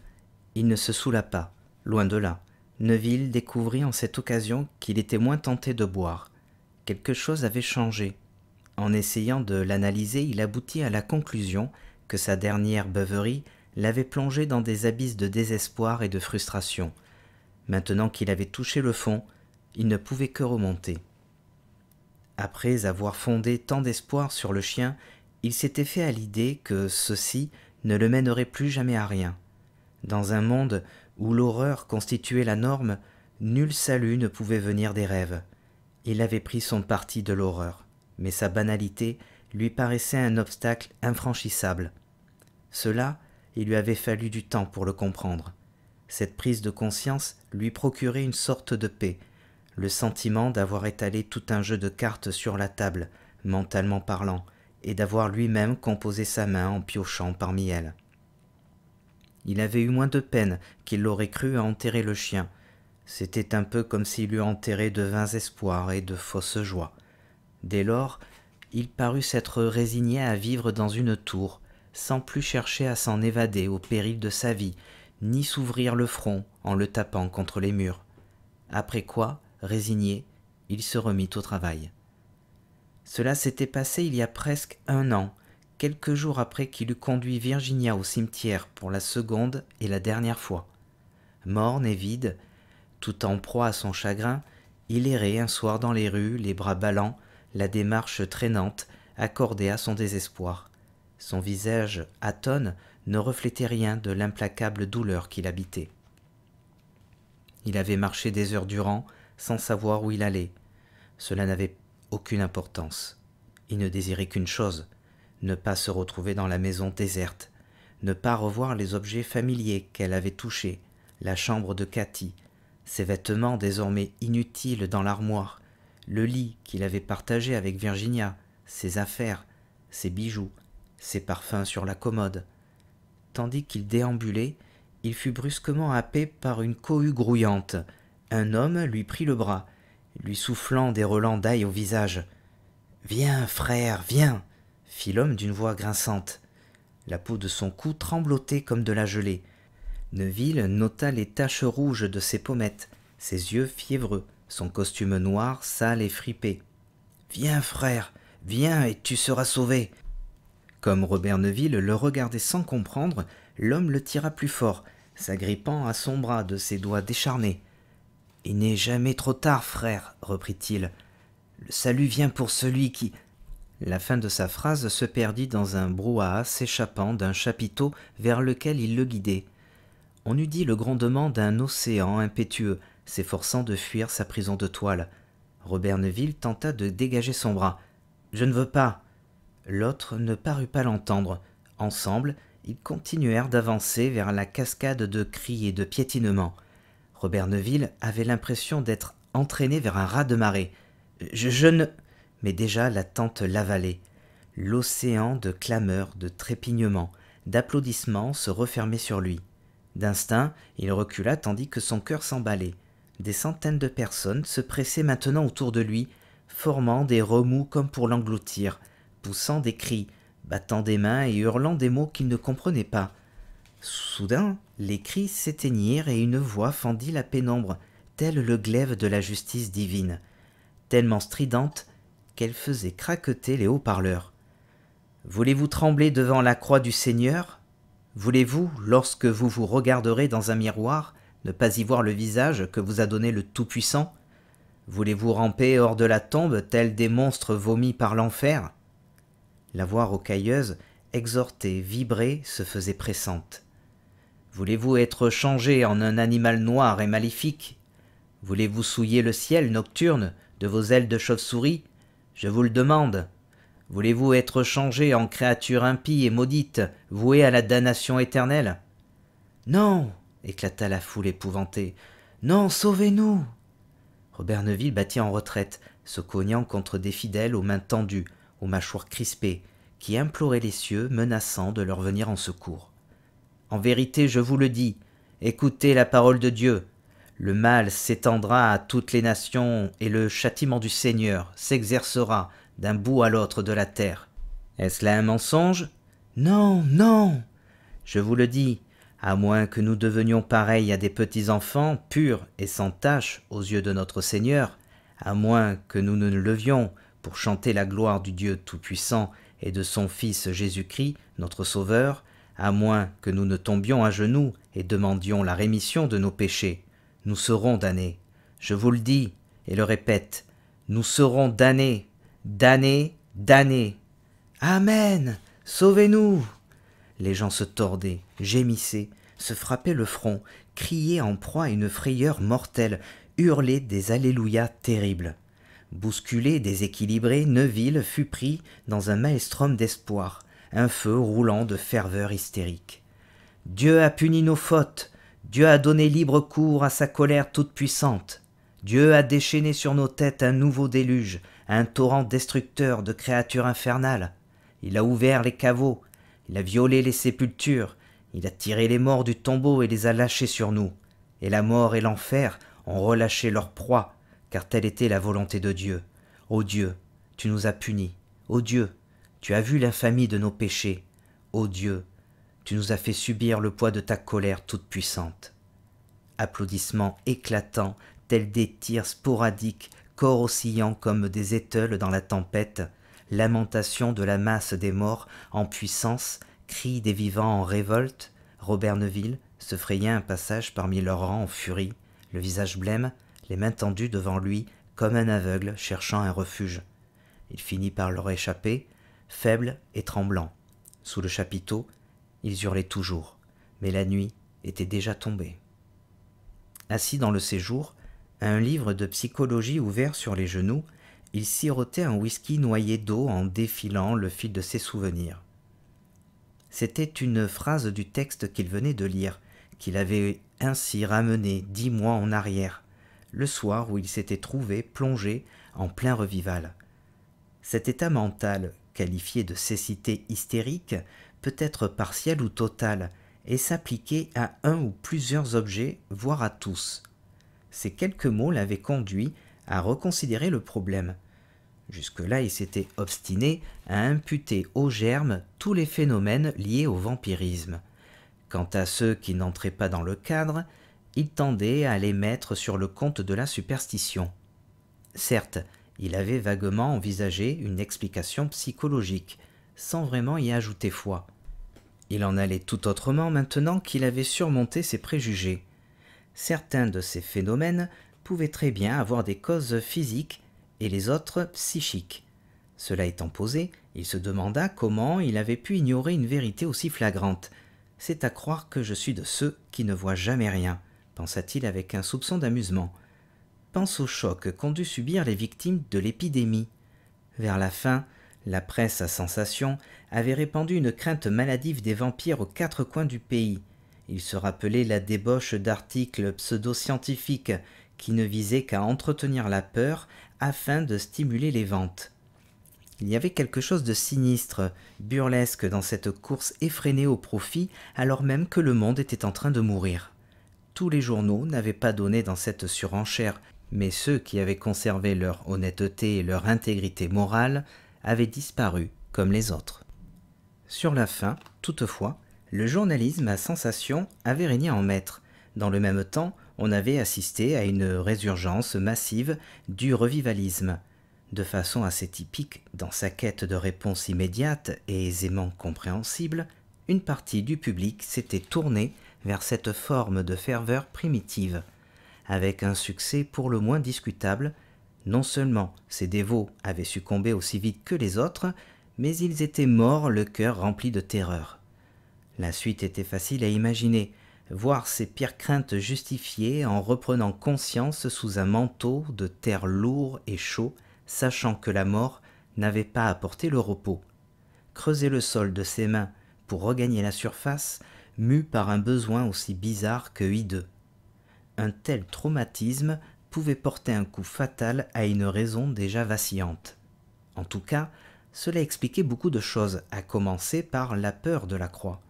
il ne se saoula pas, loin de là. Neville découvrit en cette occasion qu'il était moins tenté de boire. Quelque chose avait changé. En essayant de l'analyser, il aboutit à la conclusion que sa dernière beuverie l'avait plongé dans des abysses de désespoir et de frustration, Maintenant qu'il avait touché le fond, il ne pouvait que remonter. Après avoir fondé tant d'espoir sur le chien, il s'était fait à l'idée que ceci ne le mènerait plus jamais à rien. Dans un monde où l'horreur constituait la norme, nul salut ne pouvait venir des rêves. Il avait pris son parti de l'horreur, mais sa banalité lui paraissait un obstacle infranchissable. Cela, il lui avait fallu du temps pour le comprendre. Cette prise de conscience lui procurait une sorte de paix, le sentiment d'avoir étalé tout un jeu de cartes sur la table, mentalement parlant, et d'avoir lui-même composé sa main en piochant parmi elles. Il avait eu moins de peine qu'il l'aurait cru à enterrer le chien. C'était un peu comme s'il eût enterré de vains espoirs et de fausses joies. Dès lors, il parut s'être résigné à vivre dans une tour, sans plus chercher à s'en évader au péril de sa vie, ni s'ouvrir le front en le tapant contre les murs. Après quoi, résigné, il se remit au travail. Cela s'était passé il y a presque un an, quelques jours après qu'il eût conduit Virginia au cimetière pour la seconde et la dernière fois. Morne et vide, tout en proie à son chagrin, il errait un soir dans les rues, les bras ballants, la démarche traînante, accordée à son désespoir. Son visage atone ne reflétait rien de l'implacable douleur qu'il habitait. Il avait marché des heures durant sans savoir où il allait. Cela n'avait aucune importance. Il ne désirait qu'une chose, ne pas se retrouver dans la maison déserte, ne pas revoir les objets familiers qu'elle avait touchés, la chambre de Cathy, ses vêtements désormais inutiles dans l'armoire, le lit qu'il avait partagé avec Virginia, ses affaires, ses bijoux, ses parfums sur la commode, tandis qu'il déambulait, il fut brusquement happé par une cohue grouillante. Un homme lui prit le bras, lui soufflant des relents d'ail au visage. Viens, frère, viens fit l'homme d'une voix grinçante. La peau de son cou tremblotait comme de la gelée. Neville nota les taches rouges de ses pommettes, ses yeux fiévreux, son costume noir sale et fripé. Viens, frère, viens et tu seras sauvé. Comme Robert Neville le regardait sans comprendre, l'homme le tira plus fort, s'agrippant à son bras de ses doigts décharnés. Il n'est jamais trop tard, frère, reprit-il. Le salut vient pour celui qui. La fin de sa phrase se perdit dans un brouhaha s'échappant d'un chapiteau vers lequel il le guidait. On eût dit le grondement d'un océan impétueux, s'efforçant de fuir sa prison de toile. Robert Neville tenta de dégager son bras. Je ne veux pas. L'autre ne parut pas l'entendre. Ensemble, ils continuèrent d'avancer vers la cascade de cris et de piétinements. Robert Neville avait l'impression d'être entraîné vers un ras de marée. Je, je ne. Mais déjà la tente l'avalait. L'océan de clameurs, de trépignements, d'applaudissements se refermait sur lui. D'instinct, il recula tandis que son cœur s'emballait. Des centaines de personnes se pressaient maintenant autour de lui, formant des remous comme pour l'engloutir poussant des cris, battant des mains et hurlant des mots qu'il ne comprenait pas. Soudain, les cris s'éteignirent et une voix fendit la pénombre, tel le glaive de la justice divine, tellement stridente qu'elle faisait craqueter les hauts parleurs Voulez-vous trembler devant la croix du Seigneur Voulez-vous, lorsque vous vous regarderez dans un miroir, ne pas y voir le visage que vous a donné le Tout-Puissant Voulez-vous ramper hors de la tombe tels des monstres vomis par l'enfer la voix rocailleuse, exhortée, vibrée, se faisait pressante. Voulez-vous être changé en un animal noir et maléfique Voulez-vous souiller le ciel nocturne de vos ailes de chauve-souris Je vous le demande. Voulez-vous être changé en créature impie et maudite, vouée à la damnation éternelle Non éclata la foule épouvantée. Non, sauvez-nous Robert Neville battit en retraite, se cognant contre des fidèles aux mains tendues, aux mâchoires crispées, qui imploraient les cieux, menaçant de leur venir en secours. En vérité, je vous le dis, écoutez la parole de Dieu. Le mal s'étendra à toutes les nations, et le châtiment du Seigneur s'exercera d'un bout à l'autre de la terre. Est-ce là un mensonge Non, non Je vous le dis, à moins que nous devenions pareils à des petits-enfants, purs et sans tache aux yeux de notre Seigneur, à moins que nous ne levions pour chanter la gloire du Dieu Tout-Puissant et de son Fils Jésus-Christ, notre Sauveur, à moins que nous ne tombions à genoux et demandions la rémission de nos péchés, nous serons damnés. Je vous le dis et le répète, nous serons damnés, damnés, damnés. Amen. Sauvez-nous. Les gens se tordaient, gémissaient, se frappaient le front, criaient en proie à une frayeur mortelle, hurlaient des Alléluia terribles. Bousculé, déséquilibré, Neuville fut pris dans un maelstrom d'espoir, un feu roulant de ferveur hystérique. Dieu a puni nos fautes, Dieu a donné libre cours à sa colère toute puissante. Dieu a déchaîné sur nos têtes un nouveau déluge, un torrent destructeur de créatures infernales. Il a ouvert les caveaux, il a violé les sépultures, il a tiré les morts du tombeau et les a lâchés sur nous. Et la mort et l'enfer ont relâché leur proie, car telle était la volonté de Dieu. Ô Dieu, tu nous as punis. Ô Dieu, tu as vu l'infamie de nos péchés. Ô Dieu, tu nous as fait subir le poids de ta colère toute puissante. Applaudissements éclatants, tels des tirs sporadiques, corps oscillant comme des éteules dans la tempête, lamentation de la masse des morts en puissance, cris des vivants en révolte, Robert Neville se frayait un passage parmi leurs rangs en furie, le visage blême, les mains tendues devant lui comme un aveugle cherchant un refuge. Il finit par leur échapper, faible et tremblant. Sous le chapiteau, ils hurlaient toujours, mais la nuit était déjà tombée. Assis dans le séjour, un livre de psychologie ouvert sur les genoux, il sirotait un whisky noyé d'eau en défilant le fil de ses souvenirs. C'était une phrase du texte qu'il venait de lire, qu'il avait ainsi ramené dix mois en arrière le soir où il s'était trouvé plongé en plein revival. Cet état mental, qualifié de cécité hystérique, peut être partiel ou total et s'appliquer à un ou plusieurs objets, voire à tous. Ces quelques mots l'avaient conduit à reconsidérer le problème. Jusque-là, il s'était obstiné à imputer aux germes tous les phénomènes liés au vampirisme. Quant à ceux qui n'entraient pas dans le cadre, il tendait à les mettre sur le compte de la superstition. Certes, il avait vaguement envisagé une explication psychologique, sans vraiment y ajouter foi. Il en allait tout autrement maintenant qu'il avait surmonté ses préjugés. Certains de ces phénomènes pouvaient très bien avoir des causes physiques et les autres psychiques. Cela étant posé, il se demanda comment il avait pu ignorer une vérité aussi flagrante. C'est à croire que je suis de ceux qui ne voient jamais rien pensa-t-il avec un soupçon d'amusement. Pense au choc qu'ont dû subir les victimes de l'épidémie. Vers la fin, la presse à sensation avait répandu une crainte maladive des vampires aux quatre coins du pays. Il se rappelait la débauche d'articles pseudo-scientifiques qui ne visaient qu'à entretenir la peur afin de stimuler les ventes. Il y avait quelque chose de sinistre, burlesque dans cette course effrénée au profit alors même que le monde était en train de mourir tous les journaux n'avaient pas donné dans cette surenchère, mais ceux qui avaient conservé leur honnêteté et leur intégrité morale avaient disparu comme les autres. Sur la fin, toutefois, le journalisme à sensation avait régné en maître. Dans le même temps, on avait assisté à une résurgence massive du revivalisme. De façon assez typique, dans sa quête de réponses immédiates et aisément compréhensibles, une partie du public s'était tournée vers cette forme de ferveur primitive, avec un succès pour le moins discutable. Non seulement ses dévots avaient succombé aussi vite que les autres, mais ils étaient morts, le cœur rempli de terreur. La suite était facile à imaginer, voir ses pires craintes justifiées en reprenant conscience sous un manteau de terre lourd et chaud, sachant que la mort n'avait pas apporté le repos. Creuser le sol de ses mains pour regagner la surface mu par un besoin aussi bizarre que hideux. Un tel traumatisme pouvait porter un coup fatal à une raison déjà vacillante. En tout cas, cela expliquait beaucoup de choses, à commencer par la peur de la croix.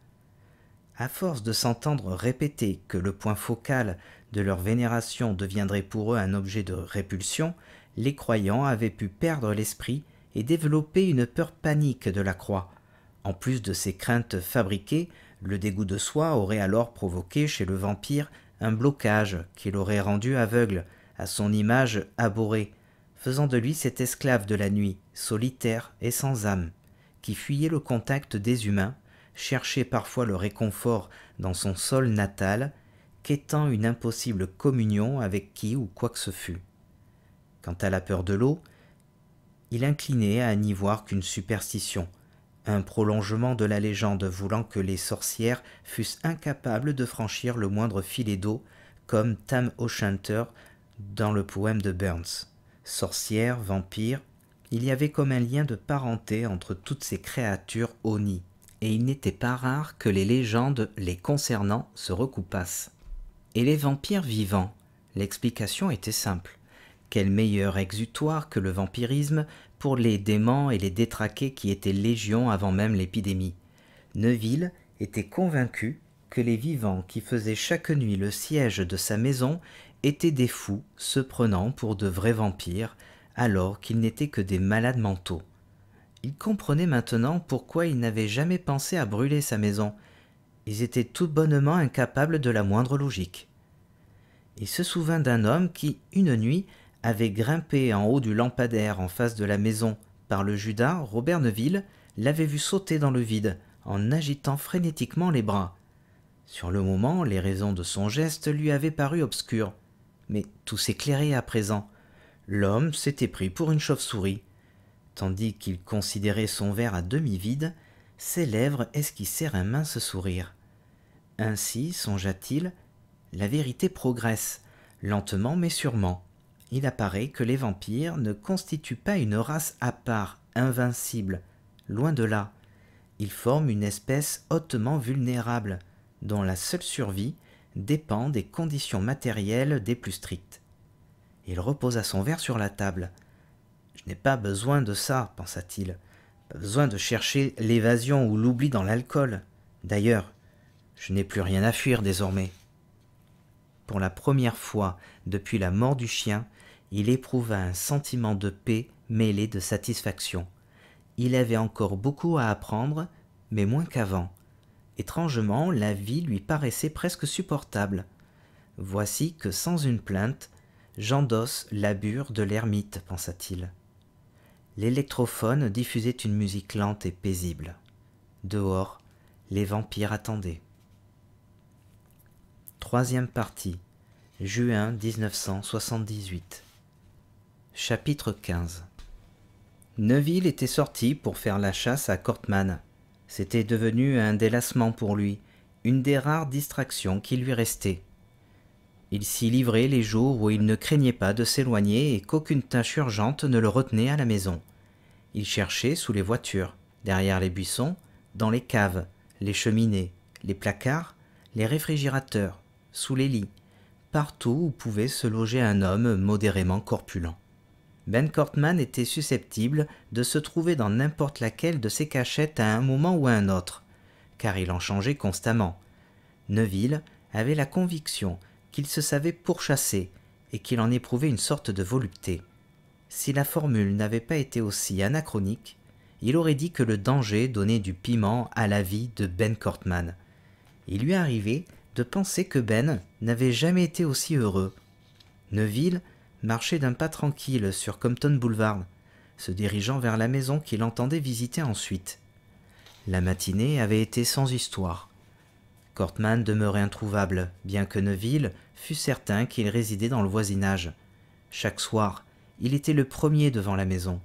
À force de s'entendre répéter que le point focal de leur vénération deviendrait pour eux un objet de répulsion, les croyants avaient pu perdre l'esprit et développer une peur panique de la croix, en plus de ces craintes fabriquées le dégoût de soi aurait alors provoqué chez le vampire un blocage qui l'aurait rendu aveugle, à son image abhorrée, faisant de lui cet esclave de la nuit, solitaire et sans âme, qui fuyait le contact des humains, cherchait parfois le réconfort dans son sol natal, qu'étant une impossible communion avec qui ou quoi que ce fût. Quant à la peur de l'eau, il inclinait à n'y voir qu'une superstition, un prolongement de la légende voulant que les sorcières fussent incapables de franchir le moindre filet d'eau, comme Tam O'Shanter dans le poème de Burns. Sorcières, vampires, il y avait comme un lien de parenté entre toutes ces créatures oni, et il n'était pas rare que les légendes les concernant se recoupassent. Et les vampires vivants L'explication était simple. Quel meilleur exutoire que le vampirisme pour les démons et les détraqués qui étaient légions avant même l'épidémie. Neville était convaincu que les vivants qui faisaient chaque nuit le siège de sa maison étaient des fous se prenant pour de vrais vampires, alors qu'ils n'étaient que des malades mentaux. Il comprenait maintenant pourquoi il n'avait jamais pensé à brûler sa maison. Ils étaient tout bonnement incapables de la moindre logique. Il se souvint d'un homme qui, une nuit, avait grimpé en haut du lampadaire en face de la maison par le Judas, Robert Neville l'avait vu sauter dans le vide en agitant frénétiquement les bras. Sur le moment, les raisons de son geste lui avaient paru obscures. Mais tout s'éclairait à présent. L'homme s'était pris pour une chauve-souris. Tandis qu'il considérait son verre à demi vide, ses lèvres esquissèrent un mince sourire. Ainsi, songea-t-il, la vérité progresse, lentement mais sûrement il apparaît que les vampires ne constituent pas une race à part, invincible, loin de là. Ils forment une espèce hautement vulnérable, dont la seule survie dépend des conditions matérielles des plus strictes. Il reposa son verre sur la table. Je n'ai pas besoin de ça, pensa-t-il. Pas besoin de chercher l'évasion ou l'oubli dans l'alcool. D'ailleurs, je n'ai plus rien à fuir désormais. Pour la première fois depuis la mort du chien, il éprouva un sentiment de paix mêlé de satisfaction. Il avait encore beaucoup à apprendre, mais moins qu'avant. Étrangement, la vie lui paraissait presque supportable. Voici que sans une plainte, j'endosse bure de l'ermite, pensa-t-il. L'électrophone diffusait une musique lente et paisible. Dehors, les vampires attendaient. Troisième partie, juin 1978. Chapitre 15 Neville était sorti pour faire la chasse à Cortman. C'était devenu un délassement pour lui, une des rares distractions qui lui restaient. Il s'y livrait les jours où il ne craignait pas de s'éloigner et qu'aucune tâche urgente ne le retenait à la maison. Il cherchait sous les voitures, derrière les buissons, dans les caves, les cheminées, les placards, les réfrigérateurs, sous les lits, partout où pouvait se loger un homme modérément corpulent. Ben Cortman était susceptible de se trouver dans n'importe laquelle de ses cachettes à un moment ou à un autre, car il en changeait constamment. Neville avait la conviction qu'il se savait pourchassé et qu'il en éprouvait une sorte de volupté. Si la formule n'avait pas été aussi anachronique, il aurait dit que le danger donnait du piment à la vie de Ben Cortman. Il lui arrivait de penser que Ben n'avait jamais été aussi heureux. Neville marchait d'un pas tranquille sur Compton Boulevard, se dirigeant vers la maison qu'il entendait visiter ensuite. La matinée avait été sans histoire. Cortman demeurait introuvable, bien que Neville fût certain qu'il résidait dans le voisinage. Chaque soir, il était le premier devant la maison.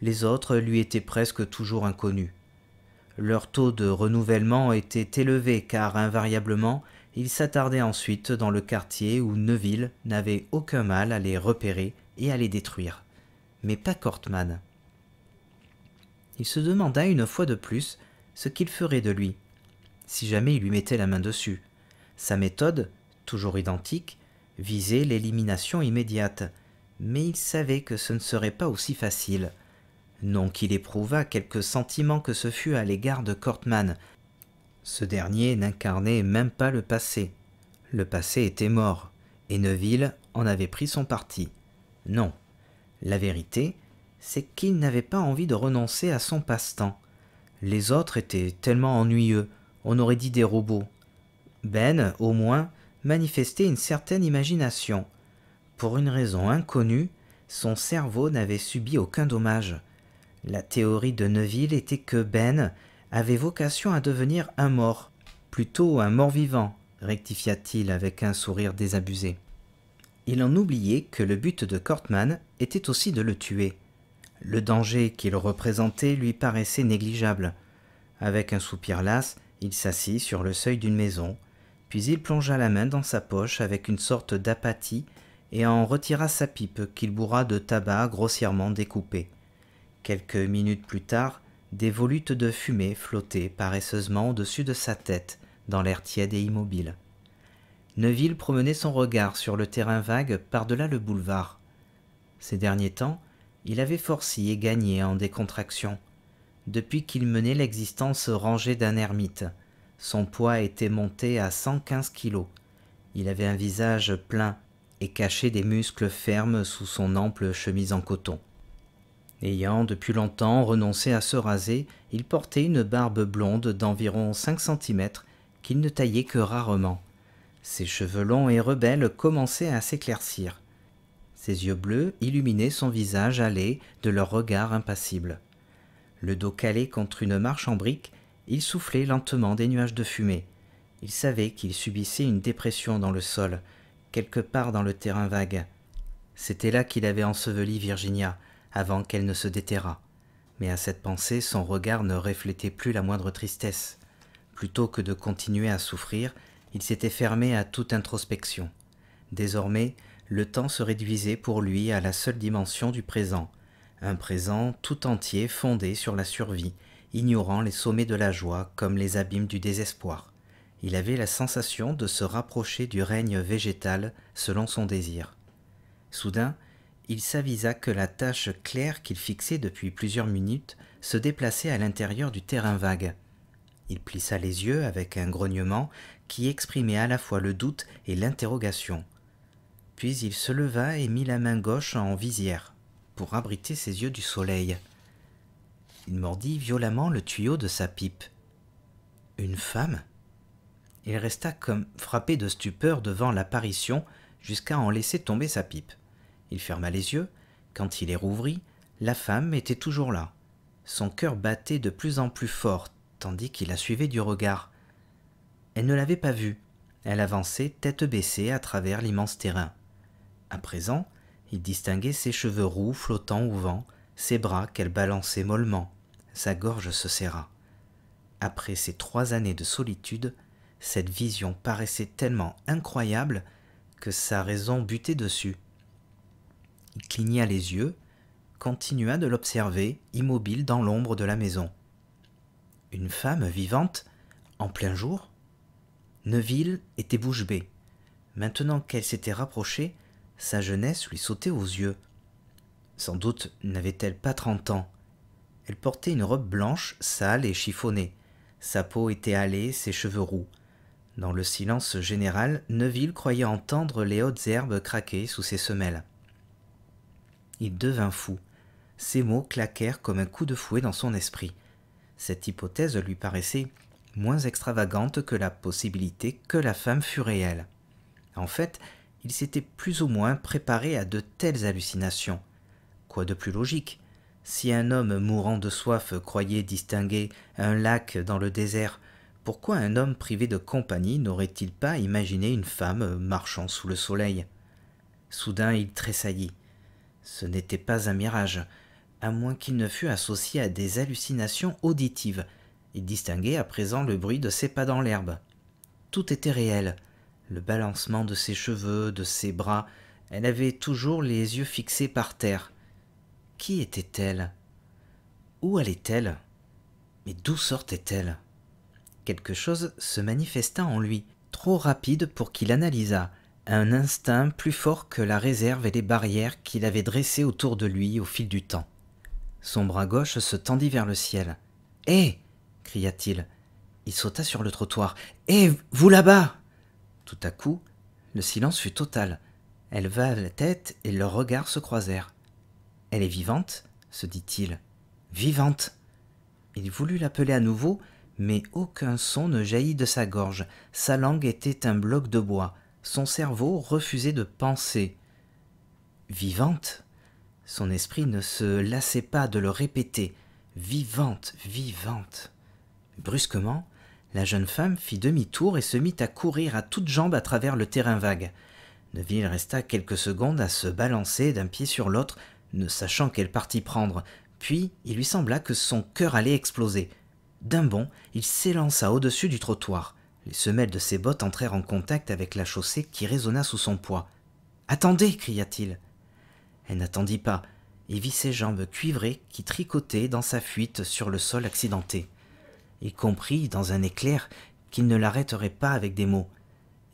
Les autres lui étaient presque toujours inconnus. Leur taux de renouvellement était élevé car invariablement il s'attardait ensuite dans le quartier où Neville n'avait aucun mal à les repérer et à les détruire. Mais pas Cortman. Il se demanda une fois de plus ce qu'il ferait de lui, si jamais il lui mettait la main dessus. Sa méthode, toujours identique, visait l'élimination immédiate, mais il savait que ce ne serait pas aussi facile. Non qu'il éprouva quelque sentiment que ce fût à l'égard de Cortman, ce dernier n'incarnait même pas le passé. Le passé était mort, et Neville en avait pris son parti. Non, la vérité, c'est qu'il n'avait pas envie de renoncer à son passe-temps. Les autres étaient tellement ennuyeux, on aurait dit des robots. Ben, au moins, manifestait une certaine imagination. Pour une raison inconnue, son cerveau n'avait subi aucun dommage. La théorie de Neville était que Ben avait vocation à devenir un mort, plutôt un mort-vivant, rectifia-t-il avec un sourire désabusé. Il en oubliait que le but de Cortman était aussi de le tuer. Le danger qu'il représentait lui paraissait négligeable. Avec un soupir las, il s'assit sur le seuil d'une maison, puis il plongea la main dans sa poche avec une sorte d'apathie et en retira sa pipe qu'il bourra de tabac grossièrement découpé. Quelques minutes plus tard, des volutes de fumée flottaient paresseusement au-dessus de sa tête, dans l'air tiède et immobile. Neville promenait son regard sur le terrain vague par-delà le boulevard. Ces derniers temps, il avait forci et gagné en décontraction. Depuis qu'il menait l'existence rangée d'un ermite, son poids était monté à 115 kilos. Il avait un visage plein et cachait des muscles fermes sous son ample chemise en coton. Ayant depuis longtemps renoncé à se raser, il portait une barbe blonde d'environ cinq cm qu'il ne taillait que rarement. Ses cheveux longs et rebelles commençaient à s'éclaircir. Ses yeux bleus illuminaient son visage hâlé de leur regard impassible. Le dos calé contre une marche en brique, il soufflait lentement des nuages de fumée. Il savait qu'il subissait une dépression dans le sol, quelque part dans le terrain vague. C'était là qu'il avait enseveli Virginia, avant qu'elle ne se déterrât. Mais à cette pensée, son regard ne reflétait plus la moindre tristesse. Plutôt que de continuer à souffrir, il s'était fermé à toute introspection. Désormais, le temps se réduisait pour lui à la seule dimension du présent, un présent tout entier fondé sur la survie, ignorant les sommets de la joie comme les abîmes du désespoir. Il avait la sensation de se rapprocher du règne végétal selon son désir. Soudain, il s'avisa que la tache claire qu'il fixait depuis plusieurs minutes se déplaçait à l'intérieur du terrain vague. Il plissa les yeux avec un grognement qui exprimait à la fois le doute et l'interrogation. Puis il se leva et mit la main gauche en visière pour abriter ses yeux du soleil. Il mordit violemment le tuyau de sa pipe. Une femme Il resta comme frappé de stupeur devant l'apparition jusqu'à en laisser tomber sa pipe. Il ferma les yeux. Quand il les rouvrit, la femme était toujours là. Son cœur battait de plus en plus fort, tandis qu'il la suivait du regard. Elle ne l'avait pas vue. Elle avançait tête baissée à travers l'immense terrain. À présent, il distinguait ses cheveux roux flottant au vent, ses bras qu'elle balançait mollement. Sa gorge se serra. Après ces trois années de solitude, cette vision paraissait tellement incroyable que sa raison butait dessus. Il cligna les yeux, continua de l'observer, immobile dans l'ombre de la maison. Une femme vivante, en plein jour Neville était bouche bée. Maintenant qu'elle s'était rapprochée, sa jeunesse lui sautait aux yeux. Sans doute n'avait-elle pas trente ans. Elle portait une robe blanche, sale et chiffonnée. Sa peau était hâlée, ses cheveux roux. Dans le silence général, Neville croyait entendre les hautes herbes craquer sous ses semelles. Il devint fou. Ces mots claquèrent comme un coup de fouet dans son esprit. Cette hypothèse lui paraissait moins extravagante que la possibilité que la femme fût réelle. En fait, il s'était plus ou moins préparé à de telles hallucinations. Quoi de plus logique Si un homme mourant de soif croyait distinguer un lac dans le désert, pourquoi un homme privé de compagnie n'aurait-il pas imaginé une femme marchant sous le soleil Soudain il tressaillit. Ce n'était pas un mirage, à moins qu'il ne fût associé à des hallucinations auditives. Il distinguait à présent le bruit de ses pas dans l'herbe. Tout était réel. Le balancement de ses cheveux, de ses bras, elle avait toujours les yeux fixés par terre. Qui était-elle Où allait-elle Mais d'où sortait-elle Quelque chose se manifesta en lui, trop rapide pour qu'il analysât un instinct plus fort que la réserve et les barrières qu'il avait dressées autour de lui au fil du temps. Son bras gauche se tendit vers le ciel. Hé eh cria-t-il. Il sauta sur le trottoir. Hé, eh, vous là-bas Tout à coup, le silence fut total. Elle leva la tête et leurs regards se croisèrent. Elle est vivante se dit-il. Vivante Il voulut l'appeler à nouveau, mais aucun son ne jaillit de sa gorge. Sa langue était un bloc de bois son cerveau refusait de penser. Vivante Son esprit ne se lassait pas de le répéter. Vivante, vivante. Brusquement, la jeune femme fit demi-tour et se mit à courir à toutes jambes à travers le terrain vague. Neville resta quelques secondes à se balancer d'un pied sur l'autre, ne sachant quelle partie prendre, puis il lui sembla que son cœur allait exploser. D'un bond, il s'élança au-dessus du trottoir. Les semelles de ses bottes entrèrent en contact avec la chaussée qui résonna sous son poids. Attendez cria-t-il. Elle n'attendit pas et vit ses jambes cuivrées qui tricotaient dans sa fuite sur le sol accidenté. Il comprit, dans un éclair, qu'il ne l'arrêterait pas avec des mots.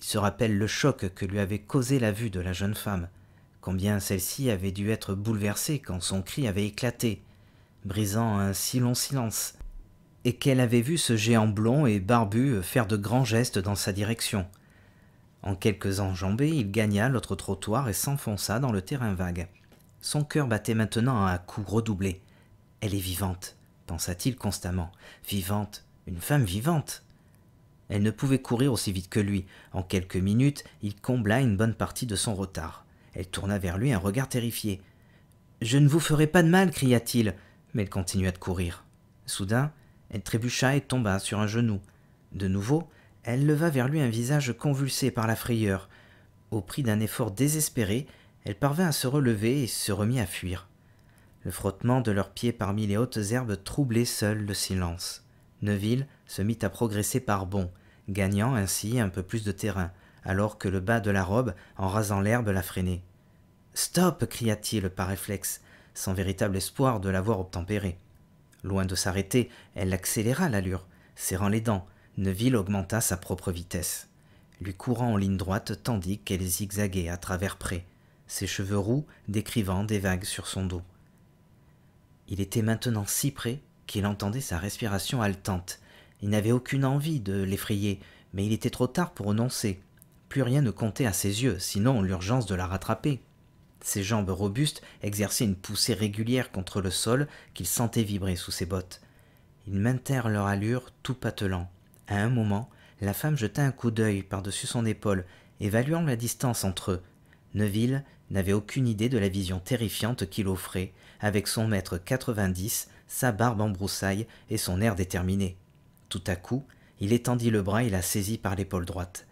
Il se rappelle le choc que lui avait causé la vue de la jeune femme, combien celle-ci avait dû être bouleversée quand son cri avait éclaté, brisant un si long silence et qu'elle avait vu ce géant blond et barbu faire de grands gestes dans sa direction. En quelques enjambées, il gagna l'autre trottoir et s'enfonça dans le terrain vague. Son cœur battait maintenant à un coup redoublé. « Elle est vivante, pensa-t-il constamment. Vivante, une femme vivante. Elle ne pouvait courir aussi vite que lui. En quelques minutes, il combla une bonne partie de son retard. Elle tourna vers lui un regard terrifié. Je ne vous ferai pas de mal, cria-t-il, mais elle continua de courir. Soudain, elle trébucha et tomba sur un genou. De nouveau, elle leva vers lui un visage convulsé par la frayeur. Au prix d'un effort désespéré, elle parvint à se relever et se remit à fuir. Le frottement de leurs pieds parmi les hautes herbes troublait seul le silence. Neville se mit à progresser par bonds, gagnant ainsi un peu plus de terrain, alors que le bas de la robe, en rasant l'herbe, la freinait. Stop cria-t-il par réflexe, sans véritable espoir de l'avoir obtempéré. Loin de s'arrêter, elle accéléra l'allure, serrant les dents. Neville augmenta sa propre vitesse, lui courant en ligne droite tandis qu'elle zigzaguait à travers près, ses cheveux roux décrivant des vagues sur son dos. Il était maintenant si près qu'il entendait sa respiration haletante. Il n'avait aucune envie de l'effrayer, mais il était trop tard pour renoncer. Plus rien ne comptait à ses yeux, sinon l'urgence de la rattraper. Ses jambes robustes exerçaient une poussée régulière contre le sol qu'il sentait vibrer sous ses bottes. Ils maintèrent leur allure tout patelant. À un moment, la femme jeta un coup d'œil par-dessus son épaule, évaluant la distance entre eux. Neville n'avait aucune idée de la vision terrifiante qu'il offrait, avec son mètre 90, sa barbe en broussailles et son air déterminé. Tout à coup, il étendit le bras et la saisit par l'épaule droite.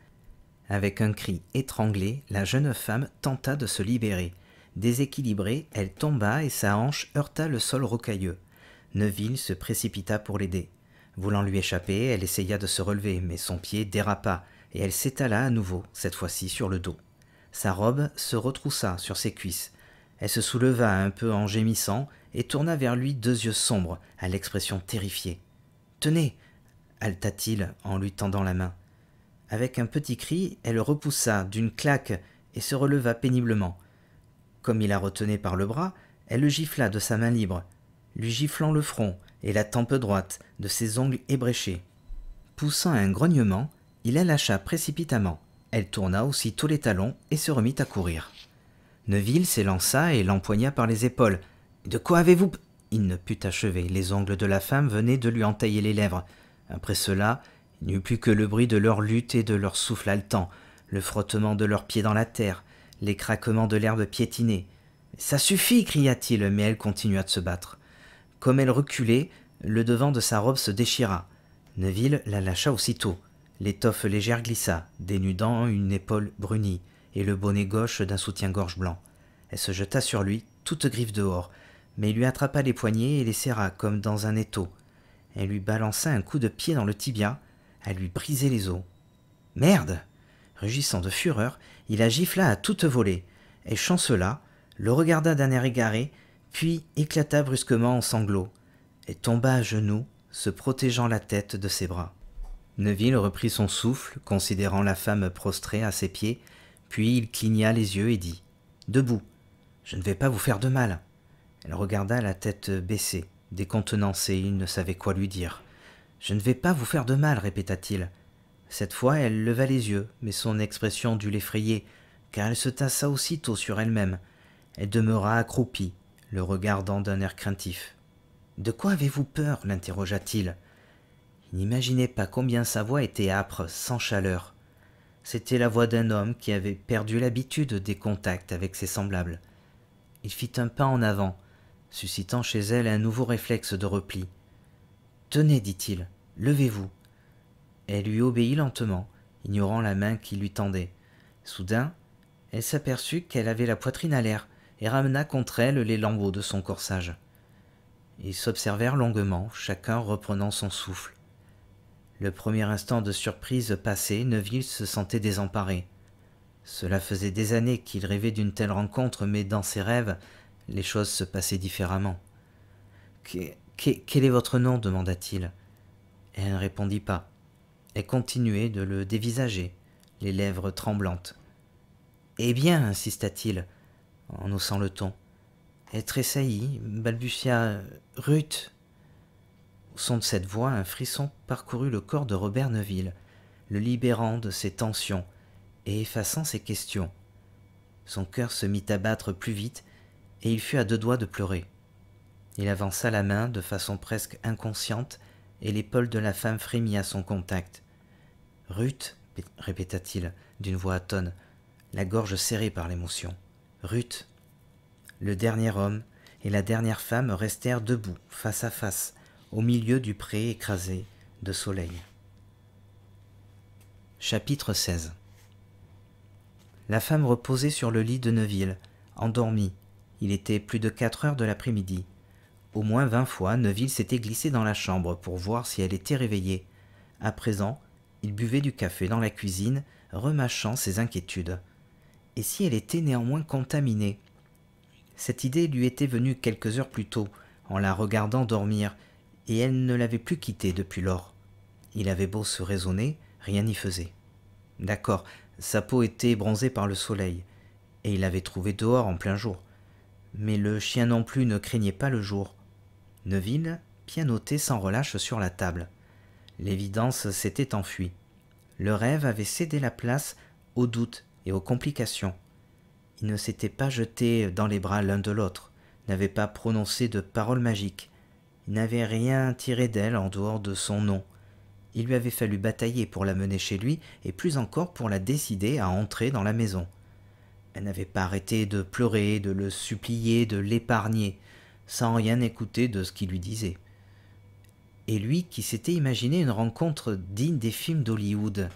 Avec un cri étranglé, la jeune femme tenta de se libérer. Déséquilibrée, elle tomba et sa hanche heurta le sol rocailleux. Neville se précipita pour l'aider. Voulant lui échapper, elle essaya de se relever, mais son pied dérapa, et elle s'étala à nouveau, cette fois-ci sur le dos. Sa robe se retroussa sur ses cuisses. Elle se souleva un peu en gémissant et tourna vers lui deux yeux sombres, à l'expression terrifiée. Tenez, haleta t il en lui tendant la main. Avec un petit cri, elle repoussa d'une claque et se releva péniblement. Comme il la retenait par le bras, elle le gifla de sa main libre, lui giflant le front et la tempe droite de ses ongles ébréchés. Poussant un grognement, il la lâcha précipitamment. Elle tourna aussitôt les talons et se remit à courir. Neville s'élança et l'empoigna par les épaules. De quoi avez-vous Il ne put achever, les ongles de la femme venaient de lui entailler les lèvres. Après cela, il n'y eut plus que le bruit de leur lutte et de leur souffle haletant, le frottement de leurs pieds dans la terre, les craquements de l'herbe piétinée. Ça suffit cria-t-il, mais elle continua de se battre. Comme elle reculait, le devant de sa robe se déchira. Neville la lâcha aussitôt. L'étoffe légère glissa, dénudant une épaule brunie et le bonnet gauche d'un soutien-gorge blanc. Elle se jeta sur lui, toute griffe dehors, mais il lui attrapa les poignets et les serra comme dans un étau. Elle lui balança un coup de pied dans le tibia, à lui briser les os. Merde Rugissant de fureur, il la gifla à toute volée, Elle chancela, le regarda d'un air égaré, puis éclata brusquement en sanglots, et tomba à genoux, se protégeant la tête de ses bras. Neville reprit son souffle, considérant la femme prostrée à ses pieds, puis il cligna les yeux et dit Debout, je ne vais pas vous faire de mal. Elle regarda la tête baissée, décontenancée, il ne savait quoi lui dire. Je ne vais pas vous faire de mal, répéta-t-il. Cette fois, elle leva les yeux, mais son expression dut l'effrayer, car elle se tassa aussitôt sur elle-même. Elle demeura accroupie, le regardant d'un air craintif. De quoi avez-vous peur l'interrogea-t-il. Il n'imaginait pas combien sa voix était âpre, sans chaleur. C'était la voix d'un homme qui avait perdu l'habitude des contacts avec ses semblables. Il fit un pas en avant, suscitant chez elle un nouveau réflexe de repli. Tenez, dit-il, levez-vous. Elle lui obéit lentement, ignorant la main qui lui tendait. Soudain, elle s'aperçut qu'elle avait la poitrine à l'air et ramena contre elle les lambeaux de son corsage. Ils s'observèrent longuement, chacun reprenant son souffle. Le premier instant de surprise passé, Neville se sentait désemparé. Cela faisait des années qu'il rêvait d'une telle rencontre, mais dans ses rêves, les choses se passaient différemment. Quel est votre nom demanda-t-il. Elle ne répondit pas. Elle continuait de le dévisager, les lèvres tremblantes. Eh bien, insista-t-il, en haussant le ton. Elle tressaillit, balbutia Ruth. Au son de cette voix, un frisson parcourut le corps de Robert Neville, le libérant de ses tensions et effaçant ses questions. Son cœur se mit à battre plus vite, et il fut à deux doigts de pleurer. Il avança la main de façon presque inconsciente, et l'épaule de la femme frémit à son contact. Ruth, répéta-t-il d'une voix atone, la gorge serrée par l'émotion. Ruth. Le dernier homme et la dernière femme restèrent debout, face à face, au milieu du pré écrasé de soleil. Chapitre 16 La femme reposait sur le lit de Neuville, endormie. Il était plus de quatre heures de l'après-midi. Au moins vingt fois, Neville s'était glissé dans la chambre pour voir si elle était réveillée. À présent, il buvait du café dans la cuisine, remâchant ses inquiétudes. Et si elle était néanmoins contaminée Cette idée lui était venue quelques heures plus tôt, en la regardant dormir, et elle ne l'avait plus quittée depuis lors. Il avait beau se raisonner, rien n'y faisait. D'accord, sa peau était bronzée par le soleil, et il l'avait trouvée dehors en plein jour. Mais le chien non plus ne craignait pas le jour. Neville pianotait sans relâche sur la table. L'évidence s'était enfuie. Le rêve avait cédé la place aux doutes et aux complications. Ils ne s'étaient pas jetés dans les bras l'un de l'autre, n'avaient pas prononcé de paroles magiques. il n'avait rien tiré d'elle en dehors de son nom. Il lui avait fallu batailler pour la mener chez lui et plus encore pour la décider à entrer dans la maison. Elle n'avait pas arrêté de pleurer, de le supplier, de l'épargner sans rien écouter de ce qu'il lui disait. Et lui qui s'était imaginé une rencontre digne des films d'Hollywood,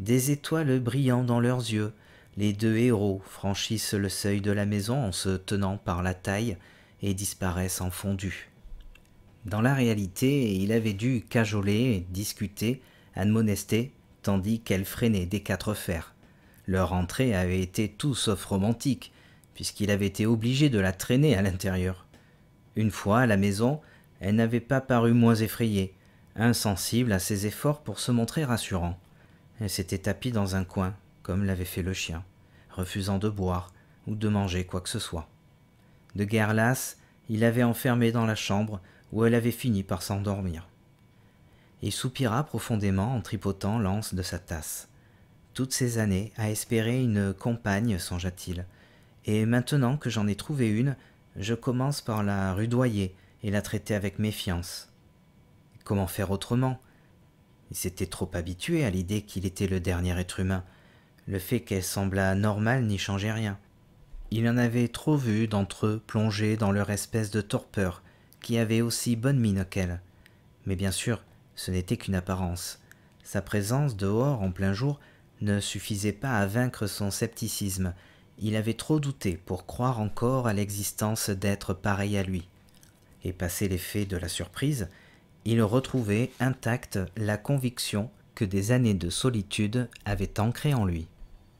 des étoiles brillant dans leurs yeux, les deux héros franchissent le seuil de la maison en se tenant par la taille et disparaissent en fondu. Dans la réalité, il avait dû cajoler, discuter, admonester, tandis qu'elle freinait des quatre fers. Leur entrée avait été tout sauf romantique, puisqu'il avait été obligé de la traîner à l'intérieur. Une fois à la maison, elle n'avait pas paru moins effrayée, insensible à ses efforts pour se montrer rassurant. Elle s'était tapie dans un coin, comme l'avait fait le chien, refusant de boire ou de manger quoi que ce soit. De guerre lasse, il l'avait enfermée dans la chambre où elle avait fini par s'endormir. Il soupira profondément en tripotant l'anse de sa tasse. Toutes ces années à espérer une compagne, songea-t-il, et maintenant que j'en ai trouvé une, je commence par la rudoyer et la traiter avec méfiance. Comment faire autrement Il s'était trop habitué à l'idée qu'il était le dernier être humain. Le fait qu'elle semblât normale n'y changeait rien. Il en avait trop vu d'entre eux plongés dans leur espèce de torpeur, qui avait aussi bonne mine qu'elle. Mais bien sûr, ce n'était qu'une apparence. Sa présence dehors en plein jour ne suffisait pas à vaincre son scepticisme, il avait trop douté pour croire encore à l'existence d'êtres pareils à lui. Et passé l'effet de la surprise, il retrouvait intacte la conviction que des années de solitude avaient ancré en lui.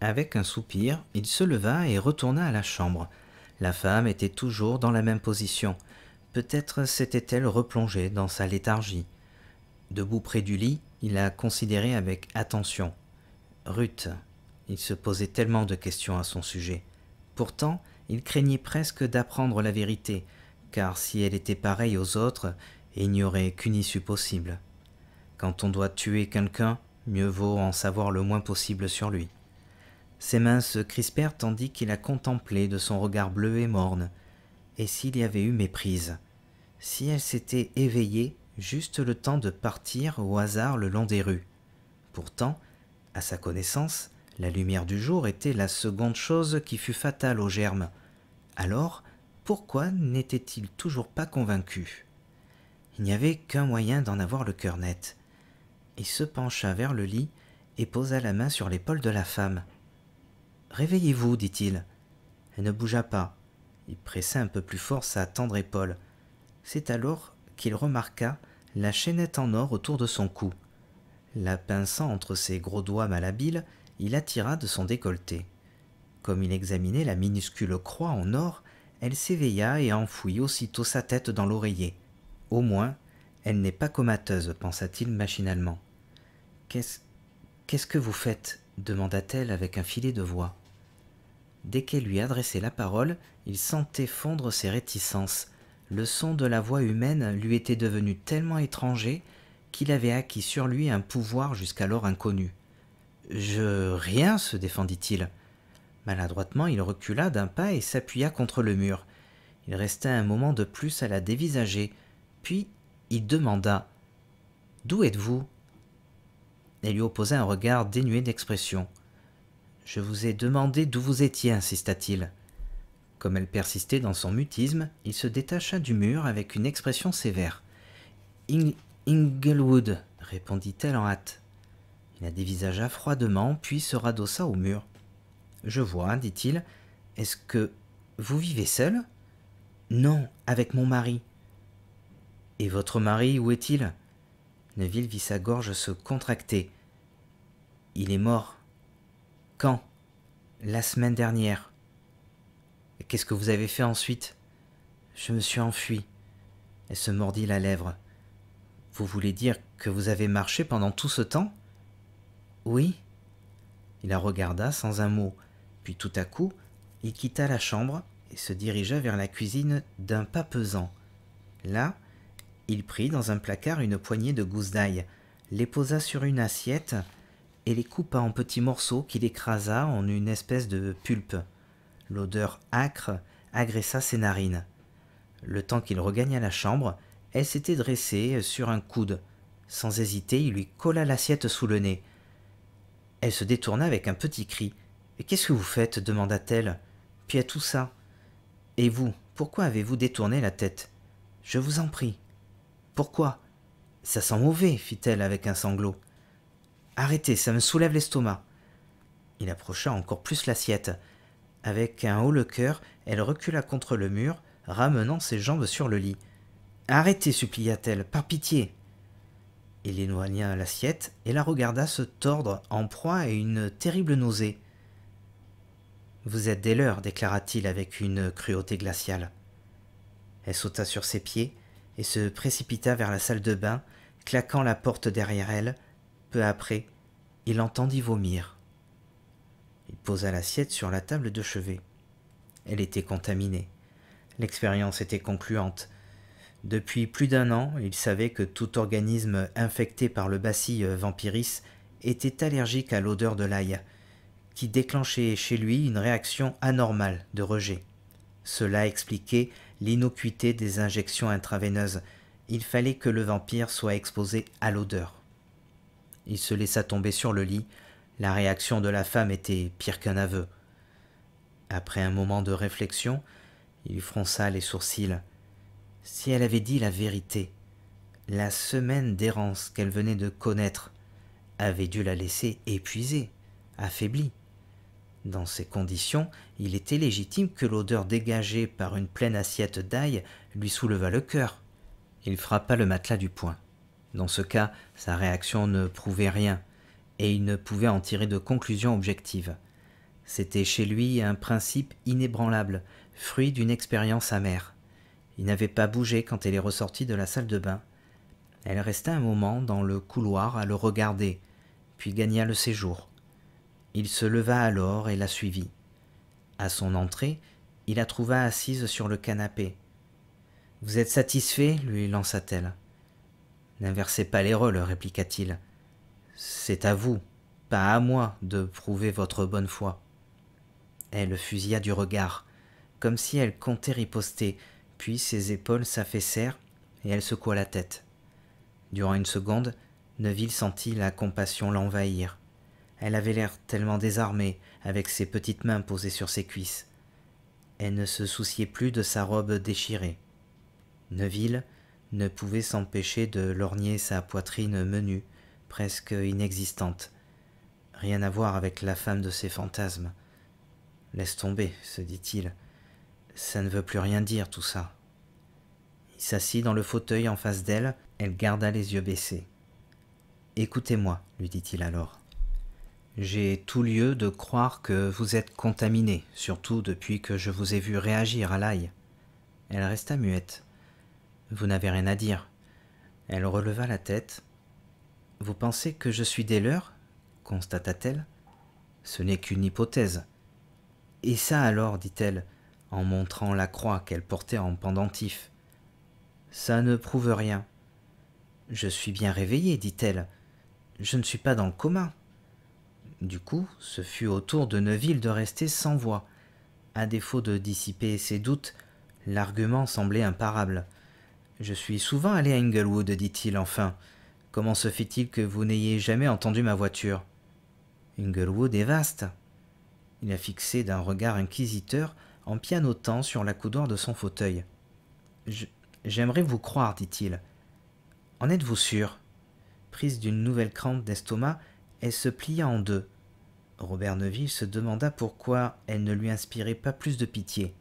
Avec un soupir, il se leva et retourna à la chambre. La femme était toujours dans la même position. Peut-être s'était-elle replongée dans sa léthargie. Debout près du lit, il la considérait avec attention. Ruth, il se posait tellement de questions à son sujet. Pourtant, il craignait presque d'apprendre la vérité, car si elle était pareille aux autres, il n'y aurait qu'une issue possible. Quand on doit tuer quelqu'un, mieux vaut en savoir le moins possible sur lui. Ses mains se crispèrent tandis qu'il la contemplait de son regard bleu et morne. Et s'il y avait eu méprise Si elle s'était éveillée, juste le temps de partir au hasard le long des rues. Pourtant, à sa connaissance, la lumière du jour était la seconde chose qui fut fatale au germe. Alors, pourquoi n'était-il toujours pas convaincu Il n'y avait qu'un moyen d'en avoir le cœur net. Il se pencha vers le lit et posa la main sur l'épaule de la femme. Réveillez-vous, dit-il. Elle ne bougea pas. Il pressa un peu plus fort sa tendre épaule. C'est alors qu'il remarqua la chaînette en or autour de son cou. La pinçant entre ses gros doigts malhabiles, il attira de son décolleté. Comme il examinait la minuscule croix en or, elle s'éveilla et enfouit aussitôt sa tête dans l'oreiller. Au moins, elle n'est pas comateuse, pensa-t-il machinalement. Qu'est-ce que vous faites demanda-t-elle avec un filet de voix. Dès qu'elle lui adressait la parole, il sentait fondre ses réticences. Le son de la voix humaine lui était devenu tellement étranger qu'il avait acquis sur lui un pouvoir jusqu'alors inconnu. Je. Rien, se défendit-il. Maladroitement, il recula d'un pas et s'appuya contre le mur. Il resta un moment de plus à la dévisager, puis il demanda D'où êtes-vous Elle lui opposa un regard dénué d'expression. Je vous ai demandé d'où vous étiez, insista-t-il. Comme elle persistait dans son mutisme, il se détacha du mur avec une expression sévère. Inglewood, répondit-elle en hâte. Il La dévisagea froidement, puis se radossa au mur. Je vois, dit-il. Est-ce que vous vivez seul Non, avec mon mari. Et votre mari, où est-il Neville vit sa gorge se contracter. Il est mort. Quand La semaine dernière. Qu'est-ce que vous avez fait ensuite Je me suis enfui. Elle se mordit la lèvre. Vous voulez dire que vous avez marché pendant tout ce temps oui. Il la regarda sans un mot, puis tout à coup, il quitta la chambre et se dirigea vers la cuisine d'un pas pesant. Là, il prit dans un placard une poignée de gousses d'ail, les posa sur une assiette et les coupa en petits morceaux qu'il écrasa en une espèce de pulpe. L'odeur âcre agressa ses narines. Le temps qu'il regagna la chambre, elle s'était dressée sur un coude. Sans hésiter, il lui colla l'assiette sous le nez. Elle se détourna avec un petit cri. Et qu'est-ce que vous faites demanda-t-elle. Puis à tout ça. Et vous, pourquoi avez-vous détourné la tête Je vous en prie. Pourquoi Ça sent mauvais, fit-elle avec un sanglot. Arrêtez, ça me soulève l'estomac. Il approcha encore plus l'assiette. Avec un haut le cœur, elle recula contre le mur, ramenant ses jambes sur le lit. Arrêtez, supplia-t-elle, par pitié. Il éloigna l'assiette et la regarda se tordre en proie à une terrible nausée. Vous êtes des leurs, déclara-t-il avec une cruauté glaciale. Elle sauta sur ses pieds et se précipita vers la salle de bain, claquant la porte derrière elle. Peu après, il entendit vomir. Il posa l'assiette sur la table de chevet. Elle était contaminée. L'expérience était concluante. Depuis plus d'un an, il savait que tout organisme infecté par le bacille vampiris était allergique à l'odeur de l'ail, qui déclenchait chez lui une réaction anormale de rejet. Cela expliquait l'innocuité des injections intraveineuses. Il fallait que le vampire soit exposé à l'odeur. Il se laissa tomber sur le lit. La réaction de la femme était pire qu'un aveu. Après un moment de réflexion, il fronça les sourcils si elle avait dit la vérité, la semaine d'errance qu'elle venait de connaître avait dû la laisser épuisée, affaiblie. Dans ces conditions, il était légitime que l'odeur dégagée par une pleine assiette d'ail lui souleva le cœur. Il frappa le matelas du poing. Dans ce cas, sa réaction ne prouvait rien, et il ne pouvait en tirer de conclusion objective. C'était chez lui un principe inébranlable, fruit d'une expérience amère. Il n'avait pas bougé quand elle est ressortie de la salle de bain. Elle resta un moment dans le couloir à le regarder, puis gagna le séjour. Il se leva alors et la suivit. À son entrée, il la trouva assise sur le canapé. Vous êtes satisfait lui lança-t-elle. N'inversez pas les rôles, répliqua-t-il. C'est à vous, pas à moi, de prouver votre bonne foi. Elle fusilla du regard, comme si elle comptait riposter, puis ses épaules s'affaissèrent et elle secoua la tête. Durant une seconde, Neville sentit la compassion l'envahir. Elle avait l'air tellement désarmée, avec ses petites mains posées sur ses cuisses. Elle ne se souciait plus de sa robe déchirée. Neville ne pouvait s'empêcher de lorgner sa poitrine menue, presque inexistante. Rien à voir avec la femme de ses fantasmes. Laisse tomber, se dit-il. Ça ne veut plus rien dire tout ça. Il s'assit dans le fauteuil en face d'elle, elle garda les yeux baissés. Écoutez-moi, lui dit-il alors. J'ai tout lieu de croire que vous êtes contaminé, surtout depuis que je vous ai vu réagir à l'ail. Elle resta muette. Vous n'avez rien à dire. Elle releva la tête. Vous pensez que je suis des leurs constata-t-elle. Ce n'est qu'une hypothèse. Et ça alors, dit-elle, en montrant la croix qu'elle portait en pendentif. Ça ne prouve rien. Je suis bien réveillée, dit-elle. Je ne suis pas dans le coma. Du coup, ce fut au tour de Neuville de rester sans voix. À défaut de dissiper ses doutes, l'argument semblait imparable. Je suis souvent allé à Inglewood, dit-il enfin. Comment se fait-il que vous n'ayez jamais entendu ma voiture Inglewood est vaste. Il a fixé d'un regard inquisiteur en pianotant sur la coudoir de son fauteuil. J'aimerais vous croire, dit-il. En êtes-vous sûr Prise d'une nouvelle crampe d'estomac, elle se plia en deux. Robert Neville se demanda pourquoi elle ne lui inspirait pas plus de pitié.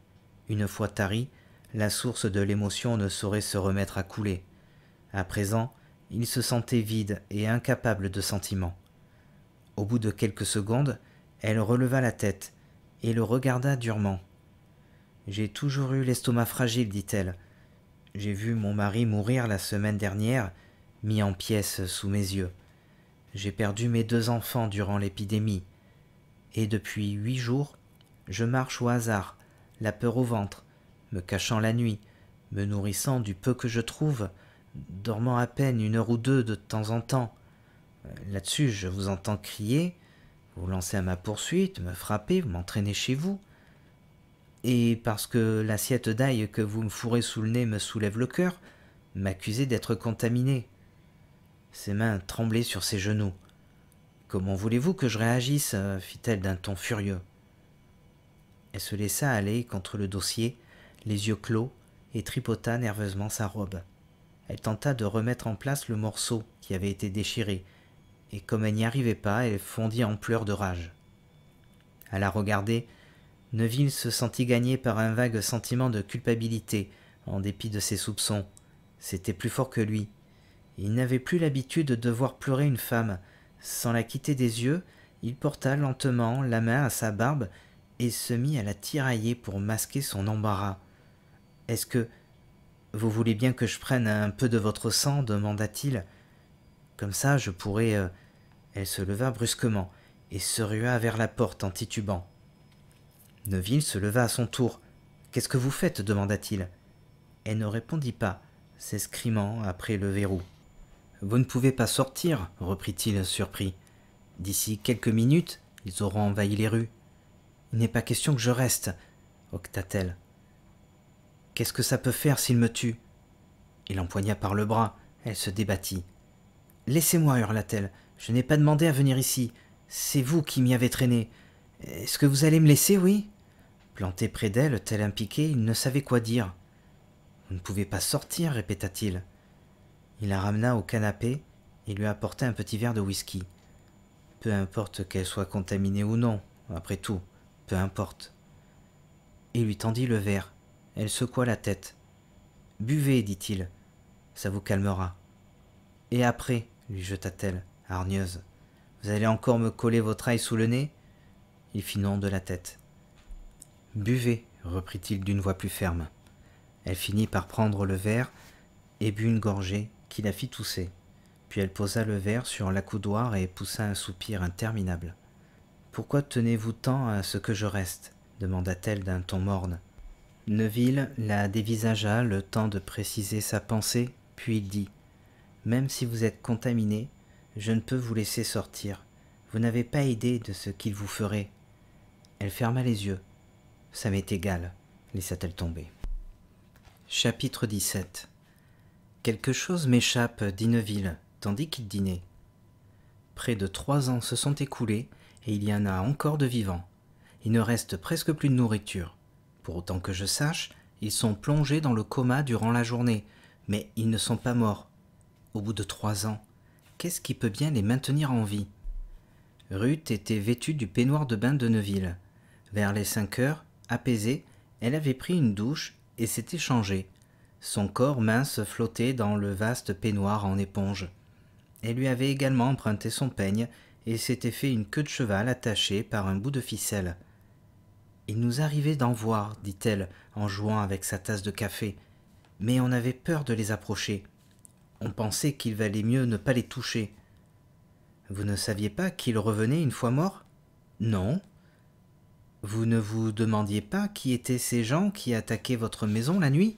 Une fois tarie, la source de l'émotion ne saurait se remettre à couler. À présent, il se sentait vide et incapable de sentiments. Au bout de quelques secondes, elle releva la tête et le regarda durement. J'ai toujours eu l'estomac fragile, dit-elle. J'ai vu mon mari mourir la semaine dernière, mis en pièces sous mes yeux. J'ai perdu mes deux enfants durant l'épidémie. Et depuis huit jours, je marche au hasard, la peur au ventre, me cachant la nuit, me nourrissant du peu que je trouve, dormant à peine une heure ou deux de temps en temps. Euh, là-dessus, je vous entends crier, vous lancer à ma poursuite, me frapper, m'entraîner chez vous et parce que l'assiette d'ail que vous me fourrez sous le nez me soulève le cœur, m'accusez d'être contaminée. » Ses mains tremblaient sur ses genoux. Comment voulez-vous que je réagisse euh, fit-elle d'un ton furieux. Elle se laissa aller contre le dossier, les yeux clos, et tripota nerveusement sa robe. Elle tenta de remettre en place le morceau qui avait été déchiré, et comme elle n'y arrivait pas, elle fondit en pleurs de rage. À la regarder, Neville se sentit gagné par un vague sentiment de culpabilité, en dépit de ses soupçons. C'était plus fort que lui. Il n'avait plus l'habitude de voir pleurer une femme. Sans la quitter des yeux, il porta lentement la main à sa barbe et se mit à la tirailler pour masquer son embarras. Est-ce que vous voulez bien que je prenne un peu de votre sang demanda-t-il. Comme ça, je pourrais. Euh Elle se leva brusquement et se rua vers la porte en titubant. Neville se leva à son tour. Qu'est-ce que vous faites demanda-t-il. Elle ne répondit pas, s'escrimant après le verrou. Vous ne pouvez pas sortir, reprit-il surpris. D'ici quelques minutes, ils auront envahi les rues. Il n'est pas question que je reste, octa-t-elle. Qu'est-ce que ça peut faire s'il me tue Il empoigna par le bras. Elle se débattit. Laissez-moi, hurla-t-elle. Je n'ai pas demandé à venir ici. C'est vous qui m'y avez traîné. Est-ce que vous allez me laisser, oui Planté près d'elle, tel un piqué, il ne savait quoi dire. Vous ne pouvez pas sortir, répéta-t-il. Il la ramena au canapé et lui apporta un petit verre de whisky. Peu importe qu'elle soit contaminée ou non, après tout, peu importe. Il lui tendit le verre. Elle secoua la tête. Buvez, dit-il, ça vous calmera. Et après, lui jeta-t-elle, hargneuse, vous allez encore me coller votre ail sous le nez Il fit non de la tête. Buvez, reprit-il d'une voix plus ferme. Elle finit par prendre le verre et but une gorgée qui la fit tousser. Puis elle posa le verre sur l'accoudoir et poussa un soupir interminable. Pourquoi tenez-vous tant à ce que je reste demanda-t-elle d'un ton morne. Neville la dévisagea le temps de préciser sa pensée, puis il dit Même si vous êtes contaminé, je ne peux vous laisser sortir. Vous n'avez pas idée de ce qu'il vous ferait. Elle ferma les yeux. Ça m'est égal, laissa-t-elle tomber. Chapitre 17 Quelque chose m'échappe d'Inneville, tandis qu'il dînait. Près de trois ans se sont écoulés, et il y en a encore de vivants. Il ne reste presque plus de nourriture. Pour autant que je sache, ils sont plongés dans le coma durant la journée, mais ils ne sont pas morts. Au bout de trois ans, qu'est-ce qui peut bien les maintenir en vie Ruth était vêtue du peignoir de bain de Neuville. Vers les cinq heures, Apaisée, elle avait pris une douche et s'était changée. Son corps mince flottait dans le vaste peignoir en éponge. Elle lui avait également emprunté son peigne et s'était fait une queue de cheval attachée par un bout de ficelle. Il nous arrivait d'en voir, dit-elle en jouant avec sa tasse de café, mais on avait peur de les approcher. On pensait qu'il valait mieux ne pas les toucher. Vous ne saviez pas qu'ils revenaient une fois morts Non, vous ne vous demandiez pas qui étaient ces gens qui attaquaient votre maison la nuit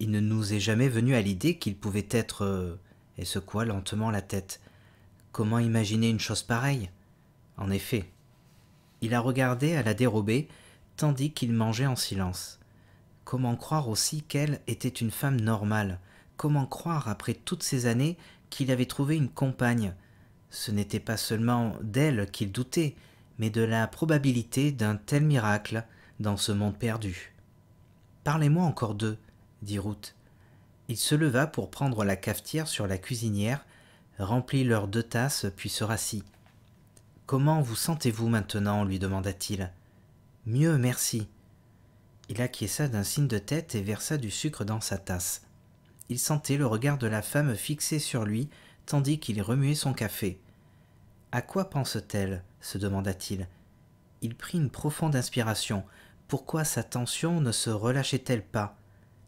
Il ne nous est jamais venu à l'idée qu'ils pouvaient être... Euh, et secoua lentement la tête. Comment imaginer une chose pareille En effet. Il a regardé à la dérobée, tandis qu'il mangeait en silence. Comment croire aussi qu'elle était une femme normale Comment croire, après toutes ces années, qu'il avait trouvé une compagne Ce n'était pas seulement d'elle qu'il doutait, mais de la probabilité d'un tel miracle dans ce monde perdu. Parlez-moi encore d'eux, dit Ruth. Il se leva pour prendre la cafetière sur la cuisinière, remplit leurs deux tasses, puis se rassit. Comment vous sentez-vous maintenant lui demanda-t-il. Mieux, merci. Il acquiesça d'un signe de tête et versa du sucre dans sa tasse. Il sentait le regard de la femme fixé sur lui, tandis qu'il remuait son café. À quoi pense-t-elle se demanda-t-il. Il prit une profonde inspiration. Pourquoi sa tension ne se relâchait-elle pas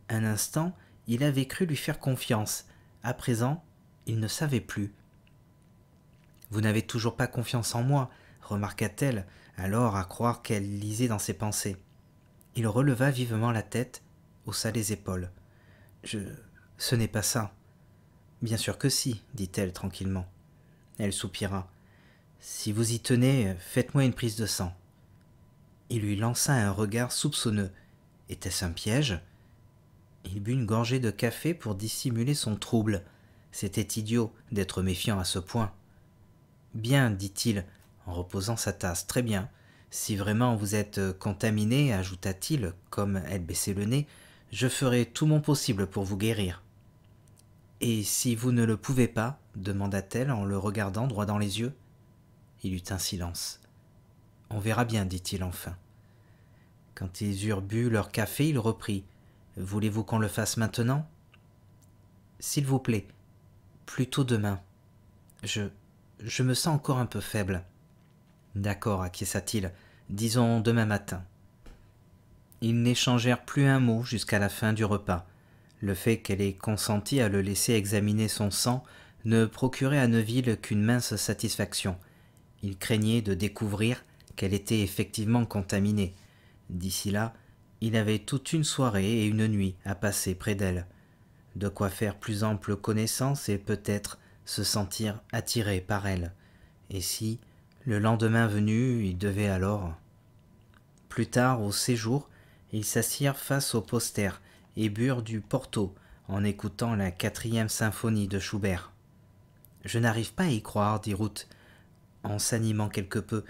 Un instant, il avait cru lui faire confiance. À présent, il ne savait plus. Vous n'avez toujours pas confiance en moi, remarqua-t-elle, alors à croire qu'elle lisait dans ses pensées. Il releva vivement la tête, haussa les épaules. Je. Ce n'est pas ça. Bien sûr que si, dit-elle tranquillement. Elle soupira. Si vous y tenez, faites-moi une prise de sang. Il lui lança un regard soupçonneux. Était-ce un piège Il but une gorgée de café pour dissimuler son trouble. C'était idiot d'être méfiant à ce point. Bien, dit-il, en reposant sa tasse, très bien. Si vraiment vous êtes contaminé, ajouta-t-il, comme elle baissait le nez, je ferai tout mon possible pour vous guérir. Et si vous ne le pouvez pas demanda-t-elle en le regardant droit dans les yeux. Il eut un silence. On verra bien, dit-il enfin. Quand ils eurent bu leur café, il reprit. Voulez-vous qu'on le fasse maintenant S'il vous plaît, plutôt demain. Je. je me sens encore un peu faible. D'accord, acquiesça-t-il. Disons demain matin. Ils n'échangèrent plus un mot jusqu'à la fin du repas. Le fait qu'elle ait consenti à le laisser examiner son sang ne procurait à Neville qu'une mince satisfaction. Il craignait de découvrir qu'elle était effectivement contaminée. D'ici là, il avait toute une soirée et une nuit à passer près d'elle. De quoi faire plus ample connaissance et peut-être se sentir attiré par elle. Et si, le lendemain venu, il devait alors. Plus tard, au séjour, ils s'assirent face au poster et burent du Porto en écoutant la quatrième symphonie de Schubert. Je n'arrive pas à y croire, dit Ruth en s'animant quelque peu.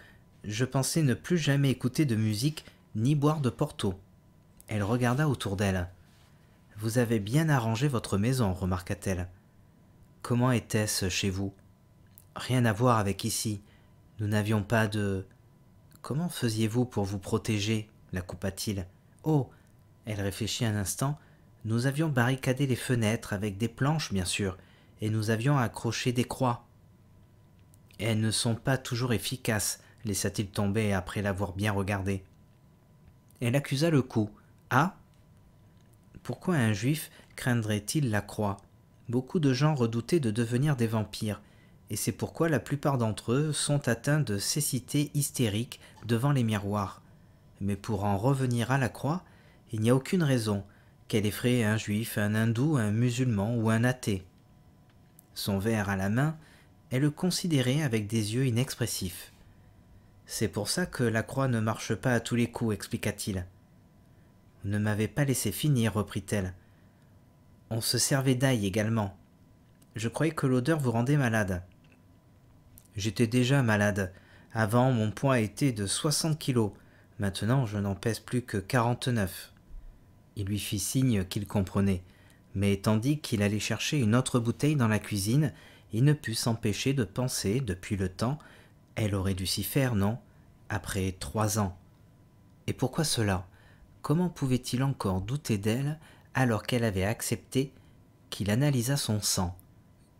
Je pensais ne plus jamais écouter de musique ni boire de porto. Elle regarda autour d'elle. Vous avez bien arrangé votre maison, remarqua-t-elle. Comment était-ce chez vous Rien à voir avec ici. Nous n'avions pas de. Comment faisiez-vous pour vous protéger la coupa-t-il. Oh Elle réfléchit un instant. Nous avions barricadé les fenêtres avec des planches, bien sûr, et nous avions accroché des croix. Elles ne sont pas toujours efficaces, laissa-t-il tomber après l'avoir bien regardé. Elle accusa le coup. Ah Pourquoi un juif craindrait-il la croix Beaucoup de gens redoutaient de devenir des vampires, et c'est pourquoi la plupart d'entre eux sont atteints de cécité hystérique devant les miroirs. Mais pour en revenir à la croix, il n'y a aucune raison qu'elle effraie un juif, un hindou, un musulman ou un athée. Son verre à la main, elle le considérait avec des yeux inexpressifs. C'est pour ça que la croix ne marche pas à tous les coups, expliqua-t-il. ne m'avez pas laissé finir, reprit-elle. On se servait d'ail également. Je croyais que l'odeur vous rendait malade. J'étais déjà malade. Avant, mon poids était de soixante kilos. Maintenant, je n'en pèse plus que quarante-neuf. Il lui fit signe qu'il comprenait. Mais tandis qu'il allait chercher une autre bouteille dans la cuisine, il ne put s'empêcher de penser, depuis le temps, elle aurait dû s'y faire, non Après trois ans. Et pourquoi cela Comment pouvait-il encore douter d'elle alors qu'elle avait accepté qu'il analysa son sang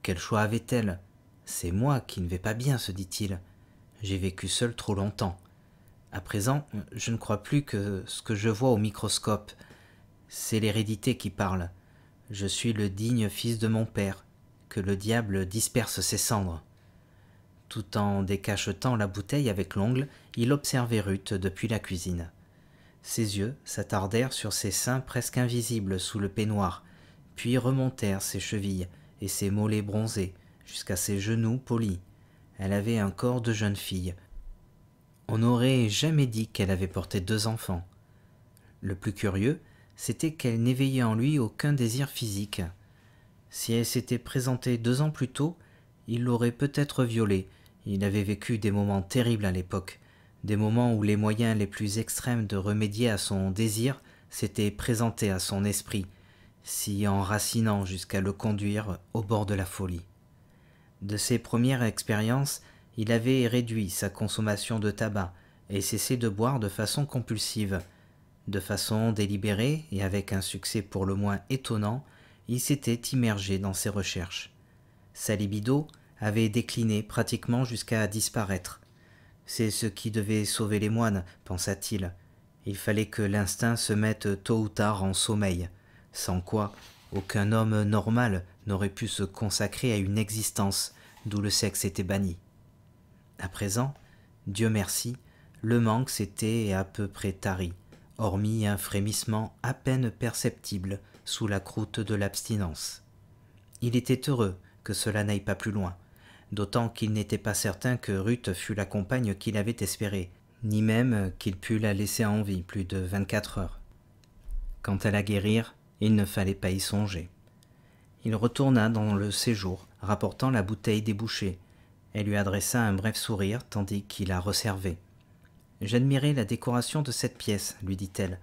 Quel choix avait-elle C'est moi qui ne vais pas bien, se dit-il. J'ai vécu seul trop longtemps. À présent, je ne crois plus que ce que je vois au microscope. C'est l'hérédité qui parle. Je suis le digne fils de mon père le diable disperse ses cendres. Tout en décachetant la bouteille avec l'ongle, il observait Ruth depuis la cuisine. Ses yeux s'attardèrent sur ses seins presque invisibles sous le peignoir, puis remontèrent ses chevilles et ses mollets bronzés jusqu'à ses genoux polis. Elle avait un corps de jeune fille. On n'aurait jamais dit qu'elle avait porté deux enfants. Le plus curieux, c'était qu'elle n'éveillait en lui aucun désir physique. Si elle s'était présentée deux ans plus tôt, il l'aurait peut-être violée. Il avait vécu des moments terribles à l'époque, des moments où les moyens les plus extrêmes de remédier à son désir s'étaient présentés à son esprit, si enracinant jusqu'à le conduire au bord de la folie. De ses premières expériences, il avait réduit sa consommation de tabac et cessé de boire de façon compulsive. De façon délibérée et avec un succès pour le moins étonnant, il s'était immergé dans ses recherches. Sa libido avait décliné pratiquement jusqu'à disparaître. C'est ce qui devait sauver les moines, pensa-t-il. Il fallait que l'instinct se mette tôt ou tard en sommeil, sans quoi aucun homme normal n'aurait pu se consacrer à une existence d'où le sexe était banni. À présent, Dieu merci, le manque s'était à peu près tari, hormis un frémissement à peine perceptible sous la croûte de l'abstinence. Il était heureux que cela n'aille pas plus loin, d'autant qu'il n'était pas certain que Ruth fût la compagne qu'il avait espérée, ni même qu'il pût la laisser en vie plus de vingt-quatre heures. Quant à la guérir, il ne fallait pas y songer. Il retourna dans le séjour, rapportant la bouteille débouchée. Elle lui adressa un bref sourire tandis qu'il la resservait. J'admirais la décoration de cette pièce, lui dit-elle.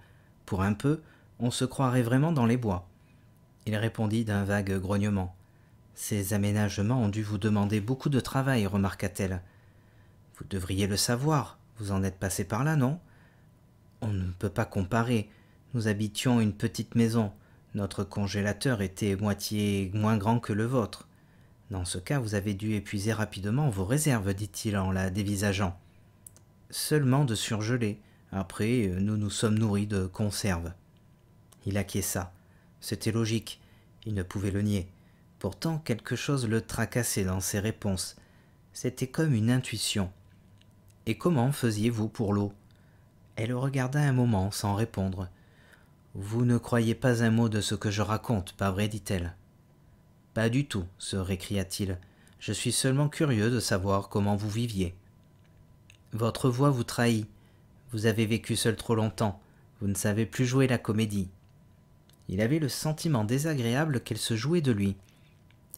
Pour un peu, on se croirait vraiment dans les bois. Il répondit d'un vague grognement. Ces aménagements ont dû vous demander beaucoup de travail, remarqua-t-elle. Vous devriez le savoir, vous en êtes passé par là, non On ne peut pas comparer. Nous habitions une petite maison. Notre congélateur était moitié moins grand que le vôtre. Dans ce cas, vous avez dû épuiser rapidement vos réserves, dit-il en la dévisageant. Seulement de surgeler. Après, nous nous sommes nourris de conserves. Il acquiesça. C'était logique, il ne pouvait le nier. Pourtant, quelque chose le tracassait dans ses réponses. C'était comme une intuition. Et comment faisiez-vous pour l'eau Elle le regarda un moment sans répondre. Vous ne croyez pas un mot de ce que je raconte, pas vrai dit-elle. Pas du tout, se récria-t-il. Je suis seulement curieux de savoir comment vous viviez. Votre voix vous trahit. Vous avez vécu seul trop longtemps. Vous ne savez plus jouer la comédie. Il avait le sentiment désagréable qu'elle se jouait de lui.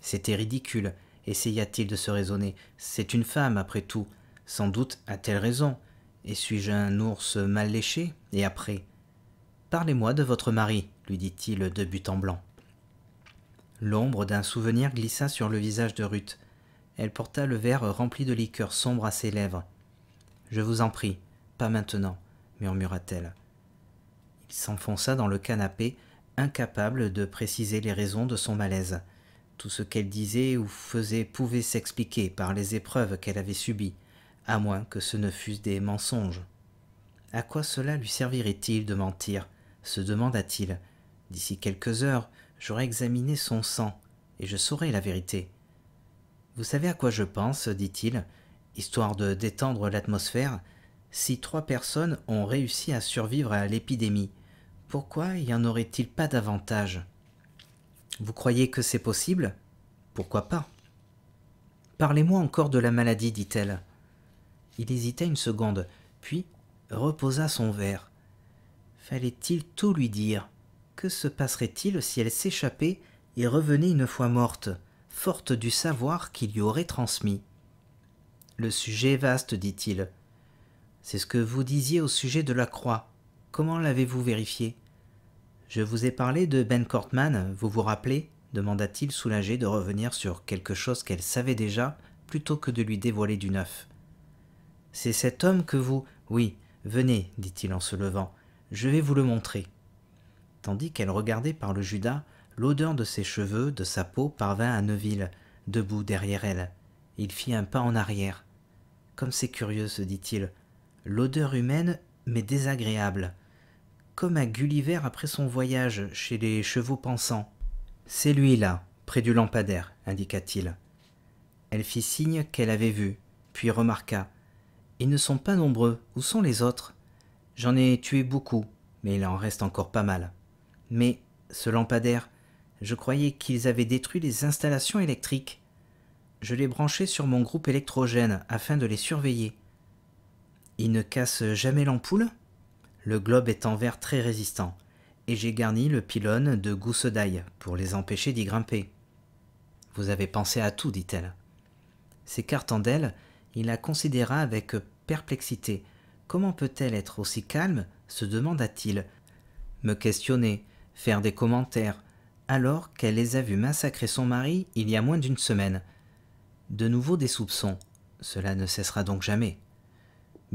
C'était ridicule, essaya-t-il de se raisonner. C'est une femme, après tout. Sans doute a-t-elle raison. Et suis-je un ours mal léché Et après Parlez-moi de votre mari, lui dit-il de but en blanc. L'ombre d'un souvenir glissa sur le visage de Ruth. Elle porta le verre rempli de liqueur sombre à ses lèvres. Je vous en prie, pas maintenant, murmura-t-elle. Il s'enfonça dans le canapé, incapable de préciser les raisons de son malaise. Tout ce qu'elle disait ou faisait pouvait s'expliquer par les épreuves qu'elle avait subies, à moins que ce ne fussent des mensonges. À quoi cela lui servirait-il de mentir se demanda-t-il. D'ici quelques heures, j'aurai examiné son sang, et je saurai la vérité. Vous savez à quoi je pense, dit-il, histoire de détendre l'atmosphère, si trois personnes ont réussi à survivre à l'épidémie, pourquoi y en aurait-il pas davantage Vous croyez que c'est possible Pourquoi pas Parlez-moi encore de la maladie, dit-elle. Il hésita une seconde, puis reposa son verre. Fallait-il tout lui dire Que se passerait-il si elle s'échappait et revenait une fois morte, forte du savoir qu'il lui aurait transmis Le sujet est vaste, dit-il. C'est ce que vous disiez au sujet de la croix. Comment l'avez-vous vérifié Je vous ai parlé de Ben Cortman, vous vous rappelez demanda-t-il soulagé de revenir sur quelque chose qu'elle savait déjà plutôt que de lui dévoiler du neuf. C'est cet homme que vous. Oui, venez, dit-il en se levant, je vais vous le montrer. Tandis qu'elle regardait par le Judas, l'odeur de ses cheveux, de sa peau parvint à Neuville, debout derrière elle. Il fit un pas en arrière. Comme c'est curieux, se dit-il, l'odeur humaine mais désagréable comme à Gulliver après son voyage chez les chevaux pensants. C'est lui là, près du lampadaire, indiqua-t-il. Elle fit signe qu'elle avait vu, puis remarqua. Ils ne sont pas nombreux, où sont les autres J'en ai tué beaucoup, mais il en reste encore pas mal. Mais ce lampadaire, je croyais qu'ils avaient détruit les installations électriques. Je l'ai branché sur mon groupe électrogène afin de les surveiller. Ils ne cassent jamais l'ampoule le globe est en verre très résistant, et j'ai garni le pylône de gousses d'ail pour les empêcher d'y grimper. Vous avez pensé à tout, dit-elle. S'écartant d'elle, il la considéra avec perplexité. Comment peut-elle être aussi calme se demanda-t-il. Me questionner, faire des commentaires, alors qu'elle les a vus massacrer son mari il y a moins d'une semaine. De nouveau des soupçons. Cela ne cessera donc jamais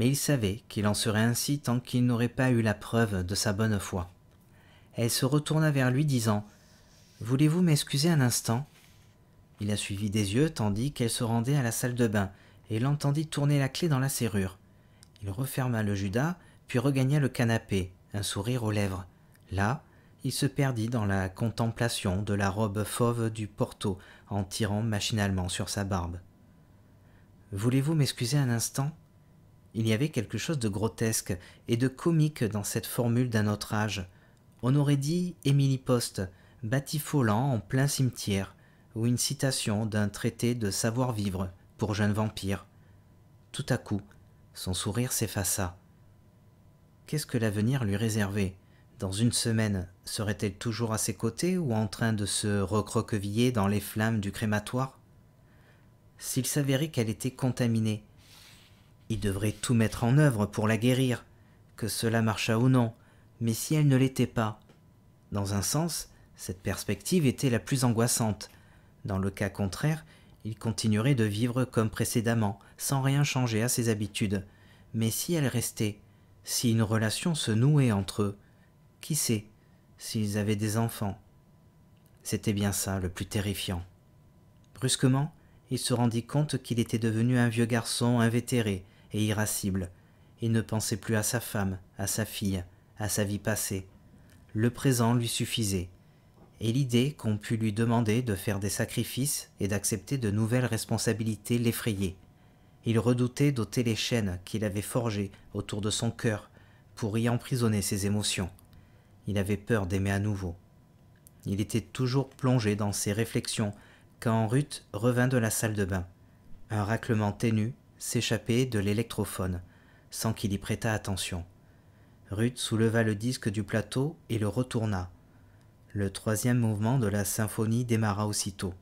et il savait qu'il en serait ainsi tant qu'il n'aurait pas eu la preuve de sa bonne foi. Elle se retourna vers lui disant Voulez-vous m'excuser un instant Il la suivit des yeux tandis qu'elle se rendait à la salle de bain et l'entendit tourner la clé dans la serrure. Il referma le judas, puis regagna le canapé, un sourire aux lèvres. Là, il se perdit dans la contemplation de la robe fauve du porto en tirant machinalement sur sa barbe. Voulez-vous m'excuser un instant il y avait quelque chose de grotesque et de comique dans cette formule d'un autre âge. On aurait dit Émilie Poste, batifolant en plein cimetière, ou une citation d'un traité de savoir-vivre pour jeune vampire. Tout à coup, son sourire s'effaça. Qu'est-ce que l'avenir lui réservait Dans une semaine, serait-elle toujours à ses côtés ou en train de se recroqueviller dans les flammes du crématoire S'il s'avérait qu'elle était contaminée, il devrait tout mettre en œuvre pour la guérir, que cela marchât ou non, mais si elle ne l'était pas. Dans un sens, cette perspective était la plus angoissante. Dans le cas contraire, il continuerait de vivre comme précédemment, sans rien changer à ses habitudes. Mais si elle restait, si une relation se nouait entre eux, qui sait, s'ils avaient des enfants. C'était bien ça le plus terrifiant. Brusquement, il se rendit compte qu'il était devenu un vieux garçon invétéré, et irascible. Il ne pensait plus à sa femme, à sa fille, à sa vie passée. Le présent lui suffisait. Et l'idée qu'on pût lui demander de faire des sacrifices et d'accepter de nouvelles responsabilités l'effrayait. Il redoutait d'ôter les chaînes qu'il avait forgées autour de son cœur pour y emprisonner ses émotions. Il avait peur d'aimer à nouveau. Il était toujours plongé dans ses réflexions quand Ruth revint de la salle de bain. Un raclement ténu s'échappait de l'électrophone, sans qu'il y prêtât attention. Ruth souleva le disque du plateau et le retourna. Le troisième mouvement de la symphonie démarra aussitôt.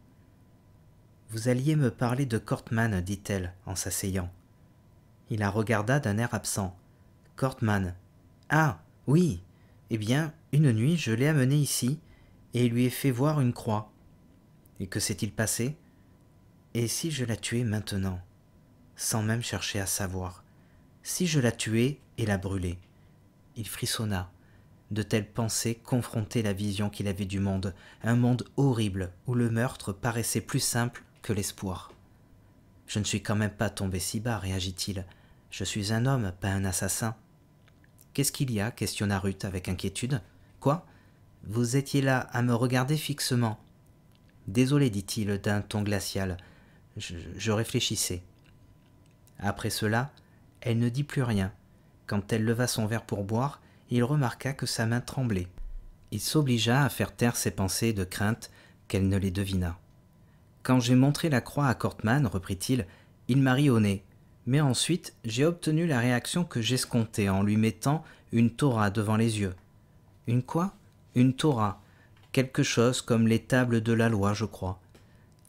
Vous alliez me parler de Cortman, dit-elle en s'asseyant. Il la regarda d'un air absent. Cortman. Ah, oui. Eh bien, une nuit, je l'ai amené ici et lui ai fait voir une croix. Et que s'est-il passé Et si je la tuais maintenant sans même chercher à savoir. Si je la tuais et la brûlais Il frissonna. De telles pensées confrontaient la vision qu'il avait du monde, un monde horrible où le meurtre paraissait plus simple que l'espoir. Je ne suis quand même pas tombé si bas, réagit-il. Je suis un homme, pas un assassin. Qu'est-ce qu'il y a questionna Ruth avec inquiétude. Quoi Vous étiez là à me regarder fixement. Désolé, dit-il d'un ton glacial. Je, je réfléchissais. Après cela, elle ne dit plus rien. Quand elle leva son verre pour boire, il remarqua que sa main tremblait. Il s'obligea à faire taire ses pensées de crainte qu'elle ne les devinât. Quand j'ai montré la croix à Cortman, reprit-il, il m'a ri au nez. Mais ensuite, j'ai obtenu la réaction que j'escomptais en lui mettant une Torah devant les yeux. Une quoi Une Torah. Quelque chose comme les tables de la loi, je crois.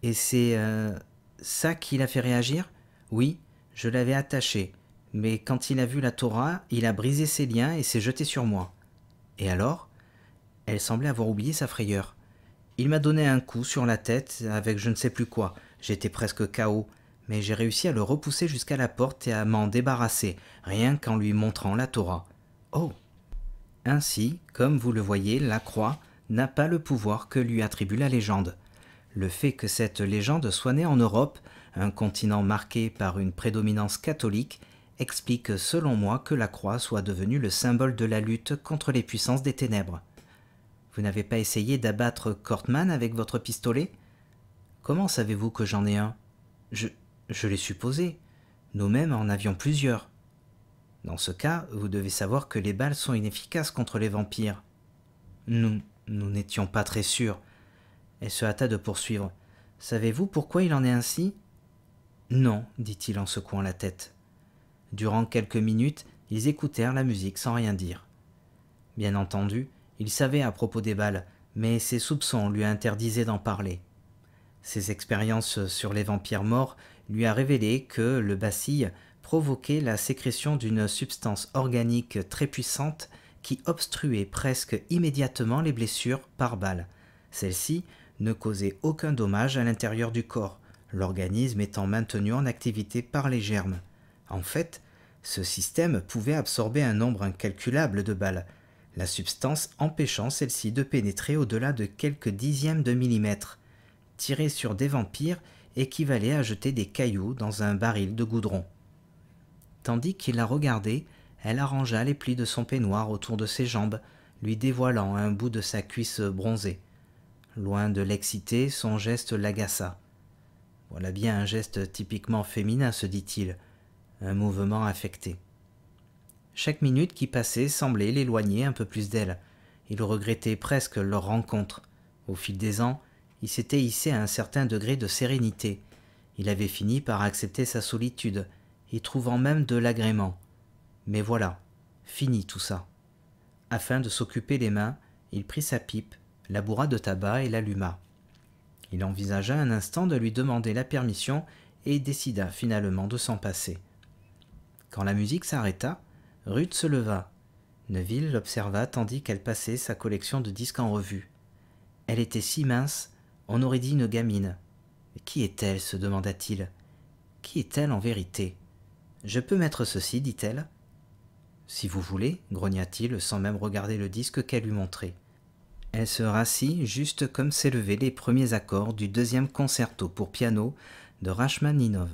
Et c'est. Euh, ça qui l'a fait réagir Oui, je l'avais attaché, mais quand il a vu la Torah, il a brisé ses liens et s'est jeté sur moi. Et alors Elle semblait avoir oublié sa frayeur. Il m'a donné un coup sur la tête avec je ne sais plus quoi. J'étais presque KO, mais j'ai réussi à le repousser jusqu'à la porte et à m'en débarrasser, rien qu'en lui montrant la Torah. Oh Ainsi, comme vous le voyez, la croix n'a pas le pouvoir que lui attribue la légende. Le fait que cette légende soit née en Europe un continent marqué par une prédominance catholique explique selon moi que la croix soit devenue le symbole de la lutte contre les puissances des ténèbres. Vous n'avez pas essayé d'abattre Cortman avec votre pistolet Comment savez-vous que j'en ai un Je, je l'ai supposé. Nous-mêmes en avions plusieurs. Dans ce cas, vous devez savoir que les balles sont inefficaces contre les vampires. Nous, nous n'étions pas très sûrs. Elle se hâta de poursuivre. Savez-vous pourquoi il en est ainsi non, dit-il en secouant la tête. Durant quelques minutes, ils écoutèrent la musique sans rien dire. Bien entendu, il savait à propos des balles, mais ses soupçons lui interdisaient d'en parler. Ses expériences sur les vampires morts lui a révélé que le bacille provoquait la sécrétion d'une substance organique très puissante qui obstruait presque immédiatement les blessures par balles. Celle-ci ne causait aucun dommage à l'intérieur du corps, l'organisme étant maintenu en activité par les germes. En fait, ce système pouvait absorber un nombre incalculable de balles, la substance empêchant celle-ci de pénétrer au-delà de quelques dixièmes de millimètre. Tirer sur des vampires équivalait à jeter des cailloux dans un baril de goudron. Tandis qu'il la regardait, elle arrangea les plis de son peignoir autour de ses jambes, lui dévoilant un bout de sa cuisse bronzée. Loin de l'exciter, son geste l'agaça. Voilà bien un geste typiquement féminin, se dit-il, un mouvement affecté. Chaque minute qui passait semblait l'éloigner un peu plus d'elle. Il regrettait presque leur rencontre. Au fil des ans, il s'était hissé à un certain degré de sérénité. Il avait fini par accepter sa solitude, y trouvant même de l'agrément. Mais voilà, fini tout ça. Afin de s'occuper les mains, il prit sa pipe, la bourra de tabac et l'alluma. Il envisagea un instant de lui demander la permission et décida finalement de s'en passer. Quand la musique s'arrêta, Ruth se leva. Neville l'observa tandis qu'elle passait sa collection de disques en revue. Elle était si mince, on aurait dit une gamine. Qui est-elle se demanda-t-il. Qui est-elle en vérité Je peux mettre ceci, dit-elle. Si vous voulez, grogna-t-il sans même regarder le disque qu'elle lui montrait. Elle se rassit juste comme s'élevaient les premiers accords du deuxième concerto pour piano de Rachmaninov.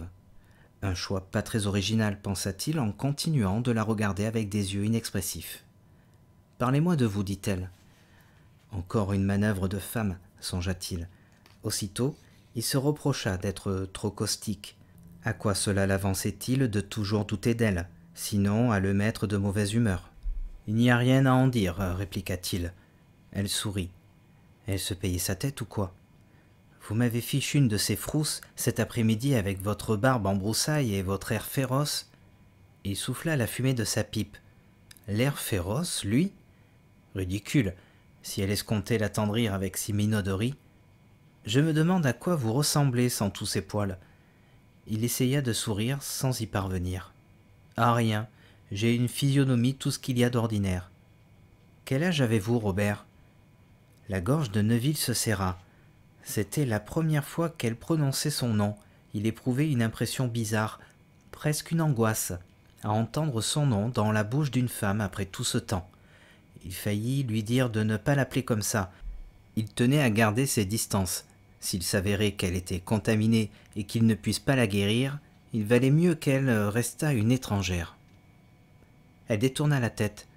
Un choix pas très original, pensa-t-il en continuant de la regarder avec des yeux inexpressifs. Parlez-moi de vous, dit-elle. Encore une manœuvre de femme, songea-t-il. Aussitôt, il se reprocha d'être trop caustique. À quoi cela l'avançait-il de toujours douter d'elle, sinon à le mettre de mauvaise humeur Il n'y a rien à en dire, répliqua-t-il. Elle sourit. Elle se payait sa tête ou quoi Vous m'avez fichu une de ces frousses cet après-midi avec votre barbe en broussailles et votre air féroce. Il souffla la fumée de sa pipe. L'air féroce, lui Ridicule, si elle escomptait l'attendrir avec si minauderies, Je me demande à quoi vous ressemblez sans tous ces poils. Il essaya de sourire sans y parvenir. À ah, rien, j'ai une physionomie tout ce qu'il y a d'ordinaire. Quel âge avez-vous, Robert la gorge de Neuville se serra. C'était la première fois qu'elle prononçait son nom. Il éprouvait une impression bizarre, presque une angoisse, à entendre son nom dans la bouche d'une femme après tout ce temps. Il faillit lui dire de ne pas l'appeler comme ça. Il tenait à garder ses distances. S'il s'avérait qu'elle était contaminée et qu'il ne puisse pas la guérir, il valait mieux qu'elle restât une étrangère. Elle détourna la tête.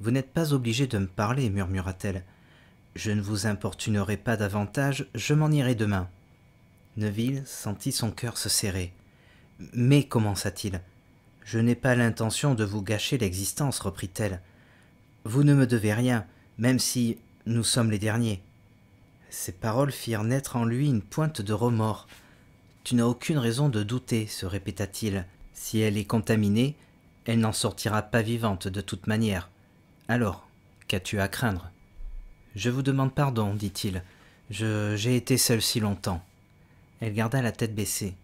Vous n'êtes pas obligé de me parler, murmura-t-elle. Je ne vous importunerai pas davantage, je m'en irai demain. Neville sentit son cœur se serrer. Mais, commença-t-il, je n'ai pas l'intention de vous gâcher l'existence, reprit-elle. Vous ne me devez rien, même si nous sommes les derniers. Ces paroles firent naître en lui une pointe de remords. Tu n'as aucune raison de douter, se répéta-t-il. Si elle est contaminée, elle n'en sortira pas vivante de toute manière. Alors, qu'as-tu à craindre je vous demande pardon, dit-il. j'ai été seul si longtemps. Elle garda la tête baissée.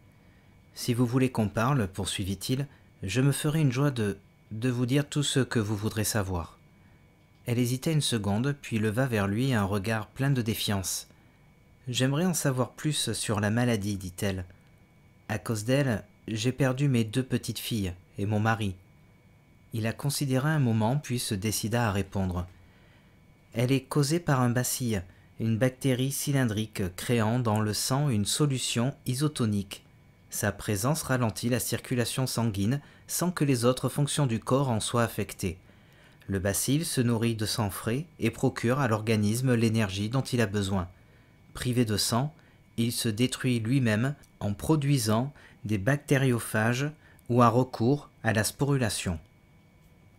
Si vous voulez qu'on parle, poursuivit-il, je me ferai une joie de de vous dire tout ce que vous voudrez savoir. Elle hésita une seconde, puis leva vers lui un regard plein de défiance. J'aimerais en savoir plus sur la maladie, dit-elle. À cause d'elle, j'ai perdu mes deux petites filles et mon mari. Il la considéra un moment, puis se décida à répondre. Elle est causée par un bacille, une bactérie cylindrique créant dans le sang une solution isotonique. Sa présence ralentit la circulation sanguine sans que les autres fonctions du corps en soient affectées. Le bacille se nourrit de sang frais et procure à l'organisme l'énergie dont il a besoin. Privé de sang, il se détruit lui-même en produisant des bactériophages ou à recours à la sporulation.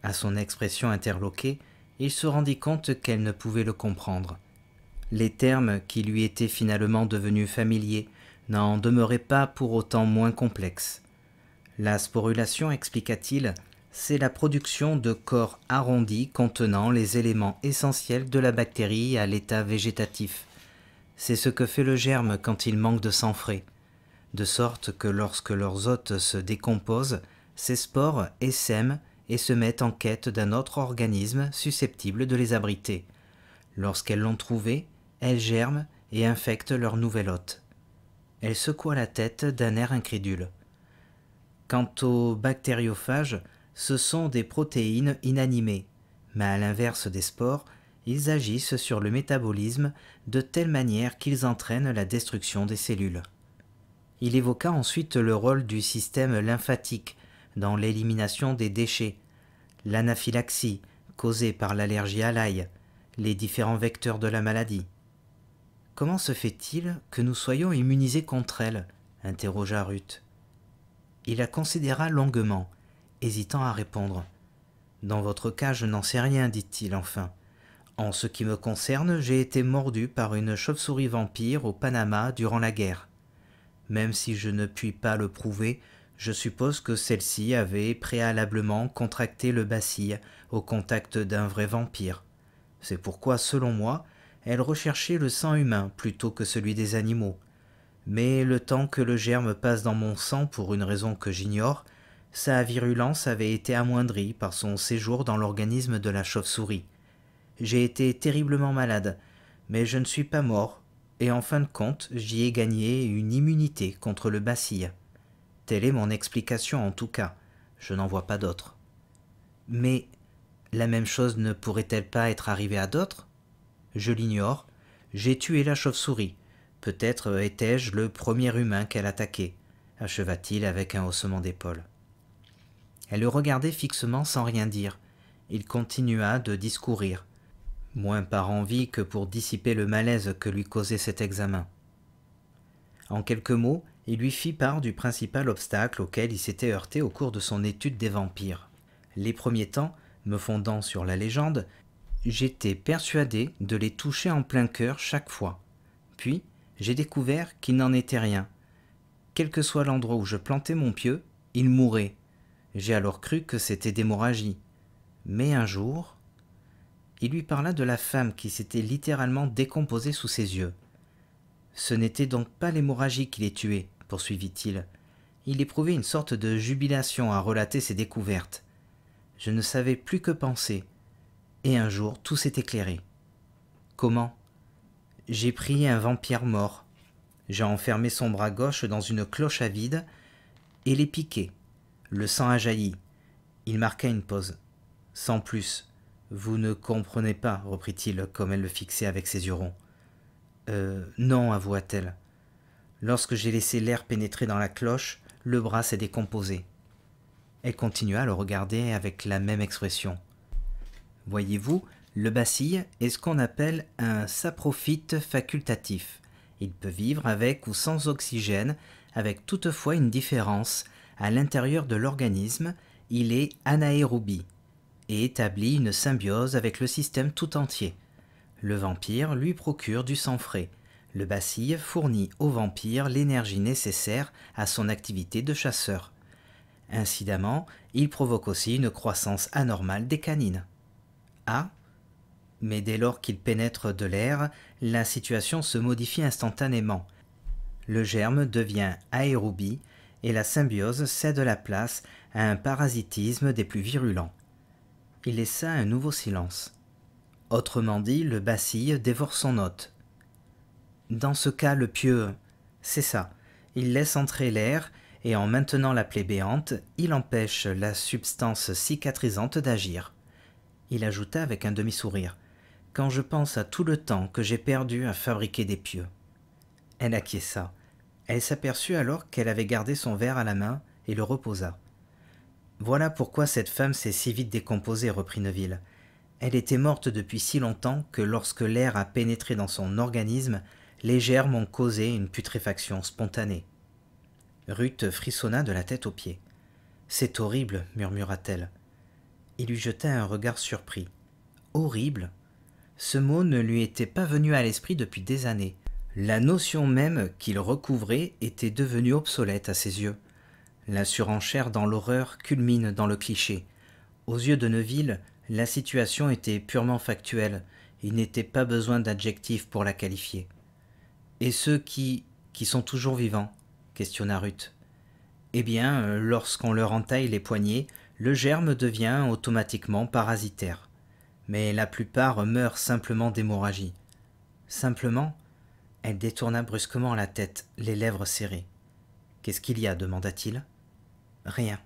À son expression interloquée, il se rendit compte qu'elle ne pouvait le comprendre. Les termes qui lui étaient finalement devenus familiers n'en demeuraient pas pour autant moins complexes. La sporulation, expliqua-t-il, c'est la production de corps arrondis contenant les éléments essentiels de la bactérie à l'état végétatif. C'est ce que fait le germe quand il manque de sang frais, de sorte que lorsque leurs hôtes se décomposent, ces spores essaiment et se mettent en quête d'un autre organisme susceptible de les abriter. Lorsqu'elles l'ont trouvé, elles germent et infectent leur nouvel hôte. Elle secoua la tête d'un air incrédule. Quant aux bactériophages, ce sont des protéines inanimées, mais à l'inverse des spores, ils agissent sur le métabolisme de telle manière qu'ils entraînent la destruction des cellules. Il évoqua ensuite le rôle du système lymphatique, dans l'élimination des déchets, l'anaphylaxie causée par l'allergie à l'ail, les différents vecteurs de la maladie. Comment se fait-il que nous soyons immunisés contre elle interrogea Ruth. Il la considéra longuement, hésitant à répondre. Dans votre cas, je n'en sais rien, dit-il enfin. En ce qui me concerne, j'ai été mordu par une chauve-souris vampire au Panama durant la guerre. Même si je ne puis pas le prouver, je suppose que celle-ci avait préalablement contracté le bacille au contact d'un vrai vampire. C'est pourquoi, selon moi, elle recherchait le sang humain plutôt que celui des animaux. Mais le temps que le germe passe dans mon sang pour une raison que j'ignore, sa virulence avait été amoindrie par son séjour dans l'organisme de la chauve-souris. J'ai été terriblement malade, mais je ne suis pas mort, et en fin de compte j'y ai gagné une immunité contre le bacille. Telle est mon explication en tout cas, je n'en vois pas d'autre. Mais la même chose ne pourrait-elle pas être arrivée à d'autres Je l'ignore, j'ai tué la chauve-souris, peut-être étais-je le premier humain qu'elle attaquait, acheva-t-il avec un haussement d'épaule. Elle le regardait fixement sans rien dire. Il continua de discourir, moins par envie que pour dissiper le malaise que lui causait cet examen. En quelques mots, il lui fit part du principal obstacle auquel il s'était heurté au cours de son étude des vampires. Les premiers temps, me fondant sur la légende, j'étais persuadé de les toucher en plein cœur chaque fois. Puis, j'ai découvert qu'il n'en était rien. Quel que soit l'endroit où je plantais mon pieu, il mourait. J'ai alors cru que c'était d'hémorragie. Mais un jour, il lui parla de la femme qui s'était littéralement décomposée sous ses yeux. Ce n'était donc pas l'hémorragie qui les tuait, poursuivit-il. Il éprouvait une sorte de jubilation à relater ses découvertes. Je ne savais plus que penser. Et un jour, tout s'est éclairé. Comment J'ai prié un vampire mort. J'ai enfermé son bras gauche dans une cloche à vide et l'ai piqué. Le sang a jailli. Il marqua une pause. Sans plus. Vous ne comprenez pas, reprit-il, comme elle le fixait avec ses yeux ronds. Euh, non, avoua-t-elle. Lorsque j'ai laissé l'air pénétrer dans la cloche, le bras s'est décomposé. Elle continua à le regarder avec la même expression. Voyez-vous, le bacille est ce qu'on appelle un saprophyte facultatif. Il peut vivre avec ou sans oxygène, avec toutefois une différence. À l'intérieur de l'organisme, il est anaérobie et établit une symbiose avec le système tout entier. Le vampire lui procure du sang frais, le bacille fournit au vampire l'énergie nécessaire à son activité de chasseur. Incidemment, il provoque aussi une croissance anormale des canines. Ah Mais dès lors qu'il pénètre de l'air, la situation se modifie instantanément. Le germe devient aérobie et la symbiose cède la place à un parasitisme des plus virulents. Il laissa un nouveau silence. Autrement dit, le bacille dévore son hôte, dans ce cas, le pieu... »« c'est ça. Il laisse entrer l'air et en maintenant la plaie béante, il empêche la substance cicatrisante d'agir. Il ajouta avec un demi-sourire Quand je pense à tout le temps que j'ai perdu à fabriquer des pieux. Elle acquiesça. Elle s'aperçut alors qu'elle avait gardé son verre à la main et le reposa. Voilà pourquoi cette femme s'est si vite décomposée, reprit Neville. Elle était morte depuis si longtemps que lorsque l'air a pénétré dans son organisme, les germes ont causé une putréfaction spontanée. Ruth frissonna de la tête aux pieds. C'est horrible, murmura-t-elle. Il lui jeta un regard surpris. Horrible Ce mot ne lui était pas venu à l'esprit depuis des années. La notion même qu'il recouvrait était devenue obsolète à ses yeux. La surenchère dans l'horreur culmine dans le cliché. Aux yeux de Neuville, la situation était purement factuelle. Il n'était pas besoin d'adjectifs pour la qualifier. Et ceux qui, qui sont toujours vivants questionna Ruth. Eh bien, euh, lorsqu'on leur entaille les poignets, le germe devient automatiquement parasitaire. Mais la plupart meurent simplement d'hémorragie. Simplement Elle détourna brusquement la tête, les lèvres serrées. Qu'est-ce qu'il y a demanda-t-il. Rien.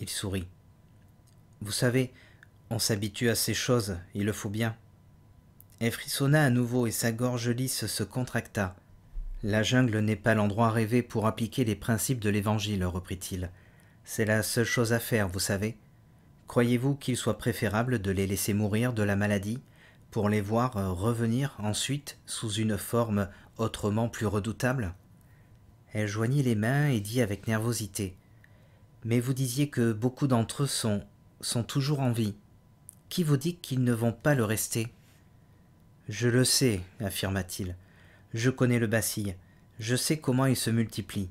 Il sourit. Vous savez, on s'habitue à ces choses, il le faut bien. Elle frissonna à nouveau et sa gorge lisse se contracta. La jungle n'est pas l'endroit rêvé pour appliquer les principes de l'Évangile, reprit-il. C'est la seule chose à faire, vous savez. Croyez-vous qu'il soit préférable de les laisser mourir de la maladie pour les voir euh, revenir ensuite sous une forme autrement plus redoutable Elle joignit les mains et dit avec nervosité Mais vous disiez que beaucoup d'entre eux sont, sont toujours en vie. Qui vous dit qu'ils ne vont pas le rester je le sais, affirma-t-il. Je connais le bacille. Je sais comment il se multiplie.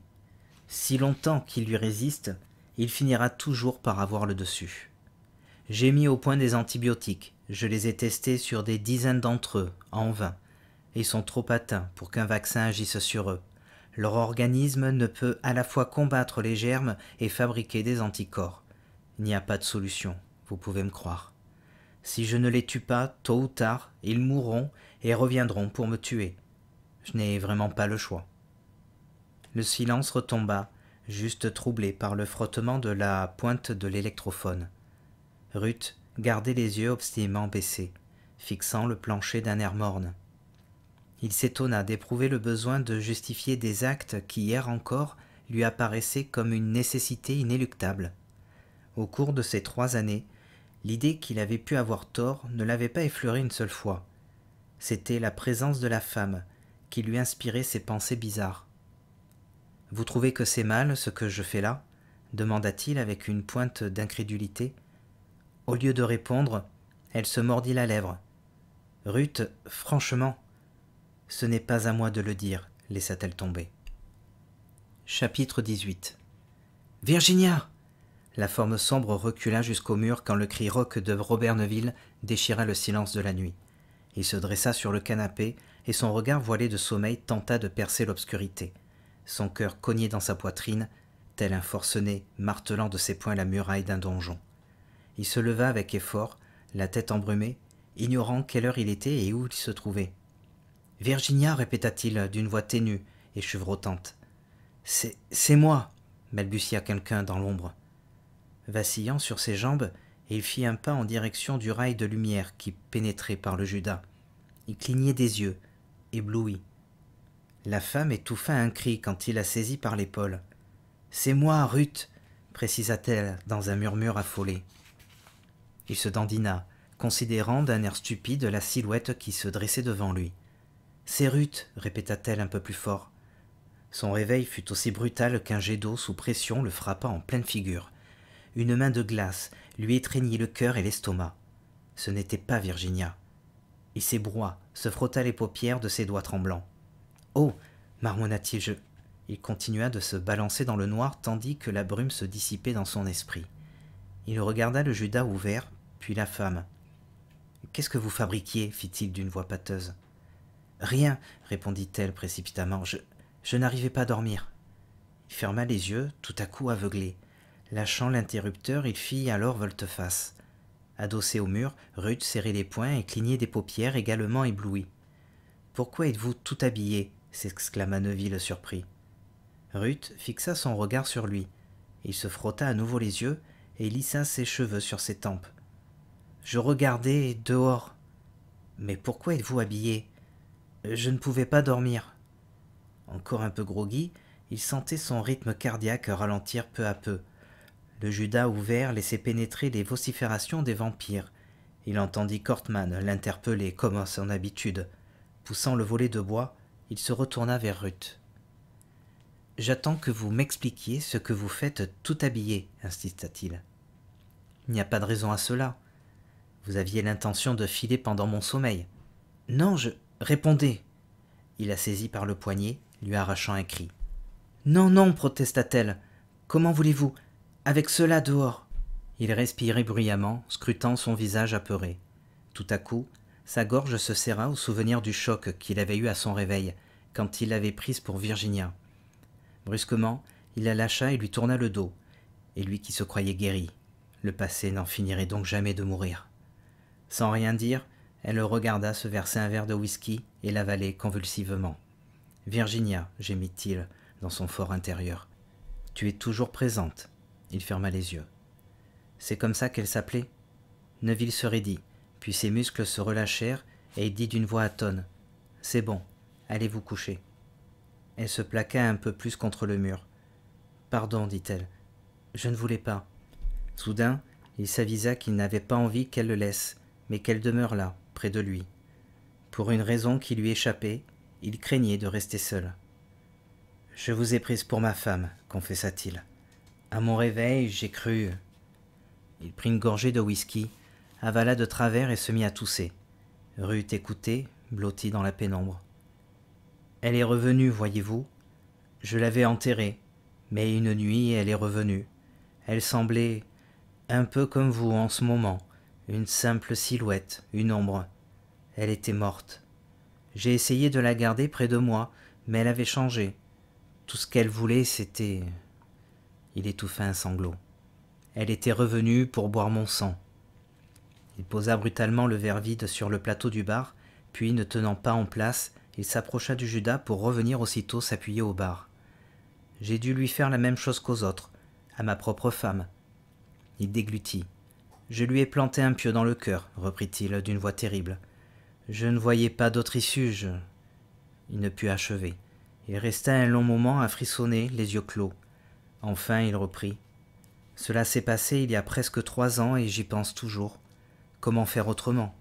Si longtemps qu'il lui résiste, il finira toujours par avoir le dessus. J'ai mis au point des antibiotiques. Je les ai testés sur des dizaines d'entre eux, en vain. Ils sont trop atteints pour qu'un vaccin agisse sur eux. Leur organisme ne peut à la fois combattre les germes et fabriquer des anticorps. Il n'y a pas de solution, vous pouvez me croire. Si je ne les tue pas, tôt ou tard, ils mourront et reviendront pour me tuer. Je n'ai vraiment pas le choix. Le silence retomba, juste troublé par le frottement de la pointe de l'électrophone. Ruth gardait les yeux obstinément baissés, fixant le plancher d'un air morne. Il s'étonna d'éprouver le besoin de justifier des actes qui hier encore lui apparaissaient comme une nécessité inéluctable. Au cours de ces trois années, L'idée qu'il avait pu avoir tort ne l'avait pas effleuré une seule fois. C'était la présence de la femme qui lui inspirait ces pensées bizarres. Vous trouvez que c'est mal ce que je fais là demanda-t-il avec une pointe d'incrédulité. Au lieu de répondre, elle se mordit la lèvre. Ruth, franchement, ce n'est pas à moi de le dire, laissa-t-elle tomber. Chapitre 18 Virginia la forme sombre recula jusqu'au mur quand le cri rauque de Robert Neville déchira le silence de la nuit. Il se dressa sur le canapé et son regard voilé de sommeil tenta de percer l'obscurité. Son cœur cognait dans sa poitrine, tel un forcené martelant de ses poings la muraille d'un donjon. Il se leva avec effort, la tête embrumée, ignorant quelle heure il était et où il se trouvait. Virginia, répéta-t-il d'une voix ténue et chevrotante. C'est moi, balbutia quelqu'un dans l'ombre. Vacillant sur ses jambes, il fit un pas en direction du rail de lumière qui pénétrait par le Judas. Il clignait des yeux, ébloui. La femme étouffa un cri quand il la saisit par l'épaule. C'est moi, Ruth précisa-t-elle dans un murmure affolé. Il se dandina, considérant d'un air stupide la silhouette qui se dressait devant lui. C'est Ruth, répéta-t-elle un peu plus fort. Son réveil fut aussi brutal qu'un jet d'eau sous pression le frappa en pleine figure une main de glace lui étreignit le cœur et l'estomac. Ce n'était pas Virginia. Il s'ébroua, se frotta les paupières de ses doigts tremblants. Oh marmonna-t-il, je. Il continua de se balancer dans le noir tandis que la brume se dissipait dans son esprit. Il regarda le Judas ouvert, puis la femme. Qu'est-ce que vous fabriquiez fit-il d'une voix pâteuse. Rien, répondit-elle précipitamment. Je, je n'arrivais pas à dormir. Il ferma les yeux, tout à coup aveuglé. Lâchant l'interrupteur, il fit alors volte-face. Adossé au mur, Ruth serrait les poings et clignait des paupières également éblouies. « Pourquoi êtes-vous tout habillé s'exclama Neville surpris. Ruth fixa son regard sur lui. Il se frotta à nouveau les yeux et lissa ses cheveux sur ses tempes. Je regardais dehors. Mais pourquoi êtes-vous habillé Je ne pouvais pas dormir. Encore un peu groggy, il sentait son rythme cardiaque ralentir peu à peu. Le Judas ouvert laissait pénétrer les vociférations des vampires. Il entendit Cortman l'interpeller comme à son habitude. Poussant le volet de bois, il se retourna vers Ruth. J'attends que vous m'expliquiez ce que vous faites tout habillé, insista-t-il. Il n'y a pas de raison à cela. Vous aviez l'intention de filer pendant mon sommeil. Non, je. Répondez Il la saisit par le poignet, lui arrachant un cri. Non, non, protesta-t-elle. Comment voulez-vous avec cela dehors Il respirait bruyamment, scrutant son visage apeuré. Tout à coup, sa gorge se serra au souvenir du choc qu'il avait eu à son réveil, quand il l'avait prise pour Virginia. Brusquement, il la lâcha et lui tourna le dos, et lui qui se croyait guéri. Le passé n'en finirait donc jamais de mourir. Sans rien dire, elle le regarda se verser un verre de whisky et l'avaler convulsivement. Virginia, gémit-il dans son fort intérieur, tu es toujours présente. Il ferma les yeux. C'est comme ça qu'elle s'appelait Neville se raidit, puis ses muscles se relâchèrent et il dit d'une voix atone C'est bon, allez vous coucher. Elle se plaqua un peu plus contre le mur. Pardon, dit-elle, je ne voulais pas. Soudain, il s'avisa qu'il n'avait pas envie qu'elle le laisse, mais qu'elle demeure là, près de lui. Pour une raison qui lui échappait, il craignait de rester seul. Je vous ai prise pour ma femme, confessa-t-il. À mon réveil, j'ai cru. Il prit une gorgée de whisky, avala de travers et se mit à tousser. Ruth écoutait, blottie dans la pénombre. Elle est revenue, voyez-vous. Je l'avais enterrée, mais une nuit elle est revenue. Elle semblait un peu comme vous en ce moment, une simple silhouette, une ombre. Elle était morte. J'ai essayé de la garder près de moi, mais elle avait changé. Tout ce qu'elle voulait, c'était il étouffa un sanglot. Elle était revenue pour boire mon sang. Il posa brutalement le verre vide sur le plateau du bar, puis, ne tenant pas en place, il s'approcha du Judas pour revenir aussitôt s'appuyer au bar. J'ai dû lui faire la même chose qu'aux autres, à ma propre femme. Il déglutit. Je lui ai planté un pieu dans le cœur, reprit-il d'une voix terrible. Je ne voyais pas d'autre issue, je. Il ne put achever. Il resta un long moment à frissonner, les yeux clos. Enfin, il reprit. Cela s'est passé il y a presque trois ans et j'y pense toujours. Comment faire autrement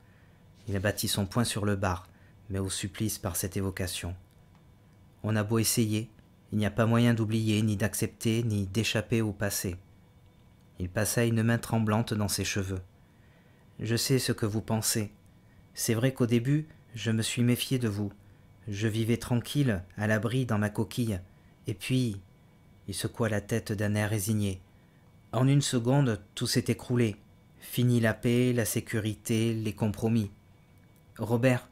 Il abattit son poing sur le bar, mais au supplice par cette évocation. On a beau essayer, il n'y a pas moyen d'oublier, ni d'accepter, ni d'échapper au passé. Il passa une main tremblante dans ses cheveux. Je sais ce que vous pensez. C'est vrai qu'au début, je me suis méfié de vous. Je vivais tranquille, à l'abri dans ma coquille. Et puis, il secoua la tête d'un air résigné. En une seconde, tout s'est écroulé. Fini la paix, la sécurité, les compromis. Robert,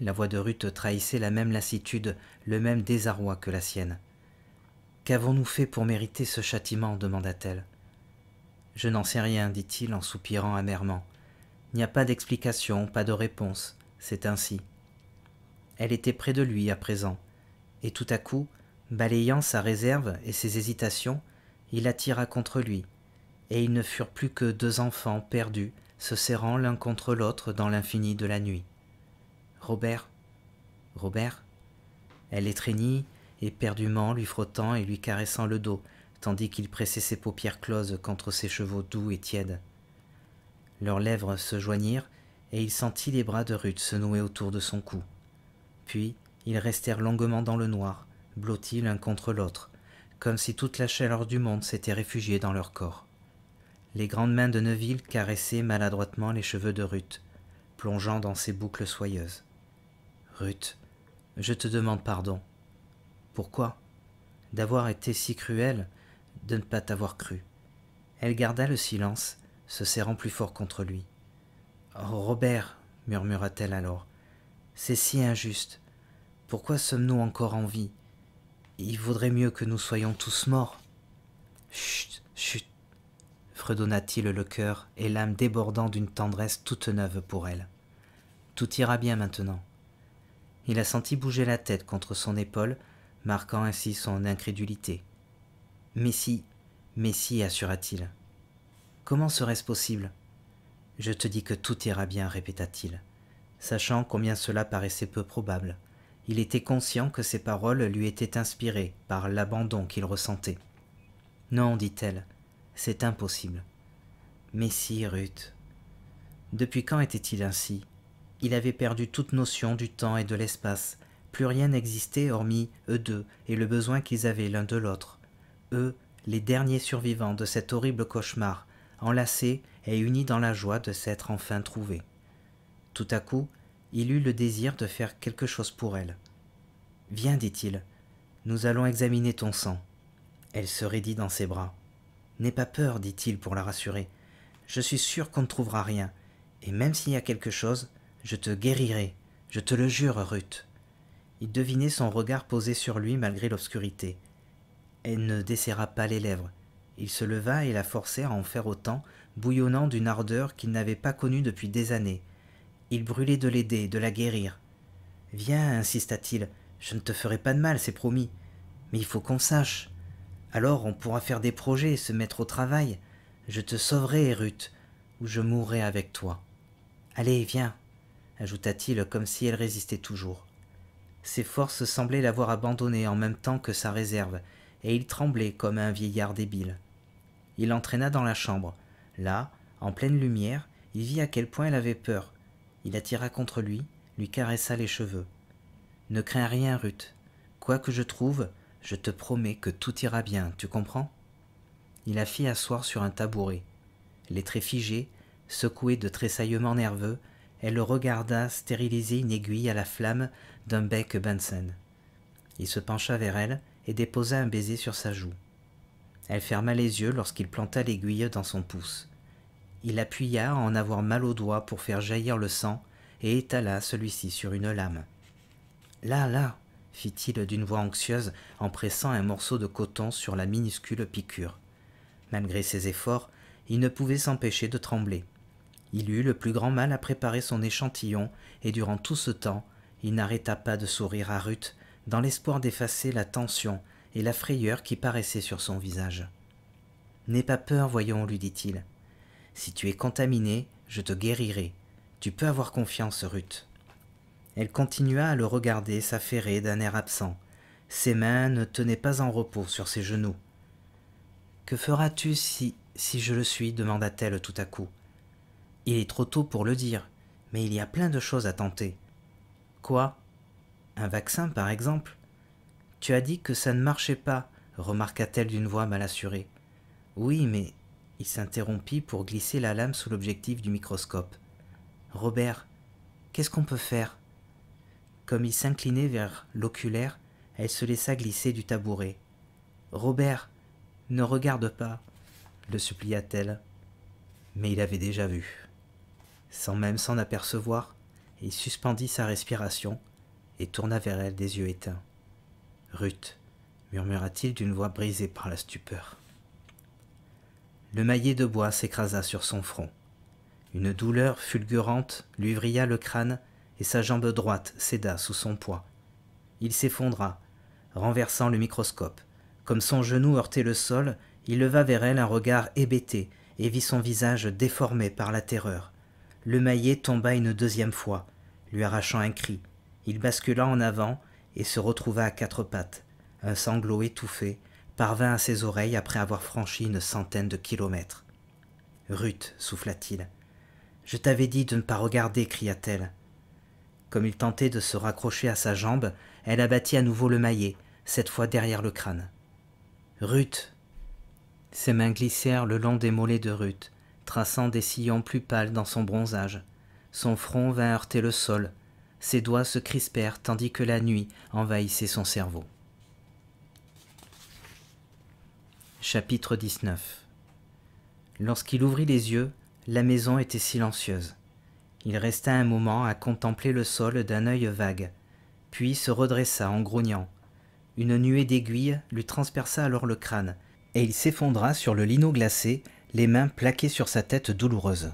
la voix de Ruth trahissait la même lassitude, le même désarroi que la sienne. Qu'avons-nous fait pour mériter ce châtiment demanda-t-elle. Je n'en sais rien, dit-il en soupirant amèrement. Il n'y a pas d'explication, pas de réponse. C'est ainsi. Elle était près de lui à présent, et tout à coup, Balayant sa réserve et ses hésitations, il attira contre lui, et ils ne furent plus que deux enfants perdus, se serrant l'un contre l'autre dans l'infini de la nuit. Robert Robert Elle étreignit, éperdument lui frottant et lui caressant le dos, tandis qu'il pressait ses paupières closes contre ses chevaux doux et tièdes. Leurs lèvres se joignirent, et il sentit les bras de Ruth se nouer autour de son cou. Puis, ils restèrent longuement dans le noir, blottis l'un contre l'autre, comme si toute la chaleur du monde s'était réfugiée dans leur corps. Les grandes mains de Neville caressaient maladroitement les cheveux de Ruth, plongeant dans ses boucles soyeuses. Ruth, je te demande pardon. Pourquoi D'avoir été si cruelle, de ne pas t'avoir cru. Elle garda le silence, se serrant plus fort contre lui. Oh, Robert, murmura-t-elle alors, c'est si injuste. Pourquoi sommes-nous encore en vie il vaudrait mieux que nous soyons tous morts. Chut, chut, fredonna-t-il le cœur et l'âme débordant d'une tendresse toute neuve pour elle. Tout ira bien maintenant. Il a senti bouger la tête contre son épaule, marquant ainsi son incrédulité. Mais si, mais si, assura-t-il. Comment serait-ce possible Je te dis que tout ira bien, répéta-t-il, sachant combien cela paraissait peu probable. Il était conscient que ces paroles lui étaient inspirées par l'abandon qu'il ressentait. Non, dit-elle, c'est impossible. Mais si, Ruth. Depuis quand était-il ainsi Il avait perdu toute notion du temps et de l'espace. Plus rien n'existait hormis eux deux et le besoin qu'ils avaient l'un de l'autre. Eux, les derniers survivants de cet horrible cauchemar, enlacés et unis dans la joie de s'être enfin trouvés. Tout à coup, il eut le désir de faire quelque chose pour elle. Viens, dit-il, nous allons examiner ton sang. Elle se raidit dans ses bras. N'aie pas peur, dit-il pour la rassurer. Je suis sûr qu'on ne trouvera rien, et même s'il y a quelque chose, je te guérirai, je te le jure, Ruth. Il devinait son regard posé sur lui malgré l'obscurité. Elle ne desserra pas les lèvres. Il se leva et la forçait à en faire autant, bouillonnant d'une ardeur qu'il n'avait pas connue depuis des années, il brûlait de l'aider, de la guérir. Viens, insista-t-il, je ne te ferai pas de mal, c'est promis. Mais il faut qu'on sache. Alors on pourra faire des projets, et se mettre au travail. Je te sauverai, Ruth, ou je mourrai avec toi. Allez, viens, ajouta-t-il comme si elle résistait toujours. Ses forces semblaient l'avoir abandonnée en même temps que sa réserve, et il tremblait comme un vieillard débile. Il l'entraîna dans la chambre. Là, en pleine lumière, il vit à quel point elle avait peur, il attira contre lui, lui caressa les cheveux. Ne crains rien, Ruth. Quoi que je trouve, je te promets que tout ira bien, tu comprends Il la fit asseoir sur un tabouret. Les traits figés, secoués de tressaillements nerveux, elle le regarda stériliser une aiguille à la flamme d'un bec Benson. Il se pencha vers elle et déposa un baiser sur sa joue. Elle ferma les yeux lorsqu'il planta l'aiguille dans son pouce. Il appuya en avoir mal au doigt pour faire jaillir le sang et étala celui-ci sur une lame. Là, là, fit-il d'une voix anxieuse en pressant un morceau de coton sur la minuscule piqûre. Malgré ses efforts, il ne pouvait s'empêcher de trembler. Il eut le plus grand mal à préparer son échantillon, et durant tout ce temps, il n'arrêta pas de sourire à Ruth, dans l'espoir d'effacer la tension et la frayeur qui paraissaient sur son visage. N'aie pas peur, voyons, lui dit-il. Si tu es contaminé, je te guérirai. Tu peux avoir confiance, Ruth. Elle continua à le regarder s'affairer d'un air absent. Ses mains ne tenaient pas en repos sur ses genoux. Que feras-tu si, si je le suis demanda-t-elle tout à coup. Il est trop tôt pour le dire, mais il y a plein de choses à tenter. Quoi Un vaccin, par exemple Tu as dit que ça ne marchait pas, remarqua-t-elle d'une voix mal assurée. Oui, mais il s'interrompit pour glisser la lame sous l'objectif du microscope. Robert, qu'est-ce qu'on peut faire Comme il s'inclinait vers l'oculaire, elle se laissa glisser du tabouret. Robert, ne regarde pas, le supplia-t-elle. Mais il avait déjà vu. Sans même s'en apercevoir, il suspendit sa respiration et tourna vers elle des yeux éteints. Ruth, murmura-t-il d'une voix brisée par la stupeur. Le maillet de bois s'écrasa sur son front. Une douleur fulgurante lui vrilla le crâne et sa jambe droite céda sous son poids. Il s'effondra, renversant le microscope. Comme son genou heurtait le sol, il leva vers elle un regard hébété et vit son visage déformé par la terreur. Le maillet tomba une deuxième fois, lui arrachant un cri. Il bascula en avant et se retrouva à quatre pattes, un sanglot étouffé, parvint à ses oreilles après avoir franchi une centaine de kilomètres. Ruth, souffla-t-il. Je t'avais dit de ne pas regarder, cria-t-elle. Comme il tentait de se raccrocher à sa jambe, elle abattit à nouveau le maillet, cette fois derrière le crâne. Ruth Ses mains glissèrent le long des mollets de Ruth, traçant des sillons plus pâles dans son bronzage. Son front vint heurter le sol. Ses doigts se crispèrent tandis que la nuit envahissait son cerveau. Chapitre 19 Lorsqu'il ouvrit les yeux, la maison était silencieuse. Il resta un moment à contempler le sol d'un œil vague, puis se redressa en grognant. Une nuée d'aiguilles lui transperça alors le crâne, et il s'effondra sur le lino glacé, les mains plaquées sur sa tête douloureuse.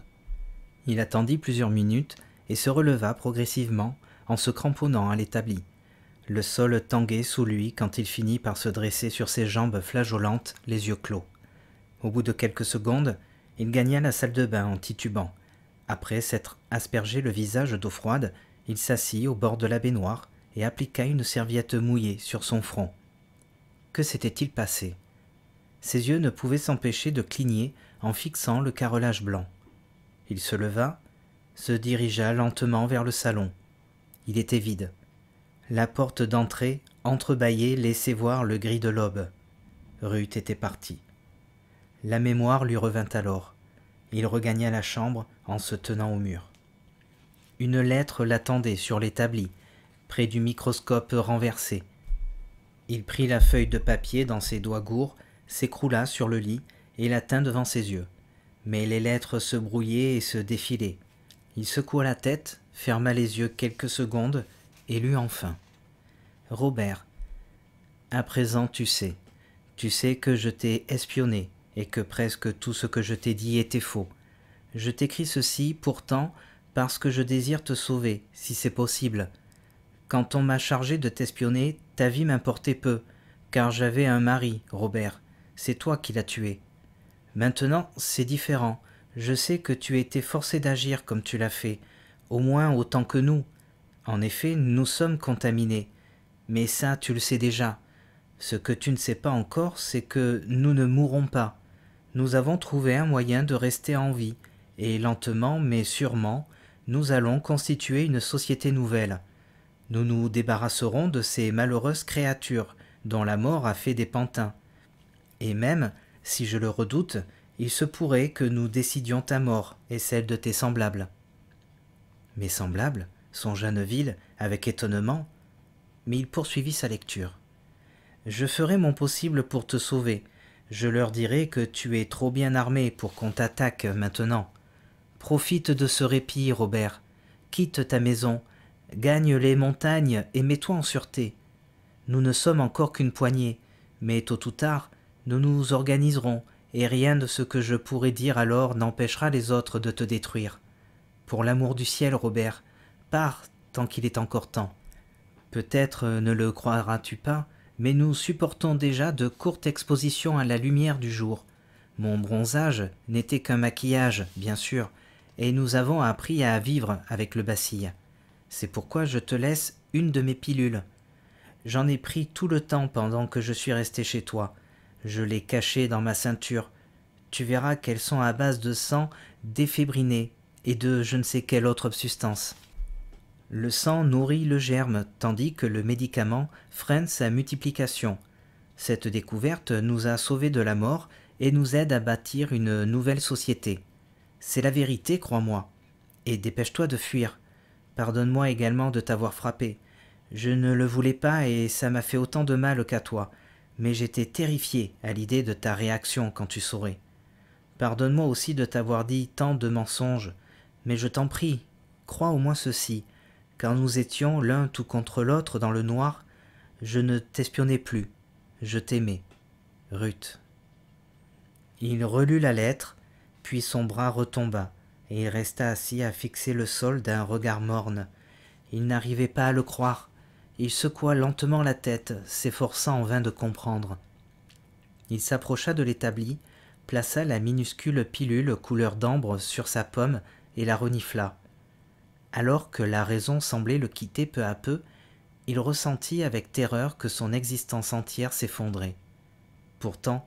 Il attendit plusieurs minutes et se releva progressivement en se cramponnant à l'établi le sol tanguait sous lui quand il finit par se dresser sur ses jambes flageolantes, les yeux clos. Au bout de quelques secondes, il gagna la salle de bain en titubant. Après s'être aspergé le visage d'eau froide, il s'assit au bord de la baignoire et appliqua une serviette mouillée sur son front. Que s'était-il passé Ses yeux ne pouvaient s'empêcher de cligner en fixant le carrelage blanc. Il se leva, se dirigea lentement vers le salon. Il était vide. La porte d'entrée, entrebâillée, laissait voir le gris de l'aube. Ruth était partie. La mémoire lui revint alors. Il regagna la chambre en se tenant au mur. Une lettre l'attendait sur l'établi, près du microscope renversé. Il prit la feuille de papier dans ses doigts gourds, s'écroula sur le lit et la tint devant ses yeux. Mais les lettres se brouillaient et se défilaient. Il secoua la tête, ferma les yeux quelques secondes, enfin. Robert, à présent tu sais. Tu sais que je t'ai espionné et que presque tout ce que je t'ai dit était faux. Je t'écris ceci pourtant parce que je désire te sauver, si c'est possible. Quand on m'a chargé de t'espionner, ta vie m'importait peu, car j'avais un mari, Robert. C'est toi qui l'as tué. Maintenant, c'est différent. Je sais que tu étais forcé d'agir comme tu l'as fait, au moins autant que nous, en effet, nous sommes contaminés. Mais ça, tu le sais déjà. Ce que tu ne sais pas encore, c'est que nous ne mourrons pas. Nous avons trouvé un moyen de rester en vie, et lentement mais sûrement, nous allons constituer une société nouvelle. Nous nous débarrasserons de ces malheureuses créatures dont la mort a fait des pantins. Et même, si je le redoute, il se pourrait que nous décidions ta mort et celle de tes semblables. Mes semblables son Neville avec étonnement, mais il poursuivit sa lecture. Je ferai mon possible pour te sauver. Je leur dirai que tu es trop bien armé pour qu'on t'attaque maintenant. Profite de ce répit, Robert. Quitte ta maison, gagne les montagnes et mets-toi en sûreté. Nous ne sommes encore qu'une poignée, mais tôt ou tard, nous nous organiserons, et rien de ce que je pourrai dire alors n'empêchera les autres de te détruire. Pour l'amour du ciel, Robert, Part tant qu'il est encore temps. Peut-être euh, ne le croiras-tu pas, mais nous supportons déjà de courtes expositions à la lumière du jour. Mon bronzage n'était qu'un maquillage, bien sûr, et nous avons appris à vivre avec le bacille. C'est pourquoi je te laisse une de mes pilules. J'en ai pris tout le temps pendant que je suis resté chez toi. Je l'ai cachée dans ma ceinture. Tu verras qu'elles sont à base de sang défébriné et de je ne sais quelle autre substance. Le sang nourrit le germe, tandis que le médicament freine sa multiplication. Cette découverte nous a sauvés de la mort et nous aide à bâtir une nouvelle société. C'est la vérité, crois-moi. Et dépêche-toi de fuir. Pardonne-moi également de t'avoir frappé. Je ne le voulais pas et ça m'a fait autant de mal qu'à toi, mais j'étais terrifié à l'idée de ta réaction quand tu saurais. Pardonne-moi aussi de t'avoir dit tant de mensonges, mais je t'en prie, crois au moins ceci. Quand nous étions l'un tout contre l'autre dans le noir, je ne t'espionnais plus, je t'aimais. Ruth. Il relut la lettre, puis son bras retomba, et il resta assis à fixer le sol d'un regard morne. Il n'arrivait pas à le croire. Il secoua lentement la tête, s'efforçant en vain de comprendre. Il s'approcha de l'établi, plaça la minuscule pilule couleur d'ambre sur sa pomme et la renifla. Alors que la raison semblait le quitter peu à peu, il ressentit avec terreur que son existence entière s'effondrait. Pourtant,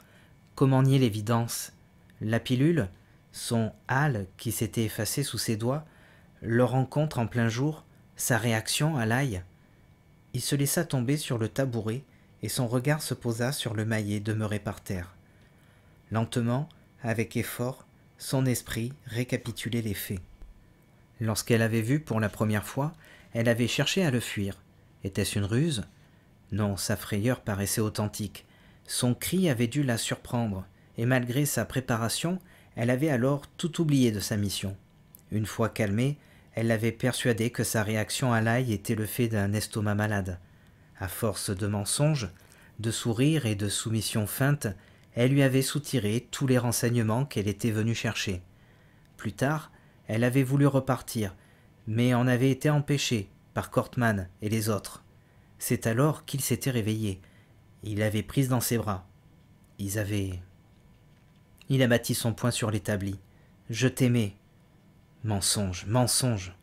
comment nier l'évidence La pilule, son hâle qui s'était effacé sous ses doigts, leur rencontre en plein jour, sa réaction à l'ail. Il se laissa tomber sur le tabouret et son regard se posa sur le maillet demeuré par terre. Lentement, avec effort, son esprit récapitulait les faits. Lorsqu'elle avait vu pour la première fois, elle avait cherché à le fuir. Était-ce une ruse Non, sa frayeur paraissait authentique. Son cri avait dû la surprendre, et malgré sa préparation, elle avait alors tout oublié de sa mission. Une fois calmée, elle l'avait persuadé que sa réaction à l'ail était le fait d'un estomac malade. À force de mensonges, de sourires et de soumissions feintes, elle lui avait soutiré tous les renseignements qu'elle était venue chercher. Plus tard, elle avait voulu repartir, mais en avait été empêchée par Cortman et les autres. C'est alors qu'il s'était réveillé. Il l'avait prise dans ses bras. Ils avaient. Il abattit son poing sur l'établi. Je t'aimais. Mensonge, mensonge.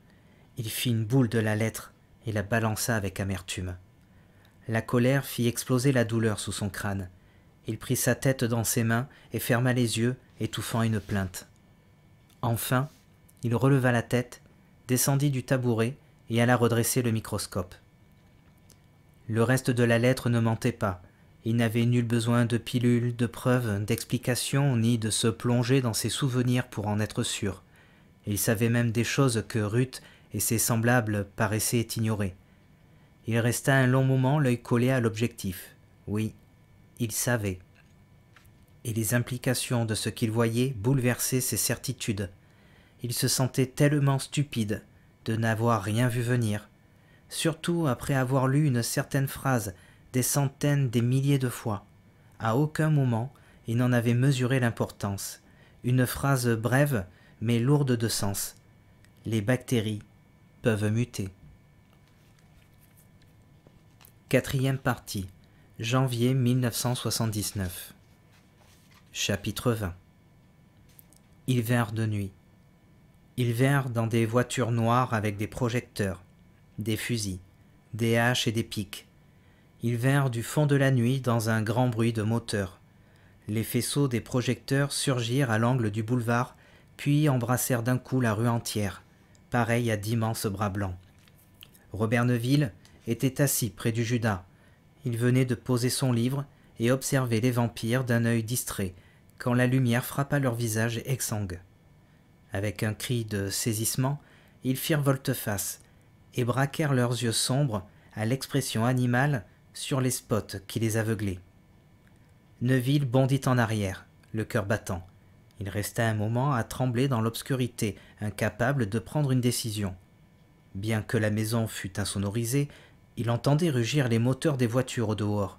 Il fit une boule de la lettre et la balança avec amertume. La colère fit exploser la douleur sous son crâne. Il prit sa tête dans ses mains et ferma les yeux, étouffant une plainte. Enfin, il releva la tête, descendit du tabouret et alla redresser le microscope. Le reste de la lettre ne mentait pas. Il n'avait nul besoin de pilules, de preuves, d'explications, ni de se plonger dans ses souvenirs pour en être sûr. Il savait même des choses que Ruth et ses semblables paraissaient ignorer. Il resta un long moment l'œil collé à l'objectif. Oui, il savait. Et les implications de ce qu'il voyait bouleversaient ses certitudes. Il se sentait tellement stupide de n'avoir rien vu venir, surtout après avoir lu une certaine phrase des centaines, des milliers de fois. À aucun moment il n'en avait mesuré l'importance. Une phrase brève mais lourde de sens. Les bactéries peuvent muter. Quatrième partie. Janvier 1979. Chapitre 20. Ils de nuit. Ils vinrent dans des voitures noires avec des projecteurs, des fusils, des haches et des piques. Ils vinrent du fond de la nuit dans un grand bruit de moteur. Les faisceaux des projecteurs surgirent à l'angle du boulevard, puis embrassèrent d'un coup la rue entière, pareil à d'immenses bras blancs. Robert Neville était assis près du Judas. Il venait de poser son livre et observait les vampires d'un œil distrait, quand la lumière frappa leur visage exsangue. Avec un cri de saisissement, ils firent volte-face et braquèrent leurs yeux sombres à l'expression animale sur les spots qui les aveuglaient. Neville bondit en arrière, le cœur battant. Il resta un moment à trembler dans l'obscurité, incapable de prendre une décision. Bien que la maison fût insonorisée, il entendait rugir les moteurs des voitures au dehors.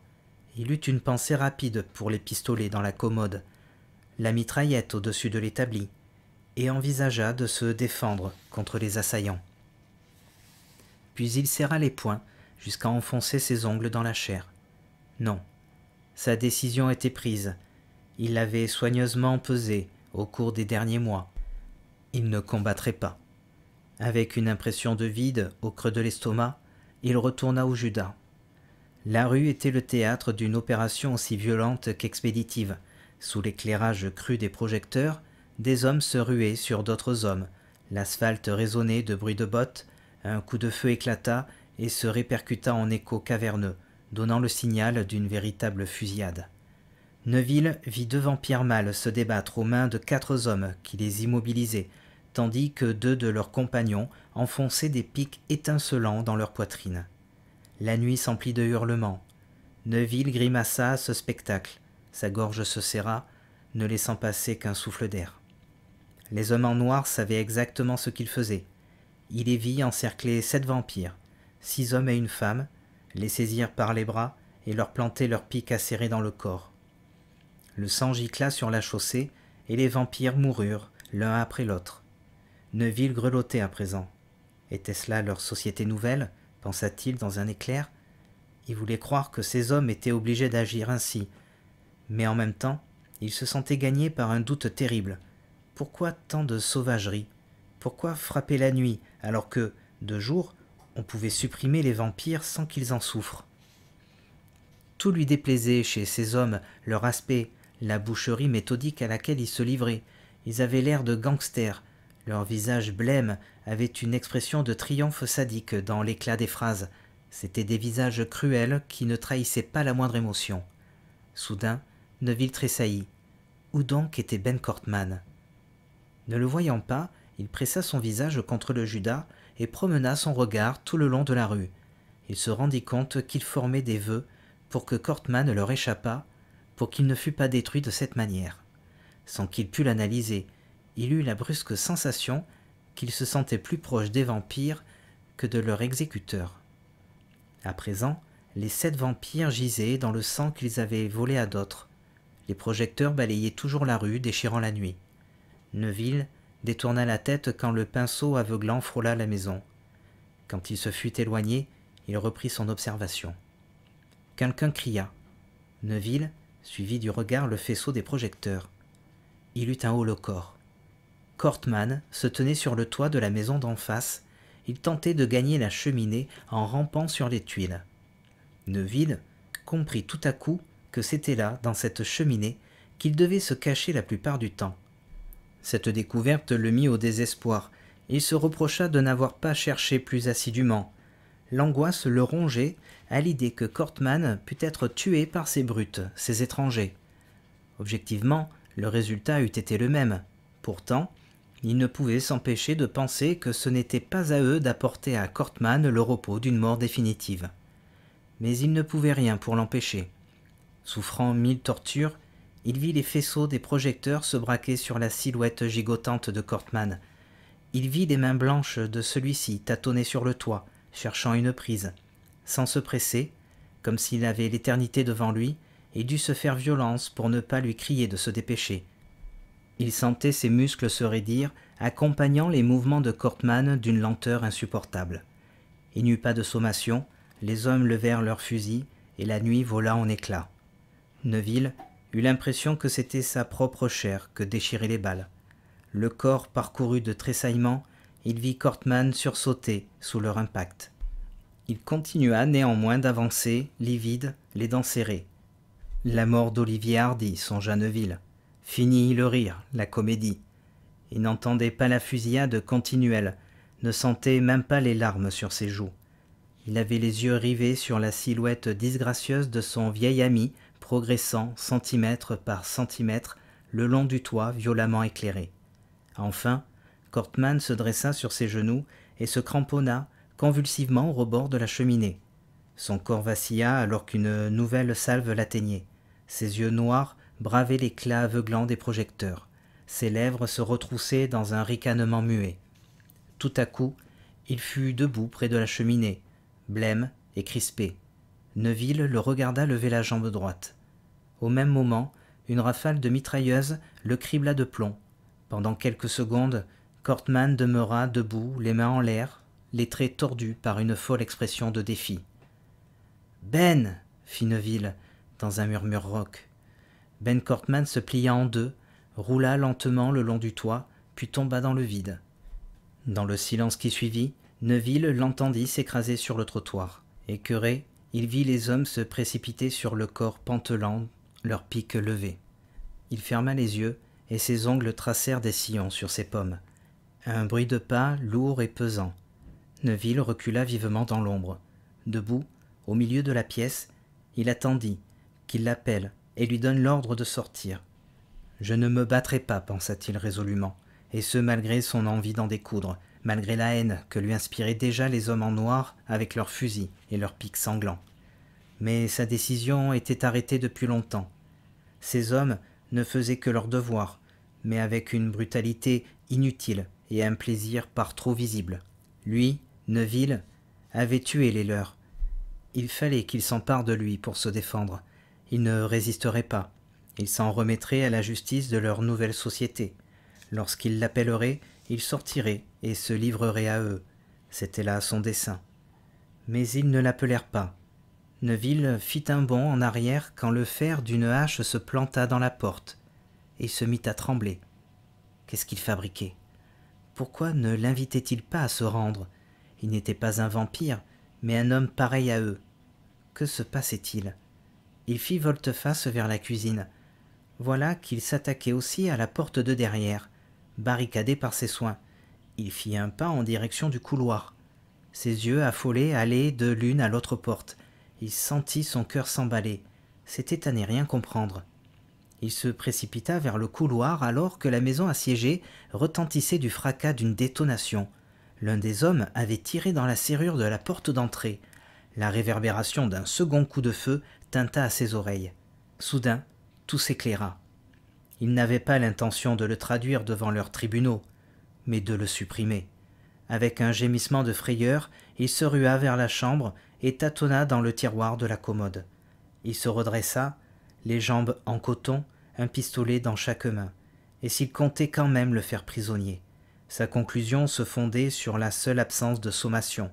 Il eut une pensée rapide pour les pistolets dans la commode, la mitraillette au-dessus de l'établi, et envisagea de se défendre contre les assaillants. Puis il serra les poings jusqu'à enfoncer ses ongles dans la chair. Non, sa décision était prise. Il l'avait soigneusement pesée au cours des derniers mois. Il ne combattrait pas. Avec une impression de vide au creux de l'estomac, il retourna au Judas. La rue était le théâtre d'une opération aussi violente qu'expéditive. Sous l'éclairage cru des projecteurs, des hommes se ruaient sur d'autres hommes. L'asphalte résonnait de bruits de bottes, un coup de feu éclata et se répercuta en écho caverneux, donnant le signal d'une véritable fusillade. Neuville vit devant Pierre Mal se débattre aux mains de quatre hommes qui les immobilisaient, tandis que deux de leurs compagnons enfonçaient des pics étincelants dans leur poitrine. La nuit s'emplit de hurlements. Neuville grimaça à ce spectacle, sa gorge se serra, ne laissant passer qu'un souffle d'air. Les hommes en noir savaient exactement ce qu'ils faisaient. Il les vit encercler sept vampires, six hommes et une femme, les saisir par les bras et leur planter leurs pics acérés dans le corps. Le sang gicla sur la chaussée et les vampires moururent l'un après l'autre. Neuville grelottait à présent. Était-ce là leur société nouvelle pensa-t-il dans un éclair. Il voulait croire que ces hommes étaient obligés d'agir ainsi, mais en même temps, il se sentait gagné par un doute terrible pourquoi tant de sauvagerie Pourquoi frapper la nuit alors que, de jour, on pouvait supprimer les vampires sans qu'ils en souffrent Tout lui déplaisait chez ces hommes, leur aspect, la boucherie méthodique à laquelle ils se livraient. Ils avaient l'air de gangsters. Leur visage blême avaient une expression de triomphe sadique dans l'éclat des phrases. C'étaient des visages cruels qui ne trahissaient pas la moindre émotion. Soudain, Neville tressaillit. Où donc était Ben Cortman ne le voyant pas, il pressa son visage contre le Judas et promena son regard tout le long de la rue. Il se rendit compte qu'il formait des vœux pour que Cortman leur échappât, pour qu'il ne fût pas détruit de cette manière. Sans qu'il pût l'analyser, il eut la brusque sensation qu'il se sentait plus proche des vampires que de leur exécuteur. À présent, les sept vampires gisaient dans le sang qu'ils avaient volé à d'autres. Les projecteurs balayaient toujours la rue, déchirant la nuit. Neville détourna la tête quand le pinceau aveuglant frôla la maison. Quand il se fut éloigné, il reprit son observation. Quelqu'un cria. Neuville suivit du regard le faisceau des projecteurs. Il eut un haut le corps. Cortman se tenait sur le toit de la maison d'en face. Il tentait de gagner la cheminée en rampant sur les tuiles. Neville comprit tout à coup que c'était là, dans cette cheminée, qu'il devait se cacher la plupart du temps. Cette découverte le mit au désespoir. Il se reprocha de n'avoir pas cherché plus assidûment. L'angoisse le rongeait à l'idée que Cortman pût être tué par ces brutes, ces étrangers. Objectivement, le résultat eût été le même. Pourtant, il ne pouvait s'empêcher de penser que ce n'était pas à eux d'apporter à Cortman le repos d'une mort définitive. Mais il ne pouvait rien pour l'empêcher. Souffrant mille tortures, il vit les faisceaux des projecteurs se braquer sur la silhouette gigotante de Cortman. Il vit les mains blanches de celui-ci tâtonner sur le toit, cherchant une prise. Sans se presser, comme s'il avait l'éternité devant lui, et dut se faire violence pour ne pas lui crier de se dépêcher. Il sentait ses muscles se raidir, accompagnant les mouvements de Cortman d'une lenteur insupportable. Il n'y eut pas de sommation, les hommes levèrent leurs fusils, et la nuit vola en éclats. Neville, eut l'impression que c'était sa propre chair que déchiraient les balles. Le corps parcouru de tressaillements, il vit Cortman sursauter sous leur impact. Il continua néanmoins d'avancer, livide, les dents serrées. La mort d'Olivier Hardy, son Neuville. Fini le rire, la comédie. Il n'entendait pas la fusillade continuelle, ne sentait même pas les larmes sur ses joues. Il avait les yeux rivés sur la silhouette disgracieuse de son vieil ami progressant centimètre par centimètre le long du toit violemment éclairé. Enfin, Cortman se dressa sur ses genoux et se cramponna convulsivement au rebord de la cheminée. Son corps vacilla alors qu'une nouvelle salve l'atteignait. Ses yeux noirs bravaient l'éclat aveuglant des projecteurs. Ses lèvres se retroussaient dans un ricanement muet. Tout à coup, il fut debout près de la cheminée, blême et crispé. Neville le regarda lever la jambe droite. Au même moment, une rafale de mitrailleuse le cribla de plomb. Pendant quelques secondes, Cortman demeura debout, les mains en l'air, les traits tordus par une folle expression de défi. Ben fit Neville, dans un murmure rauque. Ben Cortman se plia en deux, roula lentement le long du toit, puis tomba dans le vide. Dans le silence qui suivit, Neville l'entendit s'écraser sur le trottoir. Écœuré, il vit les hommes se précipiter sur le corps pantelant leurs piques levées. Il ferma les yeux, et ses ongles tracèrent des sillons sur ses pommes. un bruit de pas lourd et pesant. Neville recula vivement dans l'ombre. Debout, au milieu de la pièce, il attendit qu'il l'appelle et lui donne l'ordre de sortir. Je ne me battrai pas, pensa-t-il résolument, et ce malgré son envie d'en découdre, malgré la haine que lui inspiraient déjà les hommes en noir avec leurs fusils et leurs pics sanglants mais sa décision était arrêtée depuis longtemps. Ces hommes ne faisaient que leur devoir, mais avec une brutalité inutile et un plaisir par trop visible. Lui, Neville, avait tué les leurs. Il fallait qu'ils s'emparent de lui pour se défendre. Il ne résisterait pas. Ils s'en remettraient à la justice de leur nouvelle société. Lorsqu'ils l'appelleraient, il sortirait et se livrerait à eux. C'était là son dessein. Mais ils ne l'appelèrent pas. Neville fit un bond en arrière quand le fer d'une hache se planta dans la porte, et se mit à trembler. Qu'est-ce qu'il fabriquait Pourquoi ne l'invitait-il pas à se rendre Il n'était pas un vampire, mais un homme pareil à eux. Que se passait-il Il fit volte-face vers la cuisine. Voilà qu'il s'attaquait aussi à la porte de derrière, barricadée par ses soins. Il fit un pas en direction du couloir. Ses yeux affolés allaient de l'une à l'autre porte il sentit son cœur s'emballer. C'était à n'y rien comprendre. Il se précipita vers le couloir alors que la maison assiégée retentissait du fracas d'une détonation. L'un des hommes avait tiré dans la serrure de la porte d'entrée. La réverbération d'un second coup de feu tinta à ses oreilles. Soudain, tout s'éclaira. Il n'avait pas l'intention de le traduire devant leurs tribunaux, mais de le supprimer. Avec un gémissement de frayeur, il se rua vers la chambre et tâtonna dans le tiroir de la commode. Il se redressa, les jambes en coton, un pistolet dans chaque main, et s'il comptait quand même le faire prisonnier. Sa conclusion se fondait sur la seule absence de sommation.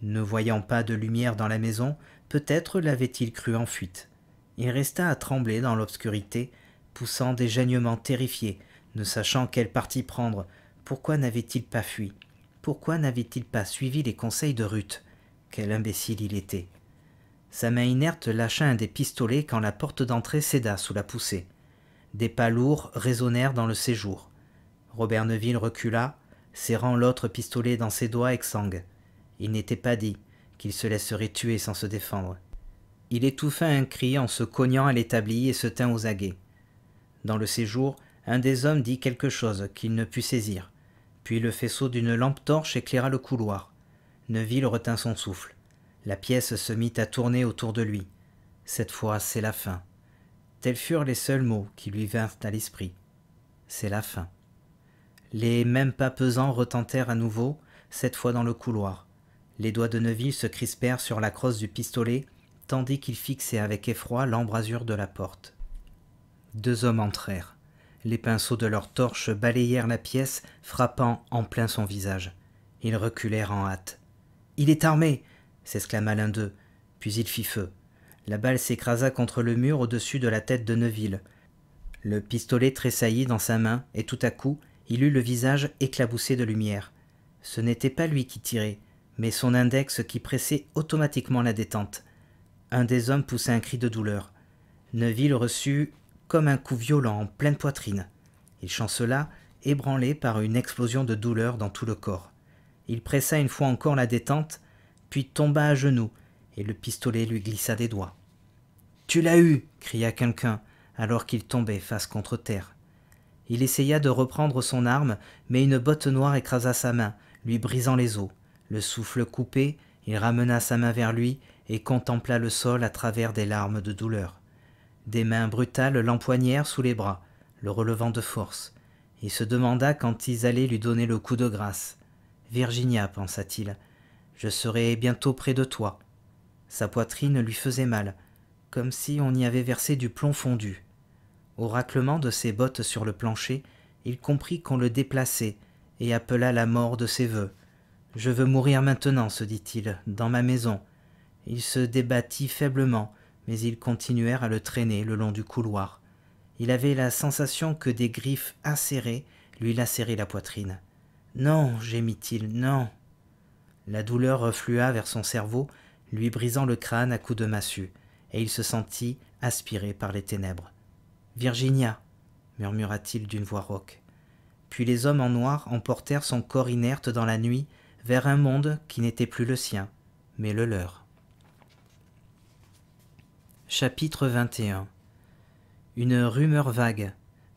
Ne voyant pas de lumière dans la maison, peut-être l'avait-il cru en fuite. Il resta à trembler dans l'obscurité, poussant des gênements terrifiés, ne sachant quel parti prendre. Pourquoi n'avait-il pas fui Pourquoi n'avait-il pas suivi les conseils de Ruth quel imbécile il était. Sa main inerte lâcha un des pistolets quand la porte d'entrée céda sous la poussée. Des pas lourds résonnèrent dans le séjour. Robert Neville recula, serrant l'autre pistolet dans ses doigts exsangues. Il n'était pas dit qu'il se laisserait tuer sans se défendre. Il étouffa un cri en se cognant à l'établi et se tint aux aguets. Dans le séjour, un des hommes dit quelque chose qu'il ne put saisir. Puis le faisceau d'une lampe torche éclaira le couloir. Neville retint son souffle. La pièce se mit à tourner autour de lui. Cette fois, c'est la fin. Tels furent les seuls mots qui lui vinrent à l'esprit. C'est la fin. Les mêmes pas pesants retentèrent à nouveau, cette fois dans le couloir. Les doigts de Neville se crispèrent sur la crosse du pistolet, tandis qu'il fixait avec effroi l'embrasure de la porte. Deux hommes entrèrent. Les pinceaux de leurs torches balayèrent la pièce, frappant en plein son visage. Ils reculèrent en hâte. Il est armé s'exclama l'un d'eux, puis il fit feu. La balle s'écrasa contre le mur au-dessus de la tête de Neville. Le pistolet tressaillit dans sa main, et tout à coup, il eut le visage éclaboussé de lumière. Ce n'était pas lui qui tirait, mais son index qui pressait automatiquement la détente. Un des hommes poussa un cri de douleur. Neville reçut comme un coup violent en pleine poitrine. Il chancela, ébranlé par une explosion de douleur dans tout le corps. Il pressa une fois encore la détente, puis tomba à genoux, et le pistolet lui glissa des doigts. Tu l'as eu cria quelqu'un, alors qu'il tombait face contre terre. Il essaya de reprendre son arme, mais une botte noire écrasa sa main, lui brisant les os. Le souffle coupé, il ramena sa main vers lui et contempla le sol à travers des larmes de douleur. Des mains brutales l'empoignèrent sous les bras, le relevant de force. Il se demanda quand ils allaient lui donner le coup de grâce. Virginia, pensa-t-il, je serai bientôt près de toi. Sa poitrine lui faisait mal, comme si on y avait versé du plomb fondu. Au raclement de ses bottes sur le plancher, il comprit qu'on le déplaçait et appela la mort de ses vœux. Je veux mourir maintenant, se dit-il, dans ma maison. Il se débattit faiblement, mais ils continuèrent à le traîner le long du couloir. Il avait la sensation que des griffes acérées lui lacéraient la poitrine. Non, gémit-il, non. La douleur reflua vers son cerveau, lui brisant le crâne à coups de massue, et il se sentit aspiré par les ténèbres. Virginia, murmura-t-il d'une voix rauque. Puis les hommes en noir emportèrent son corps inerte dans la nuit vers un monde qui n'était plus le sien, mais le leur. Chapitre 21 Une rumeur vague,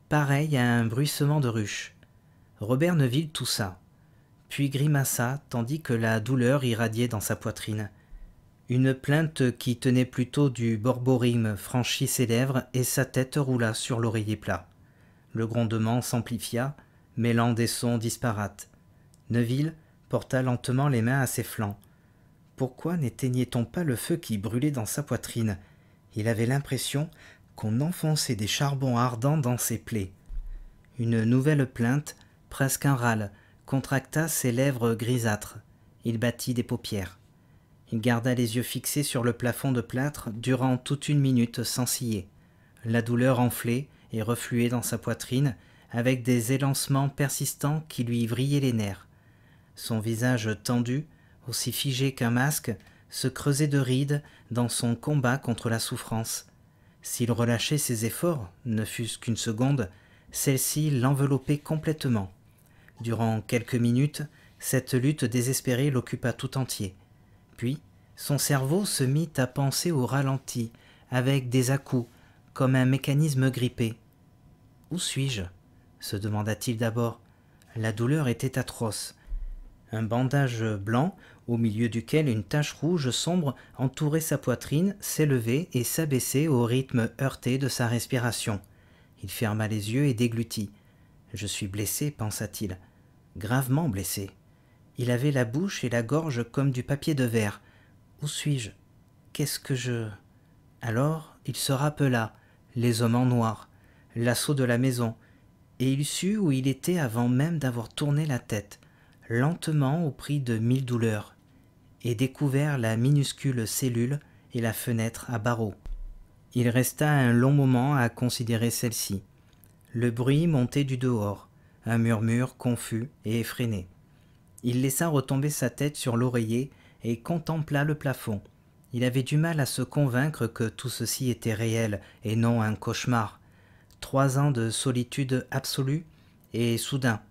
pareille à un bruissement de ruche, Robert Neville toussa, puis grimaça tandis que la douleur irradiait dans sa poitrine. Une plainte qui tenait plutôt du borborim franchit ses lèvres et sa tête roula sur l'oreiller plat. Le grondement s'amplifia, mêlant des sons disparates. Neville porta lentement les mains à ses flancs. Pourquoi n'éteignait-on pas le feu qui brûlait dans sa poitrine Il avait l'impression qu'on enfonçait des charbons ardents dans ses plaies. Une nouvelle plainte presque un râle, contracta ses lèvres grisâtres. Il battit des paupières. Il garda les yeux fixés sur le plafond de plâtre durant toute une minute sans ciller. La douleur enflait et refluait dans sa poitrine avec des élancements persistants qui lui vrillaient les nerfs. Son visage tendu, aussi figé qu'un masque, se creusait de rides dans son combat contre la souffrance. S'il relâchait ses efforts, ne fût-ce qu'une seconde, celle-ci l'enveloppait complètement. Durant quelques minutes, cette lutte désespérée l'occupa tout entier. Puis, son cerveau se mit à penser au ralenti, avec des à comme un mécanisme grippé. Où suis-je se demanda-t-il d'abord. La douleur était atroce. Un bandage blanc, au milieu duquel une tache rouge sombre entourait sa poitrine, s'élevait et s'abaissait au rythme heurté de sa respiration. Il ferma les yeux et déglutit. Je suis blessé, pensa-t-il gravement blessé. Il avait la bouche et la gorge comme du papier de verre. Où suis-je Qu'est-ce que je... Alors il se rappela les hommes en noir, l'assaut de la maison, et il sut où il était avant même d'avoir tourné la tête, lentement au prix de mille douleurs, et découvert la minuscule cellule et la fenêtre à barreaux. Il resta un long moment à considérer celle-ci. Le bruit montait du dehors un murmure confus et effréné. Il laissa retomber sa tête sur l'oreiller et contempla le plafond. Il avait du mal à se convaincre que tout ceci était réel et non un cauchemar. Trois ans de solitude absolue et soudain.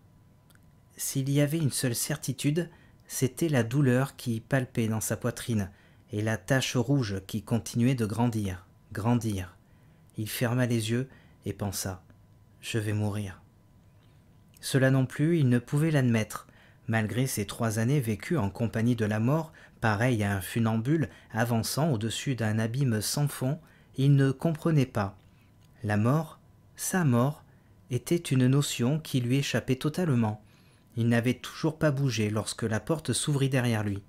S'il y avait une seule certitude, c'était la douleur qui palpait dans sa poitrine et la tache rouge qui continuait de grandir, grandir. Il ferma les yeux et pensa Je vais mourir. Cela non plus, il ne pouvait l'admettre, malgré ces trois années vécues en compagnie de la mort, pareil à un funambule avançant au-dessus d'un abîme sans fond, il ne comprenait pas. La mort, sa mort, était une notion qui lui échappait totalement. Il n'avait toujours pas bougé lorsque la porte s'ouvrit derrière lui.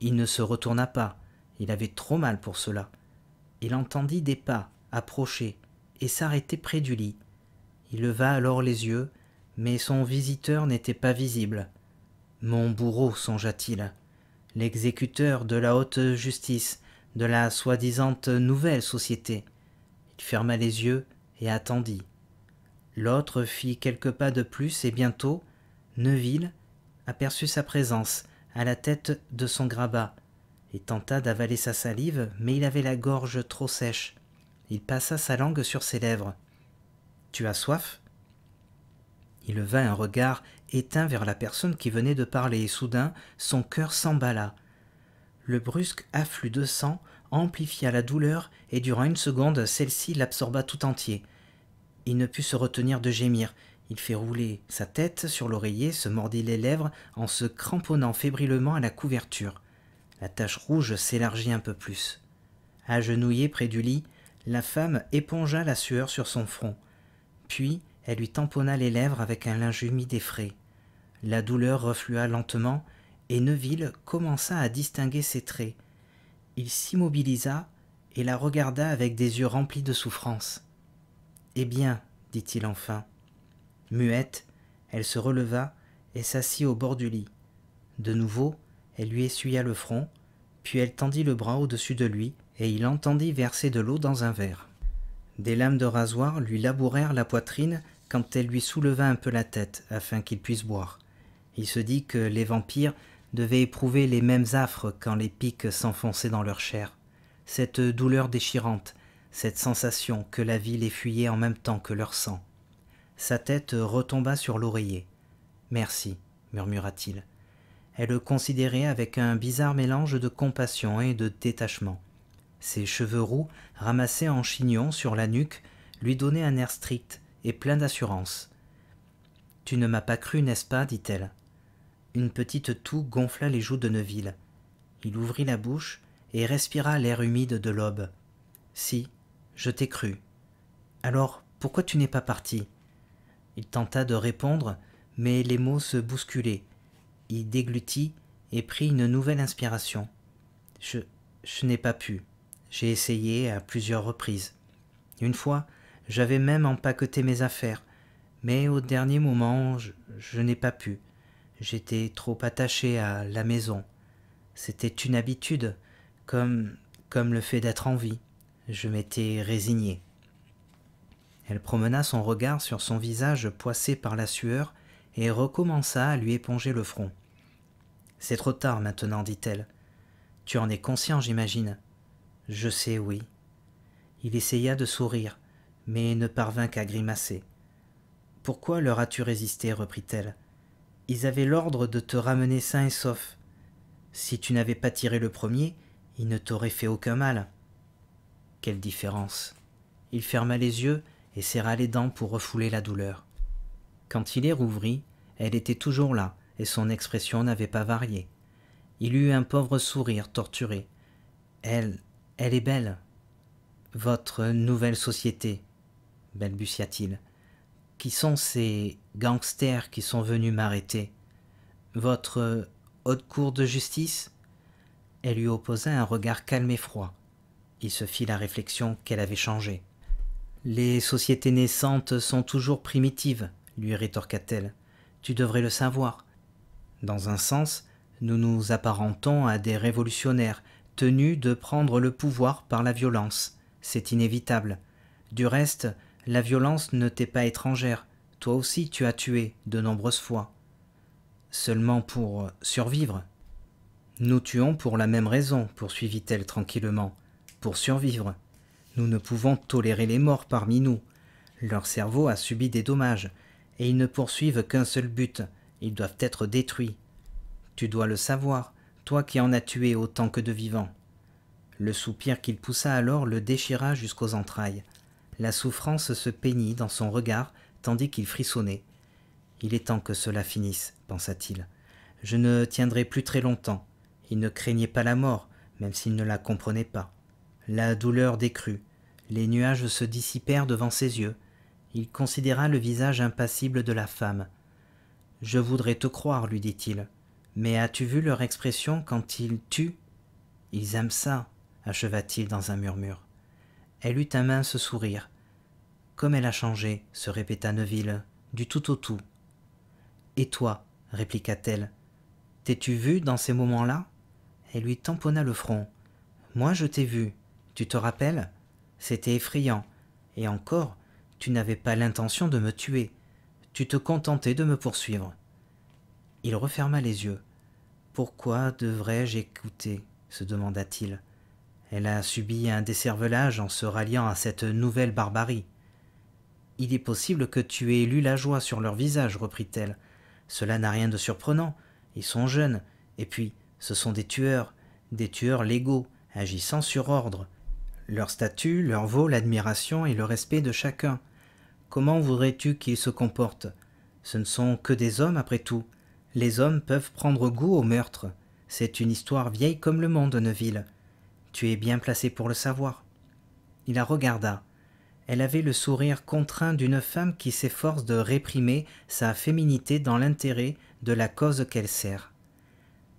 Il ne se retourna pas, il avait trop mal pour cela. Il entendit des pas approcher et s'arrêter près du lit. Il leva alors les yeux mais son visiteur n'était pas visible. Mon bourreau, songea-t-il, l'exécuteur de la haute justice, de la soi disante nouvelle société. Il ferma les yeux et attendit. L'autre fit quelques pas de plus et bientôt, Neuville aperçut sa présence à la tête de son grabat et tenta d'avaler sa salive, mais il avait la gorge trop sèche. Il passa sa langue sur ses lèvres. Tu as soif il leva un regard éteint vers la personne qui venait de parler et soudain son cœur s'emballa. Le brusque afflux de sang amplifia la douleur et durant une seconde celle-ci l'absorba tout entier. Il ne put se retenir de gémir. Il fit rouler sa tête sur l'oreiller, se mordit les lèvres en se cramponnant fébrilement à la couverture. La tache rouge s'élargit un peu plus. Agenouillée près du lit, la femme épongea la sueur sur son front. Puis, elle lui tamponna les lèvres avec un linge humide et frais. La douleur reflua lentement, et Neuville commença à distinguer ses traits. Il s'immobilisa et la regarda avec des yeux remplis de souffrance. Eh bien, dit-il enfin. Muette, elle se releva et s'assit au bord du lit. De nouveau, elle lui essuya le front, puis elle tendit le bras au-dessus de lui, et il entendit verser de l'eau dans un verre. Des lames de rasoir lui labourèrent la poitrine quand elle lui souleva un peu la tête afin qu'il puisse boire. Il se dit que les vampires devaient éprouver les mêmes affres quand les pics s'enfonçaient dans leur chair. Cette douleur déchirante, cette sensation que la vie les fuyait en même temps que leur sang. Sa tête retomba sur l'oreiller. Merci, murmura-t-il. Elle le considérait avec un bizarre mélange de compassion et de détachement. Ses cheveux roux, ramassés en chignon sur la nuque, lui donnaient un air strict, et plein d'assurance. Tu ne m'as pas cru, n'est-ce pas dit-elle. Une petite toux gonfla les joues de Neville. Il ouvrit la bouche et respira l'air humide de l'aube. Si, je t'ai cru. Alors, pourquoi tu n'es pas parti Il tenta de répondre, mais les mots se bousculaient. Il déglutit et prit une nouvelle inspiration. Je, je n'ai pas pu. J'ai essayé à plusieurs reprises. Une fois, j'avais même empaqueté mes affaires, mais au dernier moment, je, n'ai pas pu. J'étais trop attaché à la maison. C'était une habitude, comme, comme le fait d'être en vie. Je m'étais résigné. Elle promena son regard sur son visage poissé par la sueur et recommença à lui éponger le front. C'est trop tard maintenant, dit-elle. Tu en es conscient, j'imagine. Je sais, oui. Il essaya de sourire, mais ne parvint qu'à grimacer. Pourquoi leur as-tu résisté reprit-elle. Ils avaient l'ordre de te ramener sain et sauf. Si tu n'avais pas tiré le premier, ils ne t'auraient fait aucun mal. Quelle différence Il ferma les yeux et serra les dents pour refouler la douleur. Quand il les rouvrit, elle était toujours là et son expression n'avait pas varié. Il eut un pauvre sourire torturé. Elle, elle est belle. Votre nouvelle société, balbutia-t-il. Qui sont ces gangsters qui sont venus m'arrêter Votre haute cour de justice Elle lui opposa un regard calme et froid. Il se fit la réflexion qu'elle avait changé. « Les sociétés naissantes sont toujours primitives, lui rétorqua-t-elle. Tu devrais le savoir. Dans un sens, nous nous apparentons à des révolutionnaires, tenus de prendre le pouvoir par la violence. C'est inévitable. Du reste, la violence ne t'est pas étrangère, toi aussi tu as tué de nombreuses fois. Seulement pour euh, survivre. Nous tuons pour la même raison, poursuivit-elle tranquillement, pour survivre. Nous ne pouvons tolérer les morts parmi nous. Leur cerveau a subi des dommages, et ils ne poursuivent qu'un seul but, ils doivent être détruits. Tu dois le savoir, toi qui en as tué autant que de vivants. Le soupir qu'il poussa alors le déchira jusqu'aux entrailles. La souffrance se peignit dans son regard tandis qu'il frissonnait. Il est temps que cela finisse, pensa-t-il. Je ne tiendrai plus très longtemps. Il ne craignait pas la mort, même s'il ne la comprenait pas. La douleur décrut. Les nuages se dissipèrent devant ses yeux. Il considéra le visage impassible de la femme. Je voudrais te croire, lui dit-il. Mais as-tu vu leur expression quand ils tuent Ils aiment ça, acheva-t-il dans un murmure. Elle eut un mince sourire. Comme elle a changé, se répéta Neville, du tout au tout. Et toi, répliqua-t-elle, t'es-tu vu dans ces moments-là Elle lui tamponna le front. Moi, je t'ai vu. Tu te rappelles C'était effrayant. Et encore, tu n'avais pas l'intention de me tuer. Tu te contentais de me poursuivre. Il referma les yeux. Pourquoi devrais-je écouter se demanda-t-il. Elle a subi un décervelage en se ralliant à cette nouvelle barbarie. Il est possible que tu aies lu la joie sur leur visage, reprit-elle. Cela n'a rien de surprenant. Ils sont jeunes. Et puis, ce sont des tueurs, des tueurs légaux, agissant sur ordre. Leur statut leur vaut l'admiration et le respect de chacun. Comment voudrais-tu qu'ils se comportent Ce ne sont que des hommes après tout. Les hommes peuvent prendre goût au meurtre. C'est une histoire vieille comme le monde, Neville. Tu es bien placé pour le savoir. Il la regarda. Elle avait le sourire contraint d'une femme qui s'efforce de réprimer sa féminité dans l'intérêt de la cause qu'elle sert.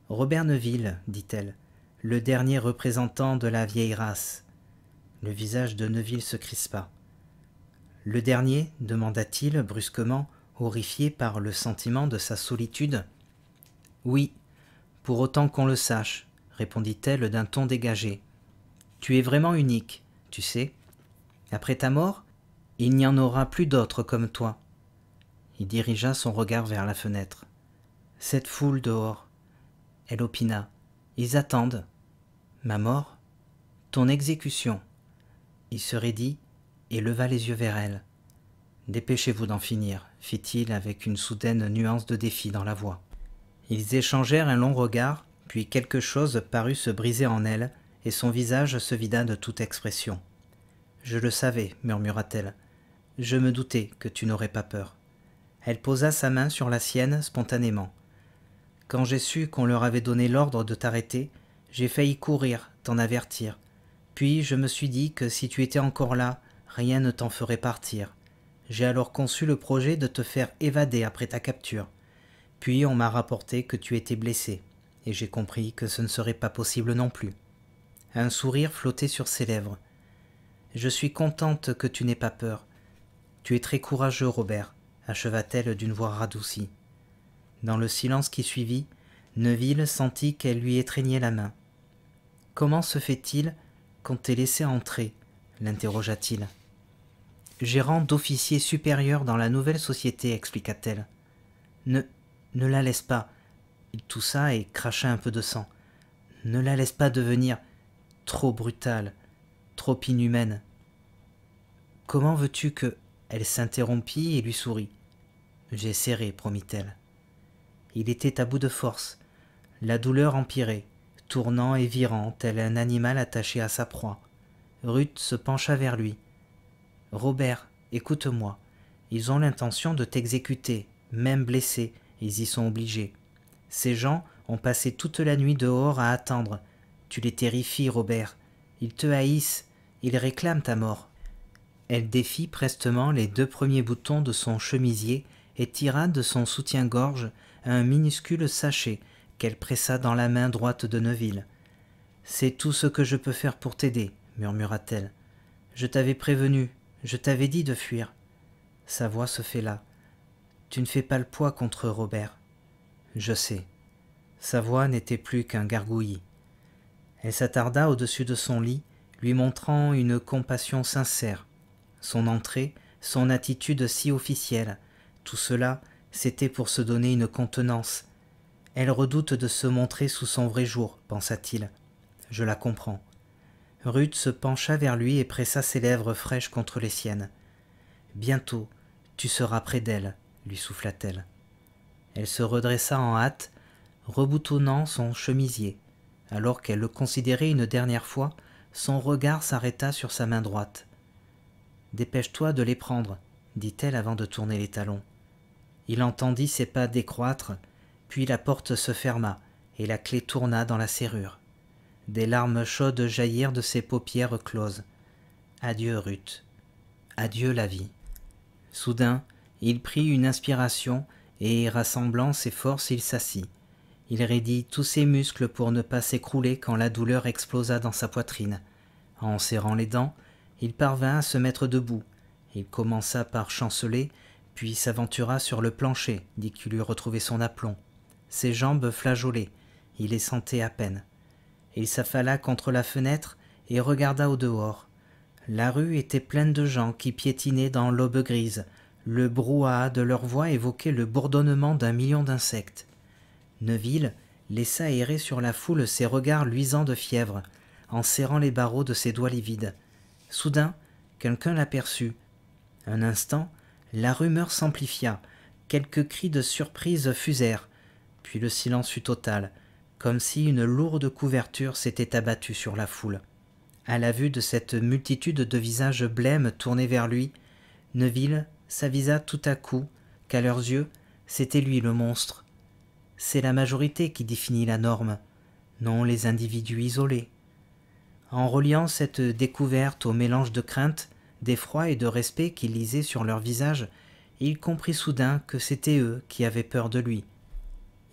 Robert Neville, dit-elle, le dernier représentant de la vieille race. Le visage de Neville se crispa. Le dernier demanda-t-il brusquement, horrifié par le sentiment de sa solitude. Oui, pour autant qu'on le sache, répondit-elle d'un ton dégagé. Tu es vraiment unique, tu sais. Après ta mort, il n'y en aura plus d'autres comme toi. Il dirigea son regard vers la fenêtre. Cette foule dehors. Elle opina. Ils attendent. Ma mort Ton exécution. Il se raidit et leva les yeux vers elle. Dépêchez-vous d'en finir, fit-il avec une soudaine nuance de défi dans la voix. Ils échangèrent un long regard, puis quelque chose parut se briser en elle, et son visage se vida de toute expression. Je le savais, murmura-t-elle. Je me doutais que tu n'aurais pas peur. Elle posa sa main sur la sienne spontanément. Quand j'ai su qu'on leur avait donné l'ordre de t'arrêter, j'ai failli courir, t'en avertir. Puis je me suis dit que si tu étais encore là, rien ne t'en ferait partir. J'ai alors conçu le projet de te faire évader après ta capture. Puis on m'a rapporté que tu étais blessé, et j'ai compris que ce ne serait pas possible non plus. Un sourire flottait sur ses lèvres. Je suis contente que tu n'aies pas peur. Tu es très courageux, Robert, acheva-t-elle d'une voix radoucie. Dans le silence qui suivit, Neville sentit qu'elle lui étreignait la main. Comment se fait-il qu'on t'ait laissé entrer l'interrogea-t-il. Gérant d'officier supérieur dans la nouvelle société, expliqua-t-elle. Ne, ne la laisse pas. Il toussa et cracha un peu de sang. Ne la laisse pas devenir trop brutale, trop inhumaine. Comment veux-tu que... Elle s'interrompit et lui sourit. serré, promit-elle. Il était à bout de force. La douleur empirait, tournant et virant tel un animal attaché à sa proie. Ruth se pencha vers lui. Robert, écoute-moi. Ils ont l'intention de t'exécuter, même blessé, ils y sont obligés. Ces gens ont passé toute la nuit dehors à attendre, tu les terrifies, Robert. Ils te haïssent. Ils réclament ta mort. Elle défit prestement les deux premiers boutons de son chemisier et tira de son soutien-gorge un minuscule sachet qu'elle pressa dans la main droite de Neville. C'est tout ce que je peux faire pour t'aider, murmura-t-elle. Je t'avais prévenu, je t'avais dit de fuir. Sa voix se fait là. Tu ne fais pas le poids contre Robert. Je sais. Sa voix n'était plus qu'un gargouillis. Elle s'attarda au-dessus de son lit, lui montrant une compassion sincère. Son entrée, son attitude si officielle, tout cela, c'était pour se donner une contenance. Elle redoute de se montrer sous son vrai jour, pensa-t-il. Je la comprends. Ruth se pencha vers lui et pressa ses lèvres fraîches contre les siennes. Bientôt, tu seras près d'elle, lui souffla-t-elle. Elle se redressa en hâte, reboutonnant son chemisier. Alors qu'elle le considérait une dernière fois, son regard s'arrêta sur sa main droite. Dépêche-toi de les prendre, dit-elle avant de tourner les talons. Il entendit ses pas décroître, puis la porte se ferma et la clé tourna dans la serrure. Des larmes chaudes jaillirent de ses paupières closes. Adieu Ruth. Adieu la vie. Soudain, il prit une inspiration et, rassemblant ses forces, il s'assit. Il raidit tous ses muscles pour ne pas s'écrouler quand la douleur explosa dans sa poitrine. En serrant les dents, il parvint à se mettre debout. Il commença par chanceler, puis s'aventura sur le plancher dit qu'il eut retrouvé son aplomb. Ses jambes flageolaient, il les sentait à peine. Il s'affala contre la fenêtre et regarda au dehors. La rue était pleine de gens qui piétinaient dans l'aube grise. Le brouhaha de leur voix évoquait le bourdonnement d'un million d'insectes. Neville laissa errer sur la foule ses regards luisants de fièvre, en serrant les barreaux de ses doigts livides. Soudain, quelqu'un l'aperçut. Un instant, la rumeur s'amplifia, quelques cris de surprise fusèrent, puis le silence fut total, comme si une lourde couverture s'était abattue sur la foule. À la vue de cette multitude de visages blêmes tournés vers lui, Neville s'avisa tout à coup qu'à leurs yeux, c'était lui le monstre, c'est la majorité qui définit la norme, non les individus isolés. En reliant cette découverte au mélange de crainte, d'effroi et de respect qu'il lisait sur leurs visages, il comprit soudain que c'était eux qui avaient peur de lui.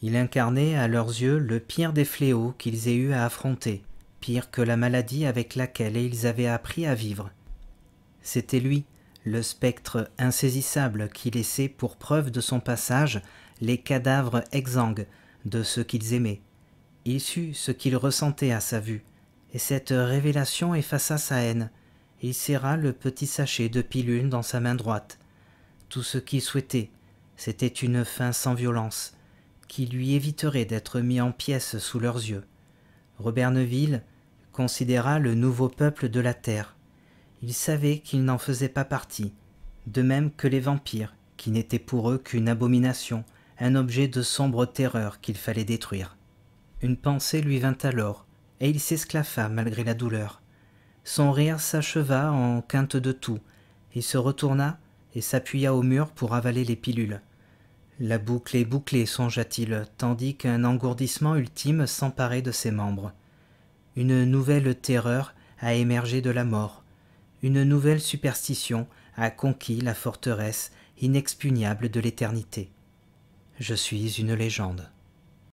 Il incarnait à leurs yeux le pire des fléaux qu'ils aient eu à affronter, pire que la maladie avec laquelle ils avaient appris à vivre. C'était lui, le spectre insaisissable qui laissait pour preuve de son passage les cadavres exsangues de ceux qu'ils aimaient. Il sut ce qu'il ressentait à sa vue, et cette révélation effaça sa haine. Il serra le petit sachet de pilule dans sa main droite. Tout ce qu'il souhaitait, c'était une fin sans violence, qui lui éviterait d'être mis en pièces sous leurs yeux. Robert Neville considéra le nouveau peuple de la Terre. Il savait qu'il n'en faisait pas partie, de même que les vampires, qui n'étaient pour eux qu'une abomination, un objet de sombre terreur qu'il fallait détruire. Une pensée lui vint alors, et il s'esclaffa malgré la douleur. Son rire s'acheva en quinte de tout. Il se retourna et s'appuya au mur pour avaler les pilules. La boucle est bouclée, songea-t-il, tandis qu'un engourdissement ultime s'emparait de ses membres. Une nouvelle terreur a émergé de la mort. Une nouvelle superstition a conquis la forteresse inexpugnable de l'éternité. Je suis une légende.